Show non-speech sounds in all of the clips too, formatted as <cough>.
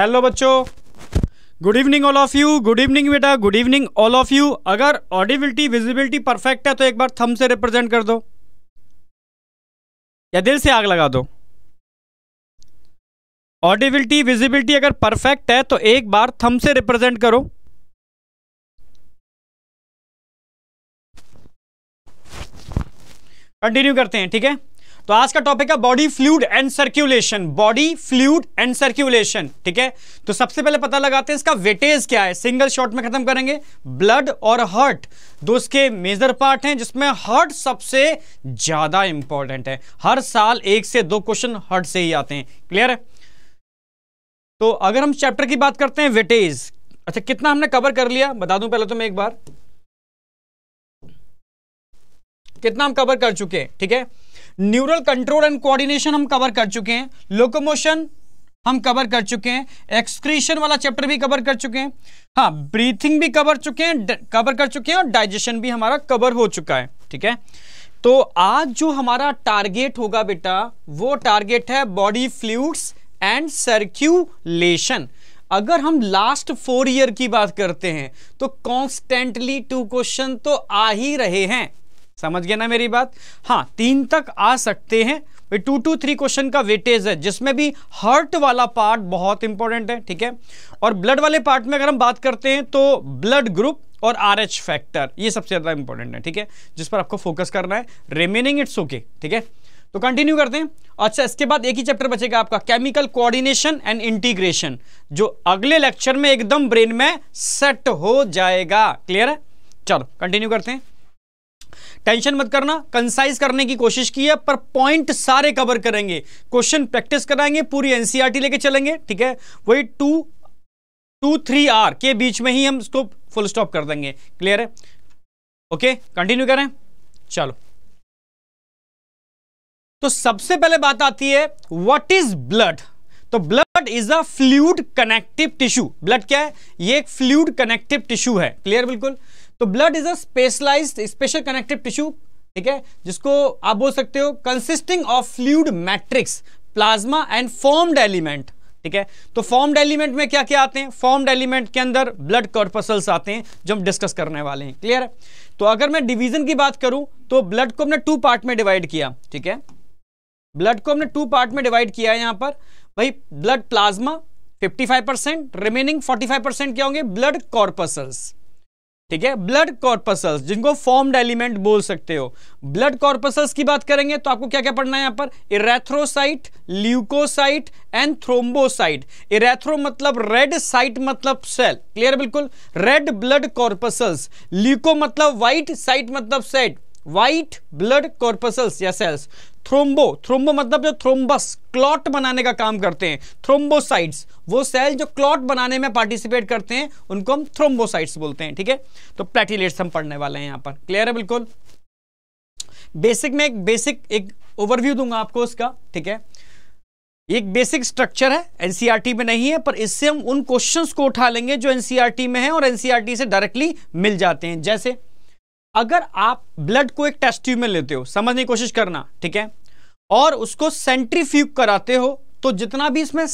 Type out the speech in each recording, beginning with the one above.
Hello बच्चों good evening all of you good evening बेटा good evening all of you अगर audibility visibility perfect है तो एक बार थम से रिप्रेजेंट कर दो या दिल से आग लगा दो ऑडिबिलिटी विजिबिलिटी अगर परफेक्ट है तो एक बार थम से रिप्रेजेंट करो कंटिन्यू करते हैं ठीक है तो आज का टॉपिक है body fluid and circulation body fluid and circulation ठीक है तो सबसे पहले पता लगाते हैं इसका वेटेज क्या है सिंगल शॉट में खत्म करेंगे ब्लड और हार्ट दो इसके मेजर पार्ट हैं जिसमें हार्ट सबसे ज्यादा इंपॉर्टेंट है हर साल एक से दो क्वेश्चन हार्ट से ही आते हैं क्लियर है तो अगर हम चैप्टर की बात करते हैं वेटेज अच्छा कितना हमने कवर कर लिया बता दूं पहले तो मैं एक बार कितना हम कवर कर चुके हैं ठीक है न्यूरल कंट्रोल एंड कोऑर्डिनेशन हम कवर कर चुके हैं लोकोमोशन हम कवर कर चुके हैं एक्सक्रीशन वाला चैप्टर भी कवर कर चुके हैं हाँ ब्रीथिंग भी कवर चुके हैं कवर कर चुके हैं और डाइजेशन भी हमारा कवर हो चुका है ठीक है तो आज जो हमारा टारगेट होगा बेटा वो टारगेट है बॉडी फ्लूड्स एंड सर्क्यूलेशन अगर हम लास्ट फोर ईयर की बात करते हैं तो कॉन्स्टेंटली टू क्वेश्चन तो आ ही रहे हैं समझ गया ना मेरी बात हाँ तीन तक आ सकते हैं टू टू थ्री क्वेश्चन का वेटेज है जिसमें भी हर्ट वाला पार्ट बहुत इंपॉर्टेंट है ठीक है और ब्लड वाले पार्ट में अगर हम बात करते हैं तो ब्लड ग्रुप और आर एच फैक्टर ये सबसे ज़्यादा इंपॉर्टेंट है ठीक है जिस पर आपको फोकस करना है रिमेनिंग इट्स ओके ठीक है तो कंटिन्यू करते हैं अच्छा इसके बाद एक ही चैप्टर बचेगा आपका केमिकल कोऑर्डिनेशन एंड इंटीग्रेशन जो अगले लेक्चर में एकदम ब्रेन में सेट हो जाएगा क्लियर है चलो कंटिन्यू करते हैं टेंशन मत करना कंसाइज करने की कोशिश की है पर पॉइंट सारे कवर करेंगे क्वेश्चन प्रैक्टिस कराएंगे पूरी एनसीईआरटी e लेके चलेंगे ठीक है वही टू टू थ्री आर के बीच में ही हम इसको फुल स्टॉप कर देंगे क्लियर है ओके कंटिन्यू करें चलो तो सबसे पहले बात आती है व्हाट इज ब्लड तो blood is a fluid connective tissue blood क्या है ये एक फ्लूड कनेक्टिव टिश्यू है क्लियर बिल्कुल तो blood is a specialised special connective tissue ठीक है जिसको आप बोल सकते हो consisting of fluid matrix plasma and formed element ठीक है तो फॉर्म्ड एलिमेंट में क्या क्या आते हैं फॉर्म्ड एलिमेंट के अंदर ब्लड कॉर्पसल्स आते हैं जो हम डिस्कस करने वाले हैं क्लियर है तो अगर मैं डिवीजन की बात करूं तो ब्लड को हमने टू पार्ट में डिवाइड किया ठीक है ब्लड को हमने टू पार्ट में डिवाइड किया है यहां पर भाई blood plasma 55 percent remaining 45 percent क्या होंगे ब्लड कॉर्पसल्स ठीक है ब्लड कॉर्पसल्स जिनको फॉर्म्ड एलिमेंट बोल सकते हो ब्लड कॉर्पसल्स की बात करेंगे तो आपको क्या क्या पढ़ना है यहां पर erythrocyte leucocyte and thrombocyte erythro मतलब रेड साइट मतलब सेल क्लियर बिल्कुल रेड ब्लड कॉर्पसल्स ल्यूको मतलब व्हाइट साइट मतलब सेट व्हाइट ब्लड कॉर्पसल्स या सेल्स थ्रोम्बो थ्रोम्बो मतलब जो थ्रोम्बस क्लॉट बनाने का काम करते हैं थ्रोम्बोसाइट्स वो सेल जो क्लॉट बनाने में पार्टिसिपेट करते हैं उनको हम थ्रोम्बोसाइट्स बोलते हैं ठीक है तो प्लेटिलेट्स हम पढ़ने वाले हैं यहां पर क्लियर है बिल्कुल बेसिक में एक बेसिक एक ओवरव्यू दूंगा आपको उसका ठीक है एक बेसिक स्ट्रक्चर है एनसीईआरटी e में नहीं है पर इससे हम उन क्वेश्चंस को उठा लेंगे जो एनसीईआरटी e में है और एनसीईआरटी e से डायरेक्टली मिल जाते हैं जैसे अगर आप ब्लड को एक टेस्ट ट्यूब में लेते हो समझने की कोशिश करना ठीक है और उसको सेंट्रीफ्यूग कराते हो तो जितना भी इसमें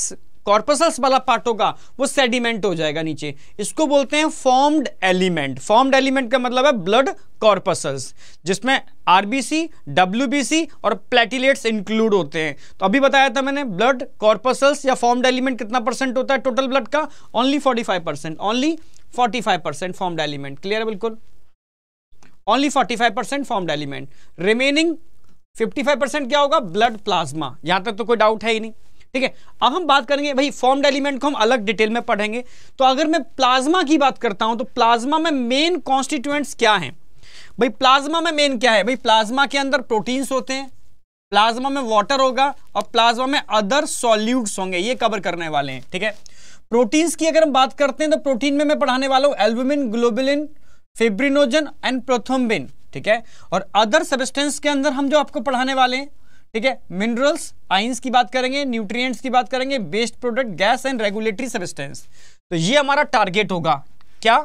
कॉर्पसल्स वाला पार्ट होगा वो सेडिमेंट हो जाएगा नीचे इसको बोलते हैं फॉर्म्ड एलिमेंट फॉर्म्ड एलिमेंट का मतलब है ब्लड कॉर्पसल्स जिसमें आरबीसी डब्ल्यूबीसी और प्लेटिलेट्स इंक्लूड होते हैं तो अभी बताया था मैंने ब्लड कॉर्पसल्स या फॉर्म्ड एलिमेंट कितना परसेंट होता है टोटल ब्लड का only five percent only five percent formed element clear है बिल्कुल only 45 percent formed element remaining 55 percent क्या होगा ब्लड प्लाज्मा यहां तक तो कोई डाउट है ही नहीं ठीक है अब हम बात करेंगे भाई फॉर्म्ड एलिमेंट को हम अलग डिटेल में पढ़ेंगे तो अगर मैं प्लाज्मा की बात करता हूं तो प्लाज्मा में मेन कॉन्स्टिट्यूएंट्स क्या है भाई प्लाज्मा में मेन क्या है भाई प्लाज्मा के अंदर प्रोटीन्स होते हैं प्लाज्मा में वाटर होगा और प्लाज्मा में अदर सॉल्यूट्स होंगे ये कवर करने वाले हैं ठीक है प्रोटीन्स की अगर हम बात करते हैं तो प्रोटीन में मैं पढ़ाने वाला हूं albumin globulin fibrinogen and prothrombin ठीक है और अदर सबस्टेंस के अंदर हम जो आपको पढ़ाने वाले हैं ठीक है मिनरल्स आइंस की बात करेंगे न्यूट्रिएंट्स की बात करेंगे waste product gas and regulatory substance तो ये हमारा टारगेट होगा क्या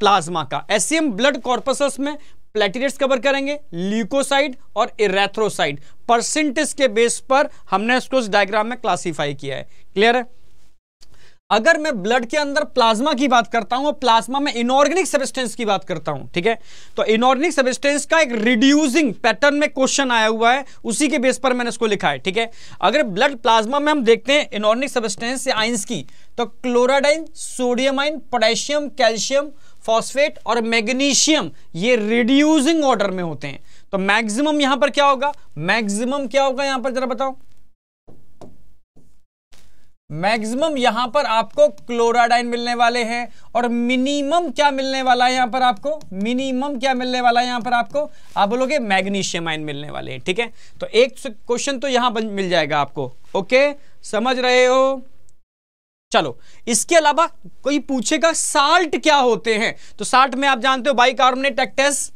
प्लाज्मा का एस ब्लड कॉर्पस में प्लेटिलेट्स कवर करेंगे ल्यूकोसाइड और इरेथ्रोसाइड परसेंटेज के बेस पर हमने इसको इस डायग्राम में क्लासीफाई किया है क्लियर है अगर मैं ब्लड के अंदर प्लाज्मा की बात करता हूं और प्लाज्मा में इनऑर्गेनिक सबिस्टेंस की बात करता हूं ठीक है तो इनऑर्गेनिक सबिस्टेंस का एक रिड्यूसिंग पैटर्न में क्वेश्चन आया हुआ है उसी के बेस पर मैंने इसको लिखा है ठीक है अगर ब्लड प्लाज्मा में हम देखते हैं इनऑर्गेनिक सबिस्टेंस या आइंस की तो chloride ion sodium ion potassium calcium phosphate और मैग्नीशियम ये रिड्यूसिंग ऑर्डर में होते हैं तो मैक्सिमम यहां पर क्या होगा मैक्सिमम क्या होगा यहां पर जरा बताओ मैक्सिमम यहां पर आपको क्लोराडाइन मिलने वाले हैं और मिनिमम क्या मिलने वाला है यहां पर आपको मिनिमम क्या मिलने वाला है यहां पर आपको आप बोलोगे मैग्नीशियम आयन मिलने वाले हैं ठीक है तो एक क्वेश्चन तो यहां मिल जाएगा आपको ओके समझ रहे हो चलो इसके अलावा कोई पूछेगा साल्ट क्या होते हैं तो साल्ट में आप जानते हो carbonate acts as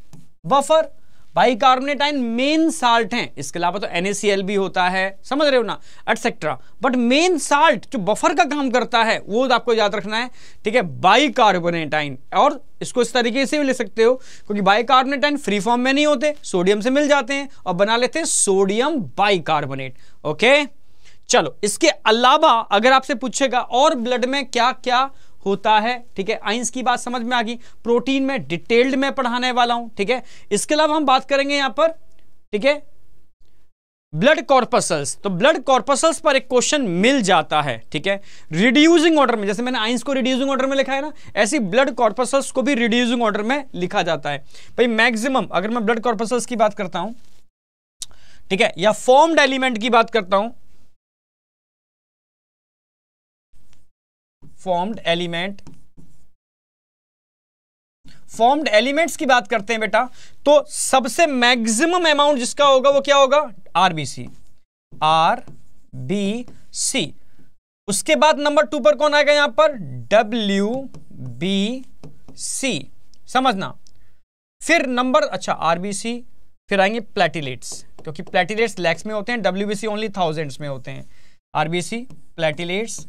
buffer bicarbonate ion main salt हैं इसके अलावा तो NaCl भी होता है समझ रहे हो ना एटसेट्रा बट मेन साल्ट जो बफर का काम करता है वो तो आपको याद रखना है ठीक है बाइकार्बोनेट आयन और इसको इस तरीके से भी ले सकते हो क्योंकि बाइकार्बोनेट आयन फ्री फॉर्म में नहीं होते सोडियम से मिल जाते हैं और बना लेते हैं सोडियम बाइकार्बोनेट ओके चलो इसके अलावा अगर आपसे पूछेगा और ब्लड में क्या क्या होता है ठीक है आइंस की बात समझ में आ गई प्रोटीन में डिटेल्ड में पढ़ाने वाला हूं ठीक है इसके अलावा हम बात करेंगे यहां पर ठीक है ब्लड कॉर्पसल्स तो ब्लड कॉर्पसल्स पर एक क्वेश्चन मिल जाता है ठीक है रिड्यूसिंग ऑर्डर में जैसे मैंने आइंस को रिड्यूसिंग ऑर्डर में लिखा है ना ऐसी ब्लड कॉर्पसल्स को भी रिड्यूसिंग ऑर्डर में लिखा जाता है भाई मैक्सिमम अगर मैं ब्लड कॉर्पसल्स की बात करता हूं ठीक है या फॉर्म्ड एलिमेंट की बात करता हूं फॉर्म्ड एलिमेंट फॉर्म्ड एलिमेंट्स की बात करते हैं बेटा तो सबसे मैक्सिमम अमाउंट जिसका होगा वो क्या होगा आरबीसी आर बी सी उसके बाद नंबर टू पर कौन आएगा यहां पर डब्ल्यू बी सी समझना फिर नंबर अच्छा आरबीसी फिर आएंगे प्लेटिलेट्स क्योंकि प्लेटिलेट्स लैक्स में होते हैं डब्ल्यू ओनली थाउजेंड्स में होते हैं आरबीसी प्लेटिलेट्स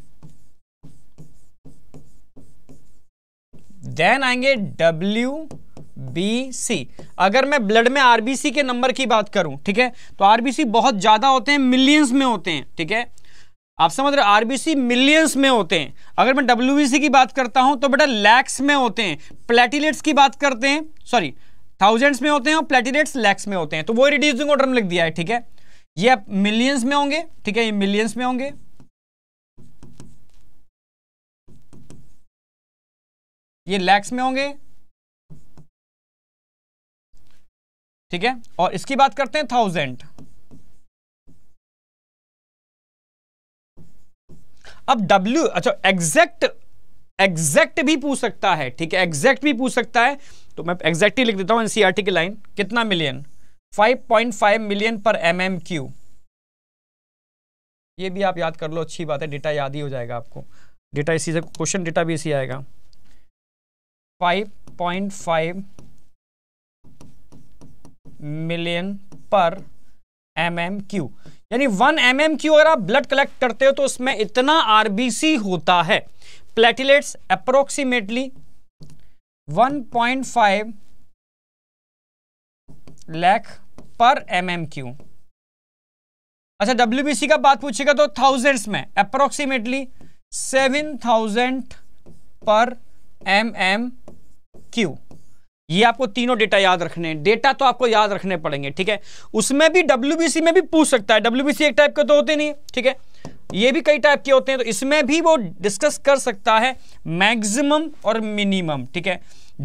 देन आएंगे डब्ल्यू बी सी अगर मैं ब्लड में आरबीसी के नंबर की बात करूं ठीक है तो आरबीसी बहुत ज्यादा होते हैं मिलियंस में होते हैं ठीक है आप समझ रहे आरबीसी मिलियंस में होते हैं अगर मैं डब्ल्यू की बात करता हूं तो बेटा लैक्स में होते हैं प्लेटिलेट्स की बात करते हैं सॉरी थाउजेंड्स में होते हैं और प्लेटिलेट्स लैक्स में होते हैं तो वो रिड्यूसिंग ऑर्डर में लिख दिया है ठीक है ये मिलियंस में होंगे ठीक है ये मिलियंस में होंगे ये लैक्स में होंगे ठीक है और इसकी बात करते हैं थाउजेंड अब W अच्छा एग्जैक्ट एग्जैक्ट भी पूछ सकता है ठीक है एग्जैक्ट भी पूछ सकता है तो मैं एग्जैक्ट ही लिख देता हूं एनसीआरटी e की लाइन कितना million 5.5 million per M cube ये भी आप याद कर लो अच्छी बात है डेटा याद ही हो जाएगा आपको डेटा इसी से क्वेश्चन डेटा भी इसी आएगा 5.5 million per M M cube यानी वन एम एम क्यू अगर आप ब्लड कलेक्ट करते हो तो उसमें इतना आरबीसी होता है platelets approximately 1.5 lakh per M M cube अच्छा डब्ल्यू का बात पूछेगा तो थाउजेंड्स में approximately seven thousand per M M cube ये आपको तीनों डेटा याद रखने हैं डेटा तो आपको याद रखने पड़ेंगे ठीक है उसमें भी डब्ल्यू में भी पूछ सकता है डब्ल्यू एक टाइप के तो होते नहीं ठीक है ये भी कई टाइप के होते हैं तो इसमें भी वो डिस्कस कर सकता है मैक्सिमम और मिनिमम ठीक है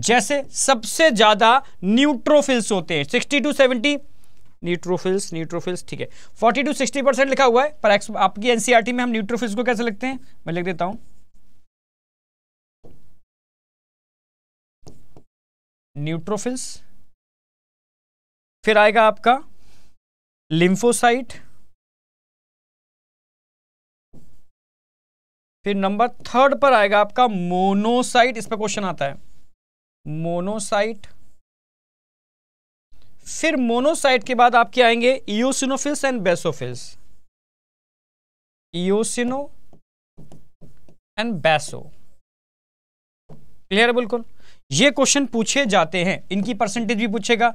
जैसे सबसे ज़्यादा न्यूट्रोफिल्स होते हैं sixty to seventy neutrophils neutrophils ठीक है फोर्टी टू सिक्सटी परसेंट लिखा हुआ है पर आपकी एनसीआरटी e में हम न्यूट्रोफिल्स को कैसे लिखते हैं मैं लिख देता हूं न्यूट्रोफिल्स फिर आएगा आपका लिम्फोसाइट फिर नंबर थर्ड पर आएगा आपका मोनोसाइट इस पर क्वेश्चन आता है मोनोसाइट फिर मोनोसाइट के बाद आपके आएंगे eosinophils and basophils eosino and baso clear है बिल्कुल ये क्वेश्चन पूछे जाते हैं इनकी परसेंटेज भी पूछेगा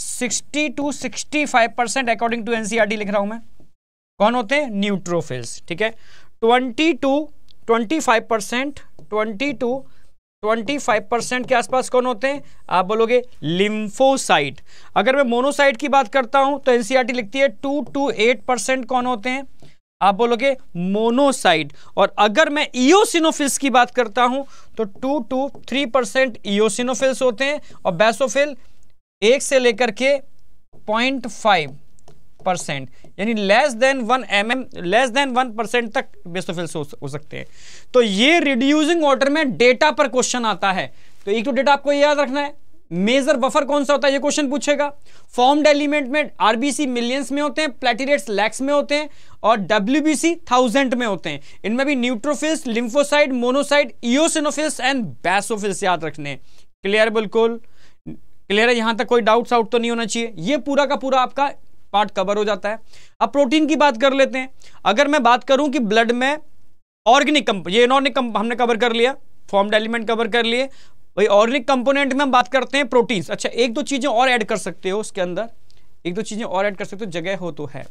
60 to 65 percent according to NCERT लिख रहा हूं मैं कौन होते हैं न्यूट्रोफिल्स ठीक है twenty to 25 percent twenty to five percent के आसपास कौन होते हैं आप बोलोगे लिम्फोसाइट अगर मैं मोनोसाइट की बात करता हूं तो एनसीआरटी e लिखती है टू टू एट परसेंट कौन होते हैं आप बोलोगे मोनोसाइड और अगर मैं ईओसिनोफिल्स की बात करता हूं तो two to three percent eosinophils होते हैं और बैसोफिल एक से लेकर के पॉइंट फाइव परसेंट यानी less than one M M less than one percent तक बेसोफिल्स हो, हो सकते हैं तो ये रिड्यूसिंग ऑर्डर में डेटा पर क्वेश्चन आता है तो एक तो डेटा आपको याद रखना है मेजर बफर कौन सा होता है ये क्वेश्चन पूछेगा फॉर्म्ड एलिमेंट में आरबीसी मिलियंस में होते हैं प्लेटिलेट्स लैक्स में होते हैं और डब्ल्यू बी सी थाउजेंड में होते हैं इनमें भी neutrophils lymphocyte monocyte eosinophils and basophils याद रखने क्लियर बिल्कुल क्लियर है यहां तक कोई डाउट आउट तो नहीं होना चाहिए ये पूरा का पूरा आपका पार्ट कवर हो जाता है अब प्रोटीन की बात कर लेते हैं अगर मैं बात करूं कि ब्लड में ऑर्गेनिक कंप ये इनऑर्गेनिक हमने कवर कर लिया फॉर्म्ड एलिमेंट कवर कर लिए भाई ऑर्गेनिक कंपोनेंट में हम बात करते हैं प्रोटीन्स अच्छा एक दो चीज़ें और ऐड कर सकते हो उसके अंदर एक दो चीज़ें और ऐड कर सकते हो जगह हो तो है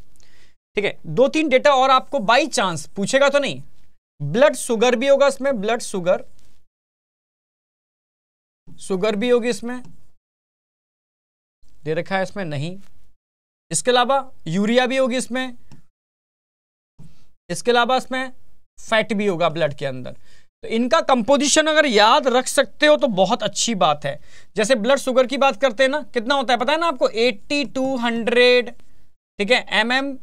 ठीक है दो तीन डेटा और आपको बाई चांस पूछेगा तो नहीं ब्लड शुगर भी होगा इसमें ब्लड शुगर शुगर भी होगी इसमें दे रखा है इसमें नहीं इसके अलावा यूरिया भी होगी इसमें इसके अलावा इसमें फैट भी होगा ब्लड के अंदर तो इनका कंपोजिशन अगर याद रख सकते हो तो बहुत अच्छी बात है जैसे ब्लड शुगर की बात करते हैं ना कितना होता है पता है ना आपको 80 टू हंड्रेड ठीक है M M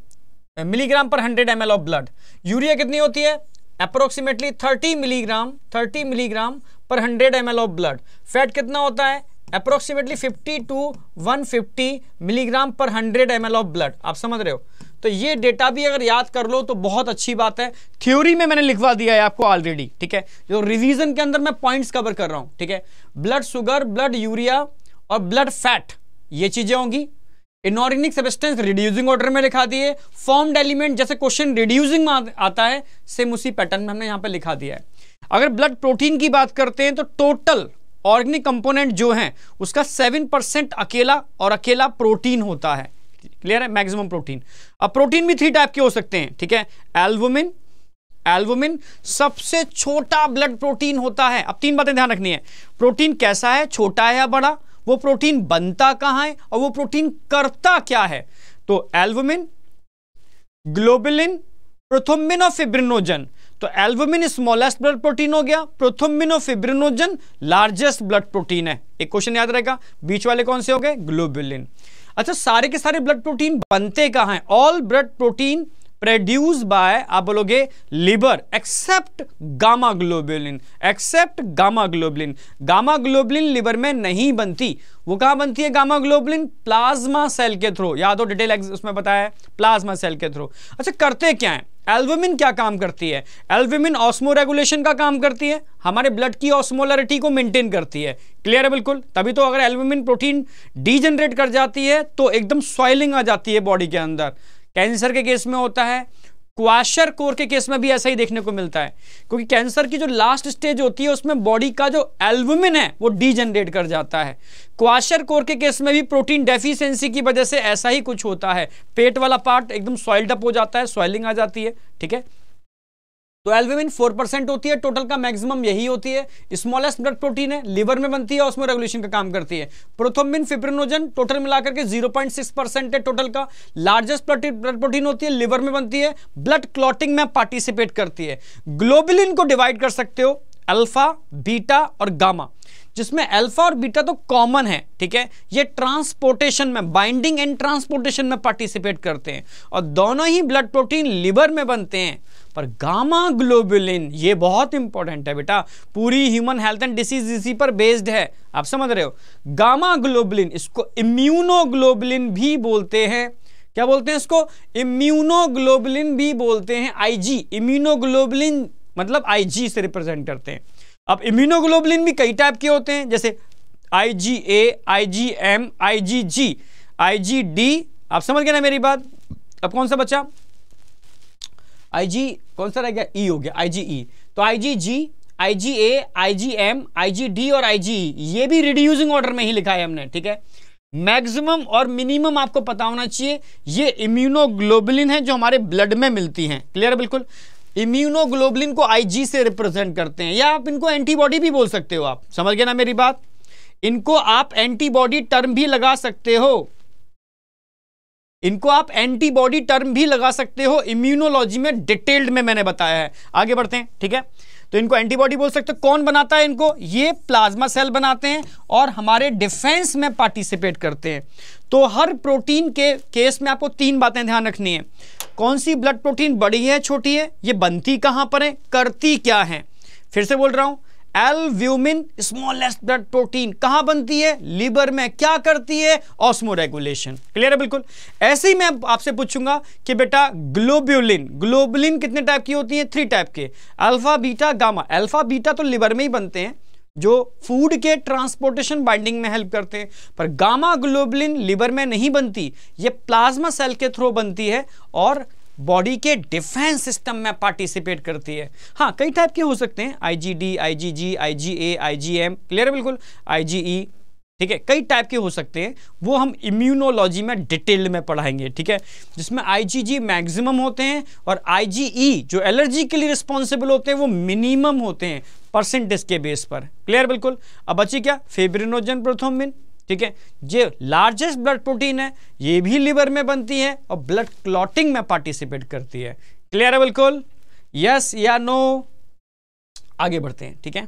milligram per hundred M of blood urea कितनी होती है approximately thirty milligram thirty milligram per hundred M of blood fat कितना होता है approximately fifty to one milligram per hundred M of blood आप समझ रहे हो तो ये डेटा भी अगर याद कर लो तो बहुत अच्छी बात है थ्योरी में मैंने लिखवा दिया है आपको ऑलरेडी ठीक है जो रिवीजन के अंदर मैं पॉइंट्स कवर कर रहा हूं ठीक है ब्लड शुगर ब्लड यूरिया और ब्लड फैट ये चीजें होंगी इनऑर्गेनिक सबस्टेंस रिड्यूसिंग ऑर्डर में लिखा दिए फॉर्म एलिमेंट जैसे क्वेश्चन रिड्यूसिंग में आता है सेम उसी पैटर्न में हमने यहां पर लिखा दिया है अगर ब्लड प्रोटीन की बात करते हैं तो टोटल ऑर्गेनिक कंपोनेंट जो है उसका सेवन परसेंट अकेला और अकेला प्रोटीन होता है क्लियर है मैक्सिमम प्रोटीन अब प्रोटीन भी थ्री टाइप के हो सकते हैं ठीक है एल्बुमिन एल्बुमिन सबसे छोटा ब्लड प्रोटीन होता है अब तीन बातें ध्यान रखनी है प्रोटीन कैसा है छोटा है या बड़ा वो प्रोटीन बनता कहां है और वो प्रोटीन करता क्या है तो एल्बुमिन ग्लोबुलिन प्रोथोमिन और फिब्रिनोजन तो एल्बुमिन स्मॉलेस्ट ब्लड प्रोटीन हो गया प्रोथोमिन और फिब्रिनोजन लार्जेस्ट ब्लड प्रोटीन है एक क्वेश्चन याद रहेगा बीच वाले कौन से हो गए ग्लोबुलिन अच्छा सारे के सारे ब्लड प्रोटीन बनते कहाँ हैं all blood protein produce by आप बोलोगे liver except gamma globulin except gamma globulin gamma globulin liver में नहीं बनती वो कहां बनती है गामा ग्लोबुलिन प्लाज्मा सेल के थ्रू या तो डिटेल उसमें बताया है प्लाज्मा सेल के थ्रू अच्छा करते क्या है एल्बुमिन क्या काम करती है एल्बुमिन ऑस्मो रेगुलेशन का काम करती है हमारे ब्लड की ऑस्मोलरिटी को मेंटेन करती है क्लियर है बिल्कुल तभी तो अगर एल्बुमिन प्रोटीन डीजनरेट कर जाती है तो एकदम सॉइलिंग आ जाती है बॉडी के अंदर कैंसर के केस में होता है क्वाशर कोर के केस में भी ऐसा ही देखने को मिलता है क्योंकि कैंसर की जो लास्ट स्टेज होती है उसमें बॉडी का जो एल्बुमिन है वो डीजनरेट कर जाता है क्वाशर कोर के केस में भी प्रोटीन डेफिशिएंसी की वजह से ऐसा ही कुछ होता है पेट वाला पार्ट एकदम सॉइल्ड अप हो जाता है सॉइलिंग आ जाती है ठीक है तो एल्ब्यूमिन 4% होती है टोटल का मैक्सिमम यही होती है स्मॉलेस्ट ब्लड प्रोटीन है लीवर में बनती है उसमें रेगुलेशन का काम करती है प्रोथोमिन फिप्रिनोजन टोटल मिलाकर के 0.6 परसेंट है टोटल का लार्जेस्ट ब्लड प्रोटीन होती है लिवर में बनती है ब्लड क्लॉटिंग में पार्टिसिपेट करती है ग्लोबिलिन को डिवाइड कर सकते हो अल्फा बीटा और गामा जिसमें अल्फा और बीटा तो कॉमन है ठीक है ये ट्रांसपोर्टेशन में बाइंडिंग एंड ट्रांसपोर्टेशन में पार्टिसिपेट करते हैं और दोनों ही ब्लड प्रोटीन लिवर में बनते हैं पर गामा ग्लोबुलिन ये बहुत इंपॉर्टेंट है बेटा पूरी ह्यूमन हेल्थ एंड डिसीज इसी पर बेस्ड है आप समझ रहे हो गामा ग्लोबुलिन इसको इम्यूनोग्लोबुलिन भी बोलते हैं क्या बोलते हैं इसको इम्यूनोग्लोबुलिन भी बोलते हैं आईजी इम्यूनोग्लोबुलिन मतलब आईजी से रिप्रेजेंट करते हैं अब इम्यूनोग्लोबुलिन भी कई टाइप के होते हैं जैसे आई G A I G M I G G I G D आप समझ गए ना मेरी बात अब कौन सा बच्चा आईजी कौन सा रह गया ई e हो गया आईजीई e. तो आईजीजी आईजीए आईजीएम आईजीडी और आईजीई e. ये भी रिड्यूसिंग ऑर्डर में ही लिखा है हमने ठीक है मैक्सिमम और मिनिमम आपको पता होना चाहिए ये इम्यूनोग्लोबुलिन है जो हमारे ब्लड में मिलती हैं क्लियर बिल्कुल इम्यूनोग्लोबुलिन को आईजी से रिप्रेजेंट करते हैं या आप इनको एंटीबॉडी भी बोल सकते हो आप समझ गए ना मेरी बात इनको आप एंटीबॉडी टर्म भी लगा सकते हो इनको आप एंटीबॉडी टर्म भी लगा सकते हो इम्यूनोलॉजी में डिटेल्ड में मैंने बताया है आगे बढ़ते हैं ठीक है तो इनको एंटीबॉडी बोल सकते हो कौन बनाता है इनको ये प्लाज्मा सेल बनाते हैं और हमारे डिफेंस में पार्टिसिपेट करते हैं तो हर प्रोटीन के केस में आपको तीन बातें ध्यान रखनी है कौन सी ब्लड प्रोटीन बड़ी है छोटी है ये बनती कहां पर है करती क्या है फिर से बोल रहा हूं एल्व्यूमिन स्मॉलेस्ट ब्लड प्रोटीन कहां बनती है लीवर में क्या करती है ऑस्मोरेगुलेशन क्लियर है बिल्कुल ऐसे ही मैं आपसे पूछूंगा कि बेटा ग्लोब्यूलिन ग्लोबुलिन कितने टाइप की होती है थ्री टाइप के alpha beta gamma alpha beta तो लिवर में ही बनते हैं जो फूड के ट्रांसपोर्टेशन बाइंडिंग में हेल्प करते हैं पर गामा ग्लोबुलिन लिवर में नहीं बनती ये प्लाज्मा सेल के थ्रू बनती है और बॉडी के डिफेंस सिस्टम में पार्टिसिपेट करती है हाँ कई टाइप के हो सकते हैं I G D I G G I G A I G M clear बिल्कुल आई जी ई ठीक है कई टाइप के हो सकते हैं वो हम इम्यूनोलॉजी में डिटेल में पढ़ाएंगे ठीक है जिसमें आईजीजी मैक्सिमम होते हैं और आईजीई e, जो एलर्जी के लिए रिस्पॉन्सिबल होते हैं वो मिनिमम होते हैं परसेंटेज के बेस पर क्लियर बिल्कुल अब बची क्या फेब्रिनोजन प्रोथोमिन ठीक है ये लार्जेस्ट ब्लड प्रोटीन है ये भी लिवर में बनती है और ब्लड क्लॉटिंग में पार्टिसिपेट करती है क्लियर है बिल्कुल यस या नो आगे बढ़ते हैं ठीक है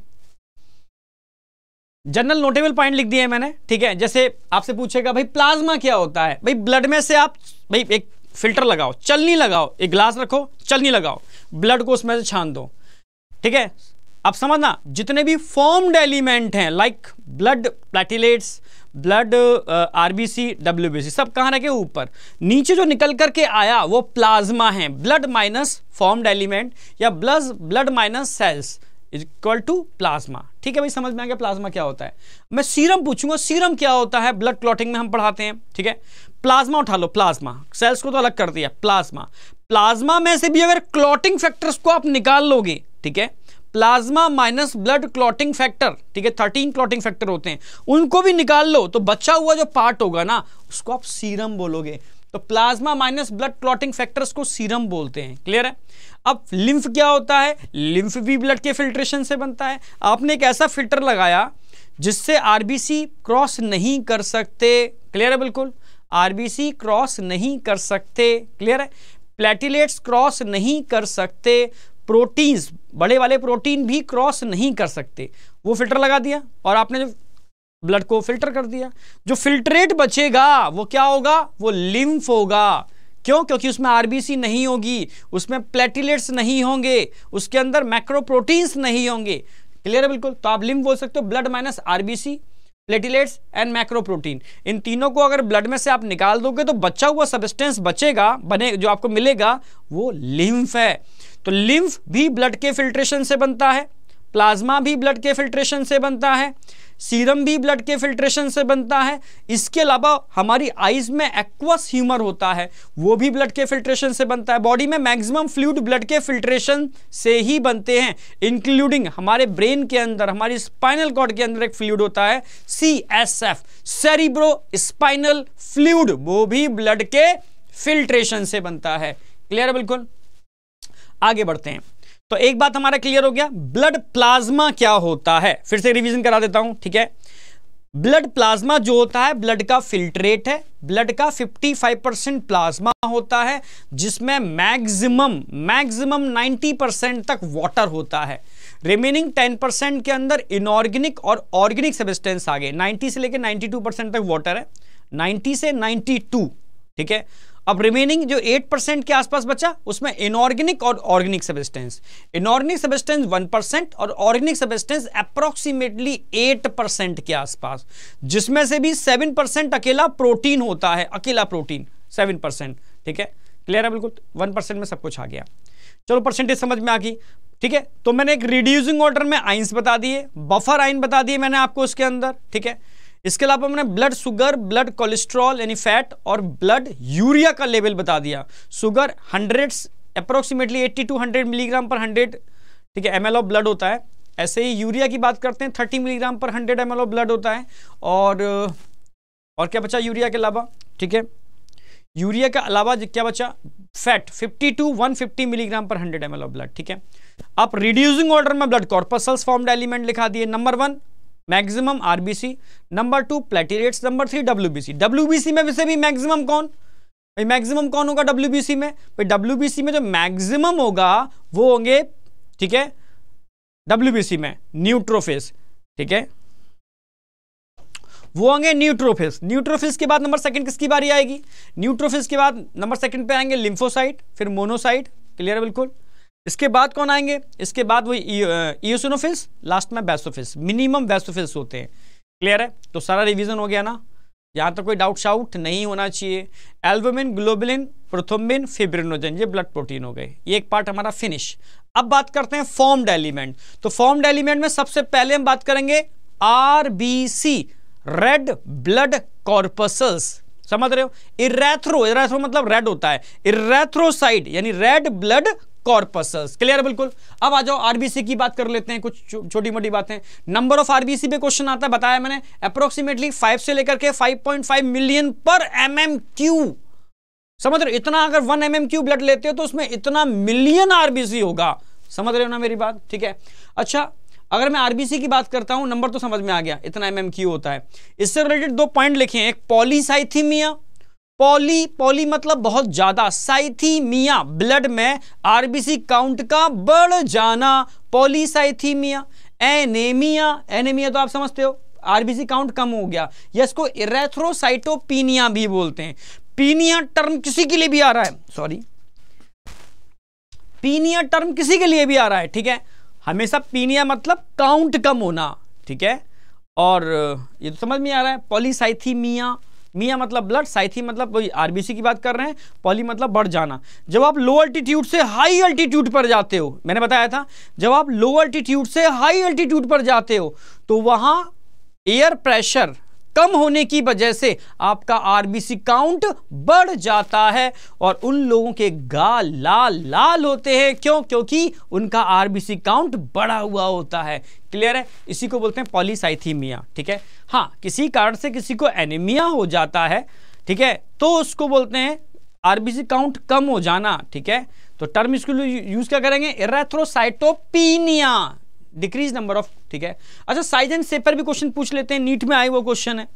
जनरल नोटेबल पॉइंट लिख दिए मैंने ठीक है जैसे आपसे पूछेगा भाई प्लाज्मा क्या होता है भाई ब्लड में से आप भाई एक फिल्टर लगाओ चलनी लगाओ एक ग्लास रखो चलनी लगाओ ब्लड को उसमें से छान दो ठीक है अब समझना जितने भी फॉर्म्ड एलिमेंट हैं like blood platelets blood RBC WBC सब कहाँ रखे ऊपर नीचे जो निकल करके आया वो प्लाज्मा है ब्लड माइनस फॉर्म्ड एलिमेंट या blood blood minus cells is equal to plasma ठीक है भाई समझ में आ गया प्लाज्मा क्या होता है मैं सीरम पूछूंगा सीरम क्या होता है ब्लड क्लॉटिंग में हम पढ़ाते हैं ठीक है प्लाज्मा उठा लो प्लाज्मा सेल्स को तो अलग कर दिया प्लाज्मा प्लाज्मा में से भी अगर क्लॉटिंग फैक्टर्स को आप निकाल लोगे ठीक है plasma minus blood clotting factor ठीक है थर्टीन क्लॉटिंग फैक्टर होते हैं उनको भी निकाल लो तो बचा हुआ जो पार्ट होगा ना उसको आप सीरम बोलोगे तो plasma minus blood clotting factors को सीरम बोलते हैं क्लियर है अब लिम्फ क्या होता है लिम्फ भी ब्लड के फिल्ट्रेशन से बनता है आपने एक ऐसा फिल्टर लगाया जिससे आरबीसी क्रॉस नहीं कर सकते क्लियर है बिल्कुल आरबीसी क्रॉस नहीं कर सकते क्लियर है प्लेटिलेट्स क्रॉस नहीं कर सकते प्रोटीन्स बड़े वाले प्रोटीन भी क्रॉस नहीं कर सकते वो फिल्टर लगा दिया और आपने जो ब्लड को फिल्टर कर दिया जो फिल्ट्रेट बचेगा वो क्या होगा वो लिम्फ होगा क्यों क्योंकि उसमें आरबीसी नहीं होगी उसमें प्लेटिलेट्स नहीं होंगे उसके अंदर मैक्रोप्रोटीन्स नहीं होंगे क्लियर है बिल्कुल तो आप लिम्फ बोल सकते हो blood minus RBC platelets and macroprotein इन तीनों को अगर ब्लड में से आप निकाल दोगे तो बचा हुआ सब्सटेंस बचेगा बने जो आपको मिलेगा वो लिम्फ है तो लिम्फ भी ब्लड के फिल्ट्रेशन से बनता है प्लाज्मा भी ब्लड के फिल्ट्रेशन से बनता है सीरम भी ब्लड के फिल्ट्रेशन से बनता है इसके अलावा हमारी आइज में एक्वस ह्यूमर होता है वो भी ब्लड के फिल्ट्रेशन से बनता है बॉडी में मैक्सिमम फ्लूड ब्लड के फिल्ट्रेशन से ही बनते हैं इंक्लूडिंग हमारे ब्रेन के अंदर हमारी स्पाइनल कॉर्ड के अंदर एक फ्लूड होता है C S F cerebrospinal fluid वो भी ब्लड के फिल्ट्रेशन से बनता है क्लियर है बिल्कुल आगे बढ़ते हैं तो एक बात हमारा क्लियर हो गया ब्लड प्लाज्मा क्या होता है फिर से रिवीजन करा देता हूं ठीक है ब्लड प्लाज्मा जो होता है ब्लड का फिल्ट्रेट है ब्लड का 55 परसेंट प्लाज्मा होता है जिसमें मैक्सिमम मैक्सिमम 90 परसेंट तक वाटर होता है रिमेनिंग 10 परसेंट के अंदर इनऑर्गेनिक और ऑर्गेनिक सबिस्टेंस आ गए 90 से लेकर 92 परसेंट तक वाटर है 90 से 92 ठीक है अब रिमेनिंग जो 8 परसेंट के आसपास बचा उसमें इनऑर्गेनिक और organic substance inorganic substance 1 percent और ऑर्गेनिक सबिस्टेंस अप्रोक्सीमेटली 8 परसेंट के आसपास जिसमें से भी 7 परसेंट अकेला प्रोटीन होता है अकेला प्रोटीन 7 परसेंट ठीक है क्लियर है बिल्कुल 1 परसेंट में सब कुछ आ गया चलो परसेंटेज समझ में आ गई ठीक है तो मैंने एक रिड्यूसिंग ऑर्डर में आइंस बता दिए बफर आइन बता दिए मैंने आपको उसके अंदर ठीक है इसके अलावा हमने ब्लड शुगर ब्लड कोलेस्ट्रॉल यानी फैट और ब्लड यूरिया का लेवल बता दिया sugar hundred approximately eighty to hundred milligram per hundred ठीक है एम ऑफ ब्लड होता है ऐसे ही यूरिया की बात करते हैं thirty milligram per hundred M of blood होता है और और क्या बचा यूरिया के अलावा ठीक है यूरिया के अलावा क्या बचा fat fifty to fifty milligram per 100 M of blood ठीक है आप रिड्यूसिंग ऑर्डर में ब्लड कॉर्पसल्स फॉर्म्ड एलिमेंट लिखा दिए number one maximum RBC number two platelets number three WBC WBC में वैसे भी मैक्सिमम कौन भाई मैक्सिमम कौन होगा डब्ल्यूबीसी में भाई डब्ल्यूबीसी में जो मैक्सिमम होगा वो होंगे ठीक है डब्ल्यूबीसी में न्यूट्रोफिस ठीक है वो होंगे न्यूट्रोफिस न्यूट्रोफिस के बाद नंबर सेकंड किसकी बारी आएगी न्यूट्रोफिस के बाद नंबर सेकंड पे आएंगे लिम्फोसाइट फिर मोनोसाइट क्लियर है बिल्कुल इसके बाद कौन आएंगे इसके बाद वो ईओसिनोफिल्स लास्ट में बेसोफिल्स मिनिमम बेसोफिल्स होते हैं क्लियर है तो सारा रिवीजन हो गया ना यहाँ तक कोई डाउट शाउट नहीं होना चाहिए एल्बोमिन ग्लोबिलिन प्रोथोम्बिन फिब्रिनोजन ये ब्लड प्रोटीन हो गए ये एक पार्ट हमारा फिनिश अब बात करते हैं फॉर्म्ड एलिमेंट तो फॉर्म्ड एलिमेंट में सबसे पहले हम बात करेंगे आरबीसी रेड ब्लड कॉर्पसल्स समझ रहे हो इरेथ्रो इरेथ्रो मतलब रेड होता है इरेथ्रोसाइड यानी रेड ब्लड कॉर्पसल्स क्लियर बिल्कुल अब आ जाओ आरबीसी की बात कर लेते हैं कुछ छोटी मोटी बातें नंबर ऑफ आरबीसी पे क्वेश्चन आता है बताया मैंने अप्रोक्सीमेटली 5 से लेकर के 5.5 मिलियन पर क्यू समझ रहे इतना अगर वन क्यू ब्लड लेते हो तो उसमें इतना मिलियन आरबीसी होगा समझ रहे हो ना मेरी बात ठीक है अच्छा अगर मैं आरबीसी की बात करता हूं नंबर तो समझ में आ गया इतना एमएमक्यू होता है इससे रिलेटेड दो पॉइंट लिखे हैं एक पॉलीसाइथीमिया पॉली पॉली मतलब बहुत ज्यादा साइथीमिया ब्लड में आरबीसी काउंट का बढ़ जाना पॉलीसाइथीमिया एनेमिया एनेमिया तो आप समझते हो आरबीसी काउंट कम हो गया या इसको इरेथ्रोसाइटोपीनिया भी बोलते हैं पीनिया टर्म किसी के लिए भी आ रहा है सॉरी पीनिया टर्म किसी के लिए भी आ रहा है ठीक है हमेशा पीनिया मतलब काउंट कम होना ठीक है और ये तो समझ में आ रहा है पॉलीसाइथीमिया मिया मतलब ब्लड साइथी मतलब वही आरबीसी की बात कर रहे हैं पॉली मतलब बढ़ जाना जब आप लो अल्टीट्यूड से हाई अल्टीट्यूड पर जाते हो मैंने बताया था जब आप लो अल्टीट्यूड से हाई अल्टीट्यूड पर जाते हो तो वहां एयर प्रेशर कम होने की वजह से आपका आरबीसी काउंट बढ़ जाता है और उन लोगों के गाल लाल लाल होते हैं क्यों क्योंकि उनका आरबीसी काउंट बढ़ा हुआ होता है क्लियर है इसी को बोलते हैं पॉलीसाइथीमिया ठीक है हाँ किसी कारण से किसी को एनीमिया हो जाता है ठीक है तो उसको बोलते हैं आरबीसी काउंट कम हो जाना ठीक है तो टर्म इसको यूज क्या करेंगे एरेथ्रोसाइटोपिनिया डिक्रीज नंबर ऑफ ठीक है अच्छा साइज एंड शेप पर भी क्वेश्चन पूछ लेते हैं नीट में आए वो क्वेश्चन है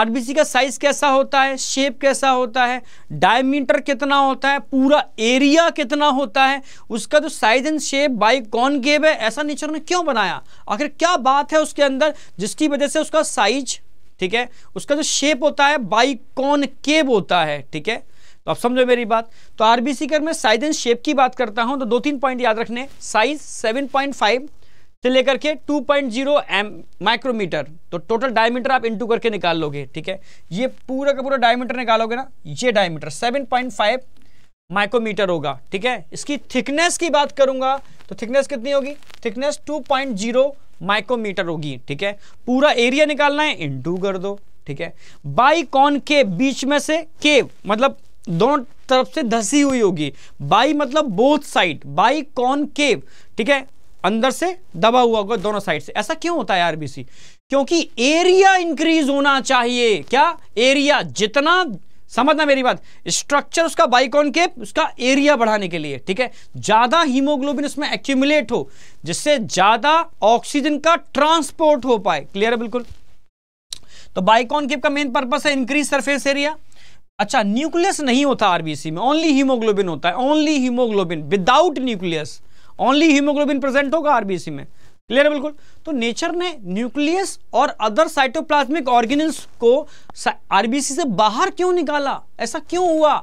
आरबीसी का साइज कैसा होता है शेप कैसा होता है डायमीटर कितना होता है पूरा एरिया कितना होता है उसका जो size and shape biconcave है ऐसा नेचर ने क्यों बनाया आखिर क्या बात है उसके अंदर जिसकी वजह से उसका साइज ठीक है उसका जो शेप होता है बाई कौन केब होता है ठीक है तो आप समझो मेरी बात तो आरबीसी कर मैं साइज एंड शेप की बात करता हूं तो दो तीन पॉइंट याद रखने साइज 7.5 पॉइंट फाइव से लेकर के 2.0 पॉइंट माइक्रोमीटर तो टोटल डायमीटर आप इंटू करके निकाल लोगे ठीक है ये पूरा का पूरा डायमीटर निकालोगे ना ये डायमीटर 7.5 माइक्रोमीटर होगा ठीक है इसकी थिकनेस की बात करूंगा तो थिकनेस कितनी होगी थिकनेस 2.0 माइक्रोमीटर होगी ठीक है पूरा एरिया निकालना है इंटू कर दो ठीक है बाई कॉन के बीच में से के मतलब दोनों तरफ से धसी हुई होगी बाई मतलब both side biconcave ठीक है अंदर से दबा हुआ होगा दोनों साइड से ऐसा क्यों होता है आरबीसी क्योंकि एरिया इंक्रीज होना चाहिए क्या एरिया जितना समझना मेरी बात स्ट्रक्चर उसका बाइकॉन के उसका एरिया बढ़ाने के लिए ठीक है ज्यादा हीमोग्लोबिन उसमें एक्यूमुलेट हो जिससे ज्यादा ऑक्सीजन का ट्रांसपोर्ट हो पाए क्लियर है बिल्कुल तो बाइकॉन केप का मेन पर्पस है इंक्रीज सरफेस एरिया अच्छा न्यूक्लियस नहीं होता आरबीसी में ओनली हीमोग्लोबिन होता है only haemoglobin without nucleus only haemoglobin present होगा आरबीसी में क्लियर है बिल्कुल तो नेचर ने न्यूक्लियस और अदर साइटोप्लाज्मिक ऑर्गेनल्स को आरबीसी से बाहर क्यों निकाला ऐसा क्यों हुआ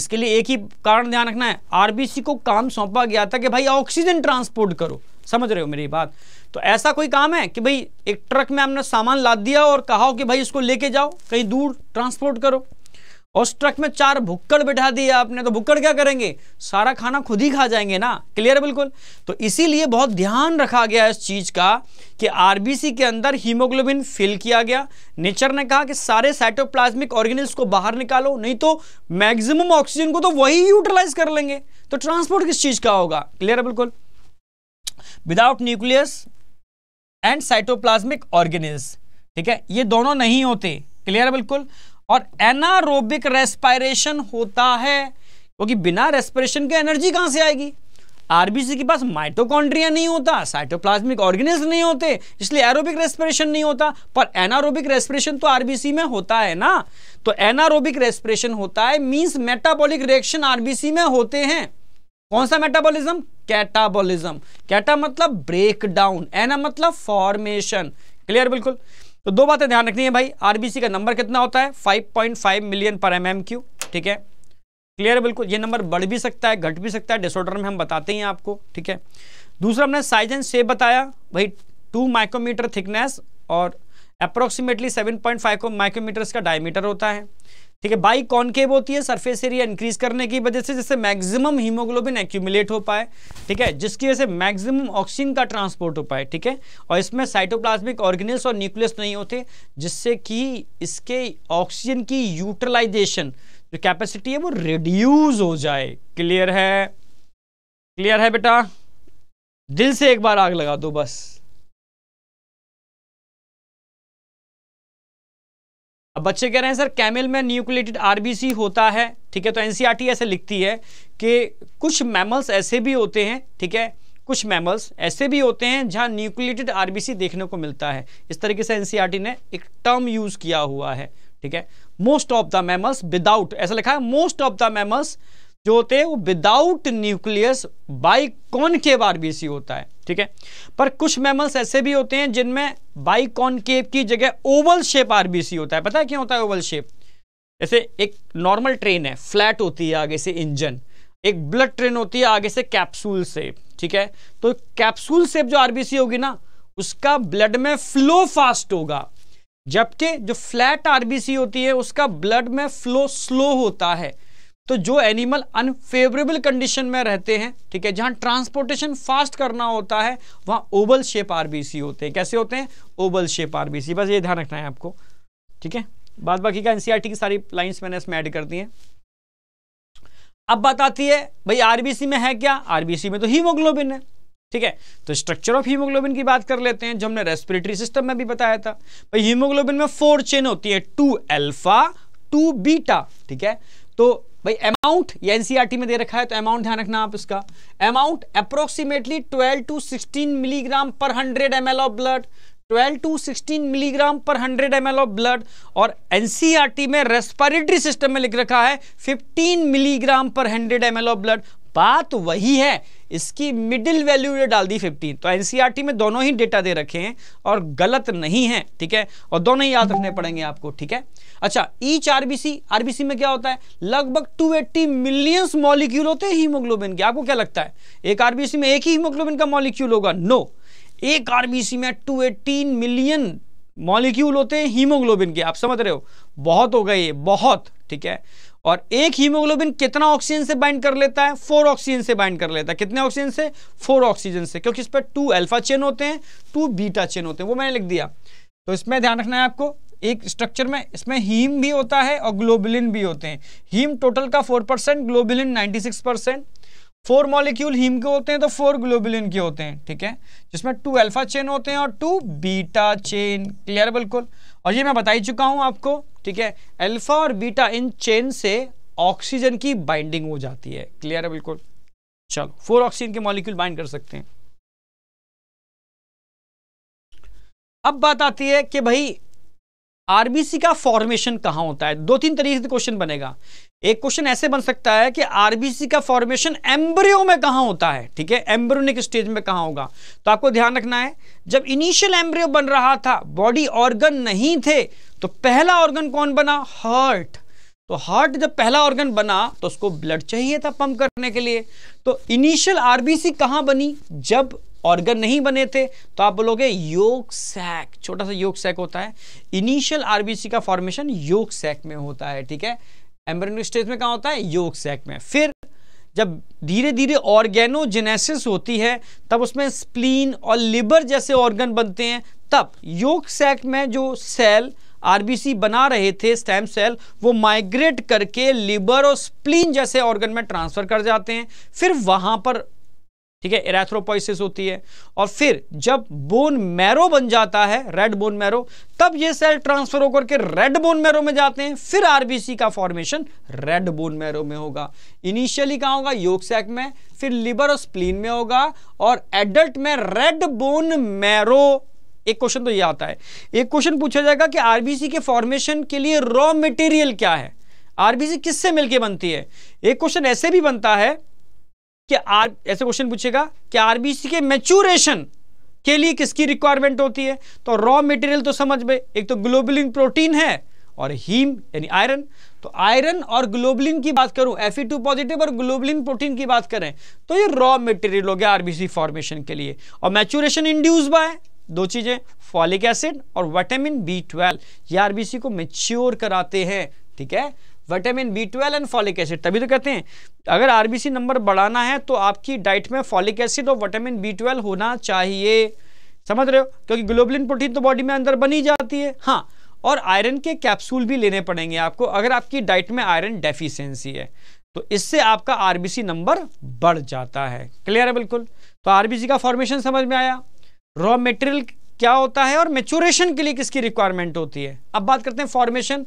इसके लिए एक ही कारण ध्यान रखना है आरबीसी को काम सौंपा गया था कि भाई ऑक्सीजन ट्रांसपोर्ट करो समझ रहे हो मेरी बात तो ऐसा कोई काम है कि भाई एक ट्रक में हमने सामान लाद दिया और कहा हो कि भाई इसको लेके जाओ कहीं दूर ट्रांसपोर्ट करो और ट्रक में चार भुक्कड़ बिठा दिए आपने तो भुक्कड़ क्या करेंगे सारा खाना खुद ही खा जाएंगे ना क्लियर है बिल्कुल तो इसीलिए बहुत ध्यान रखा गया इस चीज़ का कि आरबीसी के अंदर हीमोग्लोबिन फिल किया गया नेचर ने कहा कि सारे साइटोप्लाज्मिक ऑर्गेनिज को बाहर निकालो नहीं तो मैक्सिमम ऑक्सीजन को तो वही यूटिलाइज कर लेंगे तो ट्रांसपोर्ट किस चीज़ का होगा क्लियर है बिल्कुल without nucleus and cytoplasmic organelles ठीक है ये दोनों नहीं होते क्लियर है बिल्कुल और एनारोबिक रेस्पायरेशन होता है क्योंकि बिना रेस्पिरेशन के एनर्जी कहां से आएगी आरबीसी के पास माइटोकॉन्ड्रिया नहीं होता साइटोप्लाज्मिक ऑर्गेनिज नहीं होते इसलिए एरोबिक रेस्पिरेशन नहीं होता पर एनारोबिक रेस्पिरेशन तो आरबीसी में होता है ना तो एनारोबिक रेस्पिरेशन होता है मींस मेटाबॉलिक रिएक्शन आरबीसी में होते हैं कौन सा मेटाबॉलिज्म कैटाबॉलिज्म कैटा मतलब ब्रेक डाउन एना मतलब फॉर्मेशन क्लियर बिल्कुल तो दो बातें ध्यान रखनी है भाई आरबीसी का नंबर कितना होता है 5.5 मिलियन पर एम ठीक है क्लियर बिल्कुल ये नंबर बढ़ भी सकता है घट भी सकता है डिसऑर्डर में हम बताते हैं आपको ठीक है दूसरा हमने साइज एंड शेप बताया भाई टू माइक्रोमीटर थिकनेस और अप्रोक्सीमेटली पॉइंट फाइव माइक्रोमीटर का डायमीटर होता है ठीक है बाई कॉन्केव होती है सरफेस एरिया इंक्रीज करने की वजह से जिससे मैक्सिमम हीमोग्लोबिन एक्यूमुलेट हो पाए ठीक है जिसकी वजह से मैक्सिमम ऑक्सीजन का ट्रांसपोर्ट हो पाए ठीक है और इसमें साइटोप्लाज्मिक ऑर्गेनिल्स और न्यूक्लियस नहीं होते जिससे कि इसके ऑक्सीजन की यूटिलाइजेशन जो कैपेसिटी है वो रिड्यूज हो जाए क्लियर है क्लियर है बेटा दिल से एक बार आग लगा दो बस अब बच्चे कह रहे हैं सर कैमिल में न्यूक्लिएटेड आरबीसी होता है ठीक है तो एनसीईआरटी ऐसे लिखती है कि कुछ मैमल्स ऐसे भी होते हैं ठीक है कुछ मैमल्स ऐसे भी होते हैं जहां न्यूक्लिएटेड आरबीसी देखने को मिलता है इस तरीके से एनसीईआरटी ने एक टर्म यूज किया हुआ है ठीक है most of the mammals without ऐसा लिखा है मोस्ट ऑफ द मैमल्स जो होते हैं वो without nucleus biconcave RBC होता है ठीक है पर कुछ मैमल्स ऐसे भी होते हैं जिनमें बाइकॉनकेव की जगह ओवल शेप आरबीसी होता है पता है क्यों होता है ओवल शेप जैसे एक नॉर्मल ट्रेन है फ्लैट होती है आगे से इंजन एक ब्लड ट्रेन होती है आगे से कैप्सूल सेप ठीक है तो कैप्सूल सेप जो आरबीसी होगी ना उसका ब्लड में फ्लो फास्ट होगा जबकि जो फ्लैट आरबीसी होती है उसका ब्लड में फ्लो स्लो होता है तो जो एनिमल अनफेवरेबल कंडीशन में रहते हैं ठीक है जहां ट्रांसपोर्टेशन फास्ट करना होता है वहां ओबल शेप आरबीसी होते हैं कैसे होते हैं ओबल शेप आरबीसी बस ये ध्यान रखना है आपको ठीक है बाद बाकी का एनसीआरटी e की सारी लाइंस मैंने इसमें ऐड कर दी हैं अब बात आती है भाई आरबीसी में है क्या आरबीसी में तो हीमोग्लोबिन है ठीक है तो स्ट्रक्चर ऑफ हीमोग्लोबिन की बात कर लेते हैं जो हमने रेस्पिरेटरी सिस्टम में भी बताया था भाई हीमोग्लोबिन में फोर चेन होती है टू एल्फा टू बीटा ठीक है तो भाई अमाउंट ये एनसीईआरटी में दे रखा है तो अमाउंट ध्यान रखना आप इसका amount approximately 12 to 16 milligram per 100 M of blood 12 to 16 milligram per 100 M of blood और एनसीईआरटी e में रेस्पिरेटरी सिस्टम में लिख रखा है 15 milligram per 100 M of blood बात वही है इसकी मिडिल वैल्यू ये डाल दी 15 तो एनसीईआरटी e में दोनों ही डेटा दे रखे हैं और गलत नहीं है ठीक है और दोनों ही याद रखने पड़ेंगे आपको ठीक है अच्छा ईच आरबीसी आरबीसी में क्या होता है लगभग 280 मिलियंस मॉलिक्यूल होते हैं हीमोग्लोबिन के आपको क्या लगता है एक आरबीसी में एक ही हीमोग्लोबिन का मॉलिक्यूल होगा नो एक आरबीसी में टू मिलियन मॉलिक्यूल होते हैं हीमोग्लोबिन के आप समझ रहे हो बहुत हो गए बहुत ठीक है और एक हीमोग्लोबिन कितना ऑक्सीजन से बाइंड कर लेता है फोर ऑक्सीजन से बाइंड कर लेता है कितने ऑक्सीजन से फोर ऑक्सीजन से क्योंकि इस पर टू अल्फा चेन होते हैं टू बीटा चेन होते हैं वो मैंने लिख दिया तो इसमें ध्यान रखना है आपको एक स्ट्रक्चर में इसमें हीम भी होता है और ग्लोबिलिन भी होते हैं हीम टोटल का four percent globulin ninety six percent four molecule haem के होते हैं तो फोर ग्लोबिलिन के होते हैं ठीक है जिसमें टू अल्फा चेन होते हैं और टू बीटा चेन क्लियर बिल्कुल और ये मैं बता ही चुका हूं आपको ठीक है अल्फा और बीटा इन चेन से ऑक्सीजन की बाइंडिंग हो जाती है क्लियर है बिल्कुल चलो फोर ऑक्सीजन के मॉलिक्यूल बाइंड कर सकते हैं अब बात आती है कि भाई आरबीसी का फॉर्मेशन कहां होता है दो तीन तरीके से क्वेश्चन बनेगा एक क्वेश्चन ऐसे बन सकता है कि आरबीसी का फॉर्मेशन एम्ब्रियो में कहा होता है ठीक है एम्ब्रोनिक स्टेज में कहा होगा तो आपको ध्यान रखना है जब इनिशियल एम्ब्रियो बन रहा था बॉडी ऑर्गन नहीं थे तो पहला ऑर्गन कौन बना हार्ट तो हार्ट जब पहला ऑर्गन बना तो उसको ब्लड चाहिए था पंप करने के लिए तो इनिशियल आरबीसी कहां बनी जब ऑर्गन नहीं बने थे तो आप बोलोगे योग सैक छोटा सा योग सैक होता है इनिशियल आरबीसी का फॉर्मेशन योग सैक में होता है ठीक है एम्ब्रियोनिक स्टेज में कहा होता है योग सैक में फिर जब धीरे धीरे ऑर्गेनोजेनेसिस होती है तब उसमें स्प्लीन और लिबर जैसे ऑर्गन बनते हैं तब योग सैक में जो सेल आरबीसी बना रहे थे स्टेम सेल वो माइग्रेट करके लिबर और स्प्लीन जैसे ऑर्गन में ट्रांसफ़र कर जाते हैं फिर वहाँ पर ठीक है एरेथ्रोपोइसिस होती है और फिर जब बोन मैरो बन जाता है रेड बोन मैरो तब ये सेल ट्रांसफर होकर के रेड बोन मैरो में जाते हैं फिर आरबीसी का फॉर्मेशन रेड बोन मैरो में होगा इनिशियली कहा होगा योग सेक में फिर लिबर और स्प्लीन में होगा और एडल्ट में रेड बोन मैरो एक क्वेश्चन तो ये आता है एक क्वेश्चन पूछा जाएगा कि आरबीसी के फॉर्मेशन के लिए रॉ मटेरियल क्या है आरबीसी किससे मिलके बनती है एक क्वेश्चन ऐसे भी बनता है कि आर ऐसे क्वेश्चन पूछेगा कि आरबीसी के मैच्यूरेशन के लिए किसकी रिक्वायरमेंट होती है तो रॉ मटेरियल तो समझ में एक तो ग्लोबलिन प्रोटीन है और हीम यानी आयरन तो आयरन और ग्लोबलिन की बात करूं एफ पॉजिटिव e और ग्लोबलिन प्रोटीन की बात करें तो ये रॉ मटेरियल हो गया आरबीसी फॉर्मेशन के लिए और मैच्यूरेशन इंड्यूस बाय दो चीजें फॉलिक एसिड और वाइटामिन बी ट्वेल्व ये आरबीसी को मेच्योर कराते हैं ठीक है vitamin B twelve and folic acid तभी तो कहते हैं अगर आरबीसी नंबर बढ़ाना है तो आपकी डाइट में फॉलिक एसिड और विटामिन बी ट्वेल्व होना चाहिए समझ रहे हो क्योंकि ग्लोबलिन प्रोटीन तो बॉडी में अंदर बनी जाती है हाँ और आयरन के कैप्सूल भी लेने पड़ेंगे आपको अगर आपकी डाइट में आयरन डेफिशिएंसी है तो इससे आपका आरबीसी नंबर बढ़ जाता है क्लियर है बिल्कुल तो आरबीसी का फॉर्मेशन समझ में आया रॉ मटेरियल क्या होता है और मेच्योरेशन के लिए किसकी रिक्वायरमेंट होती है अब बात करते हैं फॉर्मेशन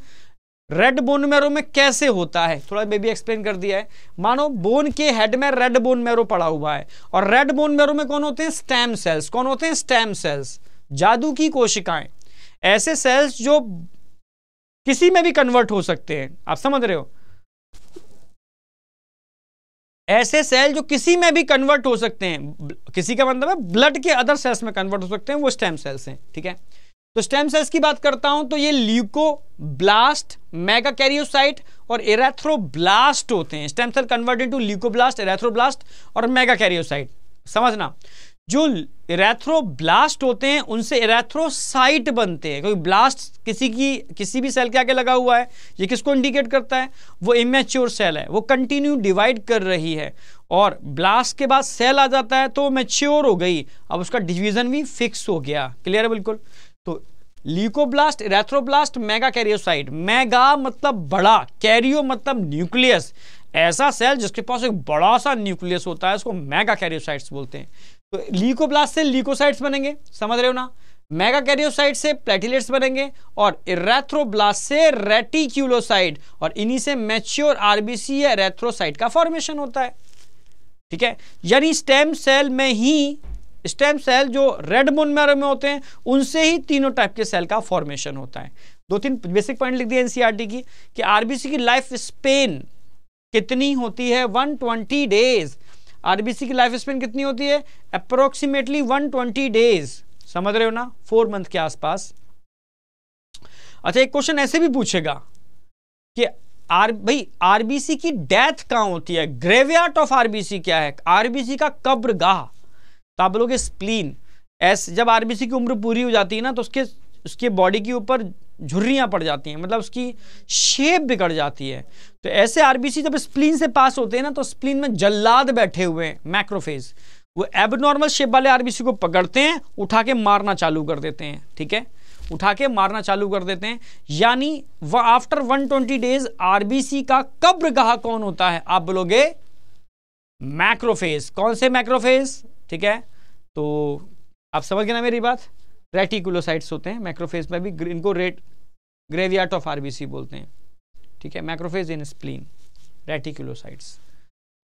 रेड बोन मैरो में कैसे होता है थोड़ा बेबी एक्सप्लेन कर दिया है मानो बोन के हेड में रेड बोन मैरो पड़ा हुआ है और रेड बोन मैरो में कौन होते हैं स्टेम सेल्स कौन होते हैं स्टेम सेल्स जादू की कोशिकाएं ऐसे सेल्स जो किसी में भी कन्वर्ट हो सकते हैं आप समझ रहे हो ऐसे सेल जो किसी में भी कन्वर्ट हो सकते हैं किसी का मतलब है ब्लड के अदर सेल्स में कन्वर्ट हो सकते हैं वो स्टेम सेल्स हैं ठीक है तो स्टेम सेल्स की बात करता हूं तो ये ल्यूकोब्लास्ट मेगा कैरियोसाइट और एरेथ्रोब्लास्ट होते हैं stem cell convert into leucoblast erythroblast और मेगा कैरियोसाइट समझना जो एरेथ्रोब्लास्ट होते हैं उनसे एरेथ्रोसाइट बनते हैं क्योंकि ब्लास्ट किसी की किसी भी सेल के आगे लगा हुआ है ये किसको इंडिकेट करता है वो इमेच्योर सेल है वो कंटिन्यू डिवाइड कर रही है और ब्लास्ट के बाद सेल आ जाता है तो मेच्योर हो गई अब उसका डिवीजन भी फिक्स हो गया क्लियर है बिल्कुल तो leucoblast erythroblast megakaryocyte mega मतलब बड़ा कैरियो मतलब न्यूक्लियस ऐसा सेल जिसके पास एक बड़ा सा न्यूक्लियस होता है उसको मेगा कैरियोसाइट्स बोलते हैं तो लीकोब्लास्ट से लीकोसाइट्स बनेंगे समझ रहे हो ना मेगा कैरियोसाइट से प्लेटिलेट्स बनेंगे और रेथ्रोब्लास्ट से रेटिक्यूलोसाइट और इन्हीं से मैच्योर आरबीसी या रेथ्रोसाइट का फॉर्मेशन होता है ठीक है यानी स्टेम सेल में ही स्टेम सेल जो रेड बोन मैरो में होते हैं उनसे ही तीनों टाइप के सेल का फॉर्मेशन होता है दो तीन बेसिक पॉइंट लिख दिया एनसीआरटी e की कि आरबीसी की लाइफ स्पेन कितनी होती है 120 डेज आरबीसी की लाइफ स्पेन कितनी होती है अप्रोक्सीमेटली 120 डेज समझ रहे हो ना फोर मंथ के आसपास अच्छा एक क्वेश्चन ऐसे भी पूछेगा कि आर भाई आरबीसी की डेथ कहां होती है ग्रेवयार्ड ऑफ आरबीसी क्या है आरबीसी का कब्रगाह तो आप बोलोगे स्प्लीन एस जब आरबीसी की उम्र पूरी हो जाती है ना तो उसके उसके बॉडी के ऊपर झुर्रियाँ पड़ जाती हैं मतलब उसकी शेप बिगड़ जाती है तो ऐसे आरबीसी जब स्प्लीन से पास होते हैं ना तो स्प्लीन में जल्लाद बैठे हुए हैं मैक्रोफेज वो एबनॉर्मल शेप वाले आरबीसी को पकड़ते हैं उठा के मारना चालू कर देते हैं ठीक है उठा के मारना चालू कर देते हैं यानी वह आफ्टर 120 डेज आरबीसी का कब्र कहा कौन होता है आप बोलोगे मैक्रोफेज कौन से मैक्रोफेज ठीक है तो आप समझ गए ना मेरी बात रेटिकुलोसाइट्स होते हैं मैक्रोफेज में भी इनको रेट ग्रेवियार्ट ऑफ आरबीसी बोलते हैं ठीक है मैक्रोफेज इन स्प्लीन रेटिकुलोसाइट्स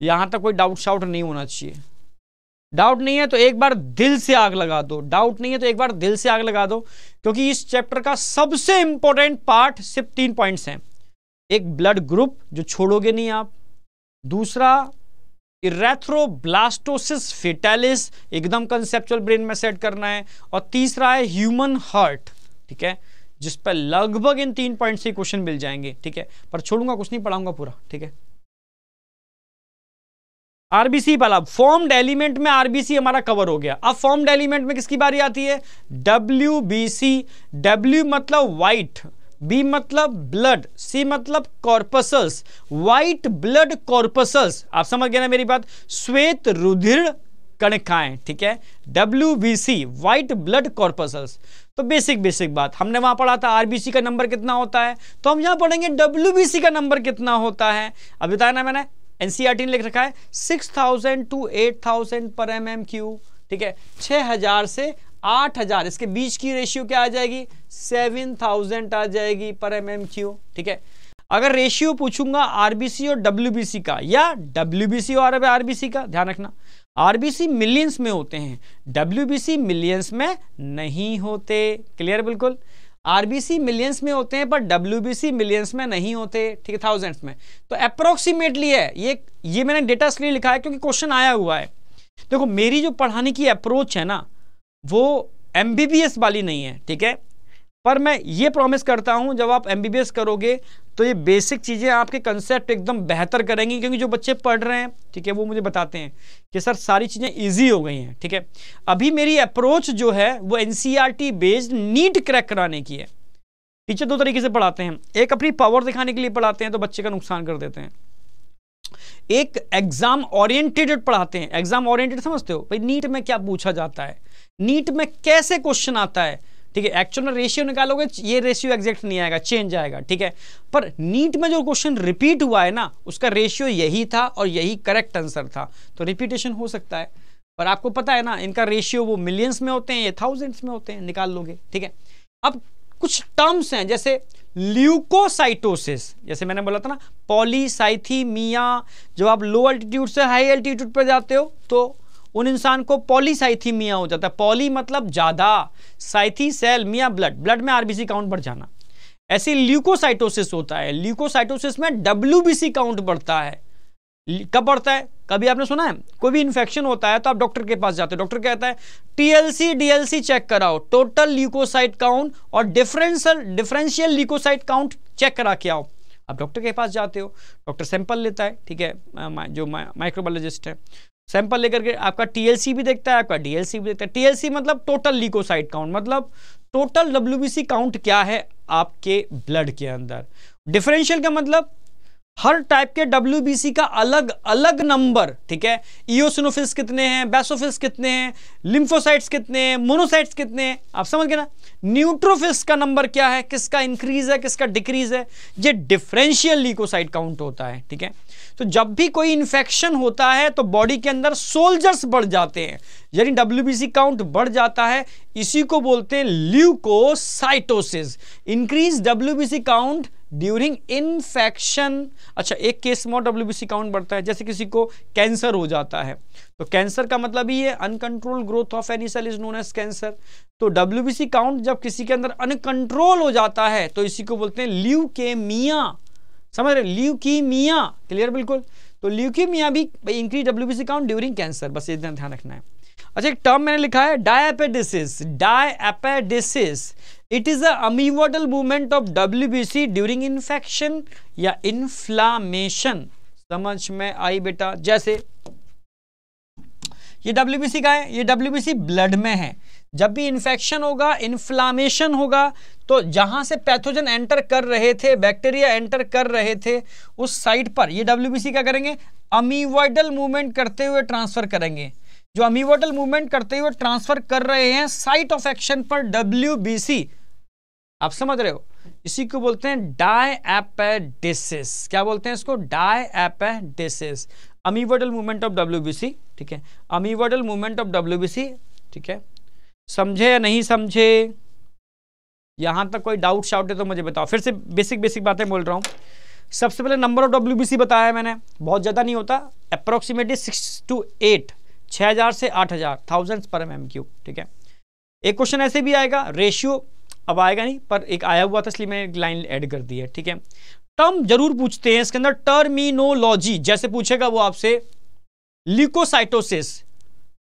यहाँ तक कोई डाउट शाउट नहीं होना चाहिए डाउट नहीं है तो एक बार दिल से आग लगा दो डाउट नहीं है तो एक बार दिल से आग लगा दो क्योंकि इस चैप्टर का सबसे इंपॉर्टेंट पार्ट सिर्फ तीन पॉइंट्स हैं एक ब्लड ग्रुप जो छोड़ोगे नहीं आप दूसरा कि रेथ्रोब्लास्टोसिस फिटेलिस एकदम कंसेप्चुअल ब्रेन में सेट करना है और तीसरा है ह्यूमन हार्ट ठीक है जिस पर लगभग इन तीन पॉइंट से क्वेश्चन मिल जाएंगे ठीक है पर छोड़ूंगा कुछ नहीं पढ़ाऊंगा पूरा ठीक है आरबीसी वाला फॉर्म्ड एलिमेंट में आरबीसी हमारा कवर हो गया अब फॉर्म्ड एलिमेंट में किसकी बारी आती है डब्ल्यू बी सी डब्ल्यू मतलब व्हाइट बी मतलब ब्लड सी मतलब कॉर्पसल्स व्हाइट ब्लड कॉर्पसल्स आप समझ गए ना मेरी बात श्वेत रुधिर कणिकाएं ठीक है W B C white blood corpuscles तो बेसिक बेसिक बात हमने वहां पढ़ा था आरबीसी का नंबर कितना होता है तो हम यहां पढ़ेंगे डब्ल्यू बी सी का नंबर कितना होता है अब बताया ना मैंने एनसीईआरटी ने e लिख रखा है six thousand to eight thousand per M M Q ठीक है हजार से आठ हजार इसके बीच की रेशियो क्या आ जाएगी सेवन थाउजेंड आ जाएगी पर एम एम क्यू ठीक है अगर रेशियो पूछूंगा आरबीसी और डब्ल्यूबीसी का या डब्ल्यूबीसी और आरबीसी का ध्यान रखना आरबीसी मिलियंस में होते हैं डब्ल्यूबीसी मिलियंस में नहीं होते क्लियर बिल्कुल आरबीसी मिलियंस में होते हैं पर डब्ल्यूबीसी मिलियंस में नहीं होते ठीक है थाउजेंड्स में तो अप्रोक्सीमेटली है ये ये मैंने डेटा इसलिए लिखा है क्योंकि क्वेश्चन आया हुआ है देखो मेरी जो पढ़ाने की अप्रोच है ना वो एम वाली नहीं है ठीक है पर मैं ये प्रॉमिस करता हूँ जब आप एम करोगे तो ये बेसिक चीज़ें आपके कंसेप्ट एकदम बेहतर करेंगी क्योंकि जो बच्चे पढ़ रहे हैं ठीक है वो मुझे बताते हैं कि सर सारी चीज़ें इजी हो गई हैं ठीक है अभी मेरी अप्रोच जो है वो N based e NEET crack कराने की है टीचर दो तरीके से पढ़ाते हैं एक अपनी पावर दिखाने के लिए पढ़ाते हैं तो बच्चे का नुकसान कर देते हैं एक एग्जाम ओरिएंटेड पढ़ाते हैं एग्जाम ओरिएंटेड समझते हो भाई नीट में क्या पूछा जाता है नीट में कैसे क्वेश्चन आता है ठीक है एक्चुअल में रेशियो निकालोगे ये रेशियो एग्जैक्ट नहीं आएगा चेंज आएगा ठीक है पर नीट में जो क्वेश्चन रिपीट हुआ है ना उसका रेशियो यही था और यही करेक्ट आंसर था तो रिपीटेशन हो सकता है पर आपको पता है ना इनका रेशियो वो मिलियंस में होते हैं ये थाउजेंड्स में होते हैं निकाल लोगे ठीक है अब कुछ टर्म्स हैं जैसे ल्यूकोसाइटोसिस जैसे मैंने बोला था ना पॉलीसाइथीमिया जब आप लो अल्टीट्यूड से हाई अल्टीट्यूड पर जाते हो तो उन इंसान को पॉलीसाइथीमिया हो जाता है पॉली मतलब ज़्यादा cythe cell mia blood blood में आरबीसी काउंट बढ़ जाना ऐसी ल्यूकोसाइटोसिस होता है ल्यूकोसाइटोसिस में डब्ल्यूबीसी काउंट बढ़ता है कब बढ़ता है कभी आपने सुना है कोई भी इन्फेक्शन होता है तो आप डॉक्टर के पास जाते हो डॉक्टर कहता है टीएलसी डीएलसी चेक कराओ टोटल ल्यूकोसाइट काउंट और differential differential leucocyte count check करा के आओ आप डॉक्टर के पास जाते हो डॉक्टर सैंपल लेता है ठीक है जो माइक्रोबायोलॉजिस्ट है सैंपल लेकर के आपका टीएलसी भी देखता है आपका डीएलसी भी देखता है टीएलसी मतलब टोटल लीकोसाइट काउंट मतलब टोटल डब्ल्यू काउंट क्या है आपके ब्लड के अंदर डिफरेंशियल का मतलब हर टाइप के डब्ल्यू का अलग अलग नंबर ठीक है ईओसिनोफिल्स कितने हैं बैसोफिल्स कितने हैं लिम्फोसाइट्स कितने हैं मोनोसाइट्स कितने हैं आप समझ गए ना न्यूट्रोफिल्स का नंबर क्या है किसका इंक्रीज है किसका डिक्रीज है ये डिफरेंशियल लीकोसाइट काउंट होता है ठीक है तो जब भी कोई इन्फेक्शन होता है तो बॉडी के अंदर सोल्जर्स बढ़ जाते हैं यानी डब्ल्यू काउंट बढ़ जाता है इसी को बोलते हैं leucocytosis increase W count during infection अच्छा एक केस में डब्ल्यू काउंट बढ़ता है जैसे किसी को कैंसर हो जाता है तो कैंसर का मतलब ही है uncontrol growth of any cell is known as cancer तो डब्ल्यू काउंट जब किसी के अंदर अनकंट्रोल हो जाता है तो इसी को बोलते हैं ल्यूकेमिया समझ रहे ल्यूकीमिया क्लियर बिल्कुल तो ल्यूकीमिया भी भाई increase W B C count during cancer बस इतना ध्यान रखना है अच्छा एक टर्म मैंने लिखा है डायपेडिसिस डायपेडिसिस इट इज अमीवोडल movement of W B C during infection या इन्फ्लामेशन समझ में आई बेटा जैसे ये डब्ल्यू बी सी का है ये डब्ल्यू बी सी ब्लड में है जब भी इन्फेक्शन होगा इन्फ्लामेशन होगा तो जहाँ से पैथोजन एंटर कर रहे थे बैक्टीरिया एंटर कर रहे थे उस साइट पर ये डब्ल्यू क्या करेंगे अमीवाइडल मूवमेंट करते हुए ट्रांसफ़र करेंगे जो अमीवाइडल मूवमेंट करते हुए ट्रांसफ़र कर रहे हैं साइट ऑफ एक्शन पर डब्ल्यू आप समझ रहे हो इसी को बोलते हैं डायपेडिसिस क्या बोलते हैं इसको डायपेडिसिस अमीवाइडल मूवमेंट ऑफ डब्ल्यू ठीक है अमीवाइडल मूवमेंट ऑफ डब्ल्यू ठीक है समझे या नहीं समझे यहां तक कोई डाउट शाउट है तो मुझे बताओ फिर से बेसिक बेसिक बातें बोल रहा हूं सबसे पहले नंबर ऑफ डब्ल्यू बताया मैंने बहुत ज़्यादा नहीं होता अप्रोक्सीमेटली सिक्स टू एट छह हज़ार से आठ हज़ार थाउजेंड पर एम क्यू ठीक है एक क्वेश्चन ऐसे भी आएगा रेशियो अब आएगा नहीं पर एक आया हुआ था इसलिए मैंने लाइन ऐड कर दी है ठीक है टर्म जरूर पूछते हैं इसके अंदर टर्मिनोलॉजी जैसे पूछेगा वो आपसे लिकोसाइटोसिस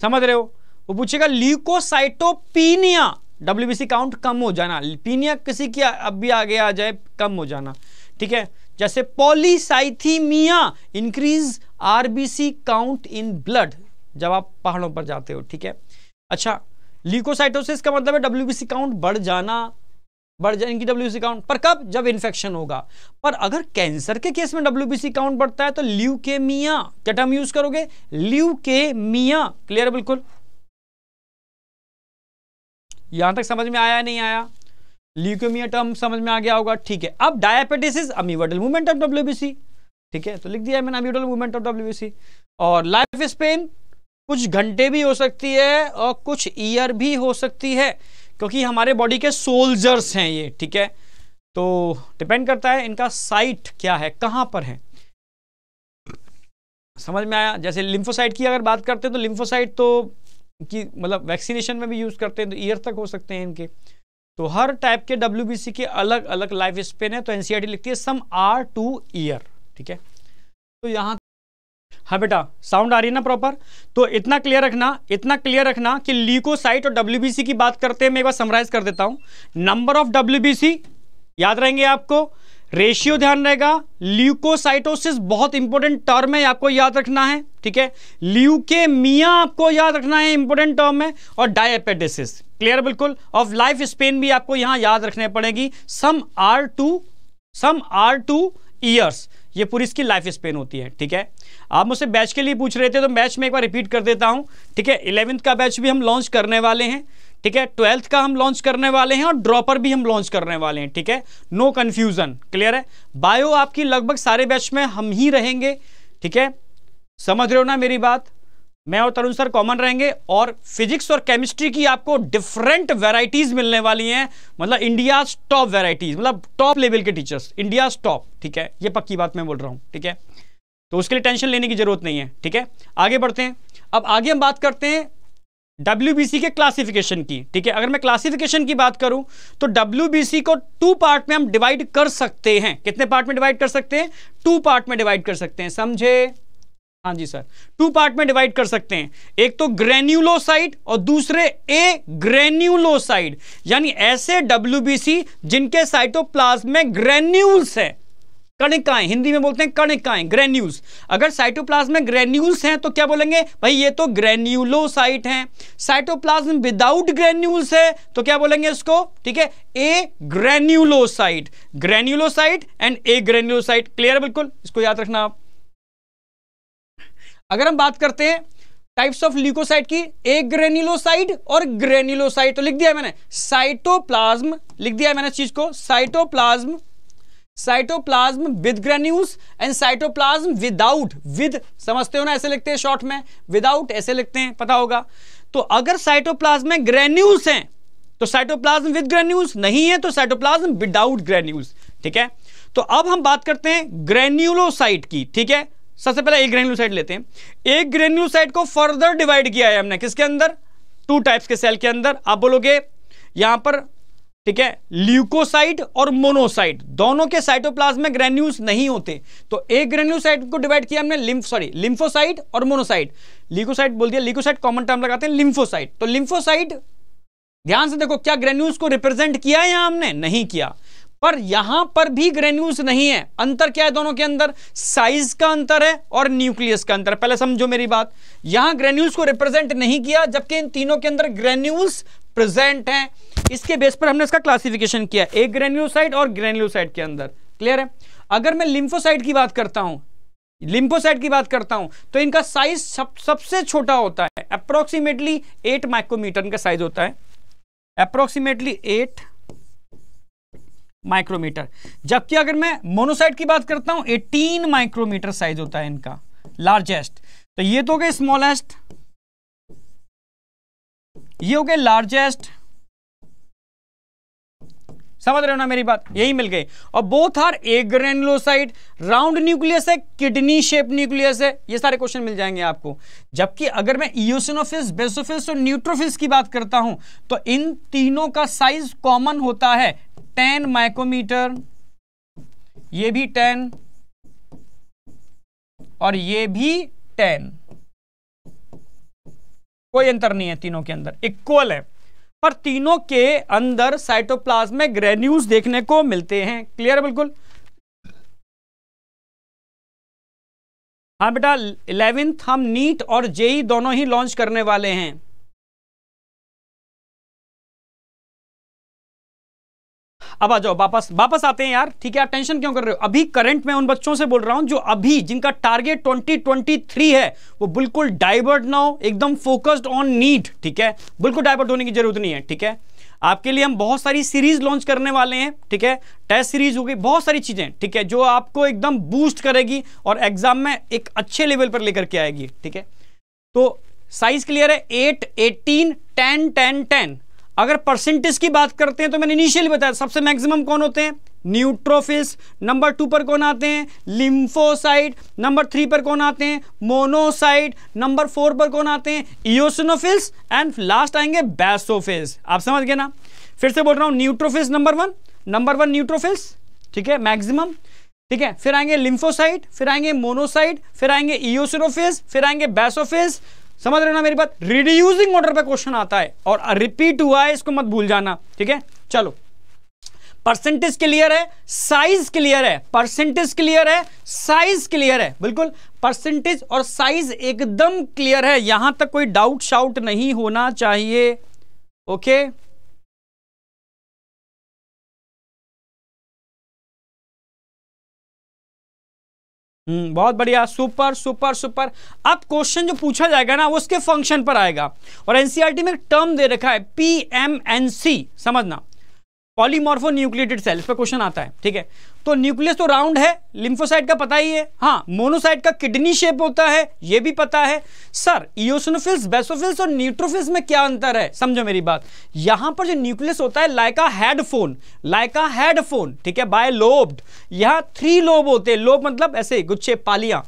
समझ रहे हो वो पूछेगा ल्यूकोसाइटोपीनिया डब्ल्यूबीसी काउंट कम हो जाना पीनिया किसी की अब भी आगे आ जाए कम हो जाना ठीक है जैसे polycythemia increase RBC count in blood जब आप पहाड़ों पर जाते हो ठीक है अच्छा ल्यूकोसाइटोसिस का मतलब है डब्ल्यूबीसी काउंट बढ़ जाना बढ़ जाए इनकी डब्ल्यूबीसी काउंट पर कब जब इन्फेक्शन होगा पर अगर कैंसर के केस में डब्ल्यूबीसी काउंट बढ़ता है तो ल्यूकेमिया क्या टर्म यूज करोगे ल्यूकेमिया क्लियर बिल्कुल यहां तक समझ में आया नहीं आया ल्यूकोमिया टर्म समझ में आ गया होगा ठीक है अब डायबिटिस अमीवडल मूवमेंट ऑफ डब्ल्यू ठीक है तो लिख दिया मैंने अमीवडल मूवमेंट ऑफ डब्ल्यू और लाइफ स्पेन कुछ घंटे भी हो सकती है और कुछ ईयर भी हो सकती है क्योंकि हमारे बॉडी के सोल्जर्स हैं ये ठीक है तो डिपेंड करता है इनका साइट क्या है कहां पर है समझ में आया जैसे लिम्फोसाइट की अगर बात करते हैं तो लिम्फोसाइट तो कि मतलब वैक्सीनेशन में भी यूज़ करते हैं तो ईयर तक हो सकते हैं इनके तो हर टाइप के डब्ल्यू के अलग अलग लाइफ स्पेन है तो एनसीईआरटी e लिखती है सम आर टू ईयर ठीक है तो यहाँ हाँ बेटा साउंड आ रही है ना प्रॉपर तो इतना क्लियर रखना इतना क्लियर रखना कि लीकोसाइट और डब्ल्यू की बात करते हैं मैं एक बार समराइज कर देता हूँ नंबर ऑफ डब्ल्यू याद रहेंगे आपको रेशियो ध्यान रहेगा ल्यूकोसाइटोसिस बहुत इंपॉर्टेंट टर्म है आपको याद रखना है ठीक है ल्यूकेमिया आपको याद रखना है इंपॉर्टेंट टर्म है और डायपेडिस क्लियर बिल्कुल ऑफ लाइफ स्पेन भी आपको यहां याद रखने पड़ेगी some are two some are two years ये पूरी इसकी लाइफ स्पेन होती है ठीक है आप मुझसे बैच के लिए पूछ रहे थे तो बैच में एक बार रिपीट कर देता हूं ठीक है इलेवंथ का बैच भी हम लॉन्च करने वाले हैं ठीक है ट्वेल्थ का हम लॉन्च करने वाले हैं और ड्रॉपर भी हम लॉन्च करने वाले हैं ठीक है नो कन्फ्यूजन क्लियर है बायो आपकी लगभग सारे बैच में हम ही रहेंगे ठीक है समझ रहे हो ना मेरी बात मैं और तरुण सर कॉमन रहेंगे और फिजिक्स और केमिस्ट्री की आपको डिफरेंट वेराइटीज मिलने वाली हैं मतलब इंडिया टॉप वेराइटीज मतलब टॉप लेवल के टीचर्स इंडिया टॉप ठीक है ये पक्की बात मैं बोल रहा हूँ ठीक है तो उसके लिए टेंशन लेने की जरूरत नहीं है ठीक है आगे बढ़ते हैं अब आगे हम बात करते हैं डब्ल्यू के क्लासिफिकेशन की ठीक है अगर मैं क्लासिफिकेशन की बात करूं तो डब्ल्यू को टू पार्ट में हम डिवाइड कर सकते हैं कितने पार्ट में डिवाइड कर सकते हैं टू पार्ट में डिवाइड कर सकते हैं समझे हाँ जी सर टू पार्ट में डिवाइड कर सकते हैं एक तो ग्रेन्यूलोसाइड और दूसरे ए ग्रेन्यूलोसाइड यानी ऐसे डब्ल्यू जिनके साइटोप्लाज्म में ग्रेन्यूल्स है कणिकाएं हिंदी में बोलते हैं कणिकाएं ग्रेन्यूल्स अगर साइटोप्लाज्म में ग्रेन्यूल्स हैं तो क्या बोलेंगे भाई ये तो ग्रेन्यूलोसाइट हैं साइटोप्लाज्म विदाउट ग्रेन्यूल्स है तो क्या बोलेंगे इसको ठीक है agranulocyte granulocyte and agranulocyte clear बिल्कुल इसको याद रखना आप अगर हम बात करते हैं टाइप्स ऑफ ल्यूकोसाइट की ए ग्रेन्यूलोसाइट और ग्रेन्यूलोसाइट तो लिख दिया मैंने साइटोप्लाज्म लिख दिया मैंने चीज को cytoplasm cytoplasm with granules and cytoplasm without with समझते हो ना ऐसे लिखते हैं शॉर्ट में विदाउट ऐसे लिखते हैं पता होगा तो अगर साइटोप्लाज्म में ग्रेन्यूल्स हैं तो साइटोप्लाज्म विद ग्रेन्यूल्स नहीं है तो साइटोप्लाज्म विदाउट ग्रेन्यूल्स ठीक है तो अब हम बात करते हैं ग्रेन्यूलोसाइट की ठीक है सबसे पहले एक ग्रेन्यूलोसाइट लेते हैं एक ग्रेन्यूलोसाइट को फर्दर डिवाइड किया है हमने किसके अंदर टू टाइप्स के सेल के अंदर आप बोलोगे यहां पर ठीक है ल्यूकोसाइट और मोनोसाइट दोनों के साइटोप्लाज्म में ग्रेन्यूल्स नहीं होते तो एक ग्रेन्यूसाइट को डिवाइड किया हमने लिम्फ सॉरी लिम्फोसाइट और मोनोसाइट ल्यूकोसाइट बोल दिया ल्यूकोसाइट कॉमन टर्म लगाते हैं लिम्फोसाइट तो लिम्फोसाइट ध्यान से देखो क्या ग्रेन्यूल्स को रिप्रेजेंट किया है हमने नहीं किया पर यहां पर भी ग्रेन्यूल्स नहीं है अंतर क्या है दोनों के अंदर साइज का अंतर है और न्यूक्लियस का अंतर पहले समझो मेरी बात यहां ग्रेन्यूल्स को रिप्रेजेंट नहीं किया जबकि इन तीनों के अंदर ग्रेन्यूल्स प्रेजेंट हैं इसके बेस पर हमने इसका क्लासिफिकेशन किया एक ग्रेन्यूसाइट और ग्रेन्यूसाइट के अंदर क्लियर है अगर मैं लिम्फोसाइट की बात करता हूं लिम्फोसाइट की बात करता हूं तो इनका साइज सब सबसे छोटा होता है अप्रोक्सीमेटली एट माइक्रोमीटर का साइज होता है अप्रोक्सीमेटली एट माइक्रोमीटर जबकि अगर मैं मोनोसाइट की बात करता हूं एटीन माइक्रोमीटर साइज होता है इनका लार्जेस्ट तो ये तो हो गए स्मॉलेस्ट ये हो गए लार्जेस्ट समझ रहे हो ना मेरी बात यही मिल गई और both are agranulocyte round nucleus है किडनी शेप न्यूक्लियस है ये सारे क्वेश्चन मिल जाएंगे आपको जबकि अगर मैं इोसिनोफिस बेसोफिस और न्यूट्रोफिस की बात करता हूं तो इन तीनों का साइज कॉमन होता है टेन माइक्रोमीटर ये भी टेन और ये भी टेन कोई अंतर नहीं है तीनों के अंदर इक्वल है पर तीनों के अंदर में ग्रेन्यूज देखने को मिलते हैं क्लियर बिल्कुल हाँ बेटा इलेवेंथ हम नीट और जेई दोनों ही लॉन्च करने वाले हैं अब आ जाओ वापस वापस आते हैं यार ठीक है यार टेंशन क्यों कर रहे हो अभी करंट में उन बच्चों से बोल रहा हूं जो अभी जिनका टारगेट 2023 है वो बिल्कुल डाइवर्ट ना हो एकदम फोकस्ड ऑन नीड ठीक है बिल्कुल डाइवर्ट होने की जरूरत नहीं है ठीक है आपके लिए हम बहुत सारी सीरीज लॉन्च करने वाले हैं ठीक है टेस्ट सीरीज हो गई बहुत सारी चीजें ठीक है जो आपको एकदम बूस्ट करेगी और एग्जाम में एक अच्छे लेवल पर लेकर के आएगी ठीक है तो साइज क्लियर है eight eighteen ten ten ten अगर परसेंटेज की बात करते हैं तो मैंने इनिशियली बताया सबसे मैक्सिमम कौन होते हैं न्यूट्रोफिस नंबर टू पर कौन आते हैं लिम्फोसाइट नंबर थ्री पर कौन आते हैं मोनोसाइट नंबर फोर पर कौन आते हैं इोसिनोफिल्स एंड लास्ट आएंगे बैसोफिस आप समझ गए ना फिर से बोल रहा हूँ neutrophils number one number one neutrophils ठीक है मैक्सिमम ठीक है फिर आएंगे लिम्फोसाइट फिर आएंगे मोनोसाइट फिर आएंगे इोसिनोफिस फिर आएंगे बैसोफिस समझ रहे ना मेरी बात रिड्यूसिंग ऑर्डर पे क्वेश्चन आता है और रिपीट हुआ है इसको मत भूल जाना ठीक है चलो परसेंटेज क्लियर है साइज क्लियर है परसेंटेज क्लियर है साइज क्लियर है बिल्कुल परसेंटेज और साइज एकदम क्लियर है यहां तक कोई डाउट शाउट नहीं होना चाहिए ओके okay? हम्म बहुत बढ़िया सुपर सुपर सुपर अब क्वेश्चन जो पूछा जाएगा ना वो उसके फंक्शन पर आएगा और एनसीईआरटी e में एक टर्म दे रखा है पीएमएनसी समझना पॉलीमॉर्फो न्यूक्लिएटेड सेल्स पर क्वेश्चन आता है ठीक है तो न्यूक्लियस तो राउंड है लिम्फोसाइट का पता ही है हाँ मोनोसाइट का किडनी शेप होता है ये भी पता है सर इोसनोफिल्स बेसोफिल्स और न्यूट्रोफिल्स में क्या अंतर है समझो मेरी बात यहां पर जो न्यूक्लियस होता है लाइका हेडफोन लाइका हेडफोन ठीक है बाय लोब्ड यहां थ्री लोब होते हैं लोब मतलब ऐसे गुच्छे पालियां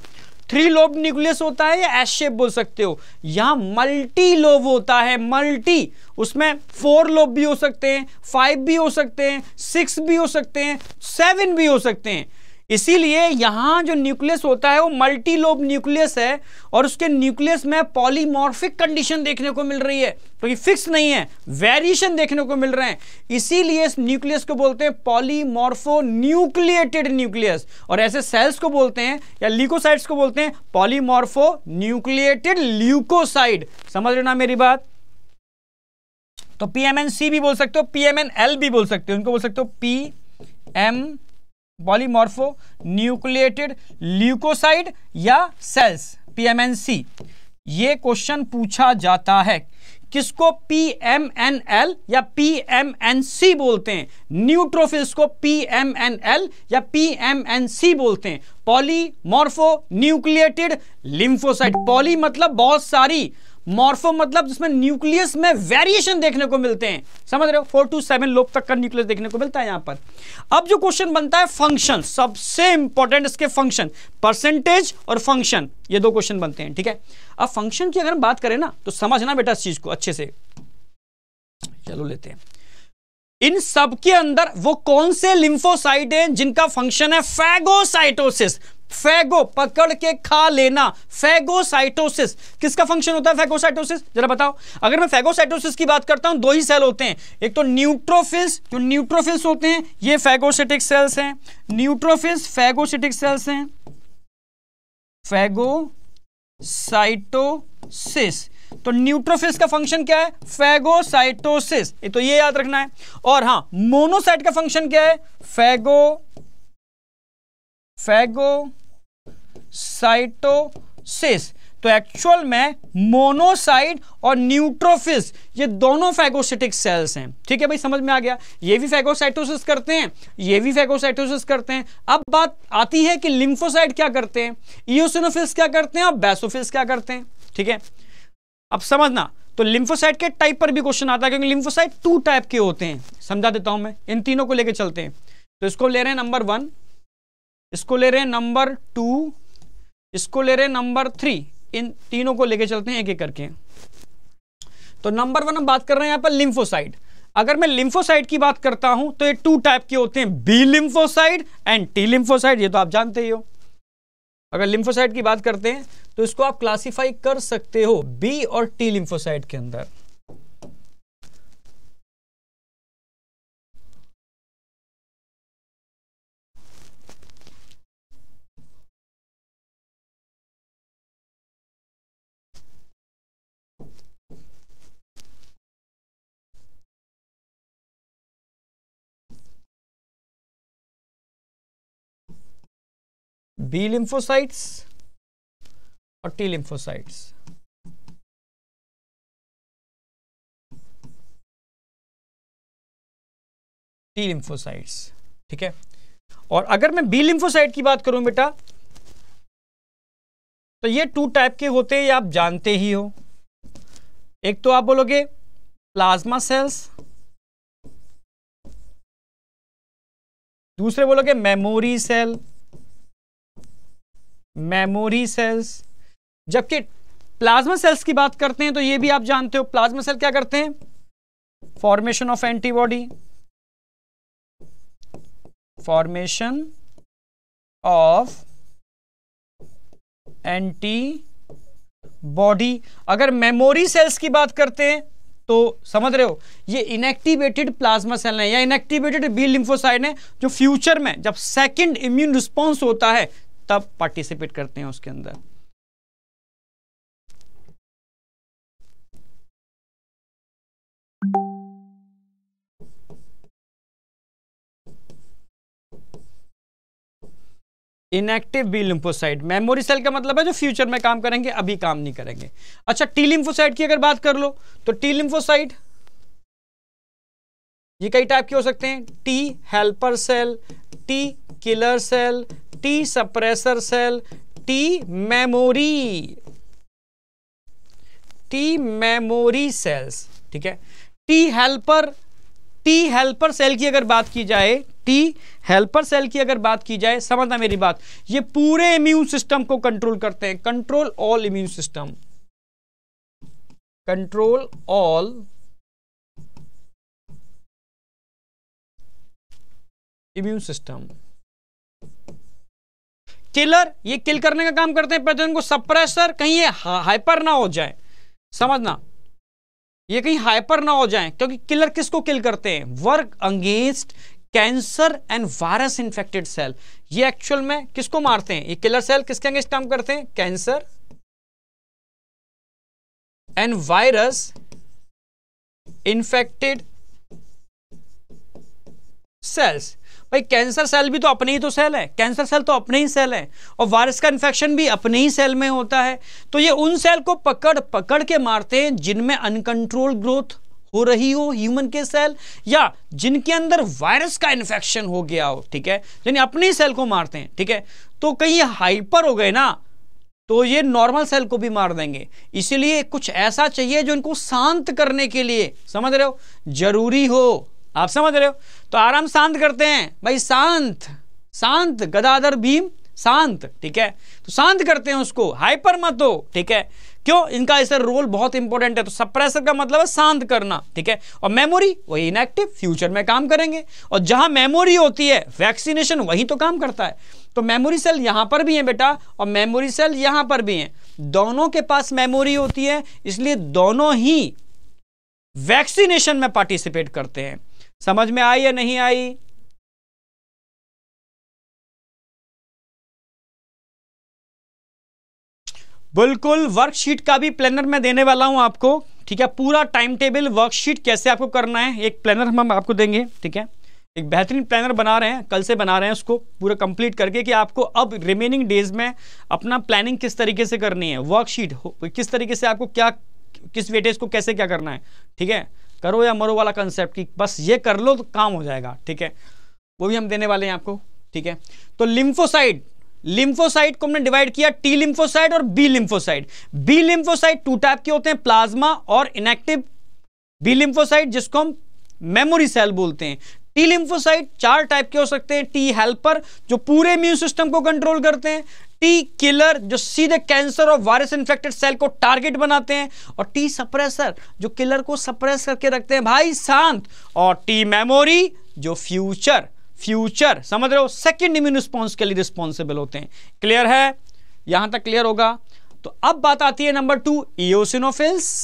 थ्री लोब न्यूक्लियस होता है या एस शेप बोल सकते हो यहां मल्टी लोब होता है मल्टी उसमें फोर लोब भी हो सकते हैं फाइव भी हो सकते हैं सिक्स भी हो सकते हैं सेवन भी हो सकते हैं इसीलिए यहाँ जो न्यूक्लियस होता है वो मल्टीलोब न्यूक्लियस है और उसके न्यूक्लियस में पॉलीमॉर्फिक कंडीशन देखने को मिल रही है तो ये फिक्स नहीं है वेरिएशन देखने को मिल रहे हैं इसीलिए इस न्यूक्लियस को बोलते हैं पॉलीमॉर्फो न्यूक्लिएटेड न्यूक्लियस और ऐसे सेल्स को बोलते हैं या ल्यूकोसाइड्स को बोलते हैं पॉलीमॉर्फो न्यूक्लिएटेड ल्यूकोसाइड समझ लेना मेरी बात तो पीएमएनसी सी भी बोल सकते हो पीएमएनएल एल भी बोल सकते हो उनको बोल सकते हो P M polymorphonucleated leucocyte या सेल्स पीएमएनसी ये क्वेश्चन पूछा जाता है किसको पीएमएनएल या पीएमएनसी बोलते हैं न्यूट्रोफिल्स को पीएमएनएल या पीएमएनसी बोलते हैं पॉलीमॉर्फो न्यूक्लिएटेड लिम्फोसाइट पॉली मतलब बहुत सारी मॉर्फो मतलब जिसमें न्यूक्लियस में वेरिएशन देखने को मिलते हैं समझ रहे हो फोर टू सेवन लोब तक का न्यूक्लियस देखने को मिलता है यहां पर अब जो क्वेश्चन बनता है फंक्शन सबसे इंपॉर्टेंट इसके फंक्शन परसेंटेज और फंक्शन ये दो क्वेश्चन बनते हैं ठीक है अब फंक्शन की अगर हम बात करें ना तो समझना बेटा इस चीज को अच्छे से चलो लेते हैं इन सब के अंदर वो कौन से लिंफोसाइट हैं जिनका फंक्शन है फैगोसाइटोसिस फैगो पकड़ के खा लेना फैगोसाइटोसिस किसका फंक्शन होता है फैगोसाइटोसिस जरा बताओ अगर मैं फैगोसाइटोसिस की बात करता हूं दो ही सेल होते हैं एक तो न्यूट्रोफिल्स जो न्यूट्रोफिल्स होते हैं ये फैगोसिटिक सेल्स हैं न्यूट्रोफिल्स फैगोसिटिक सेल्स हैं फैगोसाइटोसिस तो न्यूट्रोफिस का फंक्शन क्या है फैगोसाइटोसिस तो ये याद रखना है और हां मोनोसाइट का फंक्शन क्या है फैगो फैगो साइटोसिस तो एक्चुअल में मोनोसाइट और न्यूट्रोफिस ये दोनों फैगोसिटिक सेल्स हैं ठीक है भाई समझ में आ गया ये भी फैगोसाइटोसिस करते हैं ये भी फैगोसाइटोसिस करते हैं अब बात आती है कि लिम्फोसाइट क्या करते हैं ईओसिनोफिस क्या करते हैं और बैसोफिस क्या करते हैं ठीक है अब समझना तो लिम्फोसाइट के टाइप पर भी क्वेश्चन आता है क्योंकि लिम्फोसाइट टू टाइप के होते हैं समझा देता हूं मैं इन तीनों को लेकर चलते हैं तो इसको ले रहे हैं नंबर वन इसको ले रहे हैं नंबर टू इसको ले रहे नंबर थ्री इन तीनों को लेके चलते हैं एक एक करके तो नंबर वन हम बात कर रहे हैं यहां पर लिम्फोसाइड अगर मैं लिम्फोसाइड की बात करता हूं तो ये टू टाइप के होते हैं B lymphocyte and T lymphocyte ये तो आप जानते ही हो अगर लिम्फोसाइड की बात करते हैं तो इसको आप क्लासिफाई कर सकते हो बी और टी लिम्फोसाइड के अंदर बी लिम्फोसाइट्स और टी लिम्फोसाइट्स टी लिम्फोसाइट्स ठीक है और अगर मैं बी लिम्फोसाइट की बात करूं बेटा तो ये टू टाइप के होते हैं आप जानते ही हो एक तो आप बोलोगे प्लाज्मा सेल्स दूसरे बोलोगे मेमोरी सेल मेमोरी सेल्स जबकि प्लाज्मा सेल्स की बात करते हैं तो ये भी आप जानते हो प्लाज्मा सेल क्या करते हैं formation of antibody formation of antibody अगर मेमोरी सेल्स की बात करते हैं तो समझ रहे हो ये इनएक्टिवेटेड प्लाज्मा सेल है या इनएक्टिवेटेड बी लिम्फोसाइड है जो फ्यूचर में जब सेकंड इम्यून रिस्पॉन्स होता है तब पार्टिसिपेट करते हैं उसके अंदर inactive B lymphocyte memory cell का मतलब है जो फ्यूचर में काम करेंगे अभी काम नहीं करेंगे अच्छा टी लिम्फोसाइट की अगर बात कर लो तो टी लिम्फोसाइट ये कई टाइप के हो सकते हैं T helper cell T killer cell T suppressor cell T memory T memory cells ठीक है T helper T helper cell की अगर बात की जाए टी हेल्पर सेल की अगर बात की जाए समझना मेरी बात ये पूरे इम्यून सिस्टम को कंट्रोल करते हैं control all immune system control all immune system killer ये किल करने का काम करते हैं पैथोजन को सप्रेसर कहीं ये हाइपर ना हो जाए समझना ये कहीं हाइपर ना हो जाए क्योंकि किलर किसको किल करते हैं work against cancer and virus infected cell ये एक्चुअल में किसको मारते हैं ये किलर सेल किसके अंगेंस्ट काम करते हैं cancer and virus infected cells भाई कैंसर सेल भी तो अपने ही तो सेल है कैंसर सेल तो अपने ही सेल है और वायरस का इन्फेक्शन भी अपने ही सेल में होता है तो ये उन सेल को पकड़ पकड़ के मारते हैं जिनमें अनकंट्रोल ग्रोथ हो रही हो ह्यूमन के सेल या जिनके अंदर वायरस का इन्फेक्शन हो गया हो ठीक है यानी अपने ही सेल को मारते हैं ठीक है तो कहीं हाइपर हो गए ना तो ये नॉर्मल सेल को भी मार देंगे इसीलिए कुछ ऐसा चाहिए जो इनको शांत करने के लिए समझ रहे हो जरूरी हो आप समझ रहे हो तो आराम शांत करते हैं भाई शांत शांत गदाधर भीम शांत ठीक है तो शांत करते हैं उसको हाइपर मत हो ठीक है क्यों इनका ऐसा रोल बहुत इंपॉर्टेंट है तो सप्रेसर का मतलब है शांत करना ठीक है और मेमोरी वही इनएक्टिव फ्यूचर में काम करेंगे और जहां मेमोरी होती है वैक्सीनेशन वही तो काम करता है तो मेमोरी सेल यहां पर भी है बेटा और मेमोरी सेल यहां पर भी है दोनों के पास मेमोरी होती है इसलिए दोनों ही वैक्सीनेशन में पार्टिसिपेट करते हैं समझ में आई या नहीं आई बिल्कुल वर्कशीट का भी प्लानर मैं देने वाला हूं आपको ठीक है पूरा टाइम टेबल वर्कशीट कैसे आपको करना है एक प्लानर हम आपको देंगे ठीक है एक बेहतरीन प्लानर बना रहे हैं कल से बना रहे हैं उसको पूरा कंप्लीट करके कि आपको अब रिमेनिंग डेज में अपना प्लानिंग किस तरीके से करनी है वर्कशीट किस तरीके से आपको क्या किस वेटेज को कैसे क्या करना है ठीक है करो या मरो वाला कंसेप्ट की बस ये कर लो तो काम हो जाएगा ठीक है वो भी हम देने वाले हैं आपको ठीक है तो लिम्फोसाइड लिम्फोसाइट को हमने डिवाइड किया टी लिम्फोसाइट और B lymphocyte B lymphocyte two type के होते हैं प्लाज्मा और इनएक्टिव बी लिम्फोसाइट जिसको हम मेमोरी सेल बोलते हैं टी लिम्फोसाइट चार टाइप के हो सकते हैं टी हेल्पर जो पूरे इम्यून सिस्टम को कंट्रोल करते हैं टी किलर जो सीधे कैंसर और वायरस इन्फेक्टेड सेल को टारगेट बनाते हैं और टी सप्रेसर जो किलर को सप्रेस करके रखते हैं भाई शांत और टी मेमोरी जो फ्यूचर फ्यूचर समझ रहे हो सेकेंड इम्यून रिस्पॉन्स के लिए रिस्पॉन्सिबल होते हैं क्लियर है यहां तक क्लियर होगा तो अब बात आती है number two eosinophils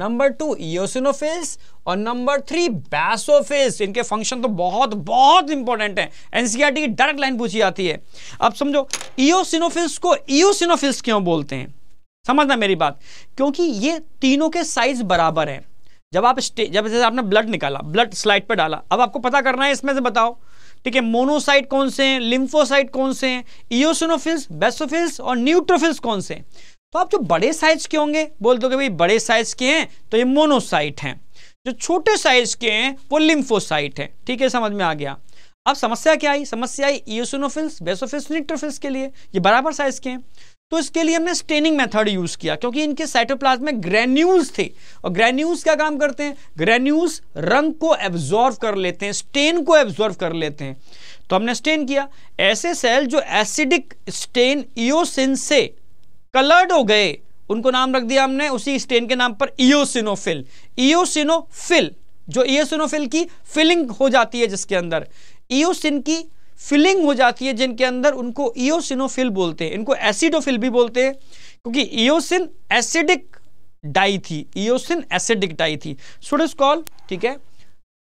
number two eosinophils और नंबर थ्री बैसोफिल्स इनके फंक्शन तो बहुत बहुत इंपॉर्टेंट है एनसीआर की डायरेक्ट लाइन पूछी जाती है अब समझो ईओसिनोफिल्स को ईओसिनोफिल्स क्यों बोलते हैं समझना मेरी बात क्योंकि ये तीनों के साइज बराबर है जब आप जब जैसे आपने ब्लड निकाला ब्लड स्लाइड पर डाला अब आपको पता करना है इसमें से बताओ ठीक है मोनोसाइट कौन से हैं लिम्फोसाइट कौन से हैं ईओसिनोफिल्स बेसोफिल्स और न्यूट्रोफिल्स कौन से हैं तो आप जो बड़े साइज के होंगे बोल दो भाई बड़े साइज के हैं तो ये मोनोसाइट हैं जो छोटे साइज के हैं वो लिम्फोसाइट हैं ठीक है समझ में आ गया अब समस्या क्या आई समस्या आई ईसोनोफिल्स बेसोफिल्स न्यूट्रोफिल्स के लिए ये बराबर साइज के हैं तो इसके लिए हमने स्टेनिंग मेथड यूज किया क्योंकि इनके साइटोप्लाज्म में ग्रेन्यूल्स थे और ग्रेन्यूल्स क्या काम करते हैं ग्रेन्यूल्स रंग को एब्जॉर्व कर लेते हैं स्टेन को एब्जॉर्व कर लेते हैं तो हमने स्टेन किया ऐसे सेल जो एसिडिक स्टेन ईओसिन से कलर्ड हो गए उनको नाम रख दिया हमने उसी स्टेन के नाम पर इोसिनोफिल इोसिनोफिल जो इोसिनोफिल की फिलिंग हो जाती है जिसके अंदर इोसिन की फिलिंग हो जाती है जिनके अंदर उनको इोसिनोफिल बोलते हैं इनको एसिडोफिल भी बोलते हैं क्योंकि इोसिन एसिडिक डाई थी इोसिन एसिडिक डाई थी सुड इस कॉल ठीक है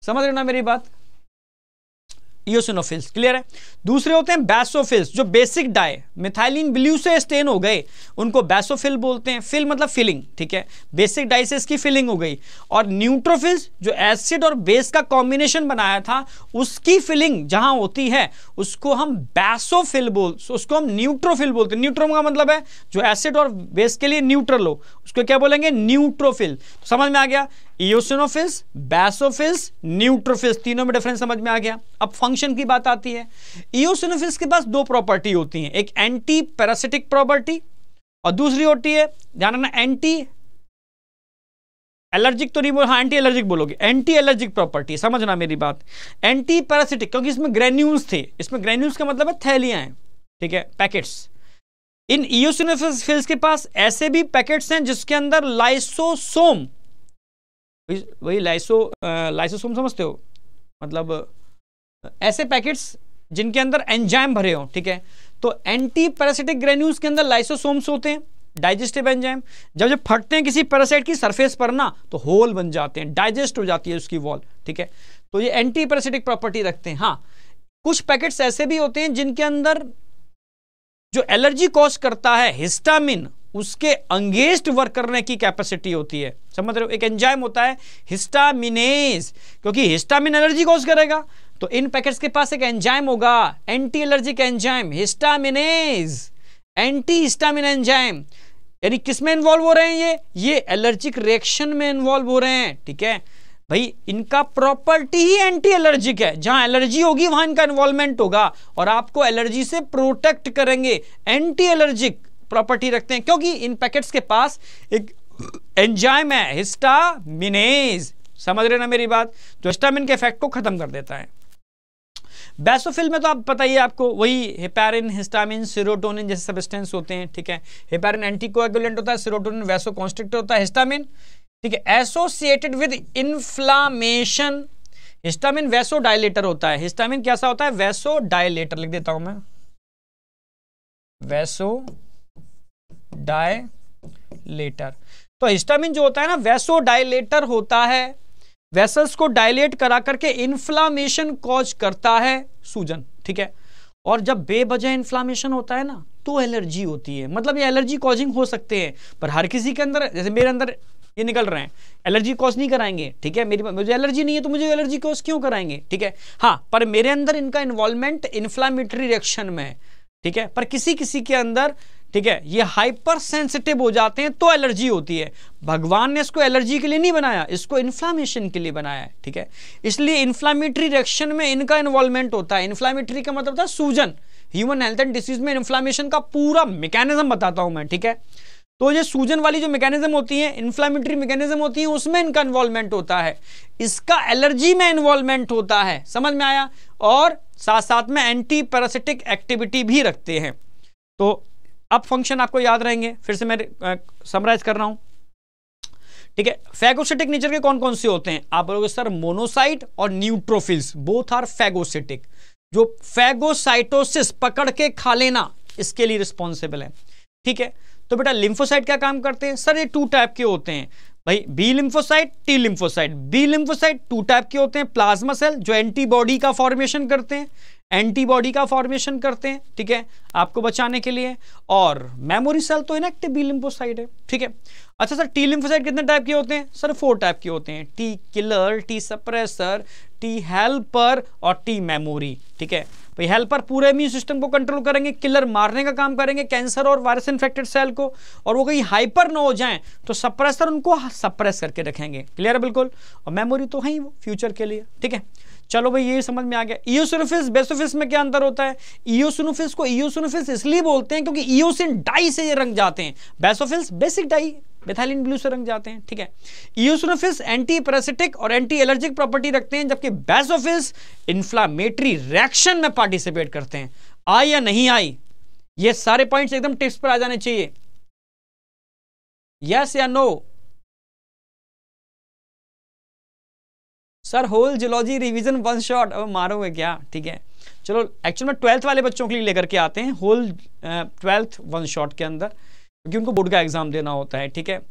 समझ रहे ना मेरी बात ईओसिनोफिल्स क्लियर है दूसरे होते हैं बैसोफिल्स जो बेसिक डाई मिथाइलिन ब्लू से स्टेन हो गए उनको बैसोफिल बोलते हैं फिल मतलब फिलिंग ठीक है बेसिक डाई से इसकी फिलिंग हो गई और न्यूट्रोफिल्स जो एसिड और बेस का कॉम्बिनेशन बनाया था उसकी फिलिंग जहां होती है उसको हम बैसोफिल बोल उसको हम न्यूट्रोफिल बोलते हैं न्यूट्रोम का मतलब है जो एसिड और बेस के लिए न्यूट्रल हो उसको क्या बोलेंगे न्यूट्रोफिल तो समझ में आ गया ईओसिनोफिस बैसोफिस न्यूट्रोफिस तीनों में डिफरेंस समझ में आ गया अब फंक्शन की बात आती है ईओसिनोफिस के पास दो प्रॉपर्टी होती हैं एक एंटी पैरासिटिक प्रॉपर्टी और दूसरी होती है ध्यान रखना एंटी एलर्जिक तो नहीं बोल हाँ एंटी एलर्जिक बोलोगे एंटी एलर्जिक प्रॉपर्टी समझना मेरी बात एंटी पैरासिटिक क्योंकि इसमें ग्रेन्यूल्स थे इसमें ग्रेन्यूल्स का मतलब है थैलियाँ हैं ठीक है पैकेट्स इन ईओसिनोफिस के पास ऐसे भी पैकेट्स हैं जिसके अंदर लाइसोसोम वही लाइसो लाइसोसोम समझते हो मतलब ऐसे पैकेट्स जिनके अंदर एंजाइम भरे हों ठीक है तो एंटी पैरासिटिक ग्रेन्यूल्स के अंदर लाइसोसोम्स होते हैं डाइजेस्टिव एंजाइम जब जब फटते हैं किसी पैरासाइट की सरफेस पर ना तो होल बन जाते हैं डाइजेस्ट हो जाती है उसकी वॉल ठीक है तो ये एंटी पैरासिटिक प्रॉपर्टी रखते हैं हाँ कुछ पैकेट्स ऐसे भी होते हैं जिनके अंदर जो एलर्जी कॉज करता है हिस्टामिन उसके अंगेस्ट वर्क करने की कैपेसिटी होती है समझ रहे हो एक एंजाइम होता है हिस्टामिनेज क्योंकि हिस्टामिन एलर्जी कॉज करेगा तो इन पैकेट्स के पास एक एंजाइम होगा anti allergic enzyme histaminase anti histamine enzyme यानी किस में इन्वॉल्व हो रहे हैं ये ये एलर्जिक रिएक्शन में इन्वॉल्व हो रहे हैं ठीक है भाई इनका प्रॉपर्टी ही एंटी एलर्जिक है जहां एलर्जी होगी वहां इनका इन्वॉल्वमेंट होगा और आपको एलर्जी से प्रोटेक्ट करेंगे एंटी एलर्जिक प्रॉपर्टी रखते हैं क्योंकि इन पैकेट्स के पास एक एंजाइम है हिस्टामिनेज समझ रहे ना मेरी बात जो हिस्टामिन के इफेक्ट को खत्म कर देता है बैसोफिल में तो आप पता ही आपको वही हिपेरिन हिस्टामिन सीरोटोनिन जैसे सबस्टेंस होते हैं ठीक है हिपेरिन एंटीकोएगुलेंट होता है सीरोटोनिन वैसो कॉन्स्ट्रिक्टर होता है हिस्टामिन ठीक है associated with inflammation histamine vasodilator होता है हिस्टामिन कैसा होता है वैसो डायलेटर लिख देता हूं मैं वैसो डायलेटर तो हिस्टामिन जो होता है ना वैसो डायलेटर होता है वेसल्स को डायलेट करा करके इन्फ्लामेशन कॉज करता है सूजन ठीक है और जब बेबजह इन्फ्लामेशन होता है ना तो एलर्जी होती है मतलब ये एलर्जी कॉजिंग हो सकते हैं पर हर किसी के अंदर जैसे मेरे अंदर ये निकल रहे हैं एलर्जी कॉज नहीं कराएंगे ठीक है मेरी मुझे एलर्जी नहीं है तो मुझे एलर्जी कॉज क्यों कराएंगे ठीक है हाँ पर मेरे अंदर इनका इन्वॉल्वमेंट इन्फ्लामेटरी रिएक्शन में है ठीक है पर किसी किसी के अंदर ठीक है ये हाइपर सेंसिटिव हो जाते हैं तो एलर्जी होती है भगवान ने इसको एलर्जी के लिए नहीं बनाया इसको इन्फ्लामेशन के लिए बनाया है ठीक है इसलिए इन्फ्लामेटरी रिएक्शन में इनका इन्वॉल्वमेंट होता है इन्फ्लामेटरी का मतलब था सूजन ह्यूमन हेल्थ एंड डिसीज में इन्फ्लामेशन का पूरा मैकेनिज्म बताता हूं मैं ठीक है तो ये सूजन वाली जो मैकेनिज्म होती है इन्फ्लामेटरी मैकेनिज्म होती है उसमें इनका इन्वॉल्वमेंट होता है इसका एलर्जी में इन्वॉल्वमेंट होता है समझ में आया और साथ साथ में एंटी पैरासिटिक एक्टिविटी भी रखते हैं तो अब फंक्शन आपको याद रहेंगे फिर से मैं समराइज कर रहा हूं ठीक है फैगोसिटिक नेचर के कौन कौन से होते हैं आप बोलोगे सर मोनोसाइट और न्यूट्रोफिल्स बोथ आर फैगोसिटिक जो फैगोसाइटोसिस पकड़ के खा लेना इसके लिए रिस्पॉन्सिबल है ठीक है तो बेटा लिम्फोसाइट क्या काम करते हैं सर ये टू टाइप के होते हैं भाई B lymphocyte T lymphocyte B lymphocyte two type के होते हैं प्लाज्मा सेल जो एंटीबॉडी का फॉर्मेशन करते हैं एंटीबॉडी का फॉर्मेशन करते हैं ठीक है आपको बचाने के लिए और मेमोरी सेल तो इनएक्टिव बी लिम्फोसाइट है ठीक है अच्छा सर टी लिम्फोसाइट कितने टाइप के होते हैं सर फोर टाइप के होते हैं T killer T suppressor T helper और टी मेमोरी ठीक है भाई हेल्पर पूरे इम्यून सिस्टम को कंट्रोल करेंगे किलर मारने का काम करेंगे कैंसर और वायरस इन्फेक्टेड सेल को और वो कहीं हाइपर ना हो जाए तो सप्रेसर उनको सप्रेस करके रखेंगे क्लियर है बिल्कुल और मेमोरी तो है ही वो फ्यूचर के लिए ठीक है चलो भाई यही समझ में आ गया ईओसिनोफिस बेसोफिस में क्या अंतर होता है ईओसिनोफिस को ईओसिनोफिस इसलिए बोलते हैं क्योंकि इोसिन डाई से ये रंग जाते हैं basophils basic dye methylene blue से रंग जाते हैं ठीक है ईओसिनोफिस एंटी पैरासिटिक और एंटी एलर्जिक प्रॉपर्टी रखते हैं जबकि बेसोफिस इन्फ्लामेटरी रिएक्शन में पार्टिसिपेट करते हैं आई या नहीं आई ये सारे पॉइंट्स एकदम टिप्स पर आ जाने चाहिए यस या no sir whole geology revision one shot अब मारोगे क्या ठीक है चलो एक्चुअल में ट्वेल्थ वाले बच्चों के लिए लेकर के आते हैं होल ट्वेल्थ वन शॉट के अंदर क्योंकि उनको बोर्ड का एग्जाम देना होता है ठीक है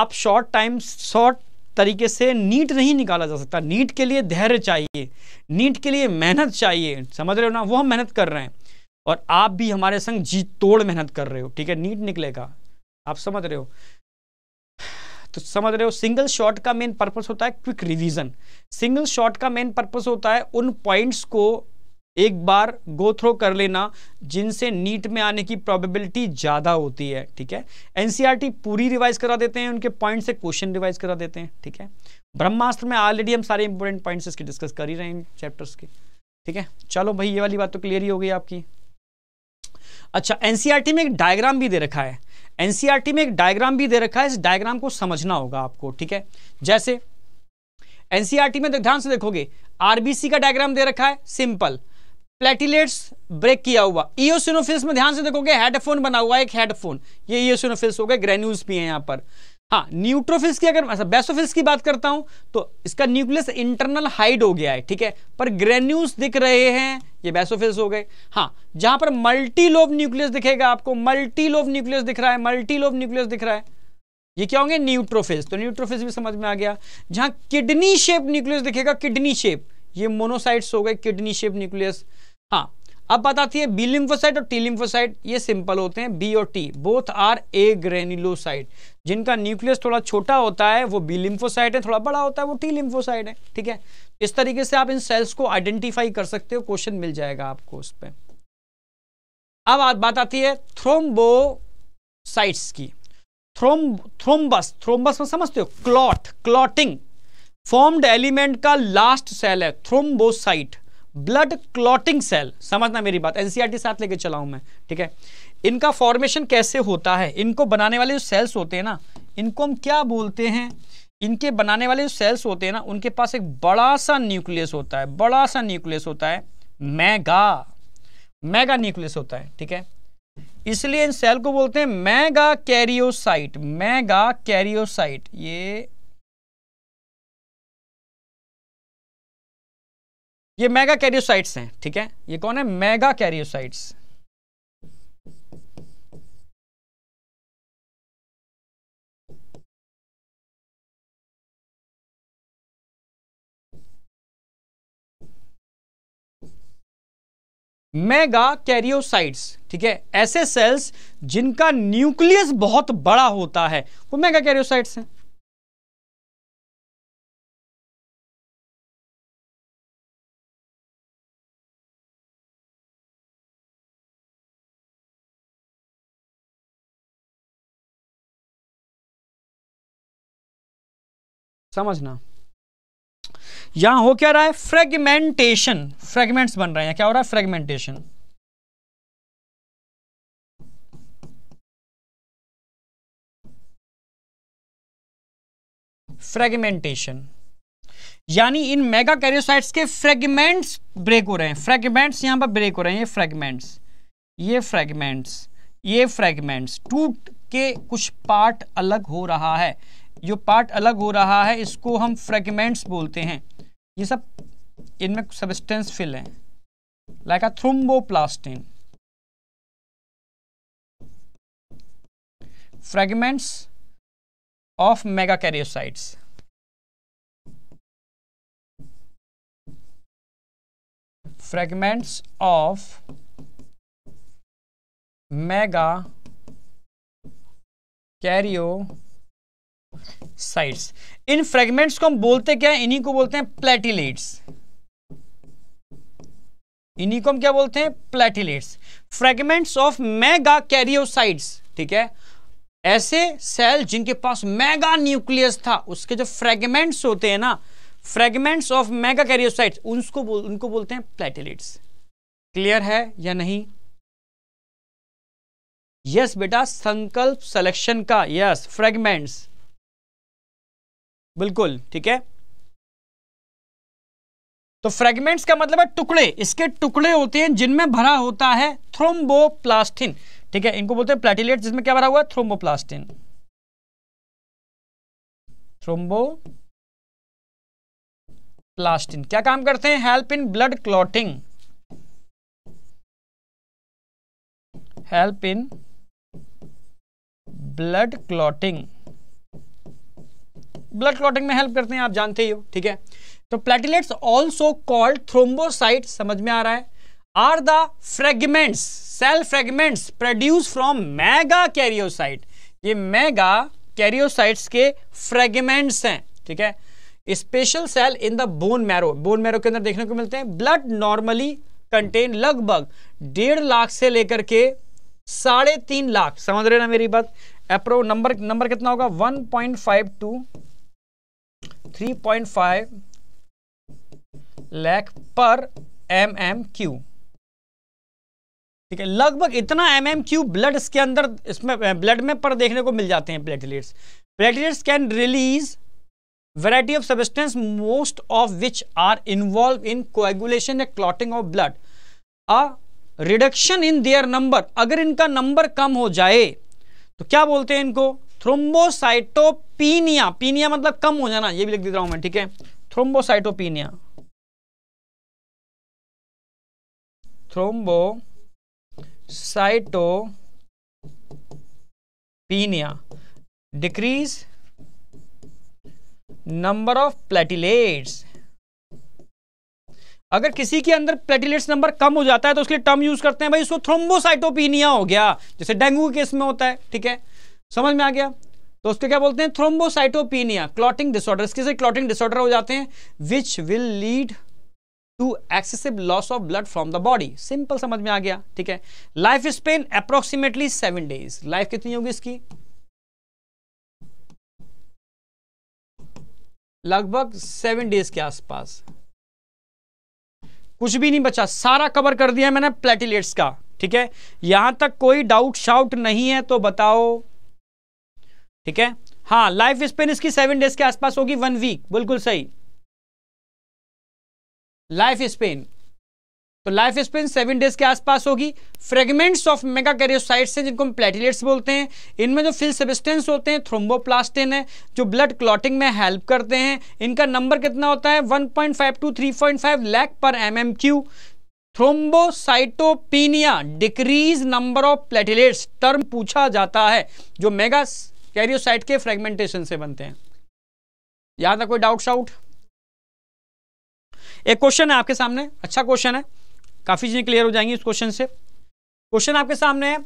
आप शॉर्ट टाइम शॉर्ट तरीके से नीट नहीं निकाला जा सकता नीट के लिए धैर्य चाहिए नीट के लिए मेहनत चाहिए समझ रहे हो ना वो हम मेहनत कर रहे हैं और आप भी हमारे संग जी तोड़ मेहनत कर रहे हो ठीक है नीट निकलेगा आप समझ रहे हो तो समझ रहे हो सिंगल शॉट का मेन पर्पस होता है क्विक रिवीजन सिंगल शॉट का मेन पर्पस होता है उन पॉइंट्स को एक बार गो थ्रो कर लेना जिनसे नीट में आने की प्रोबेबिलिटी ज़्यादा होती है ठीक है एनसीईआरटी e पूरी रिवाइज करा देते हैं उनके पॉइंट से क्वेश्चन रिवाइज करा देते हैं ठीक है ब्रह्मास्त्र में ऑलरेडी हम सारे इंपॉर्टेंट पॉइंट्स इसके डिस्कस कर ही रहे हैं चैप्टर्स के ठीक है चलो भाई ये वाली बात तो क्लियर ही हो गई आपकी अच्छा एनसीआरटी e में एक डायग्राम भी दे रखा है एनसीईआरटी में एक डायग्राम भी दे रखा है इस डायग्राम को समझना होगा आपको ठीक है जैसे एनसीईआरटी में ध्यान से देखोगे आरबीसी का डायग्राम दे रखा है सिंपल प्लेटिलेट्स ब्रेक किया हुआ ईओसिनोफिल्स में ध्यान से देखोगे हेडफोन बना हुआ एक हेडफोन ये ईओसिनोफिल्स हो गए ग्रेन्यूल्स भी है यहां पर हाँ न्यूट्रोफिल्स की अगर अच्छा, बेसोफिल्स की बात करता हूं तो इसका न्यूक्लियस इंटरनल हाइड हो गया है ठीक है पर ग्रेन्यूस दिख रहे हैं ये बेसोफिल्स हो गए हाँ जहां पर मल्टीलोव न्यूक्लियस दिखेगा आपको मल्टीलोव न्यूक्लियस दिख रहा है मल्टीलोव न्यूक्लियस दिख रहा है ये क्या होंगे न्यूट्रोफिल्स तो न्यूट्रोफिल्स भी समझ में आ गया जहां किडनी शेप न्यूक्लियस दिखेगा किडनी शेप ये मोनोसाइट्स हो गए किडनी शेप न्यूक्लियस हाँ अब बताती है बी लिम्फोसाइट और टी लिम्फोसाइट ये सिंपल होते हैं बी और T both are agranulocyte जिनका न्यूक्लियस थोड़ा छोटा होता है वो बी लिम्फोसाइट है थोड़ा बड़ा होता है वो टी लिम्फोसाइट है ठीक है इस तरीके से आप इन सेल्स को आइडेंटिफाई कर सकते हो क्वेश्चन मिल जाएगा आपको उस पर अब बात आती है थ्रोम्बोसाइट्स की थ्रोम थ्रोम्बस थ्रोम्बस में समझते हो क्लॉट क्लॉटिंग फॉर्म्ड एलिमेंट का लास्ट सेल है थ्रोम्बोसाइट ब्लड क्लॉटिंग सेल समझना मेरी बात एनसीआरटी e साथ लेके चलाऊं मैं ठीक है इनका फॉर्मेशन कैसे होता है इनको बनाने वाले जो सेल्स होते हैं ना इनको हम क्या बोलते हैं इनके बनाने वाले जो सेल्स होते हैं ना उनके पास एक बड़ा सा न्यूक्लियस होता है बड़ा सा न्यूक्लियस होता है मैगा मैगा न्यूक्लियस होता है ठीक है इसलिए इन सेल को बोलते हैं मैगा कैरियोसाइट मैगा कैरियोसाइट ये ये मेगा कैरियोसाइट्स हैं ठीक है ये कौन है मेगा कैरियोसाइट्स मेगा कैरियोसाइट्स ठीक है ऐसे सेल्स जिनका न्यूक्लियस बहुत बड़ा होता है वो मेगा कैरियोसाइट्स हैं समझना यहां हो क्या रहा है फ्रेगमेंटेशन फ्रेगमेंट्स बन रहे हैं क्या हो रहा है फ्रेगमेंटेशन फ्रेगमेंटेशन यानी इन मेगा कैरियोसाइट्स के फ्रेगमेंट्स ब्रेक हो रहे हैं फ्रेगमेंट्स यहां पर ब्रेक हो रहे हैं ये फ्रेगमेंट्स ये फ्रेगमेंट्स ये फ्रेगमेंट्स टूट के कुछ पार्ट अलग हो रहा है जो पार्ट अलग हो रहा है इसको हम फ्रेगमेंट्स बोलते हैं ये सब इनमें सबस्टेंस फिल हैं like a thromboplastin fragments of megakaryocytes fragments of megakaryocytes इन फ्रेगमेंट्स को हम बोलते क्या है इन्हीं को बोलते हैं प्लेटिलेट्स इन्हीं को हम क्या बोलते हैं platelets fragments of megakaryocytes ठीक है ऐसे सेल जिनके पास मेगा न्यूक्लियस था उसके जो फ्रेगमेंट्स होते हैं ना फ्रेगमेंट्स ऑफ मेगा कैरियोसाइट्स उनको बोल उनको बोलते हैं प्लेटिलेट्स क्लियर है या नहीं यस yes, बेटा संकल्प सिलेक्शन का यस yes, फ्रेगमेंट्स बिल्कुल ठीक है तो फ्रेगमेंट्स का मतलब है टुकड़े इसके टुकड़े होते हैं जिनमें भरा होता है थ्रोम्बोप्लास्टिन ठीक है इनको बोलते हैं प्लेटिलेट जिसमें क्या भरा हुआ है थ्रोम्बोप्लास्टिन थ्रोम्बो प्लास्टिन क्या काम करते हैं help in blood clotting help in blood clotting blood clotting में हेल्प करते हैं आप जानते ही हो ठीक है तो प्लेटिलेट्स ऑल्सो कॉल्ड थ्रोम्बोसाइट समझ में आ रहा है are the fragments cell fragments produce from megakaryocyte ये मेगा कैरियोसाइट्स के फ्रेगमेंट्स हैं ठीक है special cell in the bone marrow bone marrow के अंदर देखने को मिलते हैं ब्लड नॉर्मली कंटेन लगभग डेढ़ लाख से लेकर के साढ़े तीन लाख समझ रहे ना मेरी बात अप्रो नंबर नंबर कितना होगा one point five to 3.5 lakh per M M Q ठीक है लगभग इतना एम एम क्यू ब्लड इसके अंदर इसमें ब्लड में पर देखने को मिल जाते हैं platelets platelets can release variety of substance most of which are involve in coagulation या clotting of blood a reduction in their number अगर इनका नंबर कम हो जाए तो क्या बोलते हैं इनको थ्रोम्बोसाइटोप पीनिया पीनिया मतलब कम हो जाना ये भी लिख देता हूं मैं ठीक है thrombocytopenia thrombocytopenia decrease number of platelets अगर किसी के अंदर प्लेटिलेट्स नंबर कम हो जाता है तो उसके लिए टर्म यूज करते हैं भाई इसको थ्रोम्बोसाइटोपीनिया हो गया जैसे डेंगू केस में होता है ठीक है समझ में आ गया तो उसको क्या बोलते हैं थ्रोम्बोसाइटोपीनिया क्लॉटिंग डिसऑर्डर इसके से क्लॉटिंग डिसऑर्डर हो जाते हैं which will lead to excessive loss of blood from the body simple समझ में आ गया ठीक है life span approximately seven days life कितनी होगी इसकी लगभग सेवन डेज के आसपास कुछ भी नहीं बचा सारा कवर कर दिया मैंने प्लेटिलेट्स का ठीक है यहां तक कोई डाउट शाउट नहीं है तो बताओ ठीक है हाँ लाइफ स्पेन इसकी सेवन डेज के आसपास होगी वन वीक बिल्कुल सही लाइफ स्पेन तो लाइफ स्पेन सेवन डेज के आसपास होगी फ्रेगमेंट्स ऑफ मेगा कैरियोसाइट्स हैं जिनको हम प्लेटिलेट्स बोलते हैं इनमें जो फिल सबिस्टेंस होते हैं थ्रोम्बोप्लास्टिन है जो ब्लड क्लॉटिंग में हेल्प करते हैं इनका नंबर कितना होता है 1.5 to 3.5 lakh per mm cube thrombocytopenia decrease number of platelets term पूछा जाता है जो मेगा कैरियोसाइट के फ्रेगमेंटेशन से बनते हैं याद है कोई डाउट शाउट एक क्वेश्चन है आपके सामने अच्छा क्वेश्चन है काफ़ी चीज़ें क्लियर हो जाएंगी इस क्वेश्चन से क्वेश्चन आपके सामने है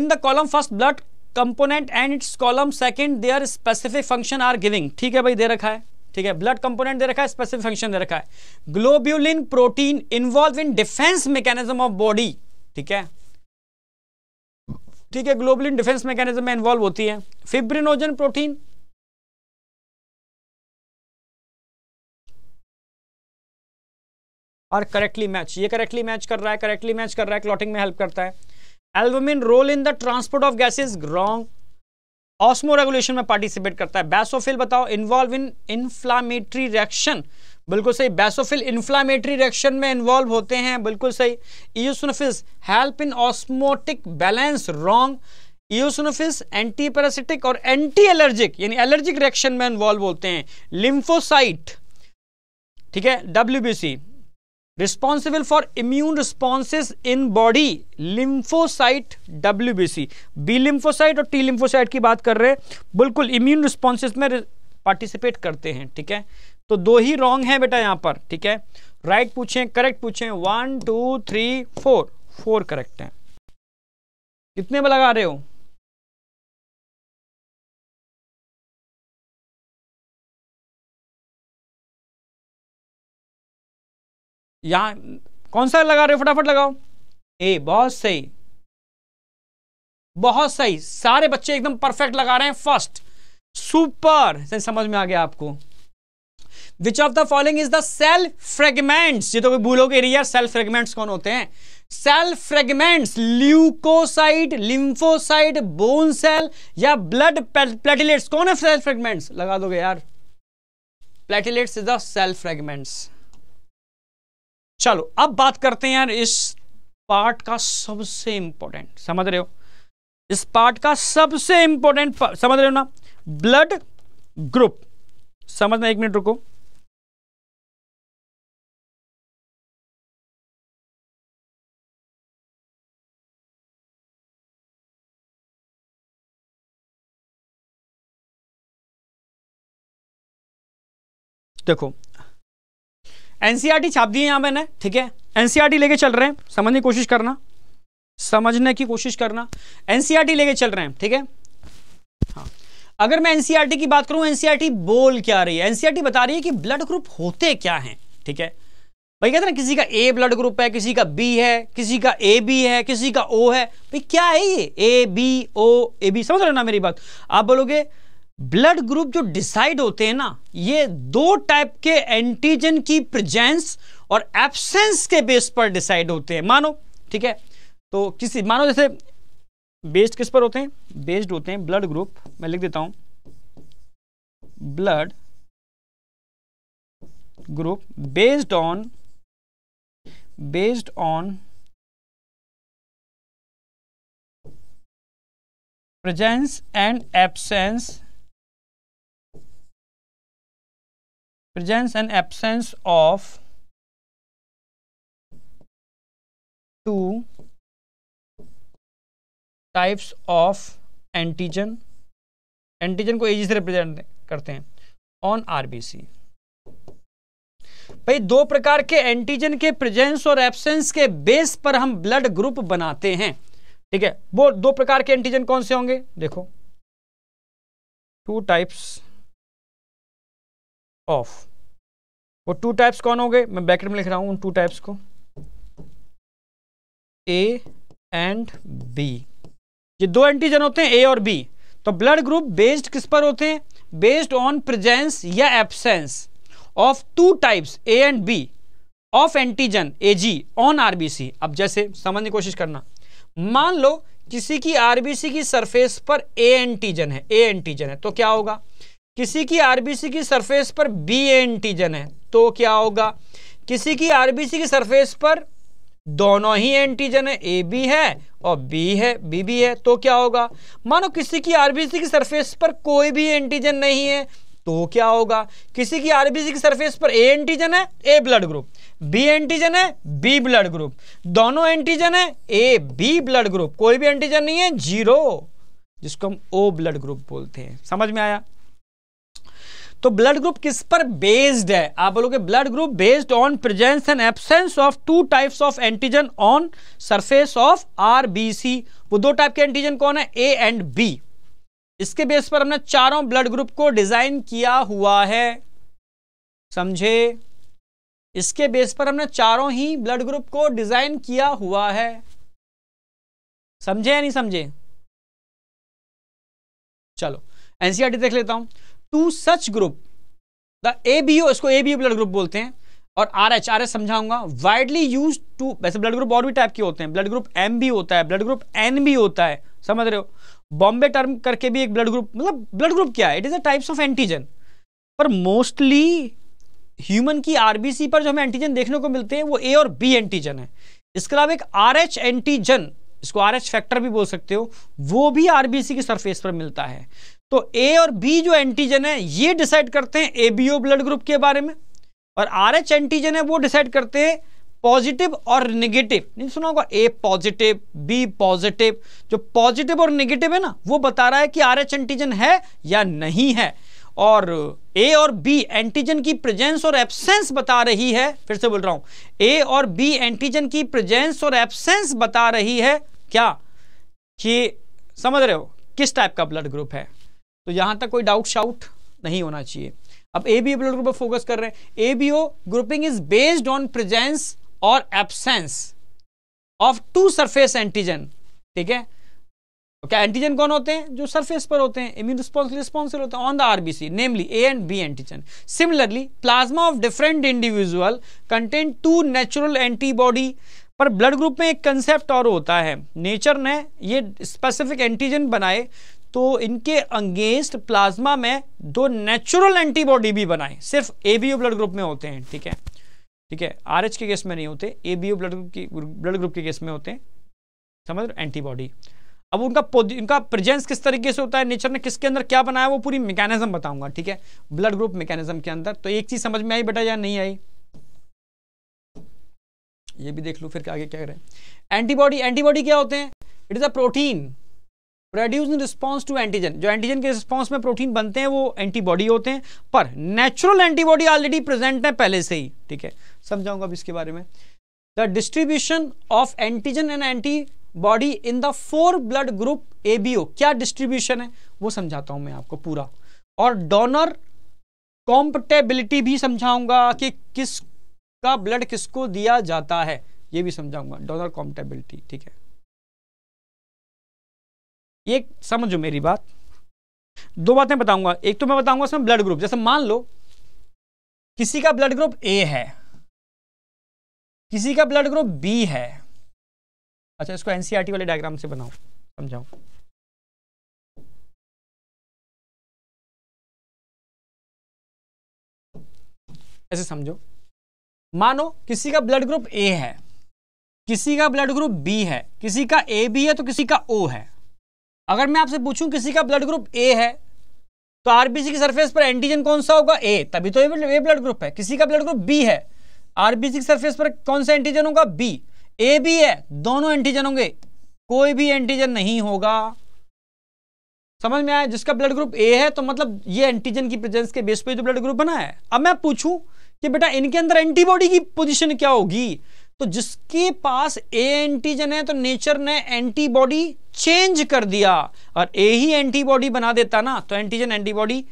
in the column first blood component and its column second their specific function are giving ठीक है भाई दे रखा है ठीक है ब्लड कंपोनेंट दे रखा है स्पेसिफिक फंक्शन दे रखा है globulin protein involve in defence mechanism of body ठीक है ठीक है ग्लोबलिन डिफेंस मैकेनिज्म में इन्वॉल्व होती है फिब्रिनोजन प्रोटीन और करेक्टली मैच ये करेक्टली मैच कर रहा है करेक्टली मैच कर रहा है क्लॉटिंग में हेल्प करता है albumin role in the transport of gases wrong osmoregulation में पार्टिसिपेट करता है बैसोफिल बताओ इन्वॉल्व इन इन्फ्लामेटरी रिएक्शन बिल्कुल सही बेसोफिल इन्फ्लामेटरी रिएक्शन में इन्वॉल्व होते हैं बिल्कुल सही eosinophils help in osmotic balance wrong eosinophils anti parasitic और एंटी एलर्जिक यानी एलर्जिक रिएक्शन में इन्वॉल्व होते हैं लिम्फोसाइट ठीक है C responsible for immune responses in body lymphocyte W B C B lymphocyte और टी लिम्फोसाइट की बात कर रहे हैं बिल्कुल इम्यून रिस्पॉन्सिस में पार्टिसिपेट करते हैं ठीक है तो दो ही रॉन्ग है बेटा यहां पर ठीक है राइट पूछें करेक्ट पूछें one two three four four correct है कितने में लगा रहे हो यहां कौन सा लगा रहे हो फटाफट लगाओ ए बहुत सही बहुत सही सारे बच्चे एकदम परफेक्ट लगा रहे हैं फर्स्ट सुपर समझ में आ गया आपको which of the following is the cell fragments ये तो कोई भूलोगे एरिया यार सेल फ्रेगमेंट्स कौन होते हैं cell fragments leucocyte lymphocyte bone cell या ब्लड प्लेटिलेट्स कौन है सेल फ्रेगमेंट्स लगा दोगे यार platelets is the cell fragments चलो अब बात करते हैं यार इस पार्ट का सबसे इंपॉर्टेंट समझ रहे हो इस पार्ट का सबसे इंपॉर्टेंट समझ रहे हो ना ब्लड ग्रुप समझना एक मिनट रुको देखो एनसीईआरटी e छाप दी है यहाँ मैंने ठीक है एनसीईआरटी e लेके चल रहे हैं समझने की कोशिश करना समझने की कोशिश करना एनसीईआरटी e लेके चल रहे हैं ठीक है हाँ अगर मैं एनसीईआरटी की बात करूं एनसीईआरटी बोल क्या रही है एनसीईआरटी बता रही है कि ब्लड ग्रुप होते क्या हैं ठीक है भाई कहते ना किसी का ए ब्लड ग्रुप है किसी का बी है किसी का ए बी है किसी का ओ है भाई क्या है ये ए बी ओ ए बी समझ रहे ना मेरी बात आप बोलोगे ब्लड ग्रुप जो डिसाइड होते हैं ना ये दो टाइप के एंटीजन की प्रेजेंस और एब्सेंस के बेस पर डिसाइड होते हैं मानो ठीक है तो किसी मानो जैसे बेस्ड किस पर होते हैं बेस्ड होते हैं ब्लड ग्रुप मैं लिख देता हूं blood group based on based on presence and absence presence and absence of two types of antigen antigen को एजी से रिप्रेजेंट करते हैं ऑन आरबीसी भाई दो प्रकार के एंटीजन के प्रेजेंस और एब्सेंस के बेस पर हम ब्लड ग्रुप बनाते हैं ठीक है वो दो प्रकार के एंटीजन कौन से होंगे देखो टू टाइप्स ऑफ वो टू टाइप्स कौन हो गए मैं बैकेट में लिख रहा हूं उन टू टाइप्स को ए एंड बी ये दो एंटीजन होते हैं ए और बी तो ब्लड ग्रुप बेस्ड किस पर होते हैं बेस्ड ऑन प्रेजेंस या absence of two types A and B of antigen A G on RBC अब जैसे समझने की कोशिश करना मान लो किसी की आरबीसी की सरफेस पर ए एंटीजन है ए एंटीजन है तो क्या होगा किसी की आरबीसी की सरफेस पर बी एंटीजन है तो क्या होगा किसी की आरबीसी की सरफेस पर दोनों ही एंटीजन है ए बी है और बी है बी बी है तो क्या होगा मानो किसी की आरबीसी की सरफेस पर कोई भी एंटीजन नहीं है तो क्या होगा किसी की आरबीसी की सरफेस पर ए एंटीजन है A blood group B antigen है बी ब्लड ग्रुप दोनों एंटीजन है ए बी ब्लड ग्रुप कोई भी एंटीजन नहीं है जीरो जिसको हम ओ ब्लड ग्रुप बोलते हैं समझ में आया तो ब्लड ग्रुप किस पर बेस्ड है आप बोलोगे blood group based on presence and absence of two types of antigen on surface of R B C वो दो टाइप के एंटीजन कौन है ए एंड बी इसके बेस पर हमने चारों ब्लड ग्रुप को डिजाइन किया हुआ है समझे इसके बेस पर हमने चारों ही ब्लड ग्रुप को डिजाइन किया हुआ है समझे या नहीं समझे चलो एनसीआरटी e देख लेता हूं two such group the ABO इसको एबीओ ब्लड ग्रुप बोलते हैं और आर एच आर एच समझाऊंगा वाइडली यूज टू वैसे ब्लड ग्रुप और भी टाइप के होते हैं ब्लड ग्रुप एम भी होता है ब्लड ग्रुप एन भी होता है समझ रहे हो बॉम्बे टर्म करके भी एक ब्लड ग्रुप मतलब ब्लड ग्रुप क्या है it is a types of antigen पर मोस्टली ह्यूमन की आरबीसी पर जो हमें एंटीजन देखने को मिलते हैं वो ए और बी एंटीजन है इसके अलावा एक आर एच एंटीजन इसको आर एच फैक्टर भी बोल सकते हो वो भी आरबीसी की सरफेस पर मिलता है तो ए और बी जो एंटीजन है ये डिसाइड करते हैं A B O blood group के बारे में और आर एच एंटीजन है वो डिसाइड करते हैं पॉजिटिव और निगेटिव नहीं सुना होगा ए पॉजिटिव बी पॉजिटिव जो पॉजिटिव और निगेटिव है ना वो बता रहा है कि आर एच एंटीजन है या नहीं है और ए और बी एंटीजन की प्रेजेंस और एब्सेंस बता रही है फिर से बोल रहा हूं ए और बी एंटीजन की प्रेजेंस और एब्सेंस बता रही है क्या कि समझ रहे हो किस टाइप का ब्लड ग्रुप है तो यहां तक कोई डाउट शाउट नहीं होना चाहिए अब ए बी ब्लड ग्रुप पर फोकस कर रहे हैं A B O grouping is based on presence और absence of two surface antigen ठीक है क्या एंटीजन कौन होते हैं जो सरफेस पर होते हैं इम्यून रिस्पॉन्स रिस्पॉन्सिबल होते हैं on the RBC namely A and B antigen similarly plasma of different individual contain two natural antibody पर ब्लड ग्रुप में एक कंसेप्ट और होता है नेचर ने ये स्पेसिफिक एंटीजन बनाए तो इनके अंगेंस्ट प्लाज्मा में दो नेचुरल एंटीबॉडी भी बनाए सिर्फ एबीयू ब्लड ग्रुप में होते हैं ठीक है ठीक है आर के केस में नहीं होते एबीयू ब्लड ग्रुप की ब्लड ग्रुप के केस में होते हैं समझ एंटीबॉडी अब उनका उनका प्रेजेंस किस तरीके से होता है नेचर ने किसके अंदर क्या बनाया वो पूरी मैकेनिज्म बताऊंगा ठीक है ब्लड ग्रुप मैकेनिज्म के अंदर तो एक चीज समझ में आई बेटा या नहीं आई ये भी देख लो फिर आगे क्या करें एंटीबॉडी एंटीबॉडी क्या होते हैं it is a protein produce in response to antigen जो एंटीजन के रिस्पॉन्स में प्रोटीन बनते हैं वो एंटीबॉडी होते हैं पर नेचुरल एंटीबॉडी ऑलरेडी प्रेजेंट है पहले से ही ठीक है समझाऊंगा अब इसके बारे में the distribution of antigen and antibody in the four blood group A B O क्या डिस्ट्रीब्यूशन है वो समझाता हूं मैं आपको पूरा और डोनर कॉम्पटेबिलिटी भी समझाऊंगा कि किस का ब्लड किसको दिया जाता है ये भी समझाऊंगा डोनर कॉम्पटेबिलिटी ठीक है ये समझो मेरी बात दो बातें बताऊंगा एक तो मैं बताऊंगा उसमें ब्लड ग्रुप जैसे मान लो किसी का ब्लड ग्रुप ए है किसी का ब्लड ग्रुप बी है अच्छा इसको एनसीईआरटी e वाले डायग्राम से बनाओ समझाओ ऐसे समझो मानो किसी का ब्लड ग्रुप ए है किसी का ब्लड ग्रुप बी है किसी का ए बी है तो किसी का ओ है अगर मैं आपसे पूछूं किसी का ब्लड ग्रुप ए है तो आरबीसी की सरफेस पर एंटीजन कौन सा होगा ए तभी तो ए ब्लड ग्रुप है किसी का ब्लड ग्रुप बी है आरबीसी की सरफेस पर कौन सा एंटीजन होगा बी ए बी है दोनों एंटीजन होंगे कोई भी एंटीजन नहीं होगा समझ में आया जिसका ब्लड ग्रुप ए है तो मतलब ये एंटीजन की प्रेजेंस के बेस पे जो ब्लड ग्रुप बना है अब मैं पूछूं कि बेटा इनके अंदर एंटीबॉडी की पोजीशन क्या होगी तो जिसके पास ए एंटीजन है तो नेचर ने एंटीबॉडी चेंज कर दिया और ए ही एंटीबॉडी बना देता ना तो एंटीजन एंटीबॉडी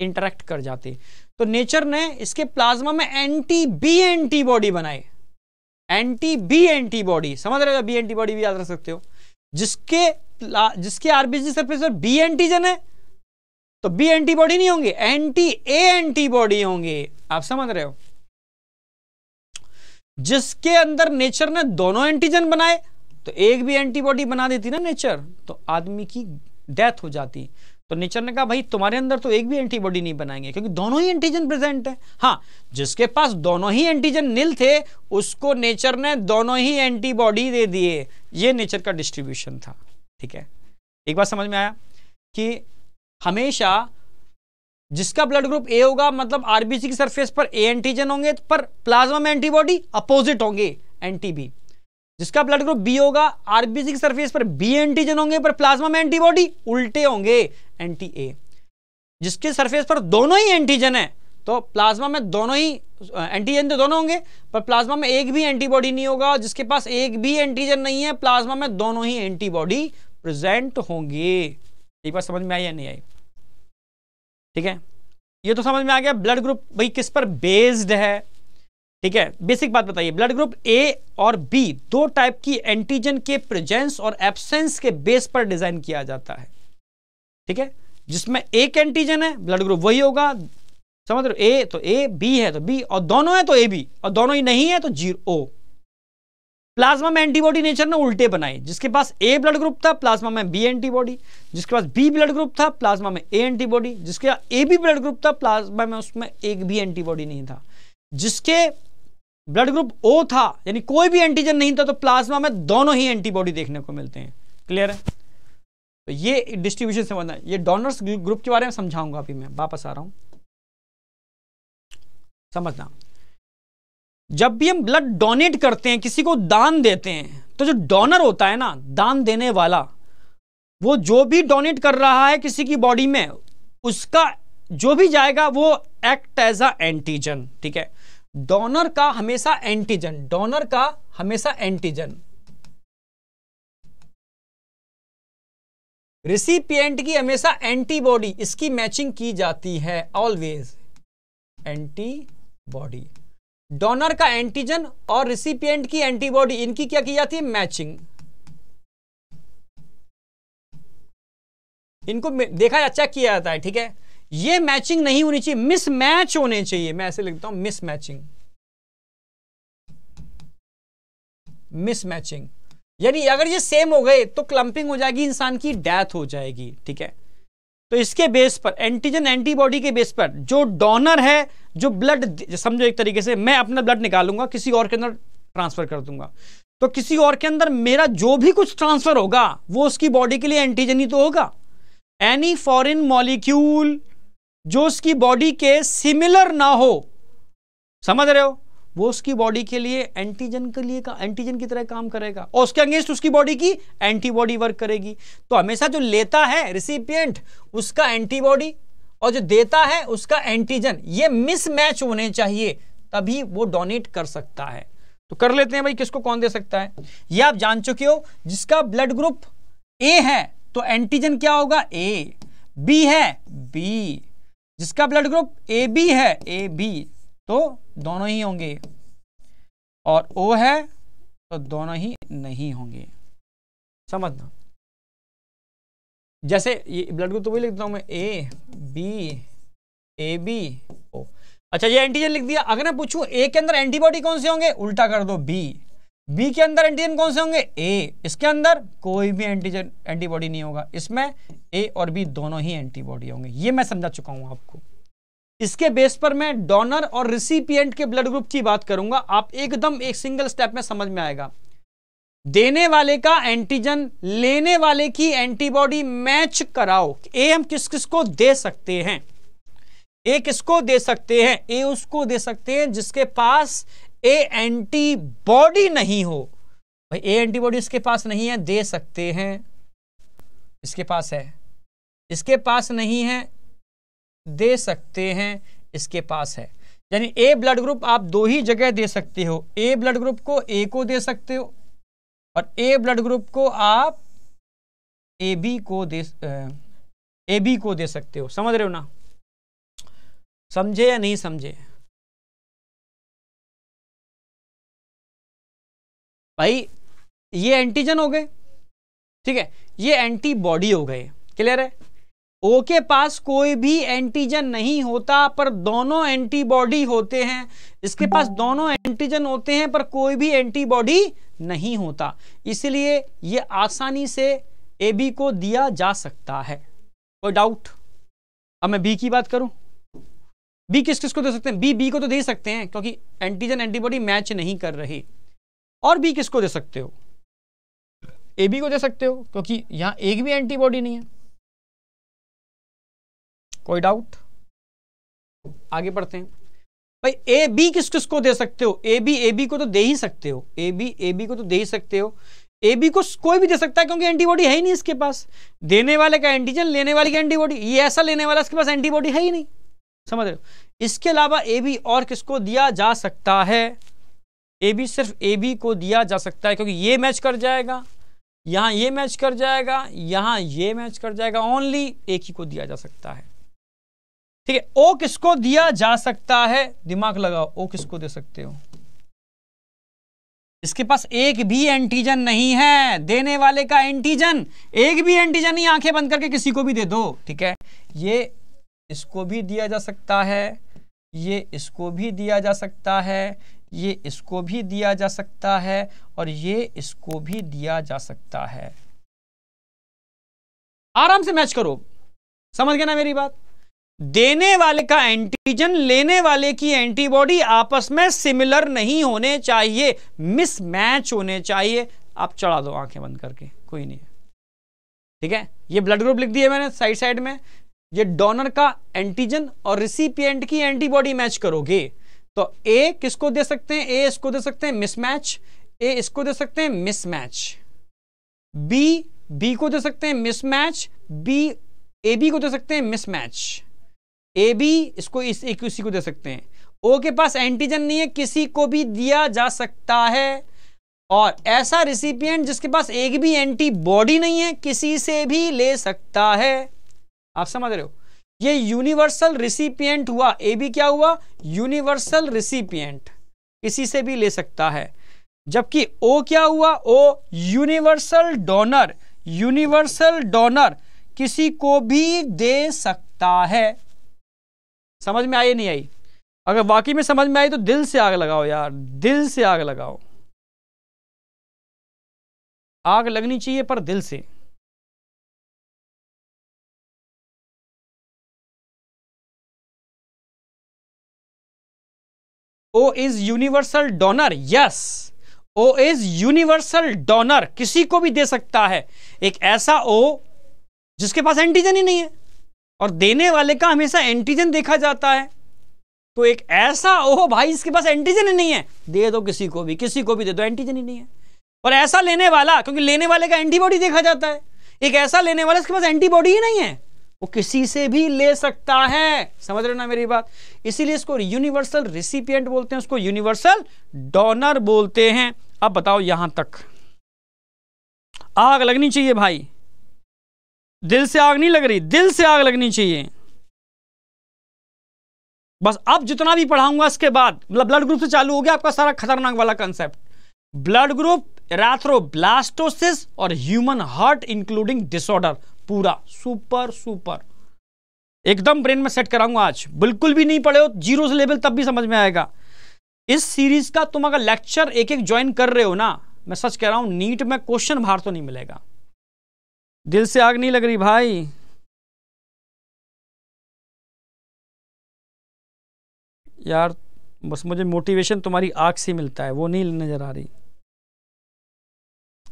इंटरेक्ट कर जाते तो नेचर ने इसके प्लाज्मा में एंटी बी एंटीबॉडी बनाए एंटी बी एंटीबॉडी समझ रहे हो बी एंटीबॉडी भी याद रख सकते हो जिसके जिसके आरबीसी सरफेस पर बी एंटीजन है तो बी एंटीबॉडी नहीं होंगे एंटी ए एंटीबॉडी होंगे आप समझ रहे हो जिसके अंदर नेचर ने दोनों एंटीजन बनाए तो एक भी एंटीबॉडी बना देती ना नेचर तो आदमी की डेथ हो जाती तो नेचर ने कहा भाई तुम्हारे अंदर तो एक भी एंटीबॉडी नहीं बनाएंगे क्योंकि दोनों ही एंटीजन प्रेजेंट है हाँ जिसके पास दोनों ही एंटीजन नील थे उसको नेचर ने दोनों ही एंटीबॉडी दे दिए ये नेचर का डिस्ट्रीब्यूशन था ठीक है एक बात समझ में आया कि हमेशा जिसका ब्लड ग्रुप ए होगा मतलब आरबीसी की सरफेस पर ए एंटीजन तो होंगे पर प्लाज्मा में एंटीबॉडी अपोजिट होंगे एंटीबी जिसका ब्लड ग्रुप बी होगा आरबीसी की सरफेस पर बी एंटीजन होंगे पर प्लाज्मा में एंटीबॉडी उल्टे होंगे एंटी ए जिसके सरफेस पर दोनों ही एंटीजन है तो प्लाज्मा में दोनों ही एंटीजन तो दोनों होंगे पर प्लाज्मा में एक भी एंटीबॉडी नहीं होगा जिसके पास एक भी एंटीजन नहीं है प्लाज्मा में दोनों ही एंटीबॉडी प्रेजेंट होंगे एक बार समझ में आई या नहीं आई ठीक है ये तो समझ में आ गया ब्लड ग्रुप भाई किस पर बेस्ड है ठीक है बेसिक बात बताइए ब्लड ग्रुप ए और बी दो टाइप की एंटीजन के प्रेजेंस और एब्सेंस के बेस पर डिजाइन किया जाता है ठीक है जिसमें एक एंटीजन है ब्लड ग्रुप वही होगा समझ रहे हो ए तो ए बी है तो बी और दोनों है तो ए बी और दोनों ही नहीं है तो जीरो ओ प्लाज्मा में एंटीबॉडी नेचर ने उल्टे बनाए जिसके पास ए ब्लड ग्रुप था प्लाज्मा में बी एंटीबॉडी जिसके पास बी ब्लड ग्रुप था प्लाज्मा में ए एंटीबॉडी जिसके ए बी ब्लड ग्रुप था प्लाज्मा में उसमें एक भी एंटीबॉडी नहीं था जिसके ब्लड ग्रुप ओ था यानी कोई भी एंटीजन नहीं था तो प्लाज्मा में दोनों ही एंटीबॉडी देखने को मिलते हैं क्लियर है तो ये डिस्ट्रीब्यूशन समझना बना ये डोनर्स ग्रुप के बारे में समझाऊंगा अभी मैं वापस आ रहा हूं समझना जब भी हम ब्लड डोनेट करते हैं किसी को दान देते हैं तो जो डोनर होता है ना दान देने वाला वो जो भी डोनेट कर रहा है किसी की बॉडी में उसका जो भी जाएगा वो एक्ट एज अ एंटीजन ठीक है डोनर का हमेशा एंटीजन डोनर का हमेशा एंटीजन रिसिपियंट की हमेशा एंटीबॉडी इसकी मैचिंग की जाती है ऑलवेज एंटीबॉडी डोनर का एंटीजन और रिसिपियंट की एंटीबॉडी इनकी क्या की जाती है मैचिंग इनको देखा चेक अच्छा किया जाता है ठीक है ये मैचिंग नहीं होनी चाहिए मिसमैच होने चाहिए मैं ऐसे लिखता हूं मिस मैचिंग मिस मैचिंग यानी अगर ये सेम हो गए तो क्लंपिंग हो जाएगी इंसान की डेथ हो जाएगी ठीक है तो इसके बेस पर एंटीजन एंटीबॉडी के बेस पर जो डोनर है जो ब्लड समझो एक तरीके से मैं अपना ब्लड निकालूंगा किसी और के अंदर ट्रांसफर कर दूंगा तो किसी और के अंदर मेरा जो भी कुछ ट्रांसफर होगा वो उसकी बॉडी के लिए एंटीजन ही तो होगा एनी फॉरिन मॉलिक्यूल जो उसकी बॉडी के सिमिलर ना हो समझ रहे हो वो उसकी बॉडी के लिए एंटीजन के लिए का एंटीजन की तरह काम करेगा और उसके अगेंस्ट उसकी बॉडी की एंटीबॉडी वर्क करेगी तो हमेशा जो लेता है रिसिपियंट उसका एंटीबॉडी और जो देता है उसका एंटीजन ये मिसमैच होने चाहिए तभी वो डोनेट कर सकता है तो कर लेते हैं भाई किसको कौन दे सकता है ये आप जान चुके हो जिसका ब्लड ग्रुप ए है तो एंटीजन क्या होगा ए बी है बी जिसका ब्लड ग्रुप ए बी है ए बी तो दोनों ही होंगे और ओ है तो दोनों ही नहीं होंगे समझना जैसे ये ब्लड ग्रुप तो वही लिख हूं मैं ए बी ए बी ओ अच्छा ये एंटीजन लिख दिया अगर मैं पूछूं ए के अंदर एंटीबॉडी कौन से होंगे उल्टा कर दो बी बी के अंदर एंटीजन कौन से होंगे ए इसके अंदर कोई भी एंटीजन एंटीबॉडी नहीं होगा इसमें ए और बी दोनों ही एंटीबॉडी होंगे ये मैं समझा चुका हूं आपको इसके बेस पर मैं डोनर और रिसिपियंट के ब्लड ग्रुप की बात करूंगा आप एकदम एक सिंगल स्टेप में समझ में आएगा देने वाले का एंटीजन लेने वाले की एंटीबॉडी मैच कराओ ए हम किस किस को दे सकते हैं ए किसको दे सकते हैं ए उसको दे सकते हैं जिसके पास ए एंटीबॉडी नहीं हो भाई ए एंटीबॉडी इसके पास नहीं है दे सकते हैं इसके पास है इसके पास नहीं है दे सकते हैं इसके पास है यानी ए ब्लड ग्रुप आप दो ही जगह दे सकते हो ए ब्लड ग्रुप को ए को दे सकते हो और ए ब्लड ग्रुप को आप ए बी को दे ए बी को दे सकते हो समझ रहे हो ना समझे या नहीं समझे भाई ये एंटीजन हो गए ठीक है ये एंटीबॉडी हो गए क्लियर है ओ के पास कोई भी एंटीजन नहीं होता पर दोनों एंटीबॉडी होते हैं इसके पास दोनों एंटीजन होते हैं पर कोई भी एंटीबॉडी नहीं होता इसलिए ये आसानी से ए बी को दिया जा सकता है कोई डाउट अब मैं बी की बात करूं बी किस किस को दे सकते हैं बी बी को तो दे सकते हैं क्योंकि एंटीजन एंटीबॉडी मैच नहीं कर रही और बी किसको दे सकते हो ए बी को दे सकते हो क्योंकि यहां एक भी एंटीबॉडी नहीं है कोई डाउट आगे बढ़ते हैं भाई ए बी किस किस को दे सकते हो ए बी ए बी को तो दे ही सकते हो ए बी ए बी को तो दे ही सकते हो ए बी को कोई भी दे सकता है क्योंकि एंटीबॉडी है ही नहीं इसके पास देने वाले का एंटीजन लेने वाले की एंटीबॉडी ये ऐसा लेने वाला इसके पास एंटीबॉडी है ही नहीं समझ रहे हो इसके अलावा ए बी और किसको दिया जा सकता है ए बी सिर्फ ए बी को दिया जा सकता है क्योंकि ये मैच कर जाएगा यहाँ ये मैच कर जाएगा यहाँ ये मैच कर जाएगा ओनली एक ही को दिया जा सकता है ठीक है ओ किसको दिया जा सकता है दिमाग लगाओ ओ किसको दे सकते हो इसके पास एक भी एंटीजन नहीं है देने वाले का एंटीजन एक भी एंटीजन नहीं आंखें बंद करके किसी को भी दे दो ठीक है ये इसको भी दिया जा सकता है ये इसको भी दिया जा सकता है ये इसको भी दिया जा सकता है और ये इसको भी दिया जा सकता है आराम से मैच करो समझ गए ना मेरी बात देने वाले का एंटीजन लेने वाले की एंटीबॉडी आपस में सिमिलर नहीं होने चाहिए मिसमैच होने चाहिए आप चढ़ा दो आंखें बंद करके कोई नहीं ठीक है ये ब्लड ग्रुप लिख दिए मैंने साइड साइड में ये डोनर का एंटीजन और रिसिपिएंट की एंटीबॉडी मैच करोगे तो ए किसको दे सकते हैं ए इसको दे सकते हैं मिसमैच ए इसको दे सकते हैं मिसमैच बी बी को दे सकते हैं मिसमैच बी ए बी को दे सकते हैं मिसमैच ए बी इसको इस एक उसी को दे सकते हैं ओ के पास एंटीजन नहीं है किसी को भी दिया जा सकता है और ऐसा रिसिपियंट जिसके पास एक भी एंटीबॉडी नहीं है किसी से भी ले सकता है आप समझ रहे हो ये यूनिवर्सल रिसिपियंट हुआ ए बी क्या हुआ यूनिवर्सल रिसिपियंट किसी से भी ले सकता है जबकि ओ क्या हुआ O universal donor universal donor किसी को भी दे सकता है समझ में आई नहीं आई अगर वाकई में समझ में आई तो दिल से आग लगाओ यार दिल से आग लगाओ आग लगनी चाहिए पर दिल से O is universal donor yes O is universal donor किसी को भी दे सकता है एक ऐसा ओ जिसके पास एंटीजन ही नहीं है और देने वाले का हमेशा एंटीजन देखा जाता है तो एक ऐसा ओहो भाई इसके पास एंटीजन ही नहीं है दे दो किसी को भी किसी को भी दे दो एंटीजन ही नहीं है और ऐसा लेने वाला क्योंकि लेने वाले का एंटीबॉडी देखा जाता है एक ऐसा लेने वाला इसके पास एंटीबॉडी ही नहीं है वो किसी से भी ले सकता है समझ रहे ना मेरी बात इसीलिए इसको यूनिवर्सल रिसिपियंट बोलते हैं उसको यूनिवर्सल डोनर बोलते हैं अब बताओ यहां तक आग लगनी चाहिए भाई दिल से आग नहीं लग रही दिल से आग लगनी चाहिए बस अब जितना भी पढ़ाऊंगा इसके बाद मतलब ब्लड ग्रुप से चालू हो गया आपका सारा खतरनाक वाला कंसेप्ट ब्लड ग्रुप एराथ्रोब्लास्टोसिस और ह्यूमन हार्ट इंक्लूडिंग डिसऑर्डर पूरा सुपर सुपर एकदम ब्रेन में सेट कराऊंगा आज बिल्कुल भी नहीं पढ़े हो जीरो से लेवल तब भी समझ में आएगा इस सीरीज का तुम अगर लेक्चर एक एक ज्वाइन कर रहे हो ना मैं सच कह रहा हूं नीट में क्वेश्चन बाहर तो नहीं मिलेगा दिल से आग नहीं लग रही भाई यार बस मुझे मोटिवेशन तुम्हारी आग से मिलता है वो नहीं नज़र आ रही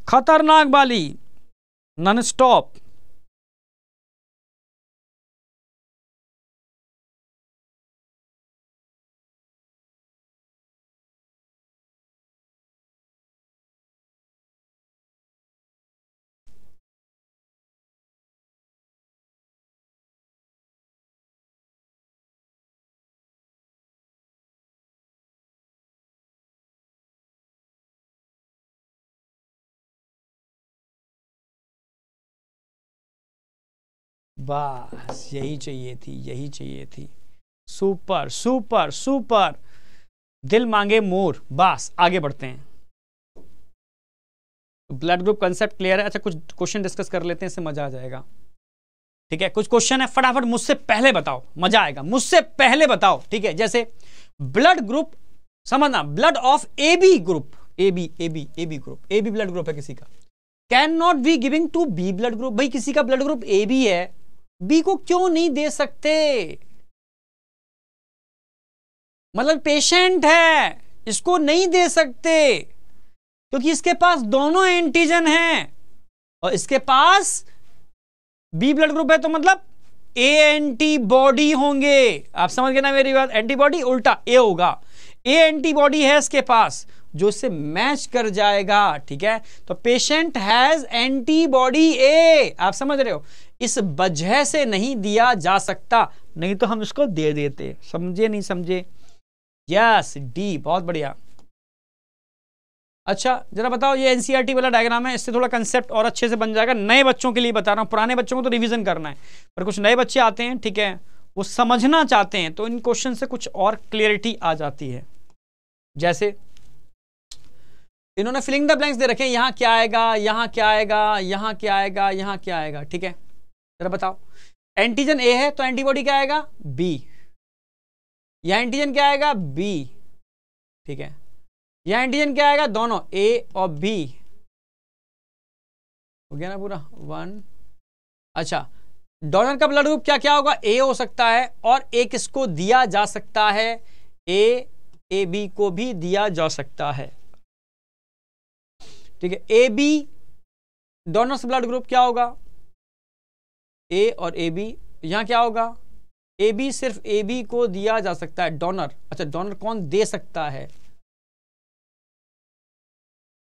खतरनाक बाली नॉन स्टॉप बस यही चाहिए थी यही चाहिए थी सुपर सुपर सुपर दिल मांगे मोर बस आगे बढ़ते हैं ब्लड ग्रुप कंसेप्ट क्लियर है अच्छा कुछ क्वेश्चन डिस्कस कर लेते हैं इससे मजा आ जाएगा ठीक है कुछ क्वेश्चन है फटाफट मुझसे पहले बताओ मजा आएगा मुझसे पहले बताओ ठीक है जैसे ब्लड ग्रुप समझना blood of A B group A B A B A B group A B blood group है किसी का can not be giving to B blood group भाई किसी का ब्लड ग्रुप ए बी है बी को क्यों नहीं दे सकते मतलब पेशेंट है इसको नहीं दे सकते क्योंकि इसके पास दोनों एंटीजन हैं और इसके पास बी ब्लड ग्रुप है तो मतलब ए एंटीबॉडी होंगे आप समझ गए ना मेरी बात एंटीबॉडी उल्टा ए होगा ए एंटीबॉडी है इसके पास जो इससे मैच कर जाएगा ठीक है तो पेशेंट हैज एंटीबॉडी ए आप समझ रहे हो इस वजह से नहीं दिया जा सकता नहीं तो हम इसको दे देते समझे नहीं समझे यस डी बहुत बढ़िया अच्छा जरा बताओ ये एनसीईआरटी e वाला डायग्राम है इससे थोड़ा कंसेप्ट और अच्छे से बन जाएगा नए बच्चों के लिए बता रहा हूँ पुराने बच्चों को तो रिवीजन करना है पर कुछ नए बच्चे आते हैं ठीक है वो समझना चाहते हैं तो इन क्वेश्चन से कुछ और क्लियरिटी आ जाती है जैसे इन्होंने फिलिंग द ब्लैंक्स दे रखे हैं यहाँ क्या आएगा यहाँ क्या आएगा यहाँ क्या आएगा यहाँ क्या आएगा ठीक है जरा बताओ एंटीजन ए है तो एंटीबॉडी क्या आएगा बी यह एंटीजन क्या आएगा बी ठीक है यह एंटीजन क्या आएगा दोनों ए और बी हो गया ना पूरा वन अच्छा डोनर का ब्लड ग्रुप क्या क्या होगा ए हो सकता है और ए किसको दिया जा सकता है ए ए बी को भी दिया जा सकता है ठीक है A B donors blood group क्या होगा ए और ए बी यहाँ क्या होगा ए बी सिर्फ ए बी को दिया जा सकता है डोनर अच्छा डोनर कौन दे सकता है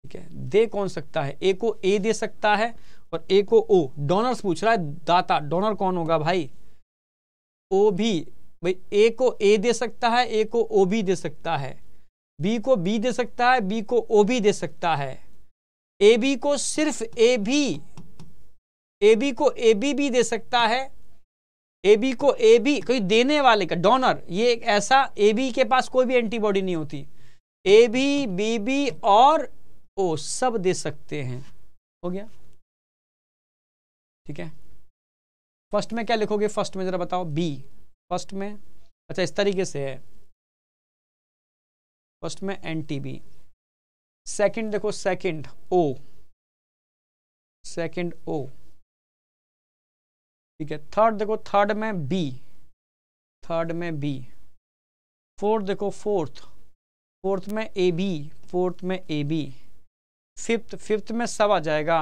ठीक है दे कौन सकता है ए को ए दे सकता है और ए को ओ डोनर पूछ रहा है दाता डोनर कौन होगा भाई ओ भी भाई ए को ए दे सकता है ए को ओ भी दे सकता है बी को बी दे सकता है बी को ओ भी दे सकता है ए बी को सिर्फ ए भी ए बी को ए बी भी दे सकता है ए बी को ए बी कोई देने वाले का डोनर ये एक ऐसा ए बी के पास कोई भी एंटीबॉडी नहीं होती ए बी बी बी और ओ सब दे सकते हैं हो गया ठीक है फर्स्ट में क्या लिखोगे फर्स्ट में जरा बताओ बी फर्स्ट में अच्छा इस तरीके से है फर्स्ट में एन टी बी सेकेंड देखो सेकेंड ओ सेकेंड ओ ठीक है थर्ड देखो थर्ड में बी थर्ड में बी फोर्थ देखो फोर्थ फोर्थ में ए बी फोर्थ में ए बी फिफ्थ फिफ्थ में सब आ जाएगा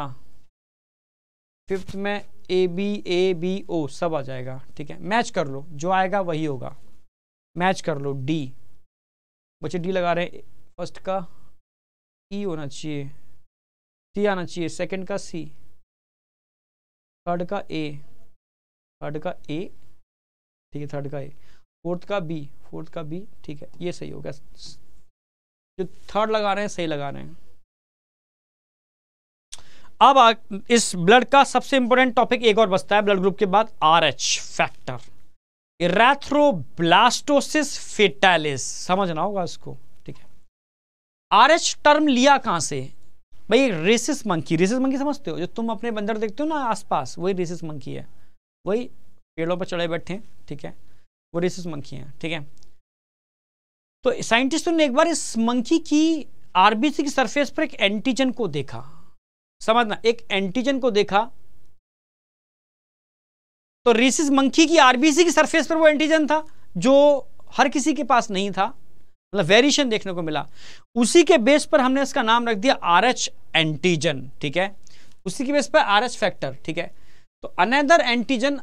फिफ्थ में ए बी ए बी ओ सब आ जाएगा ठीक है मैच कर लो जो आएगा वही होगा मैच कर लो डी बच्चे डी लगा रहे हैं फर्स्ट का ई e होना चाहिए सी आना चाहिए सेकंड का सी थर्ड का ए थर्ड का ए ठीक है थर्ड का ए फोर्थ का बी फोर्थ का बी ठीक है ये सही हो गया जो थर्ड लगा रहे हैं सही लगा रहे हैं अब आ, इस ब्लड का सबसे इंपॉर्टेंट टॉपिक एक और बचता है ब्लड ग्रुप के बाद R H factor erythroblastosis fetalis समझना होगा इसको ठीक है आर एच टर्म लिया कहां से भाई रेसिस मंकी रेसिस मंकी समझते हो जो तुम अपने बंदर देखते हो ना आसपास वही रेसिस मंकी है वही पेड़ों पर चढ़े बैठे हैं ठीक है वो रेसिस मंकी हैं ठीक है तो साइंटिस्टों ने एक बार इस मंकी की आरबीसी की सरफेस पर एक एंटीजन को देखा समझना एक एंटीजन को देखा तो रिसिस मंकी की आरबीसी की सरफेस पर वो एंटीजन था जो हर किसी के पास नहीं था मतलब वेरिएशन देखने को मिला उसी के बेस पर हमने इसका नाम रख दिया आर एंटीजन ठीक है उसी के बेस पर आर फैक्टर ठीक है तो अनदर एंटीजन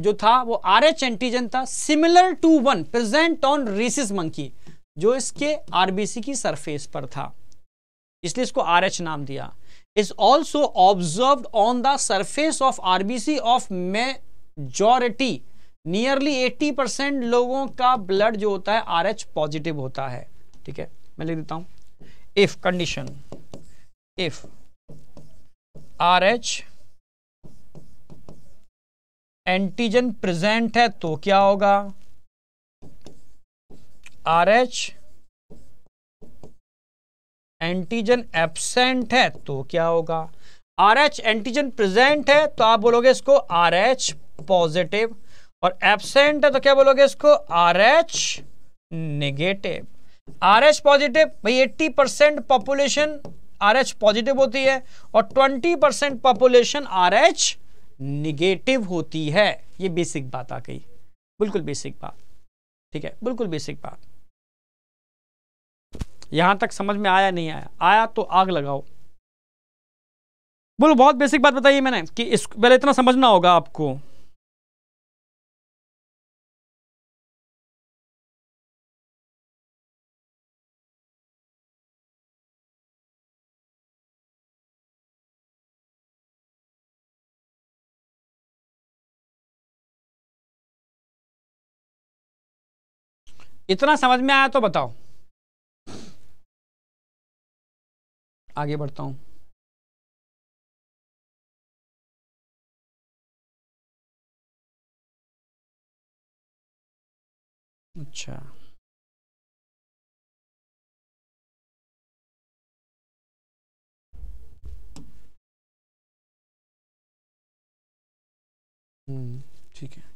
जो था वो आर एच एंटीजन था similar to one present on rhesus monkey जो इसके आरबीसी की सरफेस पर था इसलिए इसको आर एच नाम दिया is also observe on the surface of RBC of majority nearly 80 percent लोगों का ब्लड जो होता है आर एच पॉजिटिव होता है ठीक है मैं लिख देता हूं if condition if R H antigen present है तो क्या होगा आर एच एंटीजन एबसेंट है तो क्या होगा आर एच एंटीजन प्रेजेंट है तो आप बोलोगे इसको आर एच पॉजिटिव और एबसेंट है तो क्या बोलोगे इसको R H negative R H positive भाई eighty percent population R H positive होती है और twenty percent population R H negative होती है ये बेसिक बात आ गई बिल्कुल बेसिक बात ठीक है बिल्कुल बेसिक बात यहां तक समझ में आया नहीं आया आया तो आग लगाओ बोलो बहुत बेसिक बात बताइए मैंने कि इस पहले इतना समझना होगा आपको इतना समझ में आया तो बताओ आगे बढ़ता हूं अच्छा हम्म, ठीक है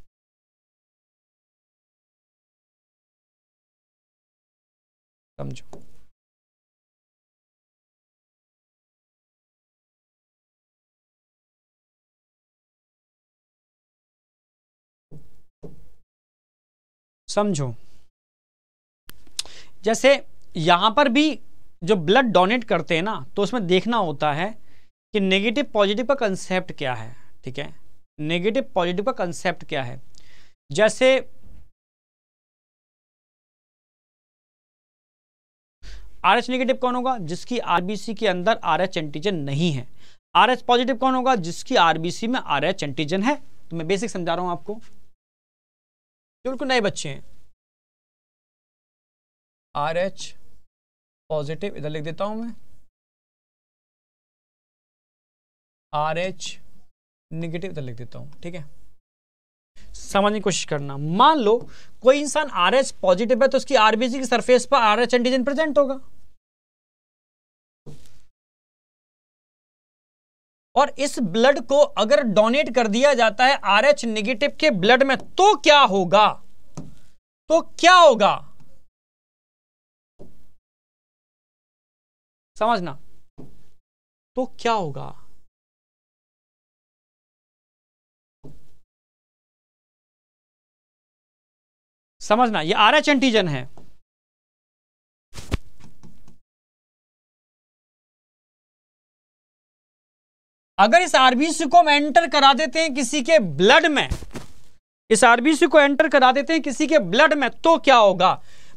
समझो समझो जैसे यहां पर भी जो ब्लड डोनेट करते हैं ना तो उसमें देखना होता है कि नेगेटिव पॉजिटिव का कंसेप्ट क्या है ठीक है नेगेटिव पॉजिटिव का कंसेप्ट क्या है जैसे आर एच निगेटिव कौन होगा जिसकी आरबीसी के अंदर आर एच एंटीजन नहीं है आर एच पॉजिटिव कौन होगा जिसकी आरबीसी में आर एच एंटीजन है तो मैं बेसिक समझा रहा हूं आपको जो बिल्कुल नए बच्चे हैं आर एच पॉजिटिव इधर लिख देता हूं मैं आर एच निगेटिव इधर लिख देता हूं ठीक है समझने की कोशिश करना मान लो कोई इंसान आरएच पॉजिटिव है तो उसकी आरबीसी की सरफेस पर आरएच एंटीजन प्रेजेंट होगा और इस ब्लड को अगर डोनेट कर दिया जाता है आरएच नेगेटिव के ब्लड में तो क्या होगा तो क्या होगा समझना तो क्या होगा समझना ये आरएच एंटीजन है अगर इस आरबीसी को हम एंटर करा देते हैं किसी के ब्लड में इस आरबीसी को एंटर करा देते हैं किसी के ब्लड में तो क्या होगा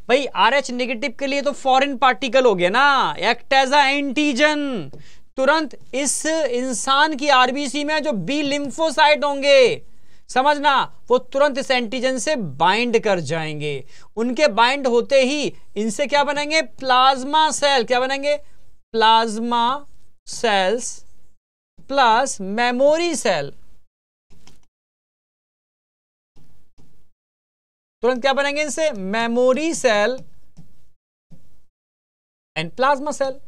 भाई आर एच नेगेटिव के लिए तो फॉरेन पार्टिकल हो गया ना एक्ट एज एंटीजन तुरंत इस इंसान की आरबीसी में जो बी लिम्फोसाइट होंगे समझना वो तुरंत इस एंटीजन से बाइंड कर जाएंगे उनके बाइंड होते ही इनसे क्या बनेंगे प्लाज्मा सेल क्या बनेंगे plasma cells plus memory cell तुरंत क्या बनेंगे इनसे memory cell and plasma cell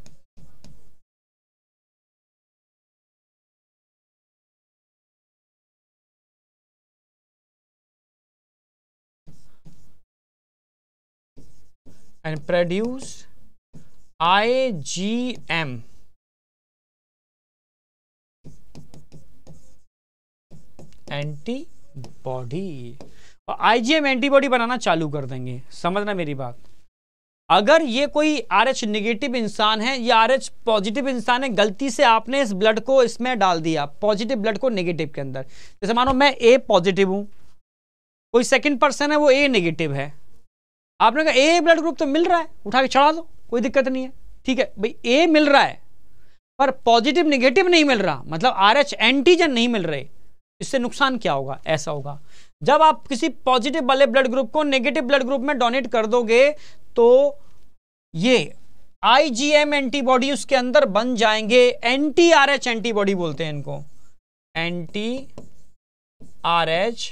and produce I G M antibody और आईजीएम एंटीबॉडी बनाना चालू कर देंगे समझना मेरी बात अगर ये कोई आर एच निगेटिव इंसान है या आर एच पॉजिटिव इंसान है गलती से आपने इस ब्लड को इसमें डाल दिया पॉजिटिव ब्लड को नेगेटिव के अंदर जैसे मानो मैं ए पॉजिटिव हूँ कोई सेकंड पर्सन है वो ए नेगेटिव है आपने कहा ए ब्लड ग्रुप तो मिल रहा है उठा के चढ़ा दो कोई दिक्कत नहीं है ठीक है भाई ए मिल रहा है पर पॉजिटिव निगेटिव नहीं मिल रहा मतलब आर एच एंटीजन नहीं मिल रहे इससे नुकसान क्या होगा ऐसा होगा जब आप किसी पॉजिटिव वाले ब्लड ग्रुप को नेगेटिव ब्लड ग्रुप में डोनेट कर दोगे तो ये आईजीएम एंटीबॉडी उसके अंदर बन जाएंगे एंटी आर एच एंटीबॉडी बोलते हैं इनको एंटी आर एच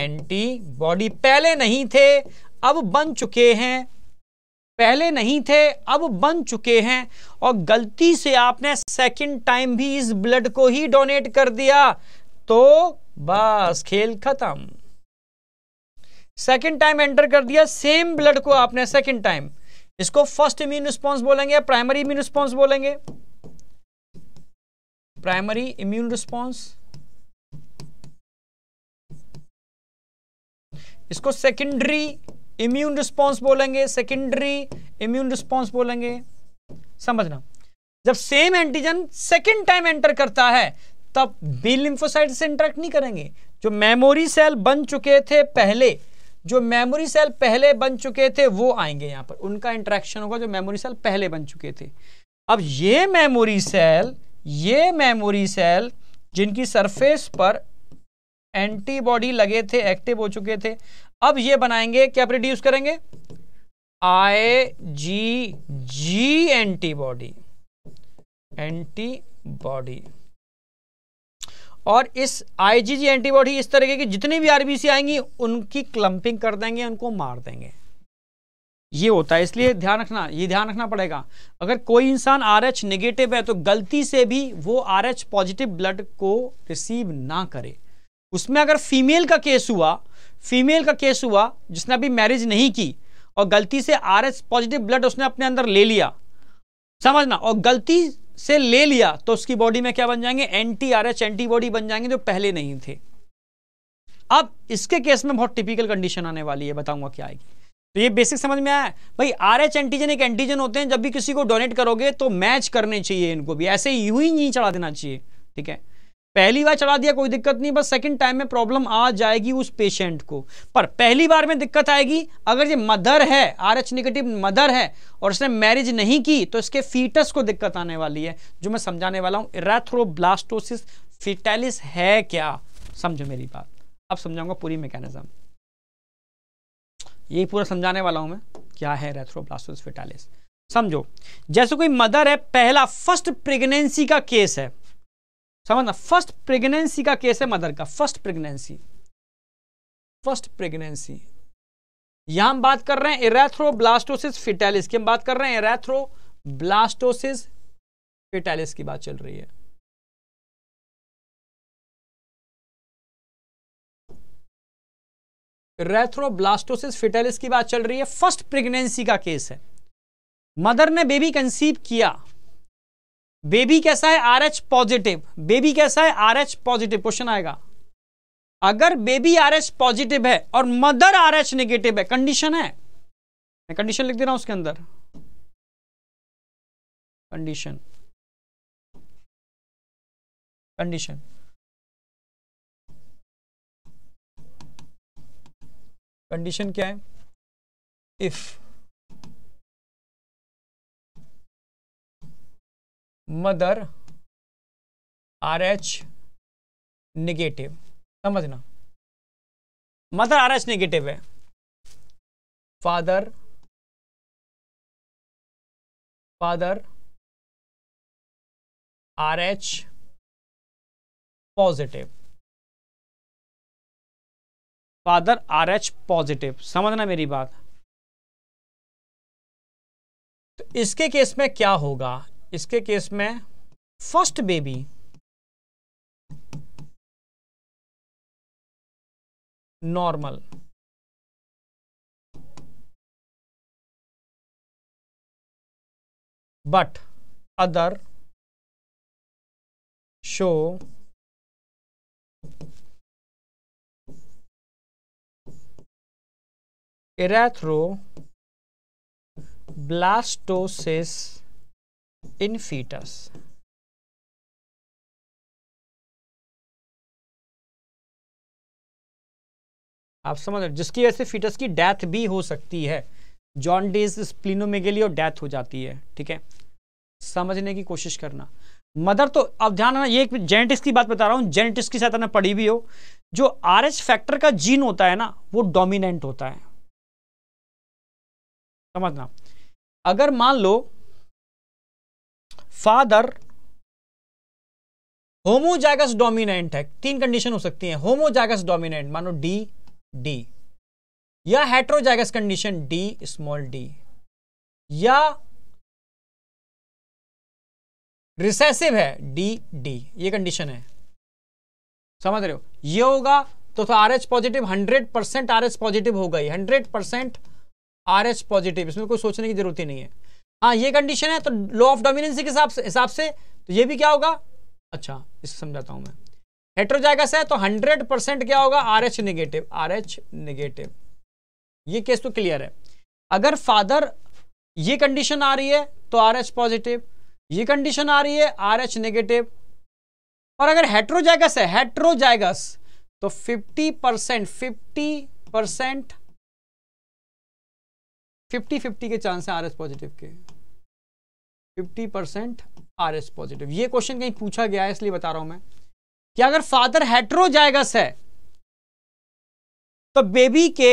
एंटीबॉडी पहले नहीं थे अब बन चुके हैं पहले नहीं थे अब बन चुके हैं और गलती से आपने सेकंड टाइम भी इस ब्लड को ही डोनेट कर दिया तो बस खेल खत्म सेकंड टाइम एंटर कर दिया सेम ब्लड को आपने सेकंड टाइम इसको फर्स्ट इम्यून रिस्पॉन्स बोलेंगे प्राइमरी इम्यून रिस्पॉन्स बोलेंगे प्राइमरी इम्यून रिस्पॉन्स इसको सेकेंडरी इम्यून रिस्पॉन्स बोलेंगे सेकेंडरी इम्यून रिस्पॉन्स बोलेंगे समझना जब same antigen second time enter करता है तब बी लिंफोसाइट से इंटरेक्ट नहीं करेंगे जो मेमोरी सेल बन चुके थे पहले जो मेमोरी सेल पहले बन चुके थे वो आएंगे यहां पर उनका इंट्रैक्शन होगा जो मेमोरी सेल पहले बन चुके थे अब ये मेमोरी सेल ये मेमोरी सेल जिनकी सरफेस पर एंटीबॉडी लगे थे एक्टिव हो चुके थे अब ये बनाएंगे क्या प्रोड्यूस करेंगे I G G antibody antibody और इस आईजीजी एंटीबॉडी इस तरीके की जितनी भी आरबीसी आएंगी उनकी क्लंपिंग कर देंगे उनको मार देंगे ये होता है इसलिए ध्यान रखना ये ध्यान रखना पड़ेगा अगर कोई इंसान आर एच निगेटिव है तो गलती से भी वो आर एच पॉजिटिव ब्लड को रिसीव ना करे उसमें अगर फीमेल का केस हुआ फीमेल का केस हुआ जिसने अभी मैरिज नहीं की और गलती से आर एस पॉजिटिव ब्लड उसने अपने अंदर ले लिया समझना और गलती से ले लिया तो उसकी बॉडी में क्या बन जाएंगे एंटी आर एच एंटीबॉडी बन जाएंगे जो पहले नहीं थे अब इसके केस में बहुत टिपिकल कंडीशन आने वाली है बताऊंगा क्या आएगी तो ये बेसिक समझ में आया भाई आर एच एंटीजन एक एंटीजन होते हैं जब भी किसी को डोनेट करोगे तो मैच करने चाहिए इनको भी ऐसे यूं ही नहीं चढ़ा देना चाहिए ठीक है पहली बार चला दिया कोई दिक्कत नहीं बस सेकंड टाइम में प्रॉब्लम आ जाएगी उस पेशेंट को पर पहली बार में दिक्कत आएगी अगर ये मदर है आर एच निगेटिव मदर है और उसने मैरिज नहीं की तो इसके फीटस को दिक्कत आने वाली है जो मैं समझाने वाला हूँ इराथ्रोब्लास्टोसिस फिटेलिस है क्या समझो मेरी बात अब समझाऊंगा पूरी मैकेनिज्म यही पूरा समझाने वाला हूँ मैं क्या है रेथ्रोब्लास्टोसिस फिटेलिस समझो जैसे कोई मदर है पहला फर्स्ट प्रेगनेंसी का केस है समझना फर्स्ट प्रेगनेंसी का केस है मदर का फर्स्ट प्रेगनेंसी फर्स्ट प्रेगनेंसी यहां हम बात कर रहे हैं ब्लास्टोसिस फिटेलिस की हम बात कर रहे हैं ब्लास्टोसिस फिटेलिस की बात चल रही है रेथ्रोब्लास्टोसिस फिटेलिस की बात चल रही है फर्स्ट प्रेगनेंसी का केस है मदर ने बेबी कंसीव किया बेबी कैसा है आर एच पॉजिटिव बेबी कैसा है आर एच पॉजिटिव क्वेश्चन आएगा अगर बेबी आर एच पॉजिटिव है और मदर आर एच निगेटिव है कंडीशन है मैं कंडीशन लिख दे रहा हूं उसके अंदर कंडीशन कंडीशन कंडीशन क्या है if mother R H negative समझना मदर आर एच निगेटिव है father father R H positive father R H positive समझना मेरी बात तो इसके केस में क्या होगा इसके केस में first baby normal but other show erythroblastosis in fetus आप समझ रहे जिसकी वजह से फीटस की डेथ भी हो सकती है जॉन्डिस स्प्लिनोमेगेली और डेथ हो जाती है ठीक है समझने की कोशिश करना मदर तो अब ध्यान रखना ये जेनेटिक्स की बात बता रहा हूँ जेनेटिक्स की साथ पढ़ी भी हो जो आर एच फैक्टर का जीन होता है ना वो डोमिनेंट होता है समझना अगर मान लो फादर होमोजागस डोमिनेंट है तीन कंडीशन हो सकती है होमोजागस डोमिनेंट मानो डी डी या heterozygous condition D small D या रिसेसिव है डी डी ये कंडीशन है समझ रहे हो ये होगा तो, R H positive hundred percent R H positive होगा ही hundred percent R H positive इसमें कोई सोचने की जरूरत ही नहीं है हाँ ये कंडीशन है तो लॉ ऑफ डोमिनेंसी के हिसाब से हिसाब से तो ये भी क्या होगा अच्छा इसे समझाता हूँ मैं हेट्रोजाइगस है तो 100 परसेंट क्या होगा R H negative R H negative ये केस तो क्लियर है अगर फादर ये कंडीशन आ रही है तो आर एच पॉजिटिव ये कंडीशन आ रही है आर एच निगेटिव और अगर हेट्रोजाइगस है हेट्रोजाइगस तो 50 percent fifty percent fifty fifty के चांस हैं आर एस पॉजिटिव के fifty percent R S positive ये क्वेश्चन कहीं पूछा गया है इसलिए बता रहा हूं मैं कि अगर फादर हेट्रोजाइगस है तो बेबी के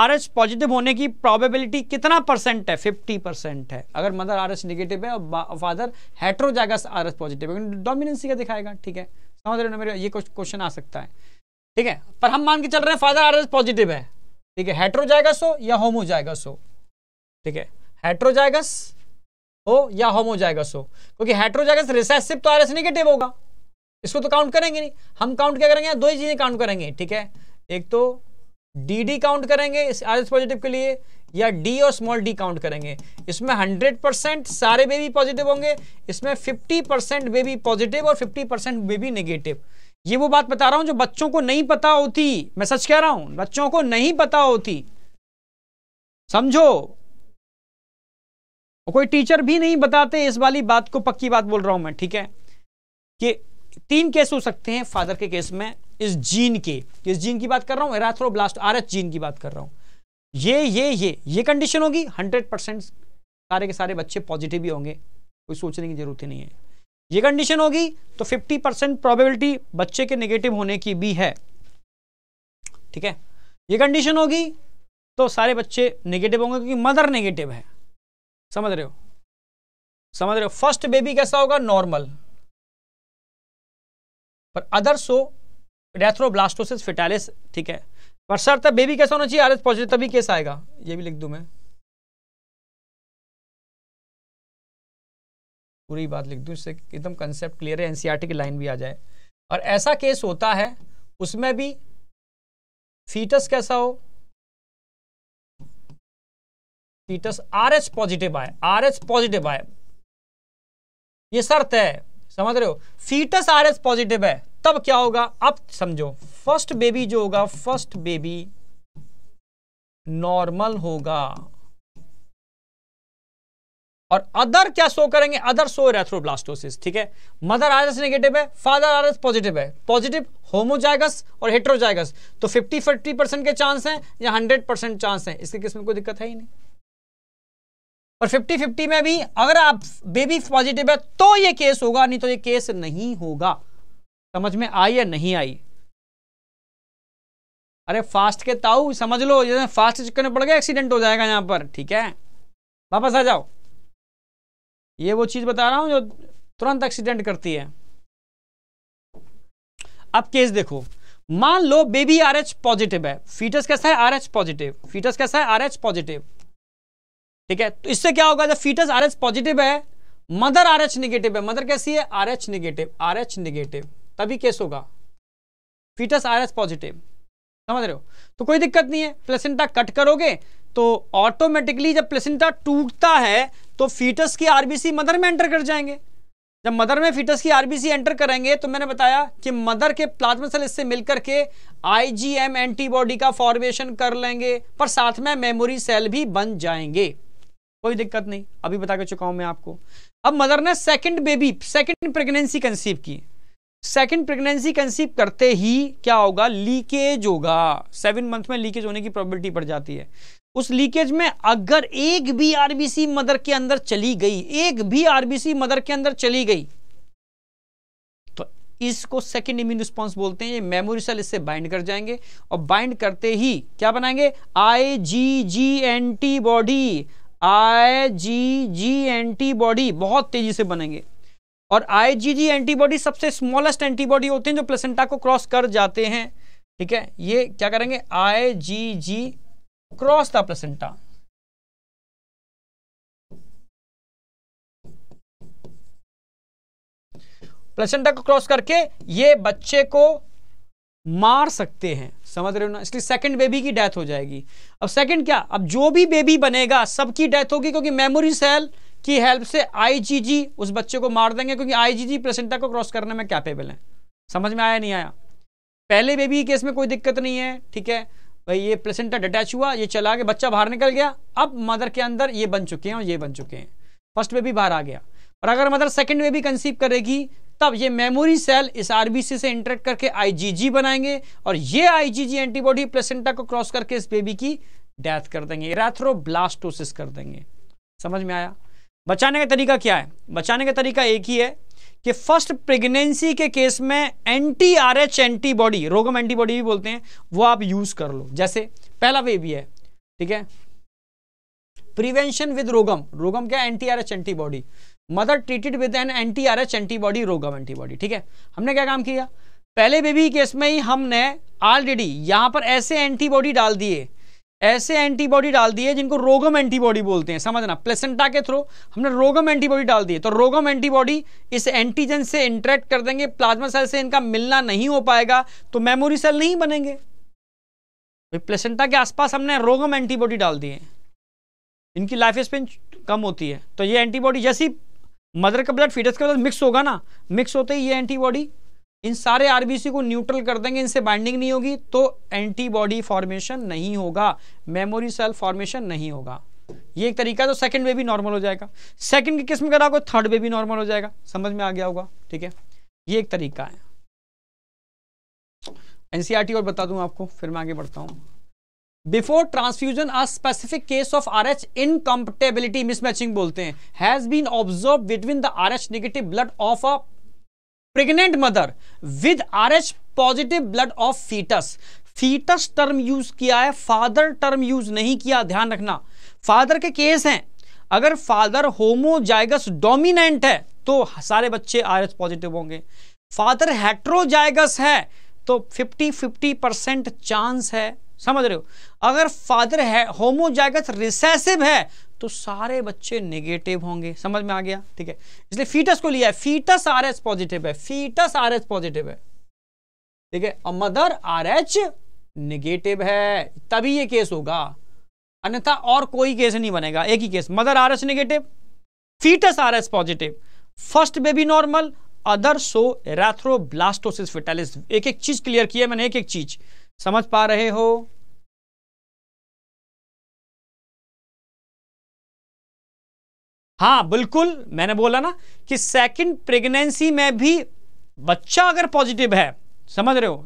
आर एस पॉजिटिव होने की प्रोबेबिलिटी कितना परसेंट है फिफ्टी परसेंट है अगर मदर आर एस निगेटिव है और father heterozygous R S positive है डोमिनेंसी का दिखाएगा ठीक है समझ रहे मेरे ये क्वेश्चन आ सकता है ठीक है पर हम मान के चल रहे हैं फादर आर एस पॉजिटिव है ठीक है हेट्रोजाइगस हो या होमोजाइगस हो ठीक है हेट्रोजाइगस हो या होमोजाइगस हो क्योंकि हेट्रोजाइगस रिसेसिव तो आरएस नेगेटिव होगा इसको तो काउंट करेंगे नहीं हम काउंट क्या करेंगे दो ही चीजें काउंट करेंगे ठीक है एक तो डी डी काउंट करेंगे इस आरएस पॉजिटिव के लिए या डी और स्मॉल डी काउंट करेंगे इसमें 100 परसेंट सारे बेबी पॉजिटिव होंगे इसमें 50 परसेंट बेबी पॉजिटिव और 50 परसेंट बेबी नेगेटिव ये वो बात बता रहा हूं जो बच्चों को नहीं पता होती मैं सच कह रहा हूं बच्चों को नहीं पता होती समझो और कोई टीचर भी नहीं बताते इस वाली बात को पक्की बात बोल रहा हूं मैं ठीक है कि तीन केस हो सकते हैं फादर के केस में इस जीन के इस जीन की बात कर रहा हूं एराथ्रोब्लास्ट आर जीन की बात कर रहा हूं ये ये ये ये कंडीशन होगी हंड्रेड परसेंट सारे के सारे बच्चे पॉजिटिव ही होंगे कोई सोचने की जरूरत ही नहीं है ये कंडीशन होगी तो 50 परसेंट प्रॉबेबिलिटी बच्चे के नेगेटिव होने की भी है ठीक है ये कंडीशन होगी तो सारे बच्चे नेगेटिव होंगे क्योंकि मदर नेगेटिव है समझ रहे हो समझ रहे हो फर्स्ट बेबी कैसा होगा नॉर्मल पर अदर सो रेथ्रोब्लास्टोसिस फिटालिस ठीक है पर सर तब बेबी कैसा होना चाहिए आर एस पॉजिटिव तभी केस आएगा ये भी लिख दू मैं पूरी बात लिख दूं इससे एकदम कंसेप्ट क्लियर है एनसीईआरटी e की लाइन भी आ जाए और ऐसा केस होता है उसमें भी फीटस कैसा हो फीटस आर एच पॉजिटिव आए आर एच पॉजिटिव आए ये शर्त है समझ रहे हो फीटस आर एच पॉजिटिव है तब क्या होगा अब समझो फर्स्ट बेबी जो होगा फर्स्ट बेबी नॉर्मल होगा और अदर क्या शो करेंगे अदर शो रेथ्रोब्लास्टोसिस ठीक है मदर आरएस नेगेटिव है फादर आरएस पॉजिटिव है पॉजिटिव होमोजाइगस और हेट्रोजाइगस तो 50 50 परसेंट के चांस हैं या 100 परसेंट चांस हैं इसके किस्म में कोई दिक्कत है ही नहीं और 50 50 में भी अगर आप बेबी पॉजिटिव है तो ये केस होगा नहीं तो ये केस नहीं होगा समझ में आई या नहीं आई अरे फास्ट के ताऊ समझ लो जैसे फास्ट चिकन पड़ गया एक्सीडेंट हो जाएगा यहां पर ठीक है वापस आ जाओ ये वो चीज बता रहा हूं जो तुरंत एक्सीडेंट करती है अब केस देखो मान लो बेबी आरएच पॉजिटिव है फीटस कैसा है आरएच पॉजिटिव फीटस कैसा है आरएच पॉजिटिव ठीक है तो इससे क्या होगा जब फीटस आर पॉजिटिव है मदर आर एच निगेटिव है मदर कैसी है आर नेगेटिव आर नेगेटिव तभी केस होगा फीटस आर पॉजिटिव समझ रहे हो तो कोई दिक्कत नहीं है प्लेसेंटा कट करोगे तो ऑटोमेटिकली जब प्लेसेंटा टूटता है तो फीटस की आरबीसी मदर में एंटर कर जाएंगे जब मदर में फीटस की आरबीसी एंटर करेंगे तो मैंने बताया कि मदर के प्लाज्मा सेल इससे मिलकर के आईजीएम एंटीबॉडी का फॉर्मेशन कर लेंगे पर साथ में मेमोरी सेल भी बन जाएंगे कोई दिक्कत नहीं अभी बता के चुका हूं मैं आपको अब मदर ने second baby second pregnancy conceive की सेकंड प्रेगनेंसी कंसीव करते ही क्या होगा लीकेज होगा सेवन मंथ में लीकेज होने की प्रोबेबिलिटी बढ़ जाती है उस लीकेज में अगर एक भी आरबीसी मदर के अंदर चली गई एक भी आरबीसी मदर के अंदर चली गई तो इसको सेकेंड इम्यून रिस्पॉन्स बोलते हैं ये मेमोरी सेल इससे बाइंड कर जाएंगे और बाइंड करते ही क्या बनाएंगे आई जी जी एंटीबॉडी आई जी जी एंटीबॉडी बहुत तेजी से बनेंगे और आई जी जी एंटीबॉडी सबसे स्मॉलेस्ट एंटीबॉडी होते हैं जो प्लेसेंटा को क्रॉस कर जाते हैं ठीक है ये क्या करेंगे I G G cross the placenta placenta को क्रॉस करके ये बच्चे को मार सकते हैं समझ रहे हो ना इसलिए सेकंड बेबी की डेथ हो जाएगी अब सेकंड क्या अब जो भी बेबी बनेगा सबकी डेथ होगी क्योंकि मेमोरी सेल की हेल्प से आईजीजी उस बच्चे को मार देंगे क्योंकि आईजीजी प्लेसेंटा को क्रॉस करने में कैपेबल है समझ में आया नहीं आया पहले बेबी केस में कोई दिक्कत नहीं है ठीक है भाई ये प्लेसेंटा डिटैच हुआ ये चला के बच्चा बाहर निकल गया अब मदर के अंदर ये बन चुके हैं और ये बन चुके हैं फर्स्ट बेबी बाहर आ गया और अगर मदर सेकंड बेबी कंसीव करेगी तब ये मेमोरी सेल इस आरबीसी से इंटरेक्ट करके आईजीजी बनाएंगे और ये आईजीजी एंटीबॉडी प्लेसेंटा को क्रॉस करके इस बेबी की डेथ कर देंगे इरेथ्रोब्लास्टोसिस कर देंगे समझ में आया बचाने का तरीका क्या है बचाने का तरीका एक ही है कि फर्स्ट प्रेगनेंसी के केस में anti R H antibody RhoGAM antibody भी बोलते हैं वो आप यूज कर लो जैसे पहला वे भी है ठीक है प्रिवेंशन विद रोगम रोगम क्या anti R H antibody mother treated with an anti R H antibody RhoGAM antibody ठीक है हमने क्या काम किया पहले बेबी केस में ही हमने ऑलरेडी यहाँ पर ऐसे एंटीबॉडी डाल दिए ऐसे एंटीबॉडी डाल दिए जिनको रोगम एंटीबॉडी बोलते हैं समझना प्लेसेंटा के थ्रू हमने रोगम एंटीबॉडी डाल दिए तो रोगम एंटीबॉडी इस एंटीजन से इंटरेक्ट कर देंगे प्लाज्मा सेल से इनका मिलना नहीं हो पाएगा तो मेमोरी सेल नहीं बनेंगे प्लेसेंटा के आसपास हमने रोगम एंटीबॉडी डाल दिए इनकी लाइफ स्पेन कम होती है तो ये एंटीबॉडी जैसी मदर का ब्लड फीटस के ब्लड मिक्स होगा ना मिक्स होते ही ये एंटीबॉडी इन सारे आरबीसी को न्यूट्रल कर देंगे इनसे बाइंडिंग नहीं होगी तो एंटीबॉडी फॉर्मेशन नहीं होगा मेमोरी सेल फॉर्मेशन नहीं होगा ये एक तरीका तो सेकंड बेबी नॉर्मल हो जाएगा सेकंड की किस्म करा को थर्ड बेबी नॉर्मल हो जाएगा समझ में आ गया होगा ठीक है ये एक तरीका है एनसीईआरटी e और बता दूं आपको फिर मैं आगे बढ़ता हूँ before transfusion a specific case of R H incompatibility mismatching बोलते हैं has been observe between the R H negative blood of a pregnant mother with R H positive blood of fetus fetus term use किया है father term use नहीं किया ध्यान रखना father के case हैं अगर फादर होमोजाइगस डोमिनेंट है तो सारे बच्चे आर एच पॉजिटिव होंगे फादर हेट्रोजाइगस है तो 50 50 परसेंट चांस है समझ रहे हो अगर फादर है होमोजाइगस रिसेसिव है तो सारे बच्चे नेगेटिव होंगे समझ में आ गया ठीक है इसलिए फीटस को लिया है फीटस आर एच पॉजिटिव है फीटस आर एच पॉजिटिव है ठीक है और मदर आर एच है तभी ये केस होगा अन्यथा और कोई केस नहीं बनेगा एक ही case mother R H negative fetus R S positive first baby normal other so erythroblastosis fetalis एक एक चीज क्लियर किया मैंने एक एक चीज समझ पा रहे हो हाँ बिल्कुल मैंने बोला ना कि सेकंड प्रेगनेंसी में भी बच्चा अगर पॉजिटिव है समझ रहे हो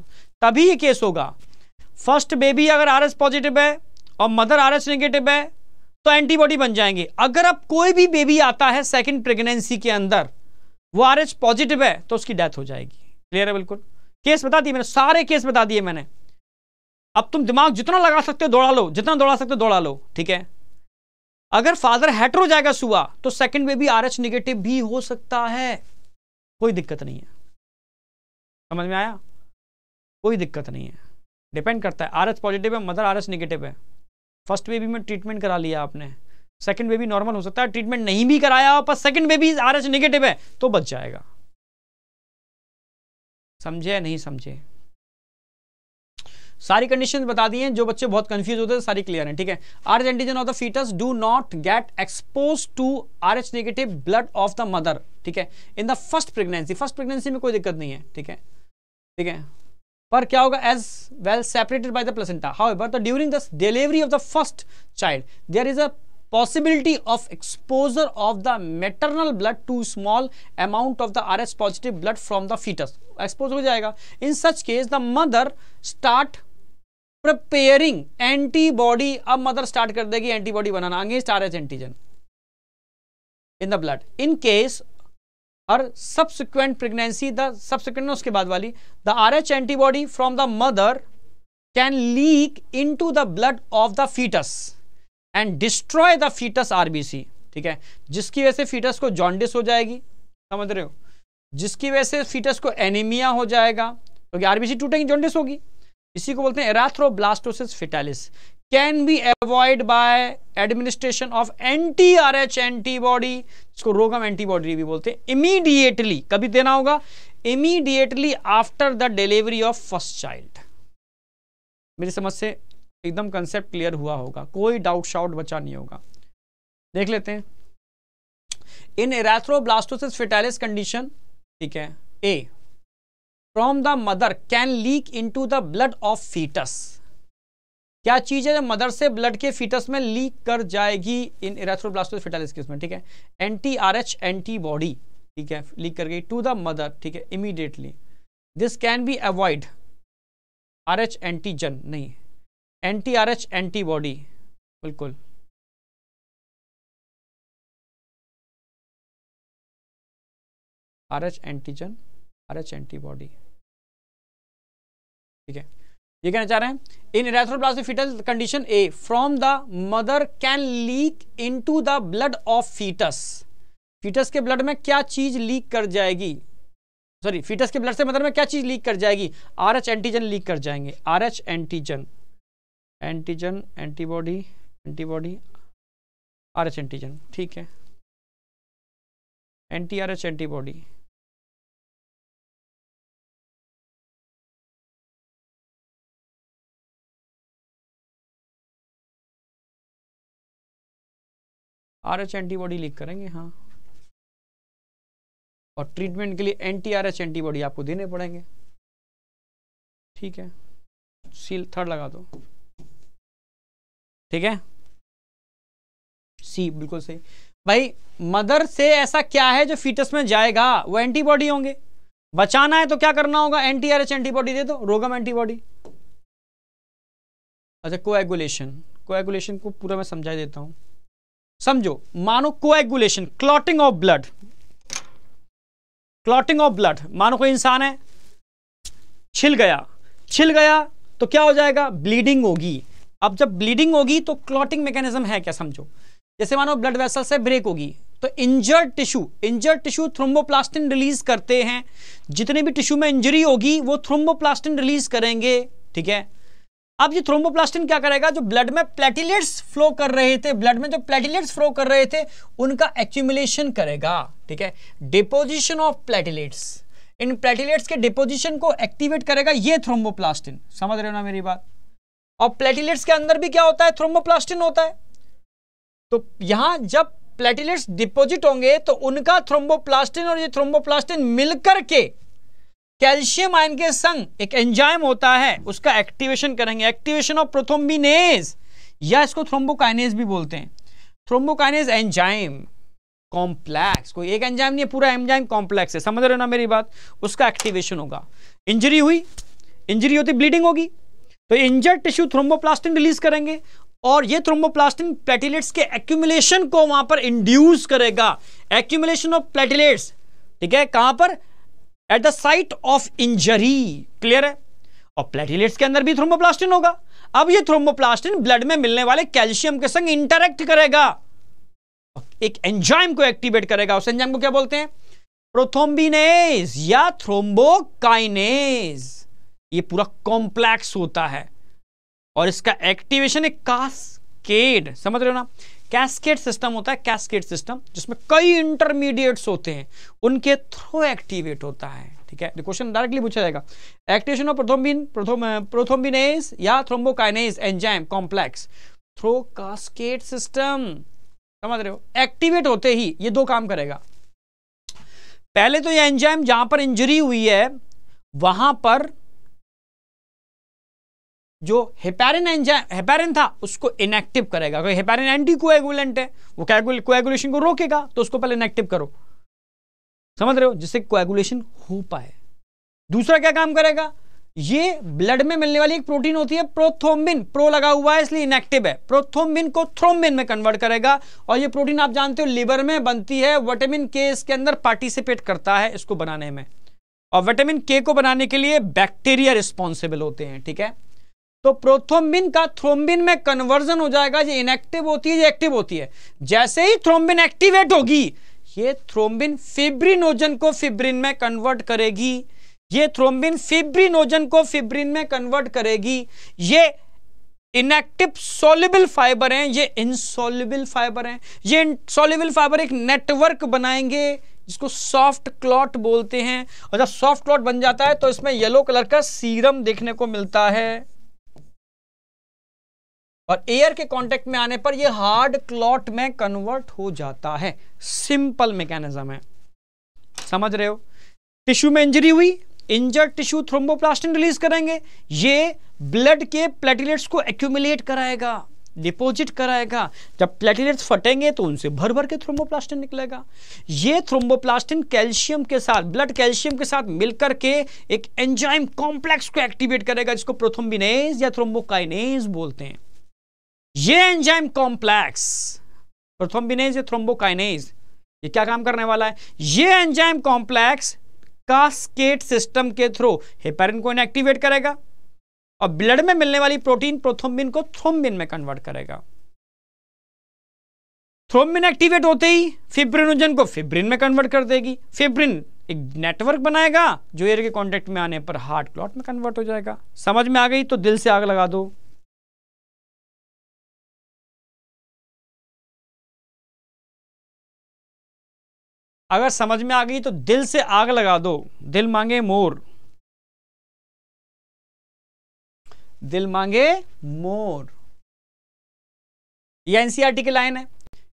तभी ये केस होगा फर्स्ट बेबी अगर आरएस पॉजिटिव है और मदर आरएस नेगेटिव है तो एंटीबॉडी बन जाएंगे अगर अब कोई भी बेबी आता है सेकंड प्रेगनेंसी के अंदर वो आरएस पॉजिटिव है तो उसकी डेथ हो जाएगी क्लियर है बिल्कुल केस बता दिए मैंने सारे केस बता दिए मैंने अब तुम दिमाग जितना लगा सकते हो दौड़ा लो जितना दौड़ा सकते हो दौड़ा लो ठीक है अगर फादर जाएगा सुबह तो second baby R H negative भी हो सकता है कोई दिक्कत नहीं है समझ में आया कोई दिक्कत नहीं है डिपेंड करता है आर एच पॉजिटिव है मदर आर एच निगेटिव है फर्स्ट बेबी में ट्रीटमेंट करा लिया आपने सेकंड बेबी नॉर्मल हो सकता है ट्रीटमेंट नहीं भी कराया पर second baby R H negative है तो बच जाएगा समझे नहीं समझे सारी कंडीशन बता दी हैं जो बच्चे बहुत कंफ्यूज होते हैं सारी क्लियर हैं ठीक है RH antigen of the fetus do not get expose to R H negative blood of the mother ठीक है in the first pregnancy first pregnancy में कोई दिक्कत नहीं है ठीक है ठीक है पर क्या होगा as well separated by the placenta however the during the delivery of the first child there is a possibility of exposure of the maternal blood to small amount of the R S positive blood from the fetus expose हो जाएगा in such case the mother start preparing antibody अब mother start कर देगी antibody बनाना against R H antigen in the blood in case और subsequent pregnancy the subsequent उसके बाद वाली the R H antibody from the mother can leak into the blood of the fetus and destroy the fetus RBC ठीक है जिसकी वजह से foetus को जॉन्डिस हो जाएगी समझ रहे हो जिसकी वजह से फीटस को एनीमिया हो जाएगा तो क्योंकि आरबीसी टूटेगी जॉन्डिस होगी इसी को बोलते हैं erythroblastosis fetalis can be avoid by administration of anti R H antibody इसको रोगम एंटीबॉडी भी बोलते हैं इमीडिएटली कभी देना होगा immediately after the delivery of first child मेरी समझ से एकदम कंसेप्ट क्लियर हुआ होगा कोई डाउट शाउट बचा नहीं होगा देख लेते हैं इन एराथ्रोब्लास्टोसिस फिटालिस कंडीशन ठीक है a from the mother can leak into the blood of fetus क्या चीज है जो मदर से ब्लड के फीटस में लीक कर जाएगी इन इरेथ्रोब्लास्टोस फिटालिस में ठीक है एंटी आर एच एंटीबॉडी ठीक है लीक कर गई टू द मदर ठीक है immediately this can be avoid R H antigen नहीं एंटी आर एच एंटीबॉडी बिल्कुल R H antigen R H antibody ठीक है ये कहना चाह रहे हैं in erythroblastic fetus condition a from the mother can leak into the blood of fetus fetus के ब्लड में क्या चीज लीक कर जाएगी सॉरी फीटस के ब्लड से मदर में क्या चीज लीक कर जाएगी आर एच एंटीजन लीक कर जाएंगे R H antigen antigen antibody antibody R H antigen ठीक है anti R H antibody R H antibody लिख करेंगे हाँ और ट्रीटमेंट के लिए एंटी आर एच एंटीबॉडी आपको देने पड़ेंगे ठीक है सील थर्ड लगा दो ठीक है सी बिल्कुल सही भाई मदर से ऐसा क्या है जो फीटस में जाएगा वो एंटीबॉडी होंगे बचाना है तो क्या करना होगा एंटी आर एच एंटीबॉडी दे दो रोगम एंटीबॉडी अच्छा कोएगुलेशन कोएगुलेशन को पूरा मैं समझा देता हूँ समझो मानो coagulation clotting of blood clotting of blood मानो कोई इंसान है छिल गया छिल गया तो क्या हो जाएगा ब्लीडिंग होगी अब जब ब्लीडिंग होगी तो क्लॉटिंग मैकेनिज्म है क्या समझो जैसे मानो ब्लड वेसल से ब्रेक होगी तो injured tissue injured tissue thromboplastin release करते हैं जितने भी टिश्यू में इंजरी होगी वो थ्रोम्बोप्लास्टिन रिलीज करेंगे ठीक है अब ये थ्रोम्बोप्लास्टिन क्या करेगा जो ब्लड में प्लेटिलेट्स फ्लो कर रहे थे ब्लड में जो प्लेटिलेट्स फ्लो कर रहे थे उनका एक्यूमुलेशन करेगा ठीक है डिपोजिशन ऑफ प्लेटिलेट्स इन प्लेटिलेट्स के डिपोजिशन को एक्टिवेट करेगा ये थ्रोम्बोप्लास्टिन समझ रहे हो ना मेरी बात और प्लेटिलेट्स के अंदर भी क्या होता है थ्रोम्बोप्लास्टिन होता है तो यहां जब प्लेटिलेट्स डिपोजिट होंगे तो उनका थ्रोम्बोप्लास्टिन और ये थ्रोम्बोप्लास्टिन मिलकर के कैल्शियम आयन के संग एक एंजाइम होता है उसका एक्टिवेशन करेंगे एक्टिवेशन ऑफ प्रोथोम्बिनेज या इसको थ्रोम्बोकाइनेज भी बोलते हैं थ्रोम्बोकाइनेज एंजाइम कॉम्प्लेक्स कोई एक एंजाइम नहीं है पूरा एंजाइम कॉम्प्लेक्स है समझ रहे हो ना मेरी बात उसका एक्टिवेशन होगा इंजरी हुई इंजरी होती ब्लीडिंग होगी तो इंजर्ड टिश्यू थ्रोम्बोप्लास्टिन रिलीज करेंगे और ये थ्रोम्बोप्लास्टिन प्लेटिलेट्स के एक्यूमुलेशन को वहां पर इंड्यूस करेगा एक्यूमुलेशन ऑफ प्लेटिलेट्स ठीक है कहां पर at the site of injury clear है और प्लेटिलेट्स के अंदर भी थ्रोमोप्लास्टिन होगा अब ये थ्रोमोप्लास्टिन ब्लड में मिलने वाले कैल्शियम के संग इंटरेक्ट करेगा एक एंजाइम को एक्टिवेट करेगा उस एंजाइम को क्या बोलते हैं प्रोथोम्बिनेज या थ्रोम्बोकाइनेज ये पूरा कॉम्प्लेक्स होता है और इसका एक्टिवेशन एक कास्केड समझ रहे हो ना कैस्केट सिस्टम होता है कैस्केट सिस्टम जिसमें कई इंटरमीडिएट्स होते हैं उनके थ्रू एक्टिवेट होता है ठीक है क्वेश्चन डायरेक्टली पूछा जाएगा एक्टिवेशन ऑफ प्रोथोम्बिन प्रोथोम्बिनेस या thrombokinase enzyme complex through cascade system समझ रहे हो एक्टिवेट होते ही ये दो काम करेगा पहले तो ये एंजाइम जहां पर इंजरी हुई है वहां पर जो हेपेरिन एंजाइम हेपेरिन था उसको इनएक्टिव करेगा अगर हेपेरिन एंटी कोएगुलेंट है वो कोएगुलेशन को रोकेगा तो उसको पहले इनएक्टिव करो समझ रहे हो जिससे कोएगुलेशन हो पाए दूसरा क्या काम करेगा ये ब्लड में मिलने वाली एक प्रोटीन होती है प्रोथोम्बिन प्रो लगा हुआ है इसलिए इनएक्टिव है प्रोथोम्बिन को थ्रोम्बिन में कन्वर्ट करेगा और ये प्रोटीन आप जानते हो लिवर में बनती है विटामिन के इसके अंदर पार्टिसिपेट करता है इसको बनाने में और विटामिन के को बनाने के लिए बैक्टीरिया रिस्पॉन्सिबल होते हैं ठीक है तो प्रोथोम्बिन का थ्रोम्बिन में कन्वर्जन हो जाएगा ये इनएक्टिव होती है ये एक्टिव होती है जैसे ही थ्रोम्बिन एक्टिवेट होगी ये थ्रोम्बिन फिब्रिनोजन को फिब्रिन में कन्वर्ट करेगी ये थ्रोम्बिन फिब्रिनोजन को फिब्रिन में कन्वर्ट करेगी ये इनएक्टिव सोलिबल फाइबर हैं ये इनसोलिबल फाइबर हैं ये इनसोलिबल फाइबर एक नेटवर्क बनाएंगे जिसको सॉफ्ट क्लॉट बोलते हैं और जब सॉफ्ट क्लॉट बन जाता है तो इसमें येलो कलर का सीरम देखने को मिलता है और एयर के कांटेक्ट में आने पर यह हार्ड क्लॉट में कन्वर्ट हो जाता है सिंपल मैकेनिज्म है समझ रहे हो टिश्यू में इंजरी हुई इंजर्ड टिश्यू थ्रोम्बोप्लास्टिन रिलीज करेंगे ये ब्लड के प्लेटलेट्स को एक्यूमुलेट कराएगा डिपोजिट कराएगा जब प्लेटलेट्स फटेंगे तो उनसे भर भर के थ्रोम्बोप्लास्टिन निकलेगा ये थ्रोम्बोप्लास्टिन कैल्शियम के साथ ब्लड कैल्शियम के साथ मिलकर के एक एंजाइम कॉम्प्लेक्स को एक्टिवेट करेगा जिसको प्रोथोम्बिनेज या थ्रोम्बोकाइनेज बोलते हैं ये एंजाइम कॉम्प्लेक्स प्रथम्बिनेज या थ्रोम्बोकाइनेज ये क्या काम करने वाला है ये एंजाइम कॉम्प्लेक्स कास्केट सिस्टम के थ्रू हेपेरिन को इनएक्टिवेट करेगा और ब्लड में मिलने वाली प्रोटीन प्रोथोम्बिन को थ्रोम्बिन में कन्वर्ट करेगा थ्रोम्बिन एक्टिवेट होते ही फिब्रिनोजन को फिब्रिन में कन्वर्ट कर देगी फिब्रिन एक नेटवर्क बनाएगा जो एयर के कॉन्टेक्ट में आने पर हार्ट क्लॉट में कन्वर्ट हो जाएगा समझ में आ गई तो दिल से आग लगा दो अगर समझ में आ गई तो दिल से आग लगा दो दिल मांगे मोर दिल मांगे मोर यह एनसीआरटी e की लाइन है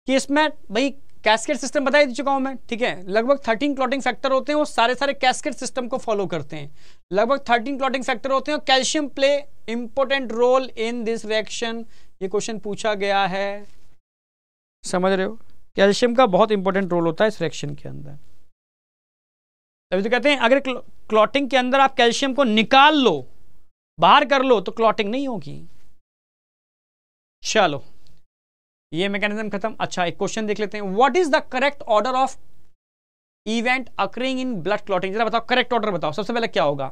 कि इसमें भाई कैस्केट सिस्टम बता ही चुका हूं मैं ठीक है लगभग थर्टीन क्लॉटिंग फैक्टर होते हैं वो सारे सारे कैस्केट सिस्टम को फॉलो करते हैं लगभग थर्टीन क्लॉटिंग फैक्टर होते हैं calcium play important role in this reaction ये क्वेश्चन पूछा गया है समझ रहे हो कैल्शियम का बहुत इंपॉर्टेंट रोल होता है इस रिएक्शन के अंदर अभी तो कहते हैं अगर क्लॉटिंग के अंदर आप कैल्शियम को निकाल लो बाहर कर लो तो क्लॉटिंग नहीं होगी चलो ये मैकेनिज्म खत्म अच्छा एक क्वेश्चन देख लेते हैं what is the correct order of event occurring in blood clotting जरा बताओ करेक्ट ऑर्डर बताओ सबसे पहले क्या होगा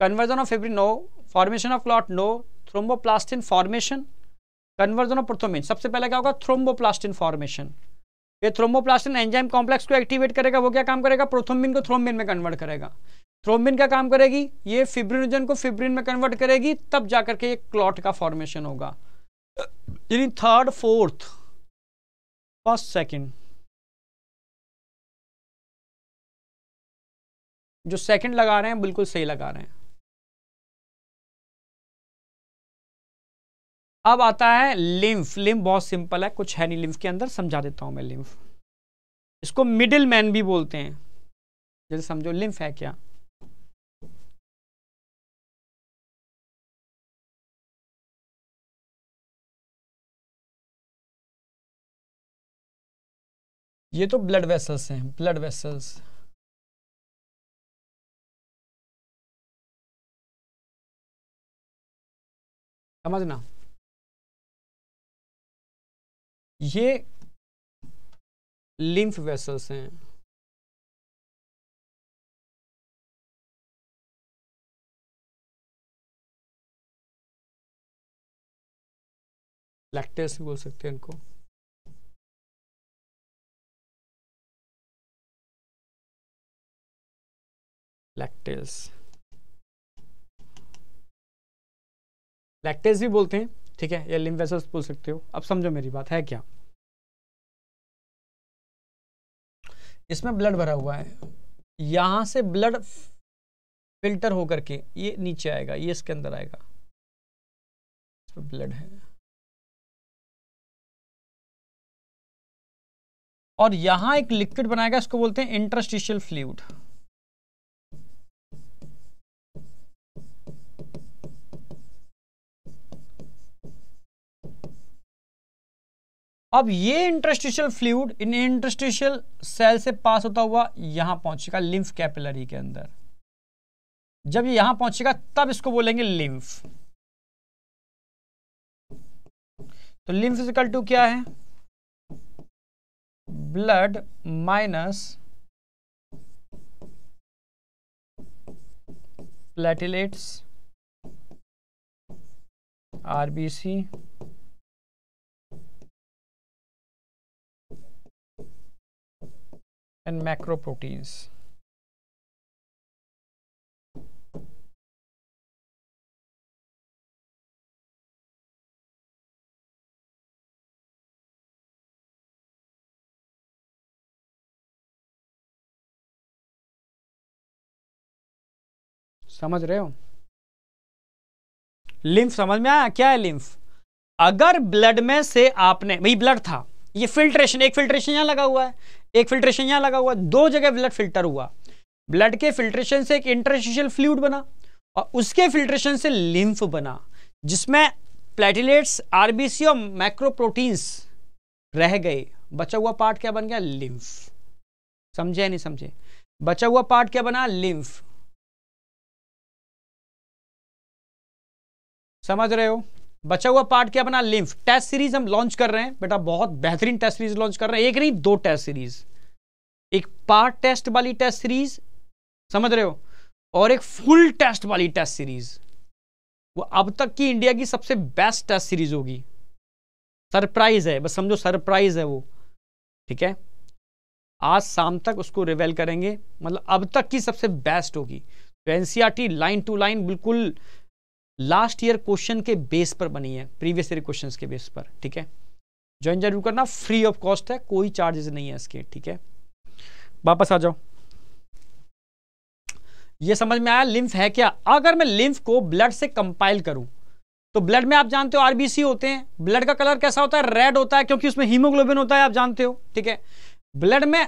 conversion of fibrin no formation of clot no thromboplastin formation conversion of prothrombin सबसे पहले क्या होगा थ्रोम्बोप्लास्टिन फॉर्मेशन ये थ्रोमोप्लास्टिन एंजाइम कॉम्प्लेक्स को एक्टिवेट करेगा वो क्या काम करेगा प्रोथोम्बिन को थ्रोम्बिन में कन्वर्ट करेगा थ्रोम्बिन का काम करेगी ये फिब्रिनोजन को फिब्रिन में कन्वर्ट करेगी तब जाकर के ये क्लॉट का फॉर्मेशन होगा यानी थर्ड फोर्थ फर्स्ट सेकेंड जो सेकंड लगा रहे हैं बिल्कुल सही लगा रहे हैं अब आता है लिम्फ लिम्फ बहुत सिंपल है कुछ है नहीं लिम्फ के अंदर समझा देता हूँ मैं लिम्फ इसको मिडिल मैन भी बोलते हैं जैसे समझो लिम्फ है क्या ये तो ब्लड वेसल्स हैं ब्लड वेसल्स समझना ये लिम्फ वेसल्स हैं लैक्टेस भी बोल सकते हैं इनको लैक्टेस लैक्टेस भी बोलते हैं ठीक है या लिम वेसल्स बोल सकते हो अब समझो मेरी बात है क्या इसमें ब्लड भरा हुआ है यहां से ब्लड फिल्टर होकर के ये नीचे आएगा ये इसके अंदर आएगा इसमें ब्लड है और यहां एक लिक्विड बनाएगा इसको बोलते हैं इंटरस्टिशियल फ्लूड अब ये इंटरस्टिशियल फ्लूड इन इंटरस्टिशियल सेल से पास होता हुआ यहां पहुंचेगा लिम्फ कैपिलरी के अंदर जब ये यहां पहुंचेगा तब इसको बोलेंगे लिम्फ तो लिम्फ इजिकल टू क्या है blood minus platelets RBC and proteins. समझ रहे हो लिम्फ समझ में आया क्या है लिम्फ अगर ब्लड में से आपने भाई ब्लड था ये फिल्ट्रेशन एक फिल्ट्रेशन यहाँ लगा हुआ है एक फिल्ट्रेशन यहाँ लगा हुआ है दो जगह ब्लड फिल्टर हुआ ब्लड के फिल्ट्रेशन से एक इंटरशियल फ्लूड बना और उसके फिल्ट्रेशन से लिम्फ बना जिसमें प्लेटिलेट्स आरबीसी और माइक्रोप्रोटीन्स रह गए बचा हुआ पार्ट क्या बन गया लिम्फ समझे नहीं समझे बचा हुआ पार्ट क्या बना लिम्फ समझ रहे हो बचा हुआ पार्ट क्या बना लिम्फ टेस्ट सीरीज हम लॉन्च कर रहे हैं बेटा बहुत बेहतरीन टेस्ट सीरीज लॉन्च कर रहे हैं एक नहीं दो टेस्ट सीरीज एक पार्ट टेस्ट वाली टेस्ट सीरीज समझ रहे हो और एक फुल टेस्ट वाली टेस्ट सीरीज वो अब तक की इंडिया की सबसे बेस्ट टेस्ट सीरीज होगी सरप्राइज है बस समझो सरप्राइज है वो ठीक है आज शाम तक उसको रिवेल करेंगे मतलब अब तक की सबसे बेस्ट होगी तो एनसीईआरटी लाइन टू लाइन बिल्कुल लास्ट ईयर क्वेश्चन के बेस पर बनी है प्रीवियस ईयर क्वेश्चन के बेस पर ठीक है ज्वाइन जरूर करना फ्री ऑफ कॉस्ट है कोई चार्जेस नहीं है इसके ठीक है वापस आ जाओ ये समझ में आया लिम्फ है क्या अगर मैं लिम्फ को ब्लड से कंपाइल करूं तो ब्लड में आप जानते हो आरबीसी होते हैं ब्लड का कलर कैसा होता है रेड होता है क्योंकि उसमें हीमोग्लोबिन होता है आप जानते हो ठीक है ब्लड में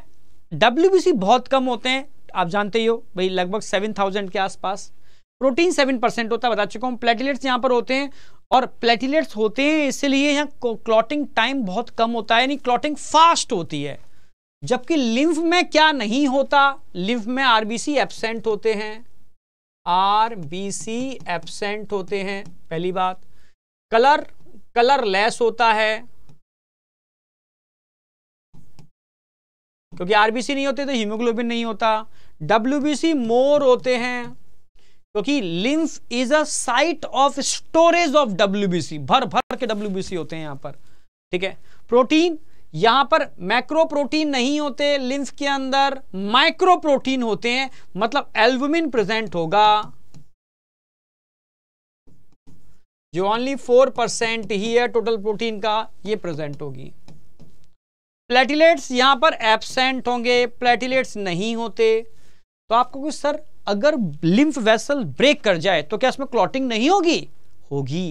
डब्ल्यू बहुत कम होते हैं आप जानते ही हो भाई लगभग सेवन थाउजेंड के आसपास प्रोटीन सेवन परसेंट होता है बता चुका हूँ प्लेटिलेट्स यहाँ पर होते हैं और प्लेटिलेट्स होते हैं इसलिए यहाँ क्लॉटिंग टाइम बहुत कम होता है यानी क्लॉटिंग फास्ट होती है जबकि लिम्फ में क्या नहीं होता लिम्फ में आरबीसी एबसेंट होते हैं आरबीसी एबसेंट होते हैं पहली बात कलर कलर लेस होता है क्योंकि आरबीसी नहीं होते तो हीमोग्लोबिन नहीं होता डब्ल्यूबीसी मोर होते हैं क्योंकि lymph is a site of storage of WBC भर भर के डब्ल्यूबीसी होते हैं यहां पर ठीक है प्रोटीन यहां पर मैक्रो प्रोटीन नहीं होते लिंस के अंदर माइक्रो प्रोटीन होते हैं मतलब एल्बुमिन प्रेजेंट होगा जो ओनली फोर परसेंट ही है टोटल प्रोटीन का ये प्रेजेंट होगी प्लेटिलेट्स यहां पर एबसेंट होंगे प्लेटिलेट्स नहीं होते तो आपको कुछ सर अगर लिम्फ वेसल ब्रेक कर जाए तो क्या इसमें क्लॉटिंग नहीं होगी होगी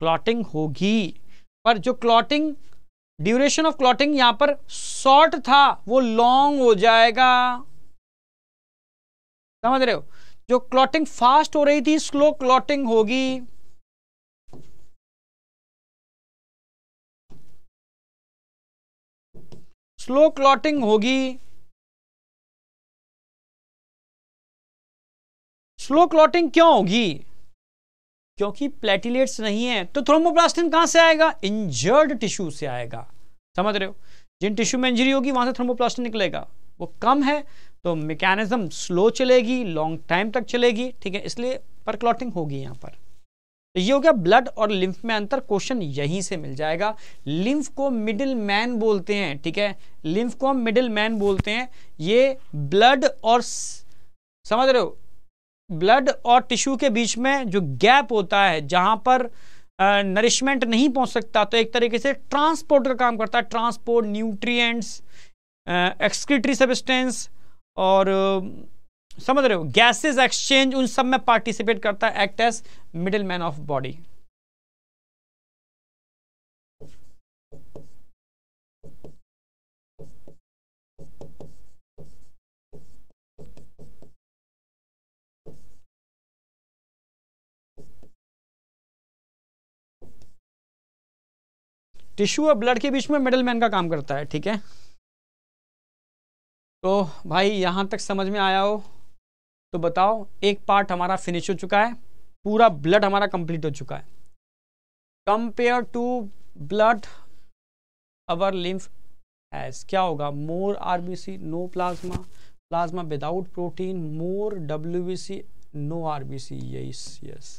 क्लॉटिंग होगी पर जो क्लॉटिंग ड्यूरेशन ऑफ क्लॉटिंग यहां पर शॉर्ट था वो लॉन्ग हो जाएगा समझ रहे हो जो क्लॉटिंग फास्ट हो रही थी स्लो क्लॉटिंग होगी स्लो क्लॉटिंग होगी स्लो क्लॉटिंग क्यों होगी क्योंकि प्लेटिलेट्स नहीं है तो थ्रोमोप्लास्टिन कहां से आएगा इंजर्ड टिश्यू से आएगा समझ रहे हो जिन टिश्यू में इंजरी होगी वहां से थ्रोमोप्लास्टिन निकलेगा वो कम है तो मैकेनिज्म स्लो चलेगी लॉन्ग टाइम तक चलेगी ठीक है इसलिए पर क्लॉटिंग होगी यहां पर तो ये हो गया ब्लड और लिम्फ में अंतर क्वेश्चन यहीं से मिल जाएगा लिम्फ को मिडिल मैन बोलते हैं ठीक है लिम्फ को हम मिडिल मैन बोलते हैं ये ब्लड और समझ रहे हो ब्लड और टिश्यू के बीच में जो गैप होता है जहाँ पर नरिशमेंट नहीं पहुँच सकता तो एक तरीके से ट्रांसपोर्ट का काम करता है ट्रांसपोर्ट न्यूट्रिएंट्स एक्सक्रीटरी सबस्टेंस और समझ रहे हो गैसेस एक्सचेंज उन सब में पार्टिसिपेट करता है act as middle man of body tissue और ब्लड के बीच में मिडल मैन का काम करता है ठीक है तो भाई यहाँ तक समझ में आया हो तो बताओ एक पार्ट हमारा फिनिश हो चुका है पूरा ब्लड हमारा कंप्लीट हो चुका है compare to blood our lymph as क्या होगा more RBC no plasma plasma without protein more C no RBC yes yes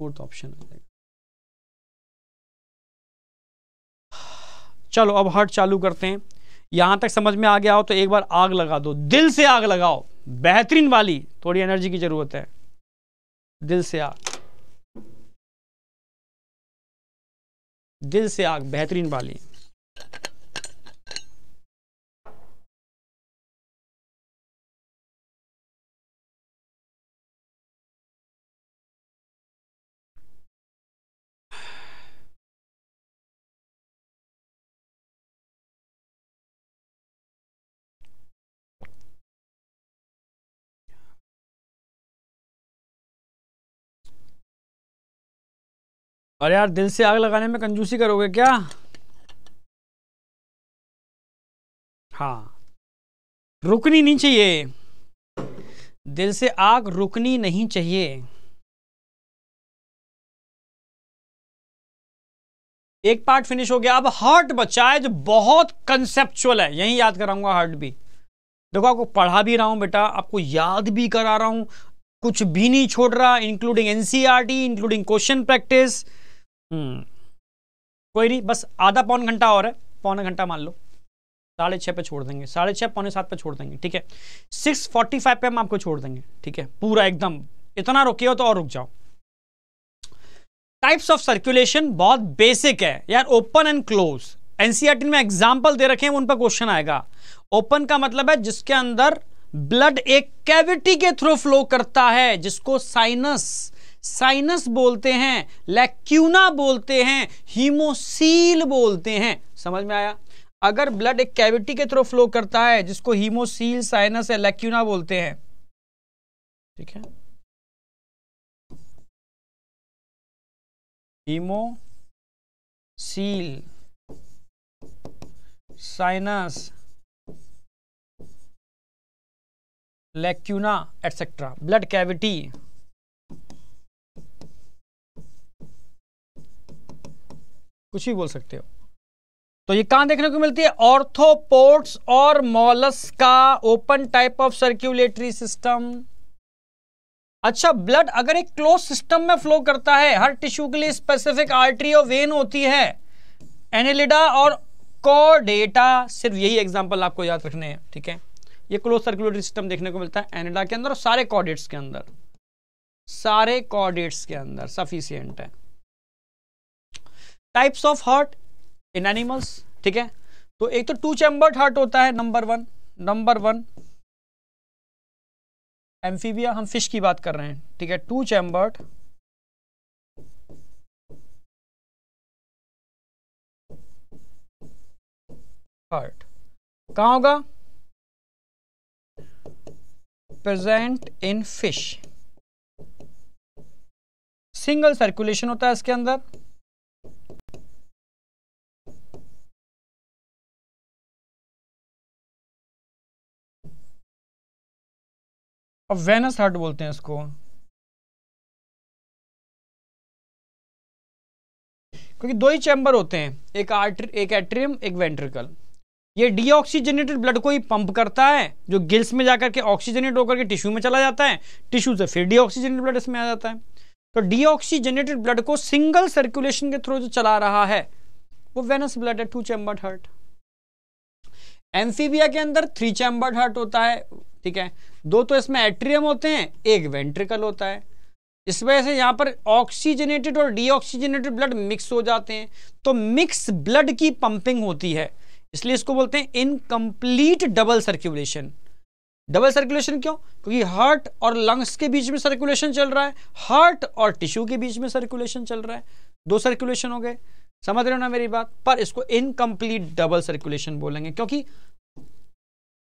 fourth option आ जाएगा चलो अब हट चालू करते हैं यहां तक समझ में आ गया हो तो एक बार आग लगा दो दिल से आग लगाओ बेहतरीन वाली थोड़ी एनर्जी की ज़रूरत है दिल से आग दिल से आग बेहतरीन वाली अरे यार दिल से आग लगाने में कंजूसी करोगे क्या हाँ रुकनी नहीं चाहिए दिल से आग रुकनी नहीं चाहिए एक पार्ट फिनिश हो गया अब हार्ट बचा है जो बहुत कंसेप्चुअल है यही याद कराऊंगा हार्ट भी देखो आपको पढ़ा भी रहा हूं बेटा आपको याद भी करा रहा हूं कुछ भी नहीं छोड़ रहा including NCERT including question practice hmm. कोई नहीं बस आधा पौन घंटा और है पौन घंटा मान लो साढ़े छः पे छोड़ देंगे साढ़े छः पौने सात पे छोड़ देंगे ठीक है सिक्स फोर्टी फाइव पे हम आपको छोड़ देंगे ठीक है पूरा एकदम इतना रुके हो तो और रुक जाओ टाइप्स ऑफ सर्कुलेशन बहुत बेसिक है यार ओपन एंड क्लोज एनसीआरटी में एग्जाम्पल दे रखे हैं उन पर क्वेश्चन आएगा ओपन का मतलब है जिसके अंदर ब्लड एक कैविटी के थ्रू फ्लो करता है जिसको साइनस साइनस बोलते हैं लैक्यूना बोलते हैं हीमोसील बोलते हैं समझ में आया अगर ब्लड एक कैविटी के थ्रू फ्लो करता है जिसको हीमोसील साइनस या लैक्यूना बोलते हैं ठीक है haemocoel sinus lacunae etcetera blood cavity कुछ भी बोल सकते हो तो ये कहां देखने को मिलती है ऑर्थोपोर्ट्स और मॉलस का open type of circulatory system अच्छा ब्लड अगर एक क्लोज सिस्टम में फ्लो करता है हर टिश्यू के लिए स्पेसिफिक आर्टरी और वेन होती है एनेलिडा और कॉडेटा सिर्फ यही एग्जांपल आपको याद रखने हैं ठीक है ये क्लोज सर्कुलेटरी सिस्टम देखने को मिलता है एनेडा के अंदर और सारे कॉडेट्स के अंदर सारे कॉडेट्स के अंदर सफिशियंट है types of heart in animals ठीक है तो एक तो टू चैम्बर्ड हार्ट होता है number one number one amphibia हम फिश की बात कर रहे हैं ठीक है टू चैम्बर्ड हार्ट कहा होगा present in fish single circulation होता है इसके अंदर अब वेनस हार्ट बोलते हैं इसको क्योंकि दो ही चैम्बर होते हैं एक आर्टर एक एट्रियम एक वेंट्रिकल ये डीऑक्सीजनेटेड ब्लड को ही पंप करता है जो गिल्स में जाकर के ऑक्सीजनेट होकर के टिश्यू में चला जाता है टिश्यू से फिर डीऑक्सीजनेटेड ब्लड इसमें आ जाता है तो डीऑक्सीजनेटेड ब्लड को सिंगल सर्कुलेशन के थ्रू जो चला रहा है वो वेनस ब्लड है टू चैम्बर्ड हार्ट एम्फीबिया के अंदर थ्री चैम्बर्ड हार्ट होता है ठीक है दो तो इसमें एट्रियम होते हैं एक वेंट्रिकल होता है इस वजह से यहाँ पर ऑक्सीजनेटेड और डीऑक्सीजनेटेड ब्लड मिक्स हो जाते हैं तो मिक्स ब्लड की पंपिंग होती है इसलिए इसको बोलते हैं incomplete double circulation double circulation क्यों क्योंकि हार्ट और लंग्स के बीच में सर्कुलेशन चल रहा है हार्ट और टिश्यू के बीच में सर्कुलेशन चल रहा है दो सर्कुलेशन हो गए समझ रहे हो ना मेरी बात पर इसको इनकम्प्लीट डबल सर्कुलेशन बोलेंगे क्योंकि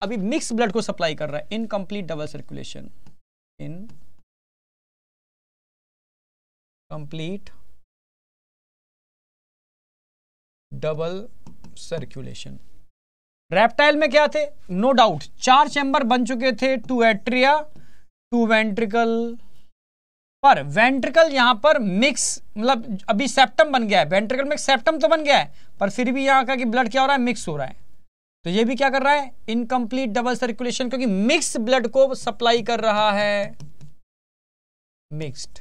अभी मिक्स ब्लड को सप्लाई कर रहा है incomplete double circulation incomplete double circulation reptile में क्या थे नो no डाउट चार चैंबर बन चुके थे टू एट्रिया टू वेंट्रिकल पर वेंट्रिकल यहां पर मिक्स मतलब अभी सेप्टम बन गया है वेंट्रिकल में सेप्टम तो बन गया है पर फिर भी यहां का कि ब्लड क्या हो रहा है मिक्स हो रहा है तो ये भी क्या कर रहा है इनकम्प्लीट डबल सर्कुलेशन क्योंकि मिक्स ब्लड को सप्लाई कर रहा है mixed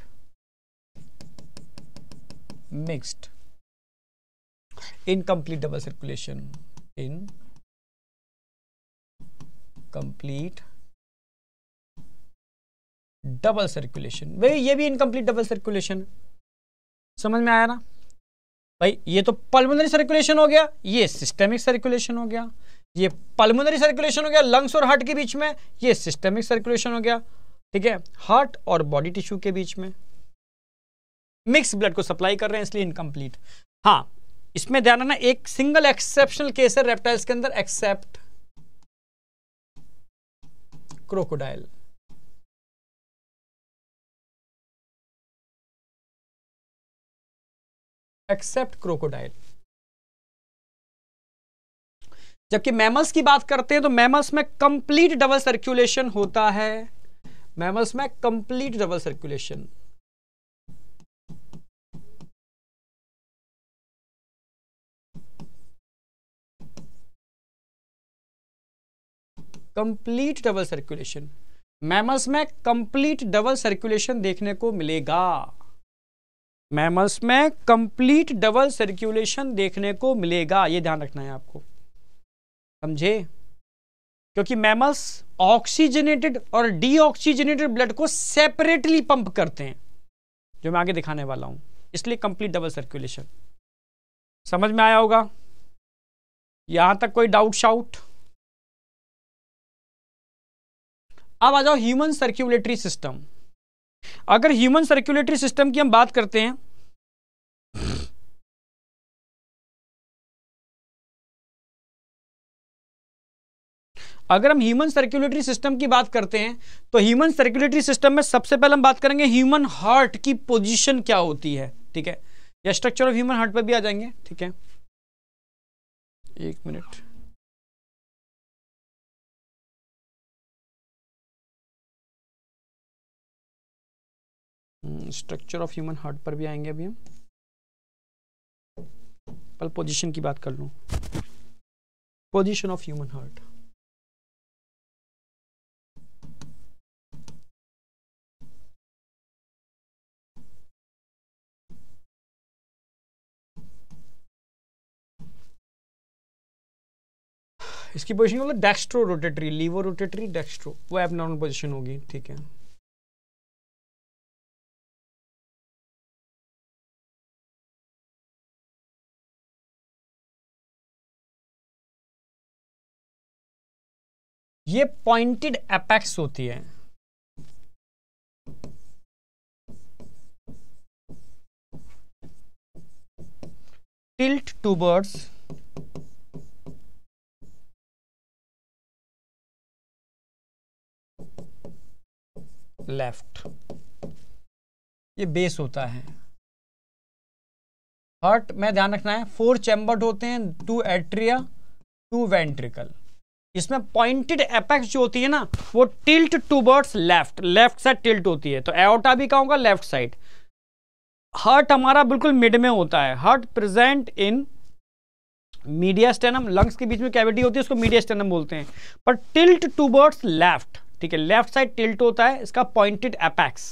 mixed incomplete double circulation incomplete double circulation भाई ये भी इनकम्प्लीट डबल सर्कुलेशन समझ में आया ना भाई ये तो पल्मोनरी सर्कुलेशन हो गया ये सिस्टेमिक सर्कुलेशन हो गया ये पल्मोनरी सर्कुलेशन हो गया लंग्स और हार्ट के बीच में ये सिस्टमिक सर्कुलेशन हो गया ठीक है हार्ट और बॉडी टिश्यू के बीच में मिक्स ब्लड को सप्लाई कर रहे हैं इसलिए इनकम्प्लीट हाँ इसमें ध्यान रखना एक सिंगल एक्सेप्शनल केस है रेप्टाइल्स के अंदर एक्सेप्ट क्रोकोडाइल एक्सेप्ट क्रोकोडाइल जबकि मैमल्स की बात करते हैं तो मैमल्स में कंप्लीट डबल सर्कुलेशन होता है मैमल्स में complete double circulation complete double circulation mammals में कंप्लीट डबल सर्कुलेशन देखने को मिलेगा मैमल्स में कंप्लीट डबल सर्कुलेशन देखने को मिलेगा ये ध्यान रखना है आपको समझे क्योंकि मैमल्स ऑक्सीजनेटेड और डीऑक्सीजनेटेड ब्लड को सेपरेटली पंप करते हैं जो मैं आगे दिखाने वाला हूं इसलिए कंप्लीट डबल सर्कुलेशन समझ में आया होगा यहां तक कोई डाउट शाउट अब आ जाओ ह्यूमन सर्क्यूलेटरी सिस्टम अगर ह्यूमन सर्क्यूलेटरी सिस्टम की हम बात करते हैं अगर हम ह्यूमन सर्कुलेटरी सिस्टम की बात करते हैं तो ह्यूमन सर्कुलेटरी सिस्टम में सबसे पहले हम बात करेंगे ह्यूमन हार्ट की पोजीशन क्या होती है ठीक है या स्ट्रक्चर ऑफ ह्यूमन हार्ट पर भी आ जाएंगे ठीक है एक minute structure of human heart पर भी आएंगे अभी हम पल पोजीशन की बात कर लू पोजीशन ऑफ ह्यूमन हार्ट इसकी पोजिशन मतलब dextro rotatory levo rotatory dextro वो नॉर्मल पोजिशन होगी ठीक है ये पॉइंटेड एपेक्स होती है टिल्ट टूबर्ड्स लेफ्ट ये बेस होता है हार्ट में ध्यान रखना है फोर चैम्बर्ड होते हैं टू एट्रिया टू वेंट्रिकल इसमें पॉइंटेड एपेक्स जो होती है ना वो tilt towards left left side tilt होती है तो एओटा भी होगा लेफ्ट साइड हार्ट हमारा बिल्कुल मिड में होता है heart present in mediastinum lungs के बीच में कैविटी होती है उसको मीडिया स्टेनम बोलते हैं पर टिल्ट टू बर्ड्स लेफ्ट ठीक है लेफ्ट साइड टिल्ट होता है इसका पॉइंटेड अपैक्स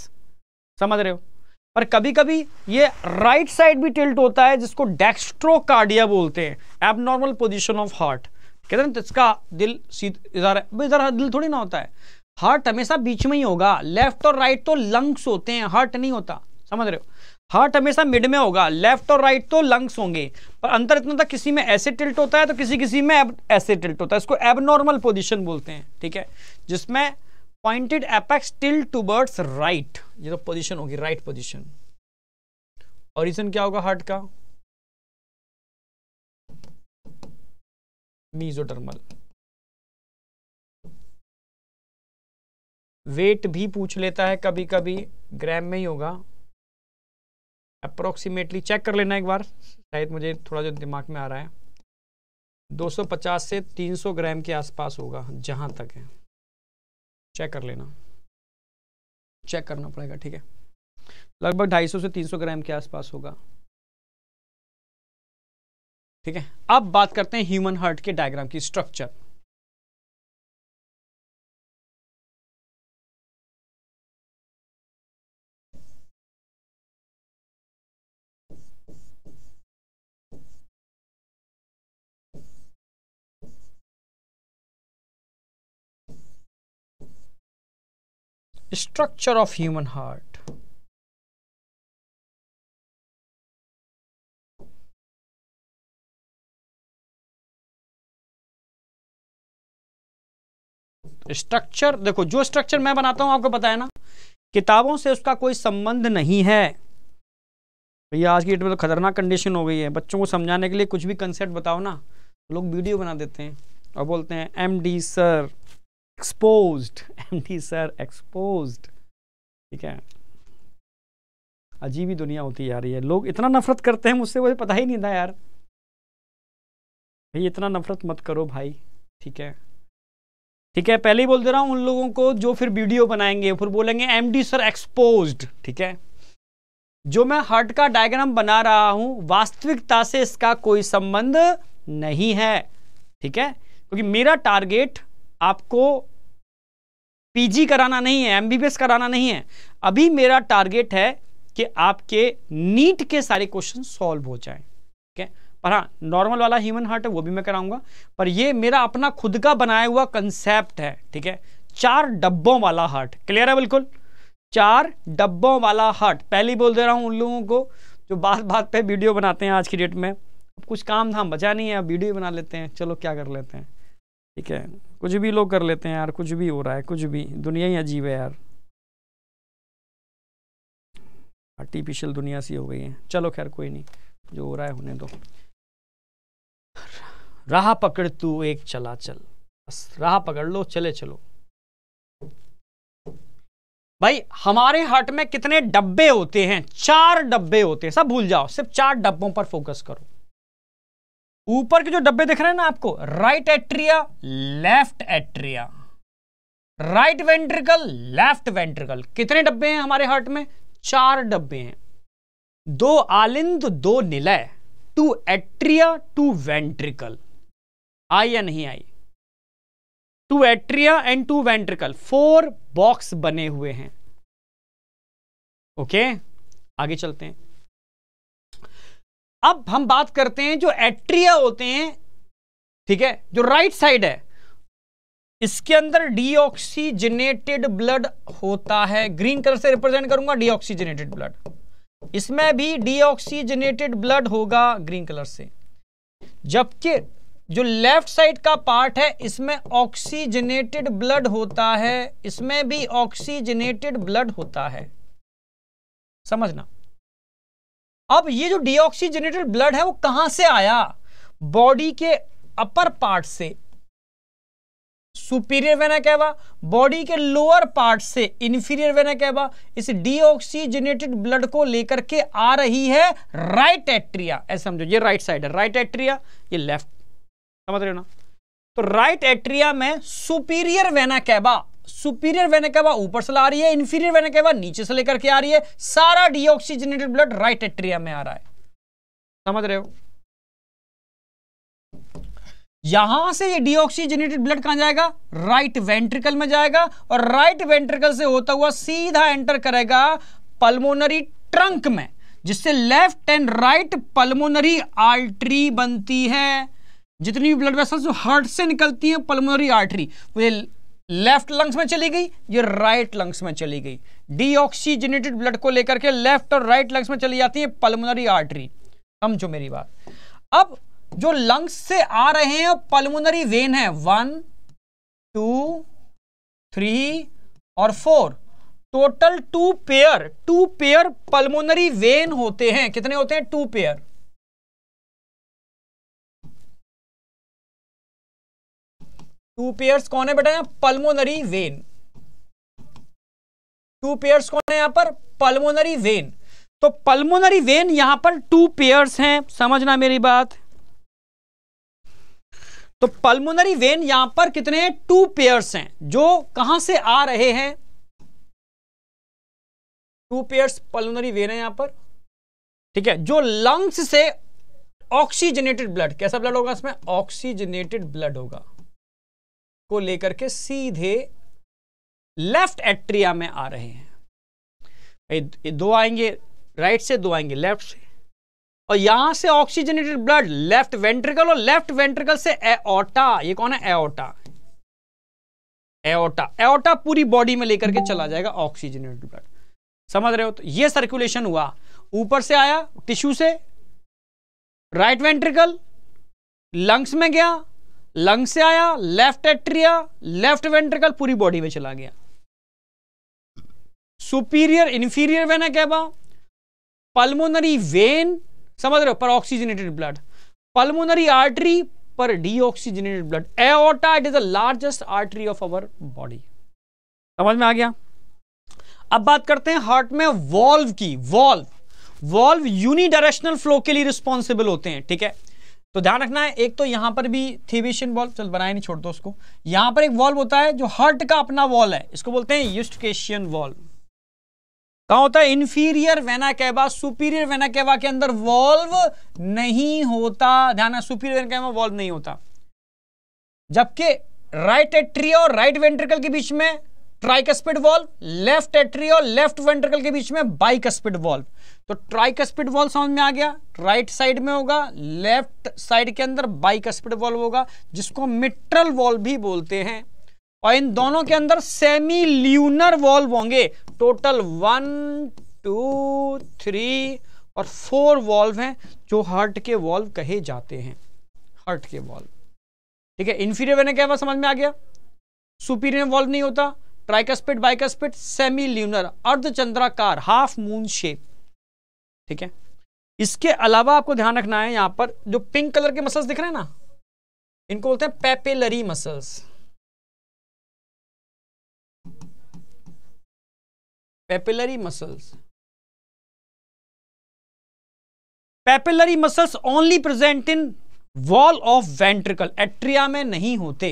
समझ रहे हो पर कभी कभी ये राइट साइड भी टिल्ट होता है जिसको डेक्स्ट्रोकार्डिया बोलते हैं एबनॉर्मल पोजिशन ऑफ हार्ट कहते हैं तो इसका दिल इधर दिल थोड़ी ना होता है हार्ट हमेशा बीच में ही होगा लेफ्ट और राइट तो लंग्स होते हैं हार्ट नहीं होता समझ रहे हो हार्ट हमेशा मिड में होगा लेफ्ट और राइट तो लंग्स होंगे पर अंतर इतना था किसी में ऐसे टिल्ट होता है तो किसी किसी में ऐसे टिल्ट होता है इसको एबनॉर्मल पोजिशन बोलते हैं ठीक है जिसमें pointed apex tilt towards right ये तो पोजिशन होगी राइट पोजिशन ऑरिजन क्या होगा हार्ट का मीजोटर्मल वेट भी पूछ लेता है कभी कभी ग्राम में ही होगा अप्रोक्सीमेटली चेक कर लेना एक बार शायद मुझे थोड़ा जो दिमाग में आ रहा है 250 से 300 ग्राम के आसपास होगा जहाँ तक है चेक कर लेना चेक करना पड़ेगा ठीक है लगभग 250 से 300 ग्राम के आसपास होगा ठीक है अब बात करते हैं ह्यूमन हार्ट के डायग्राम की structure structure of human heart structure देखो जो स्ट्रक्चर मैं बनाता हूं आपको बताया ना किताबों से उसका कोई संबंध नहीं है भैया आज की डेट में तो खतरनाक कंडीशन हो गई है बच्चों को समझाने के लिए कुछ भी कंसेप्ट बताओ ना लोग वीडियो बना देते हैं और बोलते हैं M D sir exposed D sir exposed ठीक है अजीब ही दुनिया होती जा रही है लोग इतना नफरत करते हैं मुझसे मुझे पता ही नहीं था यार भाई इतना नफरत मत करो भाई ठीक है ठीक है पहले ही बोल दे रहा हूं उन लोगों को जो फिर वीडियो बनाएंगे फिर बोलेंगे एमडी सर एक्सपोज्ड ठीक है जो मैं हर्ट का डायग्राम बना रहा हूं वास्तविकता से इसका कोई संबंध नहीं है ठीक है क्योंकि मेरा टारगेट आपको पीजी कराना नहीं है एमबीबीएस कराना नहीं है अभी मेरा टारगेट है कि आपके नीट के सारे क्वेश्चन सॉल्व हो जाए ठीक है पर हाँ नॉर्मल वाला ह्यूमन हार्ट है वो भी मैं कराऊंगा पर ये मेरा अपना खुद का बनाया हुआ कंसेप्ट है ठीक है चार डब्बों वाला हार्ट क्लियर है बिल्कुल चार डब्बों वाला हार्ट पहले बोल दे रहा हूँ उन लोगों को जो बात बात पे वीडियो बनाते हैं आज की डेट में कुछ काम धाम बचा नहीं है वीडियो बना लेते हैं चलो क्या कर लेते हैं ठीक है कुछ भी लोग कर लेते हैं यार कुछ भी हो रहा है कुछ भी दुनिया ही अजीब है यार आर्टिफिशियल दुनिया सी हो गई है चलो खैर कोई नहीं जो हो रहा है होने दो राह पकड़ तू एक चला चल बस राह पकड़ लो चले चलो भाई हमारे हट में कितने डब्बे होते हैं चार डब्बे होते हैं सब भूल जाओ सिर्फ चार डब्बों पर फोकस करो ऊपर के जो डब्बे दिख रहे हैं ना आपको right atria left atria right ventricle left ventricle कितने डब्बे हैं हमारे हार्ट में चार डब्बे हैं दो आलिंद दो निलय टू एट्रिया टू वेंट्रिकल आई या नहीं आई two atria and two ventricle four box बने हुए हैं ओके आगे चलते हैं अब हम बात करते हैं जो एट्रिया होते हैं ठीक है जो राइट साइड है इसके अंदर डीऑक्सीजनेटेड ब्लड होता है ग्रीन कलर से रिप्रेजेंट करूंगा डीऑक्सीजनेटेड ब्लड इसमें भी डीऑक्सीजनेटेड ब्लड होगा ग्रीन कलर से जबकि जो लेफ्ट साइड का पार्ट है इसमें ऑक्सीजनेटेड ब्लड होता है इसमें भी ऑक्सीजनेटेड ब्लड होता है समझना अब ये जो डिऑक्सीजनेटेड ब्लड है वो कहां से आया बॉडी के अपर पार्ट से सुपीरियर वेना कहवा बॉडी के लोअर पार्ट से इंफीरियर वेना कहवा इस डिऑक्सीजनेटेड ब्लड को लेकर के आ रही है राइट एट्रिया ऐसे समझो ये राइट साइड है राइट एट्रिया ये लेफ्ट समझ रहे हो ना तो राइट एट्रिया में superior vena cava superior vena cava ऊपर से ला रही है इंफीरियर वेना कैवा नीचे से लेकर के आ रही है सारा डीऑक्सीजनेटेड ब्लड राइट एट्रिया में आ रहा है समझ रहे हो यहां से ये डीऑक्सीजनेटेड ब्लड कहां जाएगा राइट वेंट्रिकल में जाएगा और राइट वेंट्रिकल से होता हुआ सीधा एंटर करेगा पल्मोनरी ट्रंक में जिससे left and right pulmonary artery बनती है जितनी भी ब्लड वेसल्स हार्ट से निकलती है पल्मोनरी आर्टरी वो लेफ्ट लंग्स में चली गई ये राइट लंग्स में चली गई डीऑक्सीजनेटेड ब्लड को लेकर के लेफ्ट और राइट लंग्स में चली जाती है पल्मोनरी आर्टरी समझो मेरी बात अब जो लंग्स से आ रहे हैं पल्मोनरी वेन है वन टू थ्री और four total two pair two pair pulmonary vein होते हैं कितने होते हैं टू पेयर टू पेयर्स कौन है बेटा पल्मोनरी वेन टू पेयर्स कौन है यहां पर पल्मोनरी वेन तो पल्मोनरी वेन यहां पर टू पेयर्स हैं समझना मेरी बात तो पल्मोनरी वेन यहां पर कितने हैं टू पेयर्स हैं जो कहां से आ रहे हैं टू पेयर्स पल्मोनरी वेन है यहां पर ठीक है जो लंग्स से ऑक्सीजनेटेड ब्लड कैसा ब्लड होगा इसमें ऑक्सीजनेटेड ब्लड होगा को लेकर के सीधे लेफ्ट एट्रिया में आ रहे हैं दो आएंगे राइट से दो आएंगे लेफ्ट से और यहां से ऑक्सीजनेटेड ब्लड लेफ्ट वेंट्रिकल और लेफ्ट वेंट्रिकल से एओटा ये कौन है एओटा एओटा एओटा पूरी बॉडी में लेकर के चला जाएगा ऑक्सीजनेटेड ब्लड समझ रहे हो तो ये सर्कुलेशन हुआ ऊपर से आया टिश्यू से राइट वेंट्रिकल लंग्स में गया लंग से आया लेफ्ट एट्रिया लेफ्ट वेंट्रिकल पूरी बॉडी में चला गया superior inferior vena cava pulmonary vein समझ रहे हो पर ऑक्सीजनेटेड ब्लड पल्मोनरी आर्टरी पर deoxygenated blood aorta it is the largest artery of our body समझ में आ गया अब बात करते हैं हार्ट में वॉल्व की वॉल्व वॉल्व यूनिडायरेक्शनल फ्लो के लिए रिस्पॉन्सिबल होते हैं ठीक है तो ध्यान रखना है एक तो यहां पर भी थीबिशियन वॉल्व चल बनाए नहीं छोड़ दो उसको यहां पर एक वॉल्व होता है जो हर्ट का अपना वॉल है इसको बोलते हैं यूस्टकेशियन वॉल्व कहा होता है inferior vena cava superior vena cava के अंदर वॉल्व नहीं होता ध्यान है सुपीरियर वेना कैबा वॉल्व नहीं होता जबकि राइट एट्री और राइट वेंट्रिकल के बीच में ट्राइकस्पिड वॉल्व लेफ्ट एट्री और लेफ्ट वेंट्रिकल के बीच में बाइकस्पिड वॉल्व तो स्पीड वॉल समझ में आ गया राइट साइड में होगा लेफ्ट साइड के अंदर बाइक स्पीड वॉल होगा जिसको मिट्रल वॉल भी बोलते हैं और इन दोनों के अंदर सेमी ल्यूनर वॉल्व होंगे टोटल वन टू थ्री और फोर वॉल्व हैं जो हर्ट के वॉल्व कहे जाते हैं हर्ट के वॉल्व ठीक है इन्फीरियर वेना क्या समझ में आ गया सुपीरियर वॉल्व नहीं होता ट्राइकस्पिड बाइकस्पिड सेमी ल्यूनर अर्धचंद्राकार हाफ मून शेप ठीक है इसके अलावा आपको ध्यान रखना है यहां पर जो पिंक कलर के मसल्स दिख रहे हैं ना इनको बोलते हैं papillary muscles papillary muscles papillary muscles only present in wall of ventricle atria में नहीं होते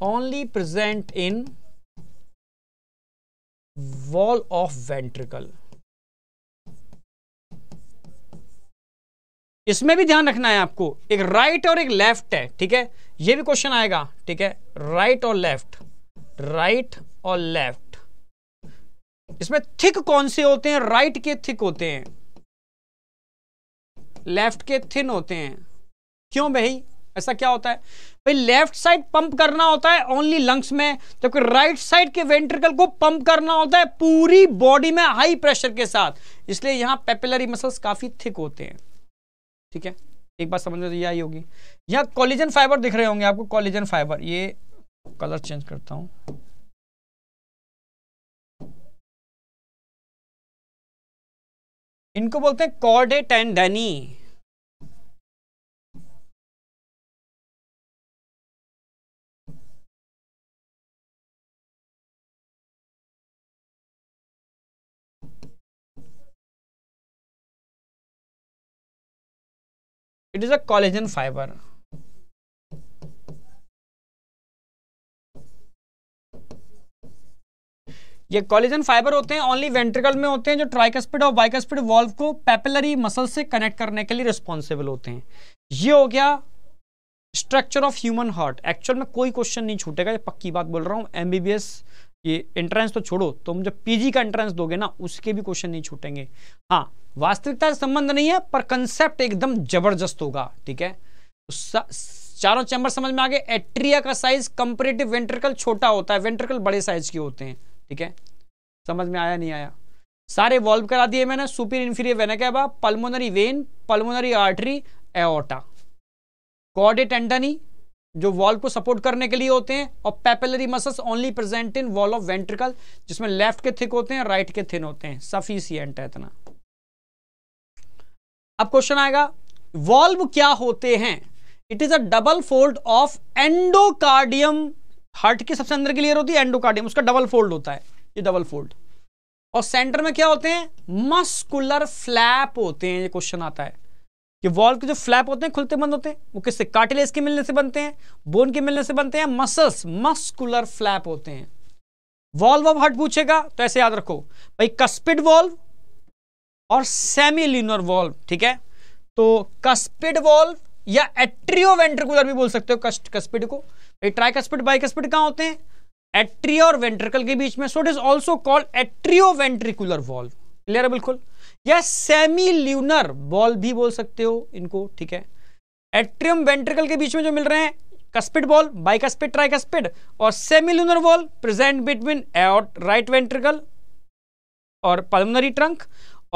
only present in wall of ventricle इसमें भी ध्यान रखना है आपको एक राइट right और एक लेफ्ट है ठीक है ये भी क्वेश्चन आएगा ठीक है राइट और लेफ्ट राइट और लेफ्ट इसमें थिक कौन से होते हैं राइट right के थिक होते हैं लेफ्ट के थिन होते हैं क्यों भाई ऐसा क्या होता है भाई लेफ्ट साइड पंप करना होता है ओनली लंग्स में जबकि राइट साइड के वेंट्रिकल को पंप करना होता है पूरी बॉडी में हाई प्रेशर के साथ इसलिए यहाँ पेपिलरी मसल्स काफी थिक होते हैं ठीक है एक बात समझ में तो ये आई होगी यहाँ कॉलिजन फाइबर दिख रहे होंगे आपको कॉलिजन फाइबर ये कलर चेंज करता हूँ इनको बोलते हैं chordae and it is a collagen fibre ये कॉलेजन फाइबर होते हैं ओनली वेंट्रिकल में होते हैं जो ट्राइकस्पिड और बाइकस्पिड वॉल्व को पेपिलरी मसल से कनेक्ट करने के लिए रिस्पॉन्सिबल होते हैं ये हो गया structure of human heart actual में कोई क्वेश्चन नहीं छूटेगा ये पक्की बात बोल रहा हूँ एमबीबीएस कि एंट्रेंस तो छोड़ो तुम तो जब पीजी का एंट्रेंस दोगे ना उसके भी क्वेश्चन नहीं छूटेंगे हाँ वास्तविकता से संबंध नहीं है पर कंसेप्ट एकदम जबरदस्त होगा ठीक है तो चारों चैंबर समझ में आ गए एट्रिया का साइज कंपेरेटिव वेंट्रिकल छोटा होता है वेंट्रिकल बड़े साइज के होते हैं ठीक है समझ में आया नहीं आया सारे वॉल्व करा दिए मैंने super inferior vena cava pulmonary vein pulmonary artery aorta chordae जो वॉल को सपोर्ट करने के लिए होते हैं और papillary muscles only present in wall of ventricle जिसमें लेफ्ट के थिक होते हैं राइट के थिन होते हैं सफिशियंट है इतना अब क्वेश्चन आएगा वॉल्व क्या होते हैं it is a double fold of endocardium heart के सबसे अंदर क्लियर होती है एंडोकार्डियम उसका डबल फोल्ड होता है ये डबल फोल्ड और सेंटर में क्या होते हैं मस्कुलर फ्लैप होते हैं ये क्वेश्चन आता है कि वॉल्व के जो फ्लैप होते हैं खुलते बंद होते हैं वो किससे कार्टिलेज के मिलने से बनते हैं बोन के मिलने से बनते हैं मसल्स मस्कुलर फ्लैप होते हैं वॉल्व अब हट पूछेगा तो ऐसे याद रखो भाई कस्पिड वॉल्व और लिनर वॉल्व ठीक है तो कस्पिड वॉल्व या एट्रियो वेंट्रिकुलर भी बोल सकते हो कस्ट कस्पिड को भाई ट्राइकस्पिड बाइकस्पिड कहां होते हैं एट्रियो और वेंट्रिकल के बीच में so it is also called atrio ventricular valve clear है बिल्कुल या सेमी ल्यूनर बॉल भी बोल सकते हो इनको ठीक है एट्रियम वेंट्रिकल के बीच में जो मिल रहे हैं कस्पिड बॉल बाइकस्पिड ट्राइकस्पिड और lunar valve present between right ventricle और पल्मनरी ट्रंक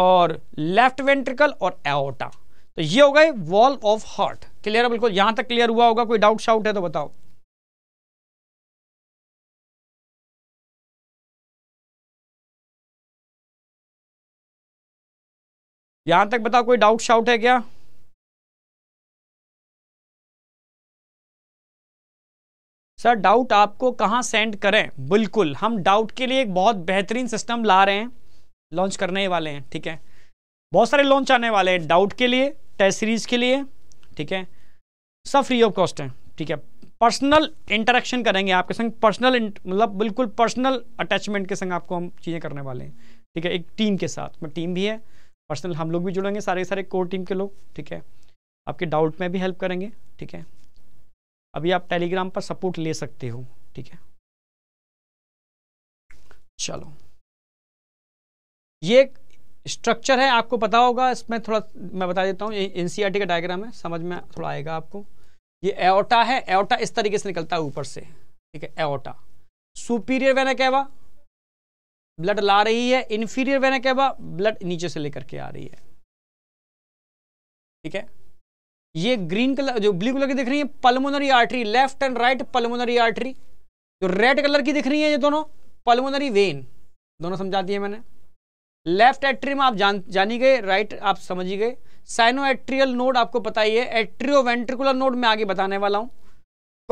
और लेफ्ट वेंट्रिकल और एओटा तो ये हो गए वॉल ऑफ हार्ट क्लियर है बिल्कुल यहां तक क्लियर हुआ होगा कोई डाउट शाउट है तो बताओ यहां तक बताओ कोई डाउट शाउट है क्या सर डाउट आपको कहाँ सेंड करें बिल्कुल हम डाउट के लिए एक बहुत बेहतरीन सिस्टम ला रहे हैं लॉन्च करने वाले हैं ठीक है बहुत सारे लॉन्च आने वाले हैं डाउट के लिए टेस्ट सीरीज के लिए ठीक है सब फ्री ऑफ कॉस्ट है ठीक है पर्सनल इंटरेक्शन करेंगे आपके संग पर्सनल मतलब बिल्कुल पर्सनल अटैचमेंट के संग आपको हम चीज़ें करने वाले हैं ठीक है एक टीम के साथ मैं मतलब टीम भी है पर्सनल हम लोग भी जुड़ेंगे सारे सारे कोर टीम के लोग ठीक है आपके डाउट में भी हेल्प करेंगे ठीक है अभी आप टेलीग्राम पर सपोर्ट ले सकते हो ठीक है चलो ये स्ट्रक्चर है आपको पता होगा इसमें थोड़ा मैं बता देता हूँ एन e का डायग्राम है समझ में थोड़ा आएगा आपको ये एओटा है एओटा इस तरीके से निकलता है ऊपर से ठीक है aorta superior vena cava blood ला रही है इन्फीरियर वेना कैबा ब्लड नीचे से लेकर के आ रही है ठीक है ये ग्रीन कलर जो ब्लू कलर की दिख रही है pulmonary artery left and right pulmonary artery जो रेड कलर की दिख रही है ये दोनों पल्मोनरी वेन दोनों समझा दिए मैंने लेफ्ट एट्री में आप जान जानी गए राइट आप समझी गए साइनो एट्रियल नोड आपको पता ही है एट्रियो वेंट्रिकुलर नोड में आगे बताने वाला हूँ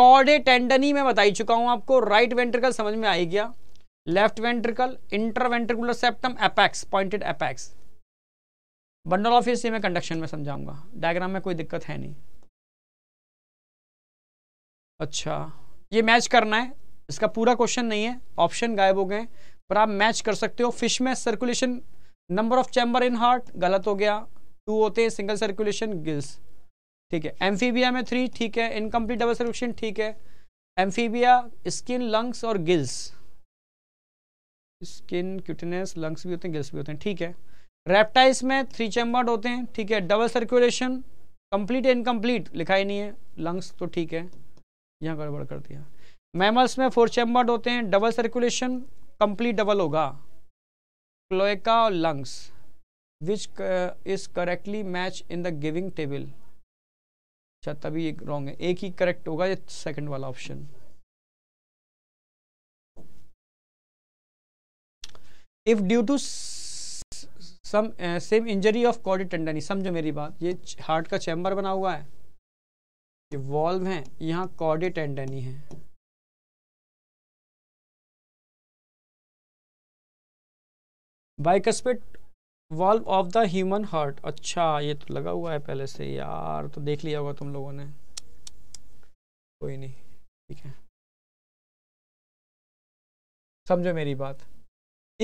कॉर्डे टेंडनी में बताई चुका हूँ आपको राइट वेंट्रिकल समझ में आई गया ventricle inter ventricular septum apex pointed apex bundle of हिस्से मैं कंडक्शन में समझाऊंगा डायग्राम में कोई दिक्कत है नहीं अच्छा ये मैच करना है इसका पूरा क्वेश्चन नहीं है ऑप्शन गायब हो गए पर आप मैच कर सकते हो फिश में circulation number of chamber in heart गलत हो गया टू होते हैं सिंगल सर्कुलेशन गिल्स ठीक है एम्फीबिया में थ्री ठीक है इनकम्प्लीट डबल सर्कुलेशन ठीक है एम्फीबिया स्किन लंग्स और गिल्स स्किन क्यूटनेस लंग्स भी होते हैं गिल्स भी होते हैं ठीक है रेप्टाइस में थ्री चैम्बर्ड होते हैं ठीक है डबल सर्कुलेशन कंप्लीट इनकम्प्लीट लिखा ही नहीं है लंग्स तो ठीक है यहाँ गड़बड़ कर दिया मैमल्स में फोर चैम्बर्ड होते हैं डबल सर्कुलेशन कंप्लीट डबल होगा क्लोएका और lungs which is correctly match in the giving table अच्छा तभी एक रॉन्ग है एक ही करेक्ट होगा ये सेकंड वाला option if due to some same injury of कॉडी टेंडन समझो मेरी बात ये हार्ट का चैम्बर बना हुआ है ये वॉल्व है यहाँ कॉडी टेंडन है bicuspid valve of the human heart अच्छा ये तो लगा हुआ है पहले से यार तो देख लिया होगा तुम लोगों ने कोई नहीं ठीक है समझो मेरी बात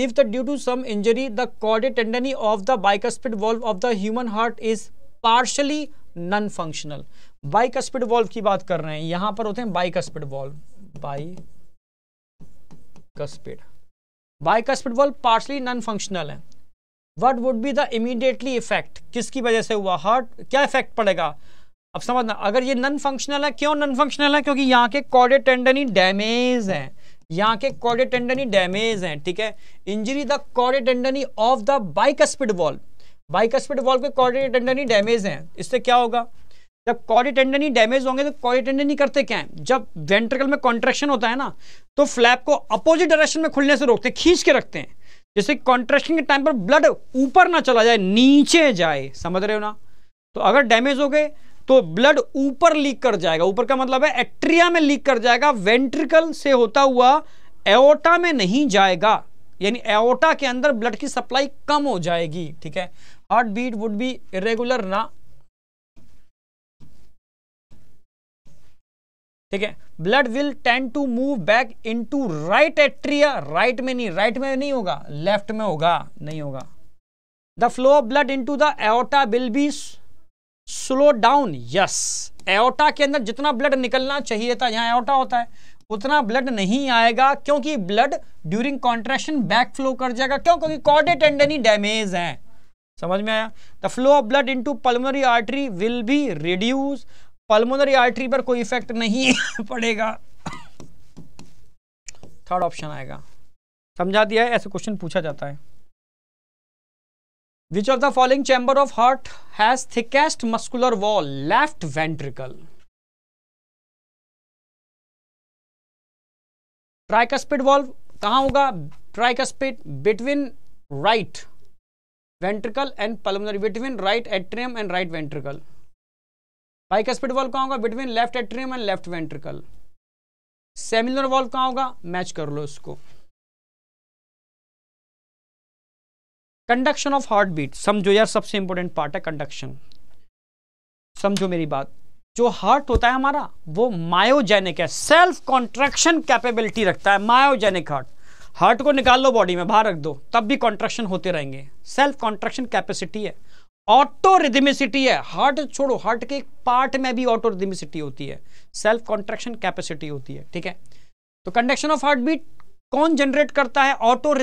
if the due to some injury the chordae tendineae of the bicuspid valve of the human heart is partially non functional bicuspid valve की बात कर रहे हैं यहां पर होते हैं bicuspid valve bicuspid bicuspid valve partially non functional है what would be the immediately effect किसकी वजह से हुआ हार्ट क्या इफेक्ट पड़ेगा अब समझना अगर ये नॉन फंक्शनल है क्यों नॉन फंक्शनल है क्योंकि यहाँ के कॉर्डिटेंडनी डैमेज है यहाँ के कॉर्डे ही डैमेज हैं ठीक है इंजरी द कॉर्डे ही of the bike bicuspid valve स्पीड वॉल्व के कॉर्डे ही डैमेज हैं इससे क्या होगा जब कॉर्डे ही डैमेज होंगे तो कॉर्डे ही करते क्या है जब वेंट्रिकल में कॉन्ट्रेक्शन होता है ना तो फ्लैप को अपोजिट डायरेक्शन में खुलने से रोकते खींच के रखते हैं जैसे कॉन्ट्रेक्शन के टाइम पर ब्लड ऊपर ना चला जाए नीचे जाए समझ रहे हो ना तो अगर डैमेज हो गए तो ब्लड ऊपर लीक कर जाएगा ऊपर का मतलब है एट्रिया में लीक कर जाएगा वेंट्रिकल से होता हुआ एओटा में नहीं जाएगा यानी एओटा के अंदर ब्लड की सप्लाई कम हो जाएगी ठीक है heart beat would be irregular ना ठीक है blood will tend to move back into right atria right में नहीं राइट में नहीं होगा लेफ्ट में होगा नहीं होगा the flow of blood into the aorta will be slow down yes aorta के अंदर जितना ब्लड निकलना चाहिए था यहाँ एओटा होता है उतना ब्लड नहीं आएगा क्योंकि blood during contraction back flow कर जाएगा क्यों क्योंकि कॉर्डे टेंडन ही डैमेज है समझ में आया the flow of blood into pulmonary artery will be reduce pulmonary artery पर कोई इफेक्ट नहीं <laughs> पड़ेगा थर्ड ऑप्शन आएगा समझा दिया है ऐसे क्वेश्चन पूछा जाता है which of the following chamber of heart has thickest muscular wall left ventricle tricuspid valve कहां होगा tricuspid between right ventricle and pulmonary between right atrium and right ventricle tricuspid valve कहां होगा between left atrium and left ventricle semilunar valve कहां होगा match कर लो इसको conduction of heart beat समझो यार सबसे इंपॉर्टेंट पार्ट है कंडक्शन समझो मेरी बात जो हार्ट होता है हमारा वो मायोजेनिक है सेल्फ कॉन्ट्रेक्शन कैपेबिलिटी रखता है मायोजेनिक हार्ट हार्ट को निकाल लो बॉडी में बाहर रख दो तब भी कॉन्ट्रेक्शन होते रहेंगे सेल्फ कॉन्ट्रेक्शन कैपेसिटी है ऑटो है हार्ट छोड़ो हार्ट के एक पार्ट में भी ऑटो होती है सेल्फ कॉन्ट्रेक्शन कैपेसिटी होती है ठीक है तो कंडक्शन ऑफ हार्ट बीट कौन जनरेट करता है ऑटो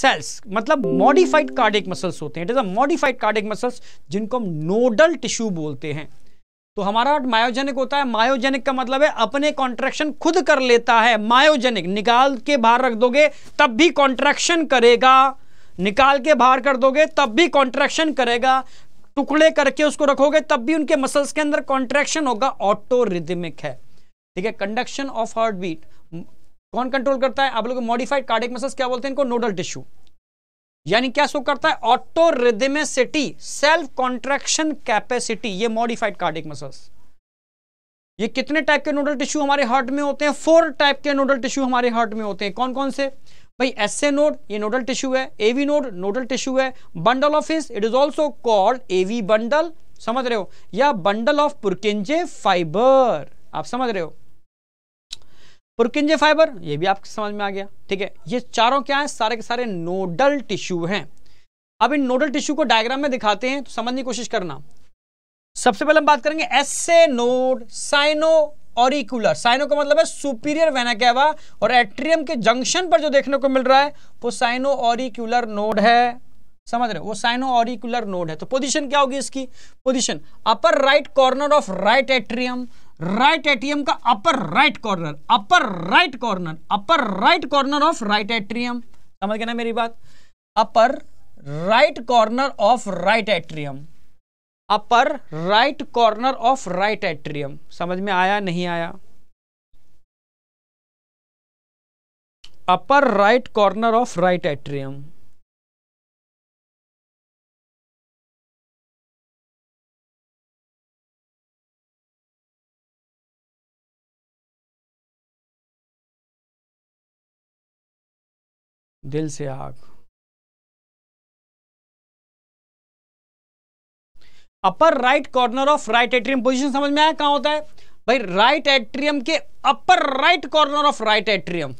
सेल्स मतलब मॉडिफाइड कार्डिक मसल्स होते हैं it is a modified cardiac muscles जिनको हम नोडल टिश्यू बोलते हैं तो हमारा मायोजेनिक होता है मायोजेनिक का मतलब है अपने कॉन्ट्रेक्शन खुद कर लेता है मायोजेनिक निकाल के बाहर रख दोगे तब भी कॉन्ट्रेक्शन करेगा निकाल के बाहर कर दोगे तब भी कॉन्ट्रेक्शन करेगा टुकड़े करके उसको रखोगे तब भी उनके मसल्स के अंदर कॉन्ट्रेक्शन होगा ऑटो रिदमिक है ठीक है कंडक्शन ऑफ हार्ट बीट कौन कंट्रोल करता है आप लोग मॉडिफाइड कार्डिक मसल्स क्या बोलते हैं इनको नोडल टिश्यू यानी क्या शो करता है auto rhythmicity self contraction capacity ये मॉडिफाइड कार्डिक मसल्स ये कितने टाइप के नोडल टिश्यू हमारे हार्ट में होते हैं फोर टाइप के नोडल टिश्यू हमारे हार्ट में होते हैं कौन कौन से भाई एस ए नोड ये नोडल टिश्यू है एवी नोड नोडल टिश्यू है bundle of His it is also called AV bundle समझ रहे हो या बंडल ऑफ पुरकिंजे फाइबर आप समझ रहे हो पुरकिंजे फाइबर ये भी आपके समझ में आ गया ठीक है ये चारों क्या है सारे के सारे नोडल टिश्यू हैं अब इन नोडल टिश्यू को डायग्राम में दिखाते हैं तो समझने की कोशिश करना सबसे पहले हम बात करेंगे SA node sino auricular sino का मतलब है सुपीरियर वेना कैवा और एट्रियम के जंक्शन पर जो देखने को मिल रहा है वो साइनो ऑरिकुलर नोड है समझ रहे हो वो साइनो ऑरिकुलर नोड है तो पोजीशन क्या होगी इसकी position upper right corner of right atrium right atrium का upper right corner upper right corner upper right corner of right atrium समझ गए ना मेरी बात upper right corner of right atrium upper right corner of right atrium समझ में आया नहीं आया upper right corner of right atrium दिल से आग upper right corner of right atrium position समझ में आया कहां होता है भाई राइट एट्रियम के upper right corner of right atrium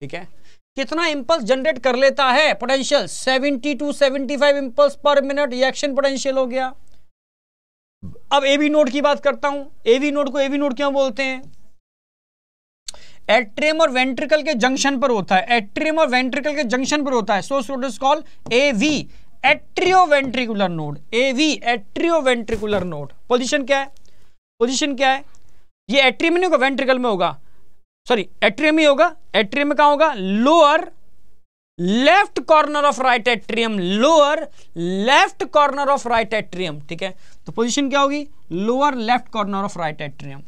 ठीक है कितना इंपल्स जनरेट कर लेता है potential 70 to 75 impulse per minute reaction potential हो गया अब एवी नोड की बात करता हूं एवी नोड को एवी नोड क्यों बोलते हैं एट्रियम और वेंट्रिकल के जंक्शन पर होता है एट्रियम और वेंट्रिकल के जंक्शन पर होता है so it is called A V atrio ventricular node A V atrio ventricular node position क्या है पोजिशन क्या है ये एट्रियम नहीं होगा वेंट्रिकल में होगा सॉरी एट्रियम ही होगा एट्रियम में कहा होगा lower left corner of right atrium lower left corner of right atrium ठीक है तो पोजीशन क्या होगी lower left corner of right atrium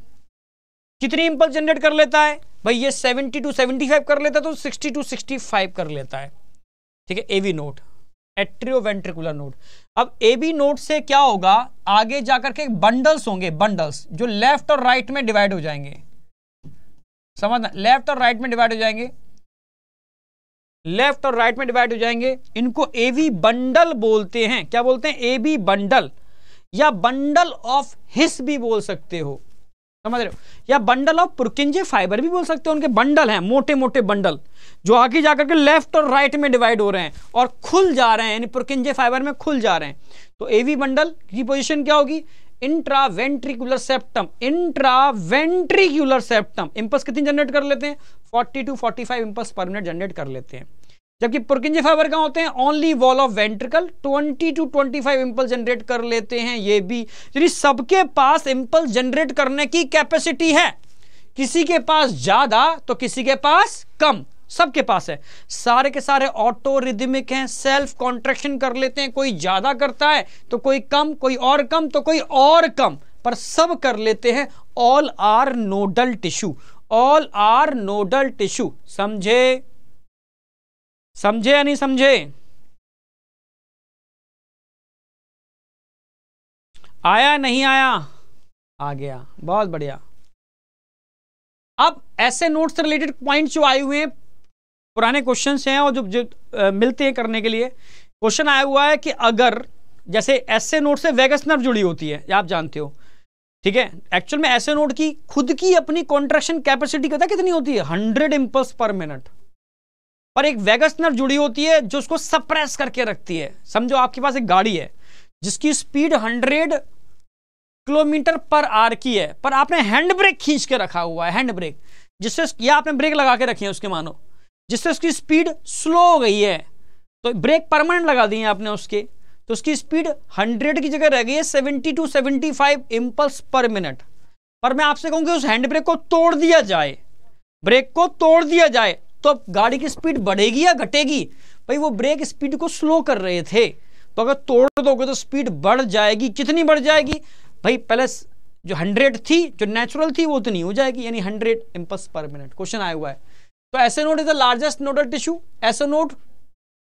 कितनी इंपल्स जनरेट कर लेता है भाई ये 70 टू 75 कर लेता है तो 60 टू 65 कर लेता है ठीक है एवी नोट एट्रियोवेंट्रिकुलर नोट अब ए बी नोट से क्या होगा आगे जाकर के बंडल्स होंगे बंडल्स जो लेफ्ट और राइट में डिवाइड हो जाएंगे समझना लेफ्ट और राइट में डिवाइड हो जाएंगे लेफ्ट और राइट में डिवाइड हो जाएंगे इनको ए बंडल बोलते हैं क्या बोलते हैं ए बी बंडल या बंडल ऑफ हिस भी बोल सकते हो समझ रहे हो या बंडल ऑफ पुरकिंजे फाइबर भी बोल सकते हो उनके बंडल हैं मोटे मोटे बंडल जो आगे जाकर के लेफ्ट और राइट में डिवाइड हो रहे हैं और खुल जा रहे हैं यानी पुरकिंजे फाइबर में खुल जा रहे हैं तो एवी बंडल की पोजिशन क्या होगी intraventricular septum intraventricular septum impulse कितनी जनरेट कर लेते हैं 40 to 45 impulse per minute generate कर लेते हैं जबकि पुरकिंजे फाइबर क्या होते हैं only wall of ventricle 20 to 25 five impulse generate कर लेते हैं ये भी यानी सबके पास इंपल जनरेट करने की कैपेसिटी है किसी के पास ज्यादा तो किसी के पास कम सबके पास है सारे के सारे ऑटो रिदमिक हैं सेल्फ कॉन्ट्रेक्शन कर लेते हैं कोई ज्यादा करता है तो कोई कम कोई और कम तो कोई और कम पर सब कर लेते हैं all are nodal tissue all are nodal tissue समझे समझे या नहीं समझे आया नहीं आया आ गया बहुत बढ़िया अब ऐसे नोट्स से रिलेटेड पॉइंट्स जो आए हुए हैं पुराने क्वेश्चन हैं और जो, जो आ, मिलते हैं करने के लिए क्वेश्चन आया हुआ है कि अगर जैसे ऐसे नोट से वेगस नर्व जुड़ी होती है आप जानते हो ठीक है एक्चुअल में ऐसे नोट की खुद की अपनी कॉन्ट्रेक्शन कैपेसिटी कितनी होती है हंड्रेड इम्पल्स पर मिनट और एक वेगसनर जुड़ी होती है जो उसको सप्रेस करके रखती है समझो आपके पास एक गाड़ी है जिसकी speed hundred kilometre per hour की है पर आपने हैंड ब्रेक खींच के रखा हुआ है हैंड ब्रेक जिससे या आपने ब्रेक लगा के रखी है उसके मानो जिससे उसकी स्पीड स्लो हो गई है तो ब्रेक परमानेंट लगा दिए आपने उसके तो उसकी स्पीड 100 की जगह रह गई है 70 टू 75 इम्पल्स पर मिनट पर मैं आपसे कहूँ कि उस हैंड ब्रेक को तोड़ दिया जाए ब्रेक को तोड़ दिया जाए तो अब गाड़ी की स्पीड बढ़ेगी या घटेगी भाई वो ब्रेक स्पीड को स्लो कर रहे थे तो अगर तोड़ दोगे तो स्पीड बढ़ जाएगी कितनी बढ़ जाएगी भाई पहले जो हंड्रेड थी जो नेचुरल थी वो उतनी हो जाएगी यानी hundred impulse per minute question आया हुआ है तो SA node is the largest nodal tissue SA node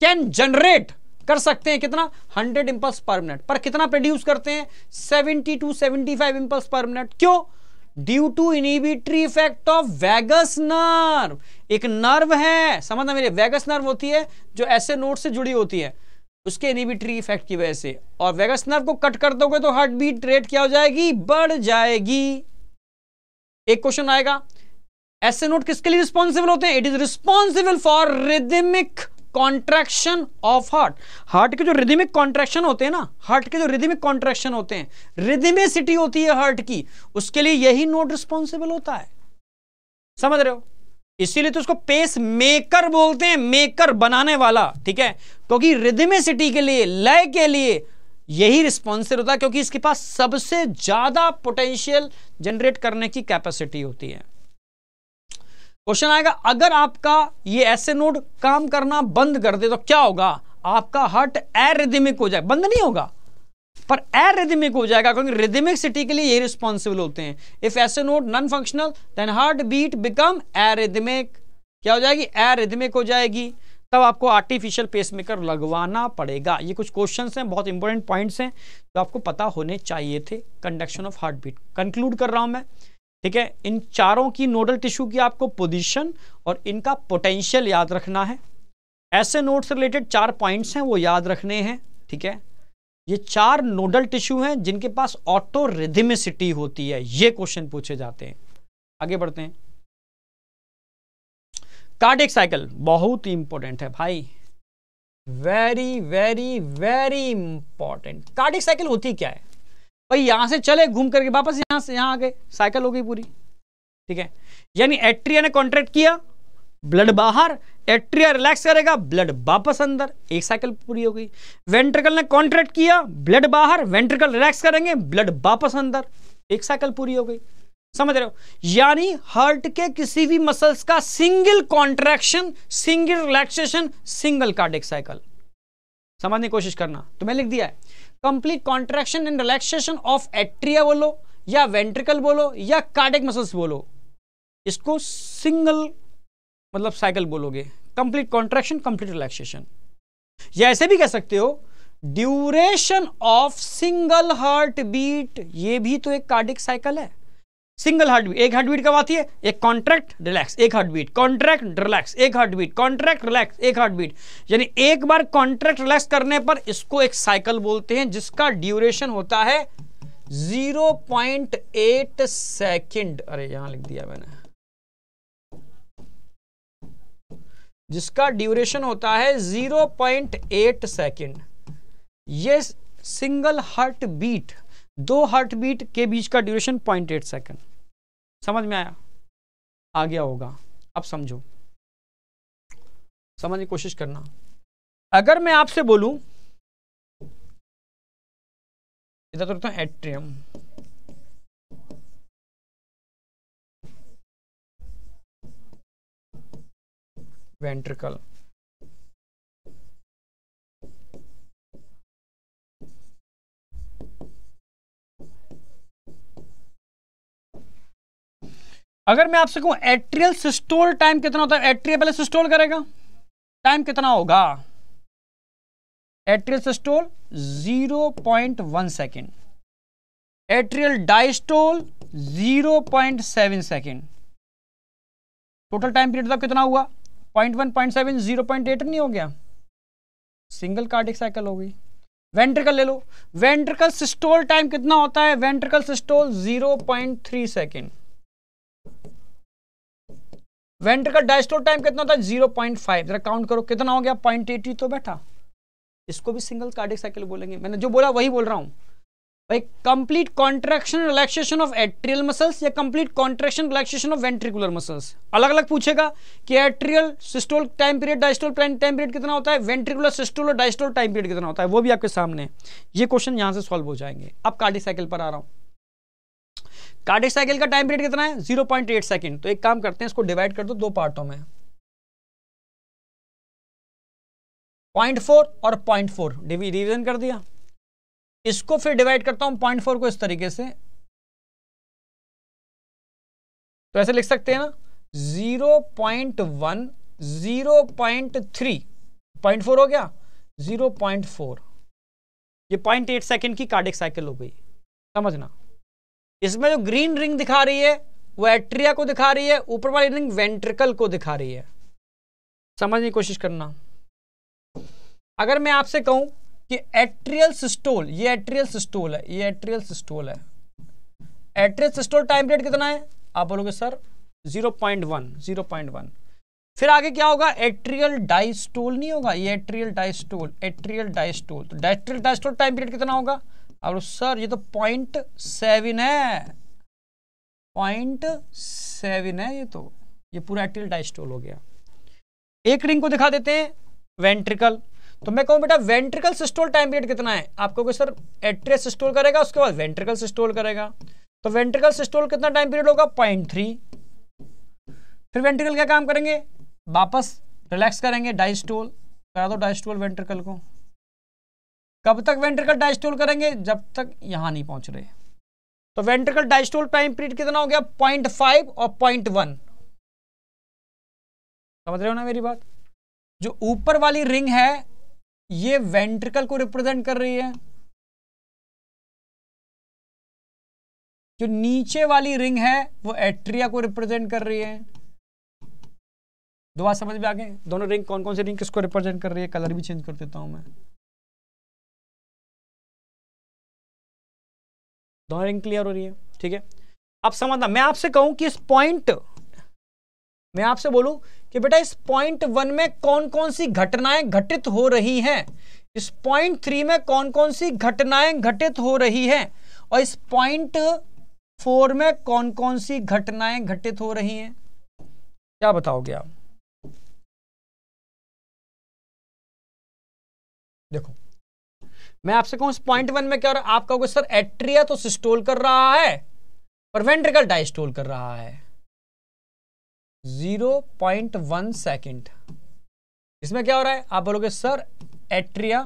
can generate कर सकते हैं कितना 100 इंपल्स पर मिनट पर कितना प्रोड्यूस करते हैं 70 टू 75 इंपल्स पर मिनट क्यों due to inhibitory effect of vagus nerve एक नर्व है समझना मेरे वेगस नर्व होती है जो ऐसे नोट से जुड़ी होती है उसके इनिबिटरी इफेक्ट की वजह से और वैगस नर्व को कट कर दोगे तो हार्ट बीट रेट क्या हो जाएगी बढ़ जाएगी एक क्वेश्चन आएगा ऐसे नोट किसके लिए रिस्पॉन्सिबल होते हैं it is responsible for rhythmic contraction of heart heart के जो रिदिमिक कॉन्ट्रैक्शन होते हैं ना हार्ट के जो रिदिमिक कॉन्ट्रैक्शन होते हैं रिदिमेसिटी होती है हार्ट की उसके लिए यही नोट रिस्पॉन्सिबल होता है समझ रहे हो इसीलिए तो उसको पेस मेकर बोलते हैं मेकर बनाने वाला ठीक है क्योंकि रिदिमेसिटी के लिए लय के लिए यही रिस्पॉन्सिबल होता है क्योंकि इसके पास सबसे ज्यादा पोटेंशियल जनरेट करने की कैपेसिटी होती है क्वेश्चन आएगा अगर आपका ये ऐसे नोड काम करना बंद कर दे तो क्या होगा आपका हार्ट एरिदिमिक हो जाए बंद नहीं होगा पर एरिदिमिक हो जाएगा क्योंकि रिदिमिक सिटी के लिए ये रिस्पॉन्सिबल होते हैं if SA node non functional then heart beat become arrhythmic क्या हो जाएगी एरिदिमिक हो जाएगी तब आपको आर्टिफिशियल पेसमेकर लगवाना पड़ेगा ये कुछ क्वेश्चन हैं बहुत इंपॉर्टेंट पॉइंट्स हैं जो आपको पता होने चाहिए थे conduction of heart beat conclude कर रहा हूं मैं ठीक है इन चारों की नोडल टिश्यू की आपको पोजिशन और इनका पोटेंशियल याद रखना है ऐसे नोड से रिलेटेड चार पॉइंट्स हैं वो याद रखने हैं ठीक है ये चार नोडल टिश्यू हैं जिनके पास ऑटो रिदिमिसिटी होती है ये क्वेश्चन पूछे जाते हैं आगे बढ़ते हैं कार्डिक साइकिल बहुत ही इंपॉर्टेंट है भाई very very very important cardiac cycle होती क्या है भाई यहां से चले घूम करके वापस यहां से यहां आ गए साइकिल हो गई पूरी ठीक है यानी एट्रिया ने कॉन्ट्रैक्ट किया ब्लड बाहर एट्रिया रिलैक्स करेगा ब्लड वापस अंदर एक साइकिल पूरी हो गई वेंट्रिकल ने कॉन्ट्रैक्ट किया ब्लड बाहर वेंट्रिकल रिलैक्स करेंगे ब्लड वापस अंदर एक साइकिल पूरी हो गई समझ रहे हो यानी हार्ट के किसी भी मसल्स का single contraction single relaxation single cardiac cycle समझने की कोशिश करना तो मैं लिख दिया है complete contraction and relaxation of atria बोलो या वेंट्रिकल बोलो या कार्डिक मसल्स बोलो इसको सिंगल मतलब साइकिल बोलोगे कंप्लीट कॉन्ट्रेक्शन कंप्लीट रिलैक्सेशन या ऐसे भी कह सकते हो duration of single heart beat ये भी तो एक कार्डिक साइकिल है सिंगल हार्ट बीट एक हार्ट बीट कब आती है एक कॉन्ट्रैक्ट रिलैक्स एक हार्ट बीट कॉन्ट्रैक्ट रिलैक्स एक हार्ट बीट कॉन्ट्रैक्ट रिलैक्स एक हार्ट बीट यानी एक बार कॉन्ट्रैक्ट रिलैक्स करने पर इसको एक साइकिल बोलते हैं जिसका ड्यूरेशन होता है 0.8 सेकंड अरे यहां लिख दिया मैंने जिसका ड्यूरेशन होता है 0.8 सेकेंड ये सिंगल हार्ट बीट दो हार्ट बीट के बीच का ड्यूरेशन 0.8 सेकंड समझ में आया आ गया होगा अब समझो समझने की कोशिश करना अगर मैं आपसे बोलूं इधर तो रखता हूं एट्रियम वेंट्रिकल अगर मैं आपसे कहूं एट्रियल सिस्टोल टाइम कितना होता है एट्रिया पहले सिस्टोल करेगा टाइम कितना होगा atrial systole 0.1 point second atrial diastole 0.7 second total time period तक कितना हुआ point one point seven zero point eight नहीं हो गया सिंगल कार्डिक साइकिल हो गई वेंट्रिकल ले लो वेंट्रिकल सिस्टोल टाइम कितना होता है वेंट्रिकल सिस्टोल 0.3 सेकेंड वेंटर का डायस्टोर टाइम कितना था जीरो पॉइंट फाइव जरा काउंट करो कितना हो गया पॉइंट एटी तो बैठा इसको भी सिंगल कार्डिक साइकिल बोलेंगे मैंने जो बोला वही बोल रहा हूँ भाई complete contraction relaxation of atrial muscles या complete contraction relaxation of ventricular muscles अलग अलग पूछेगा कि atrial systole time period diastole time period कितना होता है वेंट्रिकुलर सिस्टोल और डायस्टोल टाइम पीरियड कितना होता है वो भी आपके सामने ये क्वेश्चन यहाँ से सॉल्व हो जाएंगे अब कार्डिक साइकिल पर आ रहा हूँ कार्डिक साइकिल का टाइम पीरियड कितना है जीरो पॉइंट एट सेकेंड तो एक काम करते हैं इसको डिवाइड कर दो दो पार्टों में पॉइंट फोर और पॉइंट फोर रिविजन कर दिया इसको फिर डिवाइड करता हूं पॉइंट फोर को इस तरीके से तो ऐसे लिख सकते हैं ना zero point one zero point three point four हो गया जीरो पॉइंट फोर ये पॉइंट एट सेकेंड की कार्डिक साइकिल हो गई समझना इसमें जो ग्रीन रिंग दिखा रही है वो एट्रिया को दिखा रही है ऊपर वाली रिंग वेंट्रिकल को दिखा रही है समझने की कोशिश करना अगर मैं आपसे कहूं कि एट्रियल सिस्टोल ये एट्रियल सिस्टोल है ये एट्रियल सिस्टोल है एट्रियल सिस्टोल टाइम पीरियड कितना है आप बोलोगे सर 0.1 0.1 फिर आगे क्या होगा एट्रियल डाइस्टोल नहीं होगा ये एट्रियल डाइस्टोल एट्रियल डाइस्टोल तो एट्रियल डाइस्टोल टाइम पीरियड कितना होगा अब सर ये तो पॉइंट सेवन है पॉइंट सेवन है ये तो ये पूरा एक्टिल डाइस्टोल हो गया एक रिंग को दिखा देते हैं वेंट्रिकल तो मैं कहूं बेटा वेंट्रिकल सिस्टोल टाइम पीरियड कितना है आपको कोई सर एट्रेस सिस्टोल करेगा उसके बाद वेंट्रिकल सिस्टोल करेगा तो वेंट्रिकल सिस्टोल कितना टाइम पीरियड होगा पॉइंट थ्री फिर वेंट्रिकल क्या काम करेंगे वापस रिलैक्स करेंगे डाइस्टोल करा दो डाइस्टोल वेंट्रिकल को कब तक वेंट्रिकल डाइस्टोल करेंगे जब तक यहां नहीं पहुंच रहे तो वेंट्रिकल डाइस्टोल टाइम पीरियड कितना हो गया पॉइंट फाइव और पॉइंट वन समझ रहे हो ना मेरी बात जो ऊपर वाली रिंग है ये वेंट्रिकल को रिप्रेजेंट कर रही है जो नीचे वाली रिंग है वो एट्रिया को रिप्रेजेंट कर रही है दो बात समझ में आ गए दोनों रिंग कौन कौन सी रिंग किसको रिप्रेजेंट कर रही है कलर भी चेंज कर देता हूं मैं दोनों रिंग क्लियर हो रही है ठीक है अब समझना मैं आपसे कहूं कि इस पॉइंट मैं आपसे बोलूं कि बेटा इस पॉइंट वन में कौन कौन सी घटनाएं घटित हो रही हैं इस पॉइंट थ्री में कौन कौन सी घटनाएं घटित हो रही हैं और इस पॉइंट फोर में कौन कौन सी घटनाएं घटित हो रही हैं क्या बताओगे आप देखो मैं आपसे कहूं पॉइंट वन में क्या रहा? आप कहोगे सर एट्रिया तो सिस्टोल कर रहा है पर वेंट्रिकल डाइस्टोल कर रहा है जीरो पॉइंट वन सेकेंड इसमें क्या हो रहा है आप बोलोगे सर एट्रिया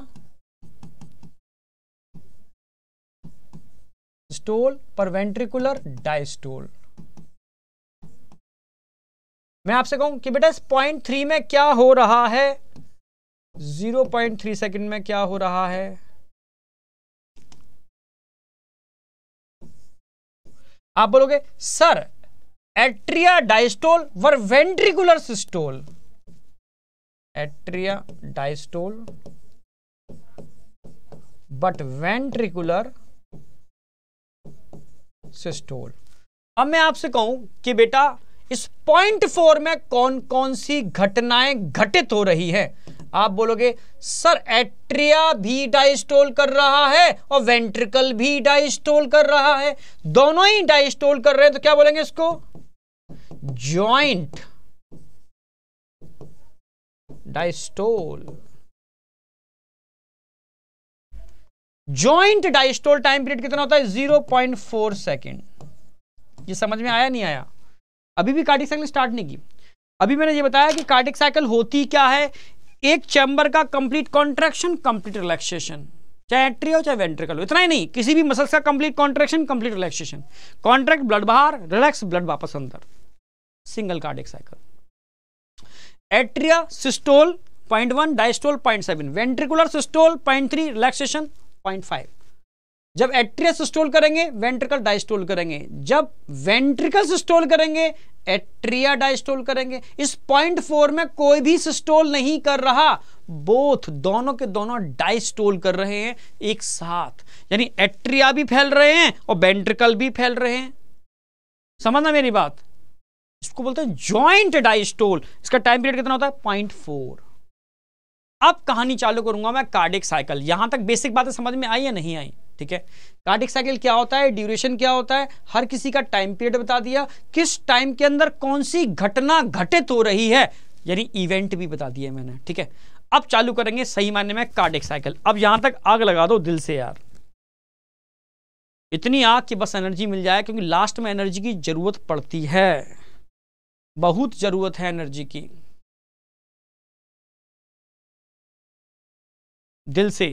स्टोल पर वेंट्रिकुलर डाइस्टोल मैं आपसे कहूं कि बेटा इस पॉइंट थ्री में क्या हो रहा है जीरो पॉइंट थ्री सेकेंड में क्या हो रहा है आप बोलोगे sir atria diastole or ventricular systole atria diastole but ventricular systole अब मैं आपसे कहूं कि बेटा इस पॉइंट फोर में कौन कौन सी घटनाएं घटित हो रही है आप बोलोगे सर एट्रिया भी डाइस्टोल कर रहा है और वेंट्रिकल भी डाइस्टोल कर रहा है दोनों ही डाइस्टोल कर रहे हैं तो क्या बोलेंगे इसको joint diastole joint diastole time period कितना होता है 0.4 सेकेंड ये समझ में आया नहीं आया अभी भी कार्डिक साइकिल स्टार्ट नहीं की अभी मैंने ये बताया कि कार्डिक साइकिल होती क्या है एक चैम्बर का कंप्लीट कॉन्ट्रेक्शन कंप्लीट रिलैक्सेशन चाहे एट्री हो चाहे वेंट्रिकल हो इतना ही नहीं किसी भी मसल्स का complete contraction complete relaxation contract blood बाहर रिलैक्स ब्लड वापस अंदर single cardiac cycle atria systole point one diastole point seven ventricular systole point three relaxation point five जब एट्रियस स्टोल करेंगे वेंट्रिकल डाइस्टोल करेंगे जब वेंट्रिकल स्टोल करेंगे atria diastole करेंगे इस पॉइंट फोर में कोई भी सिस्टोल नहीं कर रहा बोथ दोनों के दोनों डाइस्टोल कर रहे हैं एक साथ यानी एट्रिया भी फैल रहे हैं और वेंट्रिकल भी फैल रहे हैं समझना मेरी बात इसको बोलते हैं ज्वाइंट डाइस्टोल इसका टाइम पीरियड कितना होता है पॉइंट फोर अब कहानी चालू करूंगा मैं कार्डिक साइकिल यहां तक बेसिक बातें समझ में आई या नहीं आई ठीक है कार्डिक साइकिल क्या होता है ड्यूरेशन क्या होता है हर किसी का टाइम पीरियड बता दिया किस टाइम के अंदर कौन सी घटना घटित हो रही है यानी इवेंट भी बता दिया मैंने ठीक है अब चालू करेंगे सही मायने में कार्डिक साइकिल अब यहां तक आग लगा दो दिल से यार इतनी आग कि बस एनर्जी मिल जाए क्योंकि लास्ट में एनर्जी की जरूरत पड़ती है बहुत जरूरत है एनर्जी की दिल से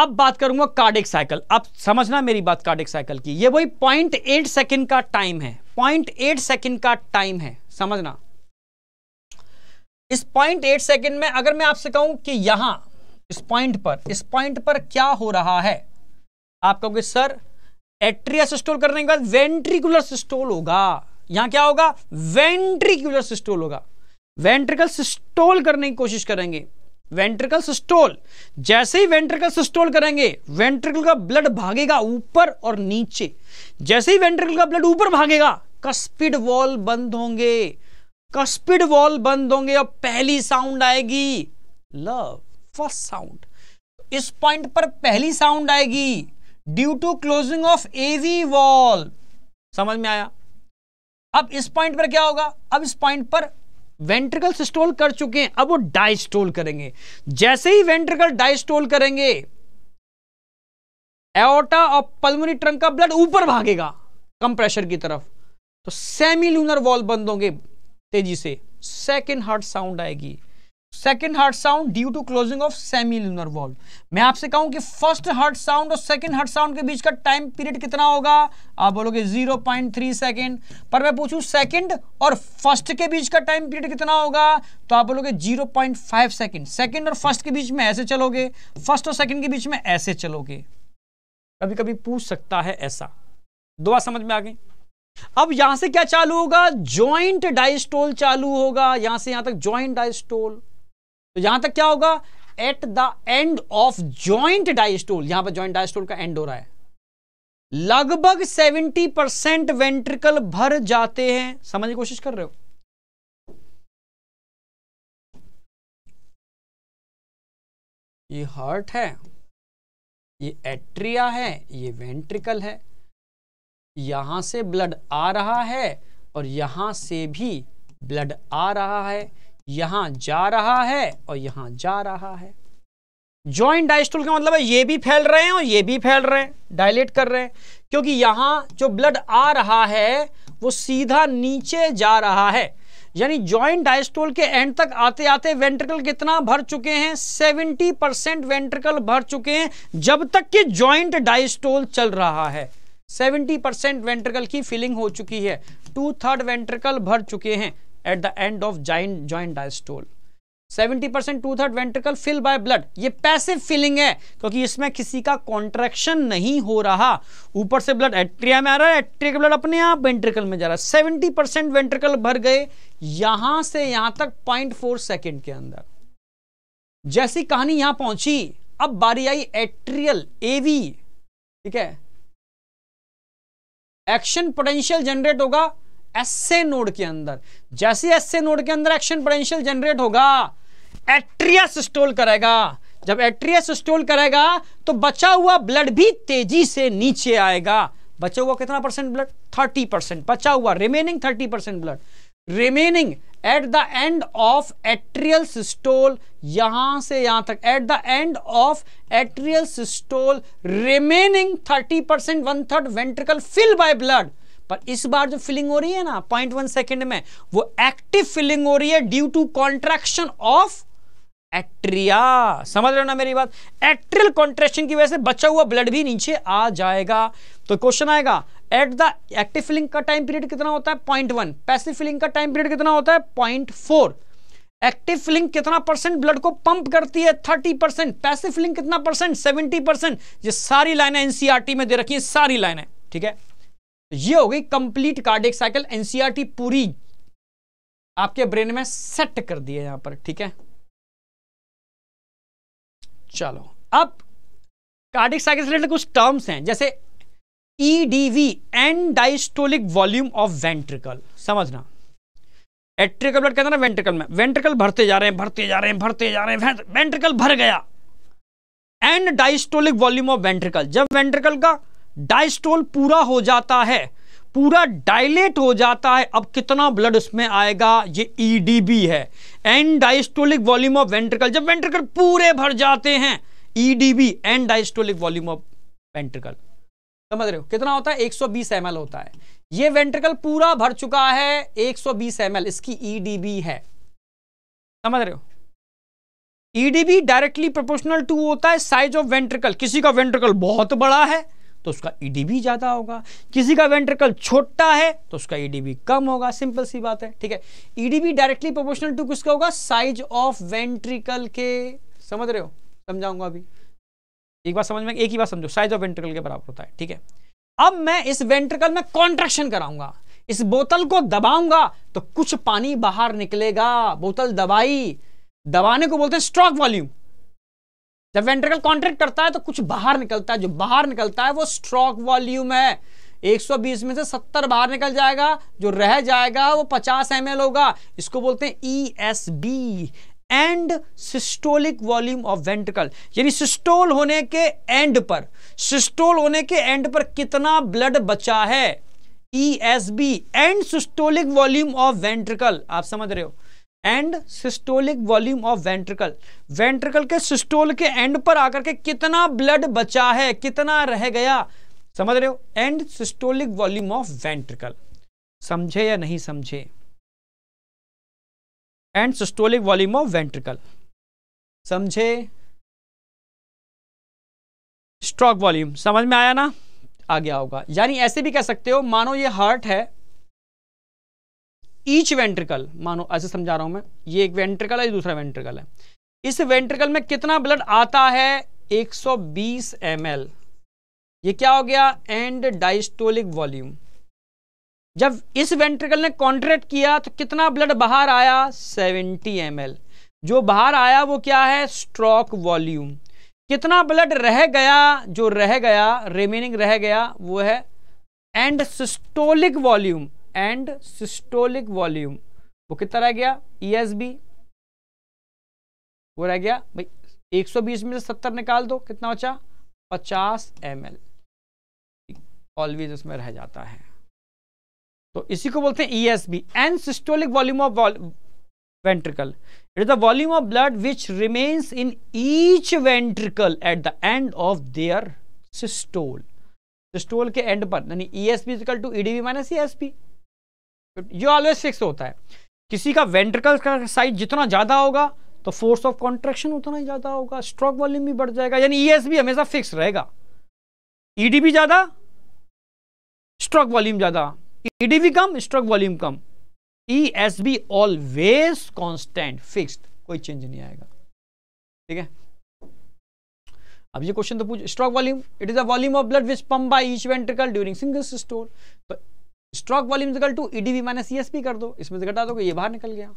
अब बात करूंगा कार्डिक साइकिल अब समझना मेरी बात कार्डिक साइकिल की ये वही पॉइंट एट सेकेंड का टाइम है पॉइंट एट सेकेंड का टाइम है समझना इस पॉइंट एट सेकेंड में अगर मैं आपसे कहूं कि यहां इस पॉइंट पर इस पॉइंट पर क्या हो रहा है आप कहोगे सर एट्रिया सिस्टोल करने के बाद वेंट्रिकुलर सिस्टोल होगा यहां क्या होगा वेंट्रिकुलर सिस्टोल होगा वेंट्रिकल सिस्टोल करने की कोशिश करेंगे वेंट्रिकल सिस्टोल जैसे ही वेंट्रिकल सिस्टोल करेंगे वेंट्रिकल का ब्लड भागेगा ऊपर और नीचे जैसे ही वेंट्रिकल का ब्लड ऊपर भागेगा कस्पिड वॉल बंद होंगे कस्पिड वॉल बंद होंगे और पहली साउंड आएगी लव फर्स्ट साउंड इस पॉइंट पर पहली साउंड आएगी due to closing of AV valve समझ में आया अब इस पॉइंट पर क्या होगा अब इस पॉइंट पर वेंट्रिकल स्टोल कर चुके हैं अब वो डाइस्टोल करेंगे जैसे ही वेंट्रिकल डाइस्टोल करेंगे एओटा और पल्मोनरी ट्रंक का ब्लड ऊपर भागेगा कम प्रेशर की तरफ तो सेमी लूनर वॉल बंद होंगे तेजी से सेकेंड हार्ट साउंड आएगी second heart sound due to closing of semi lunar valve मैं आपसे कहूं कि फर्स्ट हार्ट साउंड और सेकेंड हार्ट साउंड के बीच का टाइम पीरियड कितना होगा आप बोलोगे 0.3 पॉइंट सेकेंड पर मैं पूछूं सेकेंड और फर्स्ट के बीच का टाइम पीरियड कितना होगा तो आप बोलोगे 0.5 पॉइंट सेकेंड सेकेंड और फर्स्ट के बीच में ऐसे चलोगे फर्स्ट और सेकेंड के बीच में ऐसे चलोगे कभी कभी पूछ सकता है ऐसा दुआ समझ में आ गई अब यहां से क्या चालू होगा ज्वाइंट डाइस्टोल चालू होगा यहां से यहां तक ज्वाइंट डाइस्टोल तो यहां तक क्या होगा at the end of joint diastole यहां पर ज्वाइंट डाइस्टोल का एंड हो रहा है लगभग 70 परसेंट वेंट्रिकल भर जाते हैं समझने की कोशिश कर रहे हो ये हार्ट है ये एट्रिया है ये वेंट्रिकल है यहां से ब्लड आ रहा है और यहां से भी ब्लड आ रहा है यहां जा रहा है और यहां जा रहा है ज्वाइंट डाइस्टूल का मतलब है ये भी फैल रहे हैं और ये भी फैल रहे हैं डायलेट कर रहे हैं क्योंकि यहां जो ब्लड आ रहा है वो सीधा नीचे जा रहा है यानी ज्वाइंट डायस्टोल के एंड तक आते आते वेंट्रिकल कितना भर चुके हैं 70 परसेंट वेंट्रिकल भर चुके हैं जब तक कि ज्वाइंट डायस्टोल चल रहा है 70 परसेंट वेंट्रिकल की फिलिंग हो चुकी है टू थर्ड वेंट्रिकल भर चुके हैं at the end of joint joint diastole 70 percent two third ventricle fill by blood ये पैसिव फिलिंग है क्योंकि इसमें किसी का कॉन्ट्रेक्शन नहीं हो रहा ऊपर से ब्लड एट्रिया में आ रहा है एट्रिया का ब्लड अपने आप वेंट्रिकल में जा रहा है सेवेंटी परसेंट वेंट्रिकल भर गए यहां से यहां तक पॉइंट फोर सेकेंड के अंदर जैसी कहानी यहां पहुंची अब बारी आई एट्रियल एवी ठीक है एक्शन पोटेंशियल जनरेट होगा एसए नोड के अंदर जैसे एसए नोड के अंदर एक्शन पोटेंशियल जनरेट होगा एट्रियस स्टोल करेगा जब एट्रियस स्टोल करेगा तो बचा हुआ ब्लड भी तेजी से नीचे आएगा बचा हुआ कितना परसेंट ब्लड थर्टी परसेंट बचा हुआ remaining thirty percent blood remaining at the end of atrial systole यहां से यहां तक at the end of atrial systole remaining thirty percent one third ventricle fill by blood पर इस बार जो फिलिंग हो रही है ना पॉइंट वन सेकेंड में वो एक्टिव फिलिंग हो रही है due to contraction of atria समझ रहे हो ना मेरी बात एट्रियल कॉन्ट्रेक्शन की वजह से बचा हुआ ब्लड भी नीचे आ जाएगा तो क्वेश्चन आएगा एट द एक्टिव फिलिंग का टाइम पीरियड कितना होता है पॉइंट वन पैसिव फिलिंग का टाइम पीरियड कितना होता है पॉइंट फोर एक्टिव फिलिंग कितना परसेंट ब्लड को पंप करती है थर्टी परसेंट पैसिव फिलिंग कितना परसेंट सेवेंटी परसेंट ये सारी लाइनें एनसीआरटी e में दे रखी है सारी लाइनें ठीक है ये हो गई कंप्लीट कार्डिक साइकिल एनसीआरटी पूरी आपके ब्रेन में सेट कर दिए यहां पर ठीक है चलो अब कार्डिक साइकिल से रिलेटेड कुछ टर्म्स हैं जैसे EDV end diastolic volume of ventricle समझना एट्रिकल ब्लड हैं ना वेंट्रिकल में वेंट्रिकल भरते जा रहे हैं भरते जा रहे हैं भरते जा रहे हैं वेंट्रिकल भर गया end diastolic volume of ventricle जब वेंट्रिकल का डाइस्टोल पूरा हो जाता है पूरा डायलेट हो जाता है अब कितना ब्लड उसमें आएगा ये ईडीबी e है end diastolic volume of ventricle जब वेंट्रिकल पूरे भर जाते हैं EDV end diastolic volume of ventricle समझ रहे हो कितना होता है 120 ml होता है ये वेंट्रिकल पूरा भर चुका है 120 ml इसकी ईडीबी e है समझ रहे हो ईडीबी डायरेक्टली प्रोपोर्शनल टू होता है साइज ऑफ वेंट्रिकल किसी का वेंट्रिकल बहुत बड़ा है तो उसका ईडीबी e ज़्यादा होगा किसी का वेंट्रिकल छोटा है तो उसका ईडीबी e कम होगा सिंपल सी बात है ठीक है ईडीबी डायरेक्टली प्रोपोर्शनल टू किसका होगा साइज ऑफ वेंट्रिकल के समझ रहे हो समझाऊंगा अभी एक बार समझ में एक ही बात समझो साइज ऑफ वेंट्रिकल के बराबर होता है ठीक है अब मैं इस वेंट्रिकल में कॉन्ट्रेक्शन कराऊंगा इस बोतल को दबाऊंगा तो कुछ पानी बाहर निकलेगा बोतल दबाई दबाने को बोलते हैं स्ट्रॉक वॉल्यूम जब वेंट्रिकल कॉन्ट्रैक्ट करता है तो कुछ बाहर निकलता है जो बाहर निकलता है वो स्ट्रॉक वॉल्यूम है 120 में से 70 बाहर निकल जाएगा जो रह जाएगा वो 50 एम होगा इसको बोलते हैं E S V end systolic volume of ventricle यानी सिस्टोल होने के एंड पर सिस्टोल होने के एंड पर कितना ब्लड बचा है E S V end systolic volume of ventricle आप समझ रहे हो end systolic volume of ventricle ventricle के सिस्टोल के एंड पर आकर के कितना ब्लड बचा है कितना रह गया समझ रहे हो end systolic volume of ventricle समझे या नहीं समझे end systolic volume of ventricle समझे स्ट्रोक वॉल्यूम समझ में आया ना आ गया होगा यानी ऐसे भी कह सकते हो मानो ये हार्ट है ईच वेंट्रिकल मानो ऐसे समझा रहा हूं मैं ये एक वेंट्रिकल है ये दूसरा वेंट्रिकल है इस वेंट्रिकल में कितना ब्लड आता है 120 सौ ये क्या हो गया एंड डाइस्टोलिक वॉल्यूम जब इस वेंट्रिकल ने कॉन्ट्रेक्ट किया तो कितना ब्लड बाहर आया 70 एम जो बाहर आया वो क्या है स्ट्रोक वॉल्यूम कितना ब्लड रह गया जो रह गया रिमेनिंग रह गया वो है end systolic volume end systolic volume वो कितना रह गया ई एस बी वो रह गया भाई एक सौ बीस में से सत्तर निकाल दो कितना बचा 50 एम ऑलवेज उसमें रह जाता है तो इसी को बोलते हैं ESV end systolic volume of ventricle it is the volume of blood which remains in each ventricle at the end of their systole systole के एंड पर यानी E S V equal to EDV minus E S V ये always fix होता है किसी का ventricle का size जितना ज़्यादा होगा तो फोर्स ऑफ कॉन्ट्रेक्शन उतना ही ज़्यादा होगा स्ट्रोक वॉल्यूम भी बढ़ जाएगा यानी ई भी हमेशा फिक्स रहेगा ईडी भी ज़्यादा स्ट्रोक वॉल्यूम ज़्यादा ईडी भी कम स्ट्रोक वॉल्यूम कम E S V always constant fixed कोई चेंज नहीं आएगा ठीक है अब ये क्वेश्चन तो पूछ stroke volume it is a volume of blood which pump by each ventricle during single systole तो stroke volume equal to EDV minus ESV कर दो इसमें से घटा दो ये बाहर निकल गया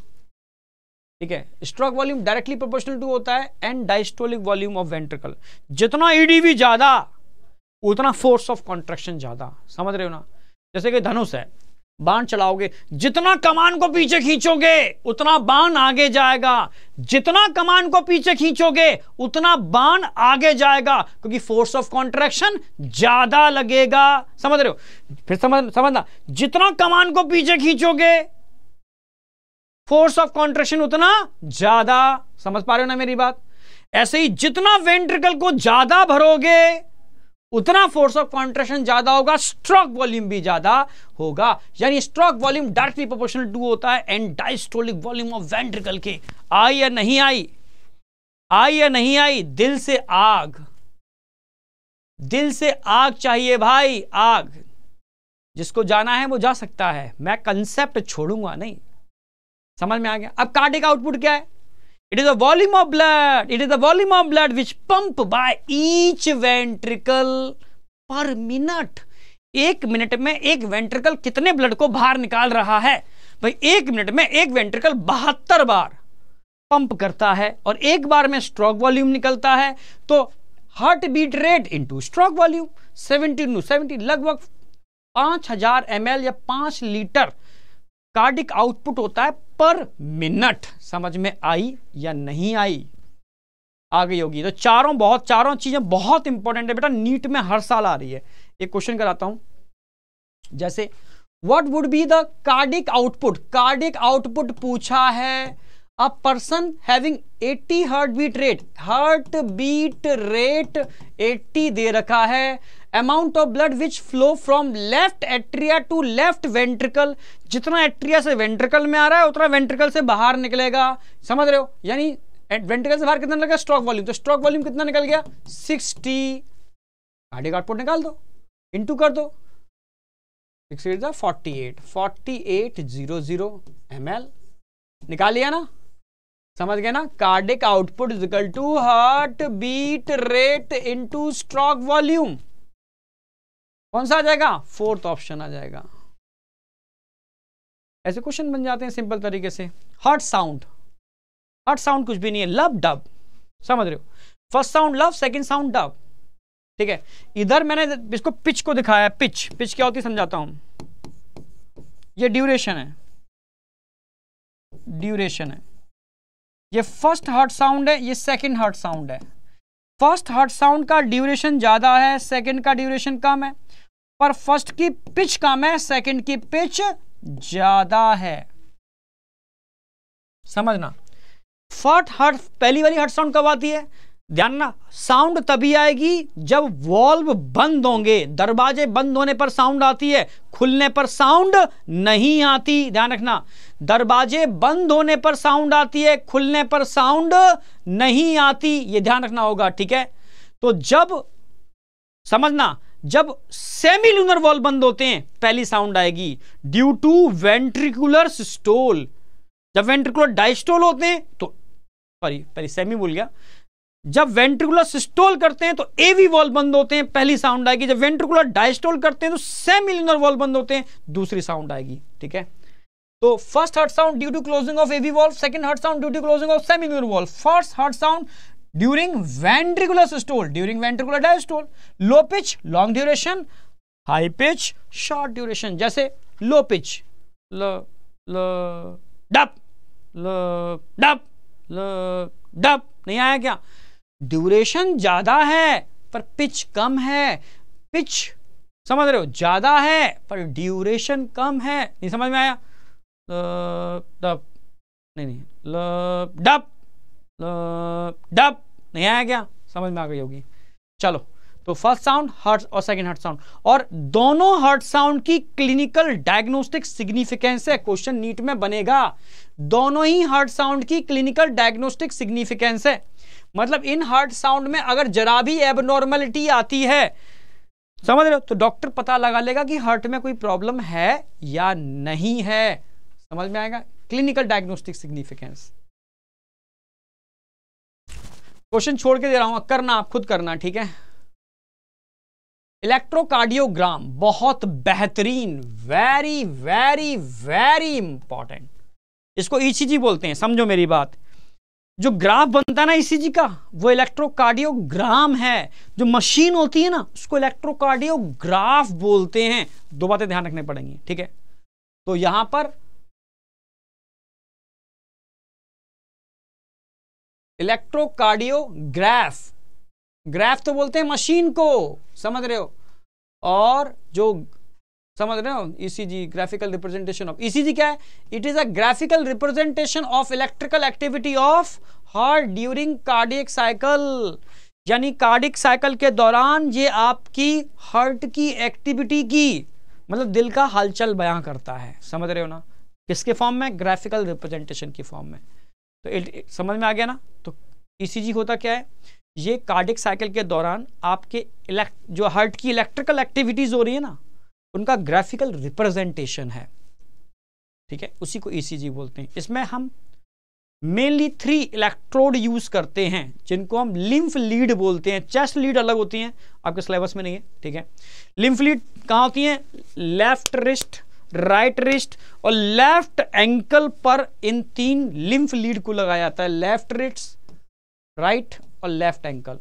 ठीक है stroke volume directly proportional to होता है end diastolic volume of ventricle जितना ईडीवी e ज्यादा उतना फोर्स ऑफ कॉन्ट्रेक्शन ज्यादा समझ रहे हो ना जैसे कि धनुष है बाण चलाओगे जितना कमान को पीछे खींचोगे उतना बाण आगे जाएगा जितना कमान को पीछे खींचोगे उतना बाण आगे जाएगा क्योंकि फोर्स ऑफ कॉन्ट्रैक्शन ज्यादा लगेगा समझ रहे हो फिर समझ समझना जितना कमान को पीछे खींचोगे फोर्स ऑफ कॉन्ट्रैक्शन उतना ज्यादा समझ पा रहे हो ना मेरी बात ऐसे ही जितना वेंट्रिकल को ज्यादा भरोगे उतना फोर्स ऑफ कॉन्ट्रेशन ज्यादा होगा स्ट्रोक वॉल्यूम भी ज्यादा होगा यानी stroke volume directly proportional to होता है end diastolic volume of ventricle के आई या नहीं आई आई या नहीं आई दिल से आग दिल से आग चाहिए भाई आग जिसको जाना है वो जा सकता है मैं कंसेप्ट छोड़ूंगा नहीं समझ में आ गया अब कार्डिक आउटपुट क्या है It is the volume of blood. It is the volume of blood which pump by each ventricle per minute. एक मिनट में एक वेंट्रिकल कितने ब्लड को बाहर निकाल रहा है भाई एक मिनट में एक वेंट्रिकल बहत्तर बार पंप करता है और एक बार में स्ट्रोक वॉल्यूम निकलता है तो heart beat rate into stroke volume seventy two seventy लगभग पाँच हजार एम या पाँच लीटर कार्डिक आउटपुट होता है पर मिनट समझ में आई या नहीं आई आ गई होगी तो चारों बहुत चारों चीज़ें बहुत इंपॉर्टेंट है बेटा नीट में हर साल आ रही है एक क्वेश्चन कराता हूं जैसे what would be the cardiac output cardiac output पूछा है a person having 80 heart beat rate heart beat rate 80 दे रखा है amount of blood which flow from left atria to left ventricle जितना एट्रिया से वेंट्रिकल में आ रहा है उतना वेंट्रिकल से बाहर निकलेगा समझ रहे हो यानी वेंट्रिकल से बाहर कितना निकल गया स्ट्रोक वॉल्यूम तो स्ट्रोक वॉल्यूम कितना निकल गया सिक्सटी कार्डिक आउटपुट निकाल दो इंटू कर दो forty eight forty eight zero zero M L निकाल लिया ना समझ गया ना cardiac output is equal to heart beat rate into stroke volume कौन सा आ जाएगा फोर्थ ऑप्शन आ जाएगा ऐसे क्वेश्चन बन जाते हैं सिंपल तरीके से हर्ट साउंड हर्ट साउंड कुछ भी नहीं है लव डब समझ रहे हो first sound lub second sound dub ठीक है इधर मैंने इसको पिच को दिखाया है पिच पिच क्या होती है समझाता हूं ये ड्यूरेशन है ड्यूरेशन है ये फर्स्ट हर्ट साउंड है ये सेकंड हर्ट साउंड है फर्स्ट हर्ट साउंड का ड्यूरेशन ज़्यादा है सेकंड का ड्यूरेशन कम है पर फर्स्ट की पिच कम है सेकंड की पिच ज्यादा है समझना फर्स्ट हर्ट पहली वाली हर्ट साउंड कब आती है ध्यान ना साउंड तभी आएगी जब वॉल्व बंद होंगे दरवाजे बंद होने पर साउंड आती है खुलने पर साउंड नहीं आती ध्यान रखना दरवाजे बंद होने पर साउंड आती है खुलने पर साउंड नहीं आती ये ध्यान रखना होगा ठीक है तो जब समझना जब सेमी लूनर वॉल बंद होते हैं पहली साउंड आएगी ड्यू टू वेंट्रिकुलर स्टोल जब वेंट्रिकुलर डाइस्टोल होते हैं तो सॉरी पहले सेमी बोल गया जब वेंट्रिकुलर सिस्टोल करते हैं तो एवी वॉल बंद होते हैं पहली साउंड आएगी जब वेंट्रिकुलर डाइस्टोल करते हैं तो सेमिलिनर वॉल बंद होते हैं दूसरी साउंड आएगी ठीक है तो first heart sound due to closing of AV valve second heart sound due to closing of lunar valve first heart sound during ventricular systole during ventricular diastole low pitch long duration high pitch short duration जैसे low pitch ल ल डप ल डप ल डप नहीं आया क्या ड्यूरेशन ज्यादा है पर पिच कम है पिच समझ रहे हो ज्यादा है पर ड्यूरेशन कम है नहीं समझ में आया ल डप नहीं नहीं ल डप मतलब, डब नहीं आया क्या समझ में आ गई होगी चलो तो फर्स्ट साउंड हर्ट और सेकंड हर्ट साउंड और दोनों हर्ट साउंड की क्लिनिकल डायग्नोस्टिक सिग्निफिकेंस है क्वेश्चन नीट में बनेगा दोनों ही हर्ट साउंड की क्लिनिकल डायग्नोस्टिक सिग्निफिकेंस है मतलब इन हार्ट साउंड में अगर जरा भी एबनॉर्मलिटी आती है समझ रहे हो तो डॉक्टर पता लगा लेगा कि हार्ट में कोई प्रॉब्लम है या नहीं है समझ में आएगा क्लिनिकल डायग्नोस्टिक सिग्निफिकेंस क्वेश्चन छोड़ के दे रहा हूं करना आप खुद करना ठीक है इलेक्ट्रोकार्डियोग्राम बहुत बेहतरीन वेरी वेरी वेरी इंपॉर्टेंट इसको ईसीजी e बोलते हैं समझो मेरी बात जो ग्राफ बनता है ना ईसीजी e का वो इलेक्ट्रोकार्डियोग्राम है जो मशीन होती है ना उसको इलेक्ट्रोकार्डियोग्राफ बोलते हैं दो बातें ध्यान रखने पड़ेंगी ठीक है तो यहां पर इलेक्ट्रोकार्डियोग्राफ ग्राफ तो बोलते हैं मशीन को समझ रहे हो और जो समझ रहे हो ECG graphical representation of ECG क्या है it is a graphical representation of electrical activity of heart during cardiac cycle यानी कार्डिक साइकिल के दौरान ये आपकी हार्ट की एक्टिविटी की मतलब दिल का हलचल बयां करता है समझ रहे हो ना किसके फॉर्म में ग्राफिकल रिप्रेजेंटेशन की फॉर्म में तो समझ में आ गया ना तो ई e होता क्या है ये कार्डिक साइकिल के दौरान आपके इलेक्ट जो हार्ट की इलेक्ट्रिकल एक्टिविटीज़ हो रही है ना उनका ग्राफिकल रिप्रेजेंटेशन है ठीक है उसी को ई e बोलते हैं इसमें हम मेनली थ्री इलेक्ट्रोड यूज़ करते हैं जिनको हम लिम्फ लीड बोलते हैं चेस्ट लीड अलग होती हैं आपके सिलेबस में नहीं है ठीक है लिम्फ लीड कहाँ होती हैं लेफ्ट रिस्ट राइट रिस्ट और लेफ्ट एंकल पर इन तीन लिम्फ लीड को लगाया जाता है लेफ्ट रिस्ट राइट और लेफ्ट एंकल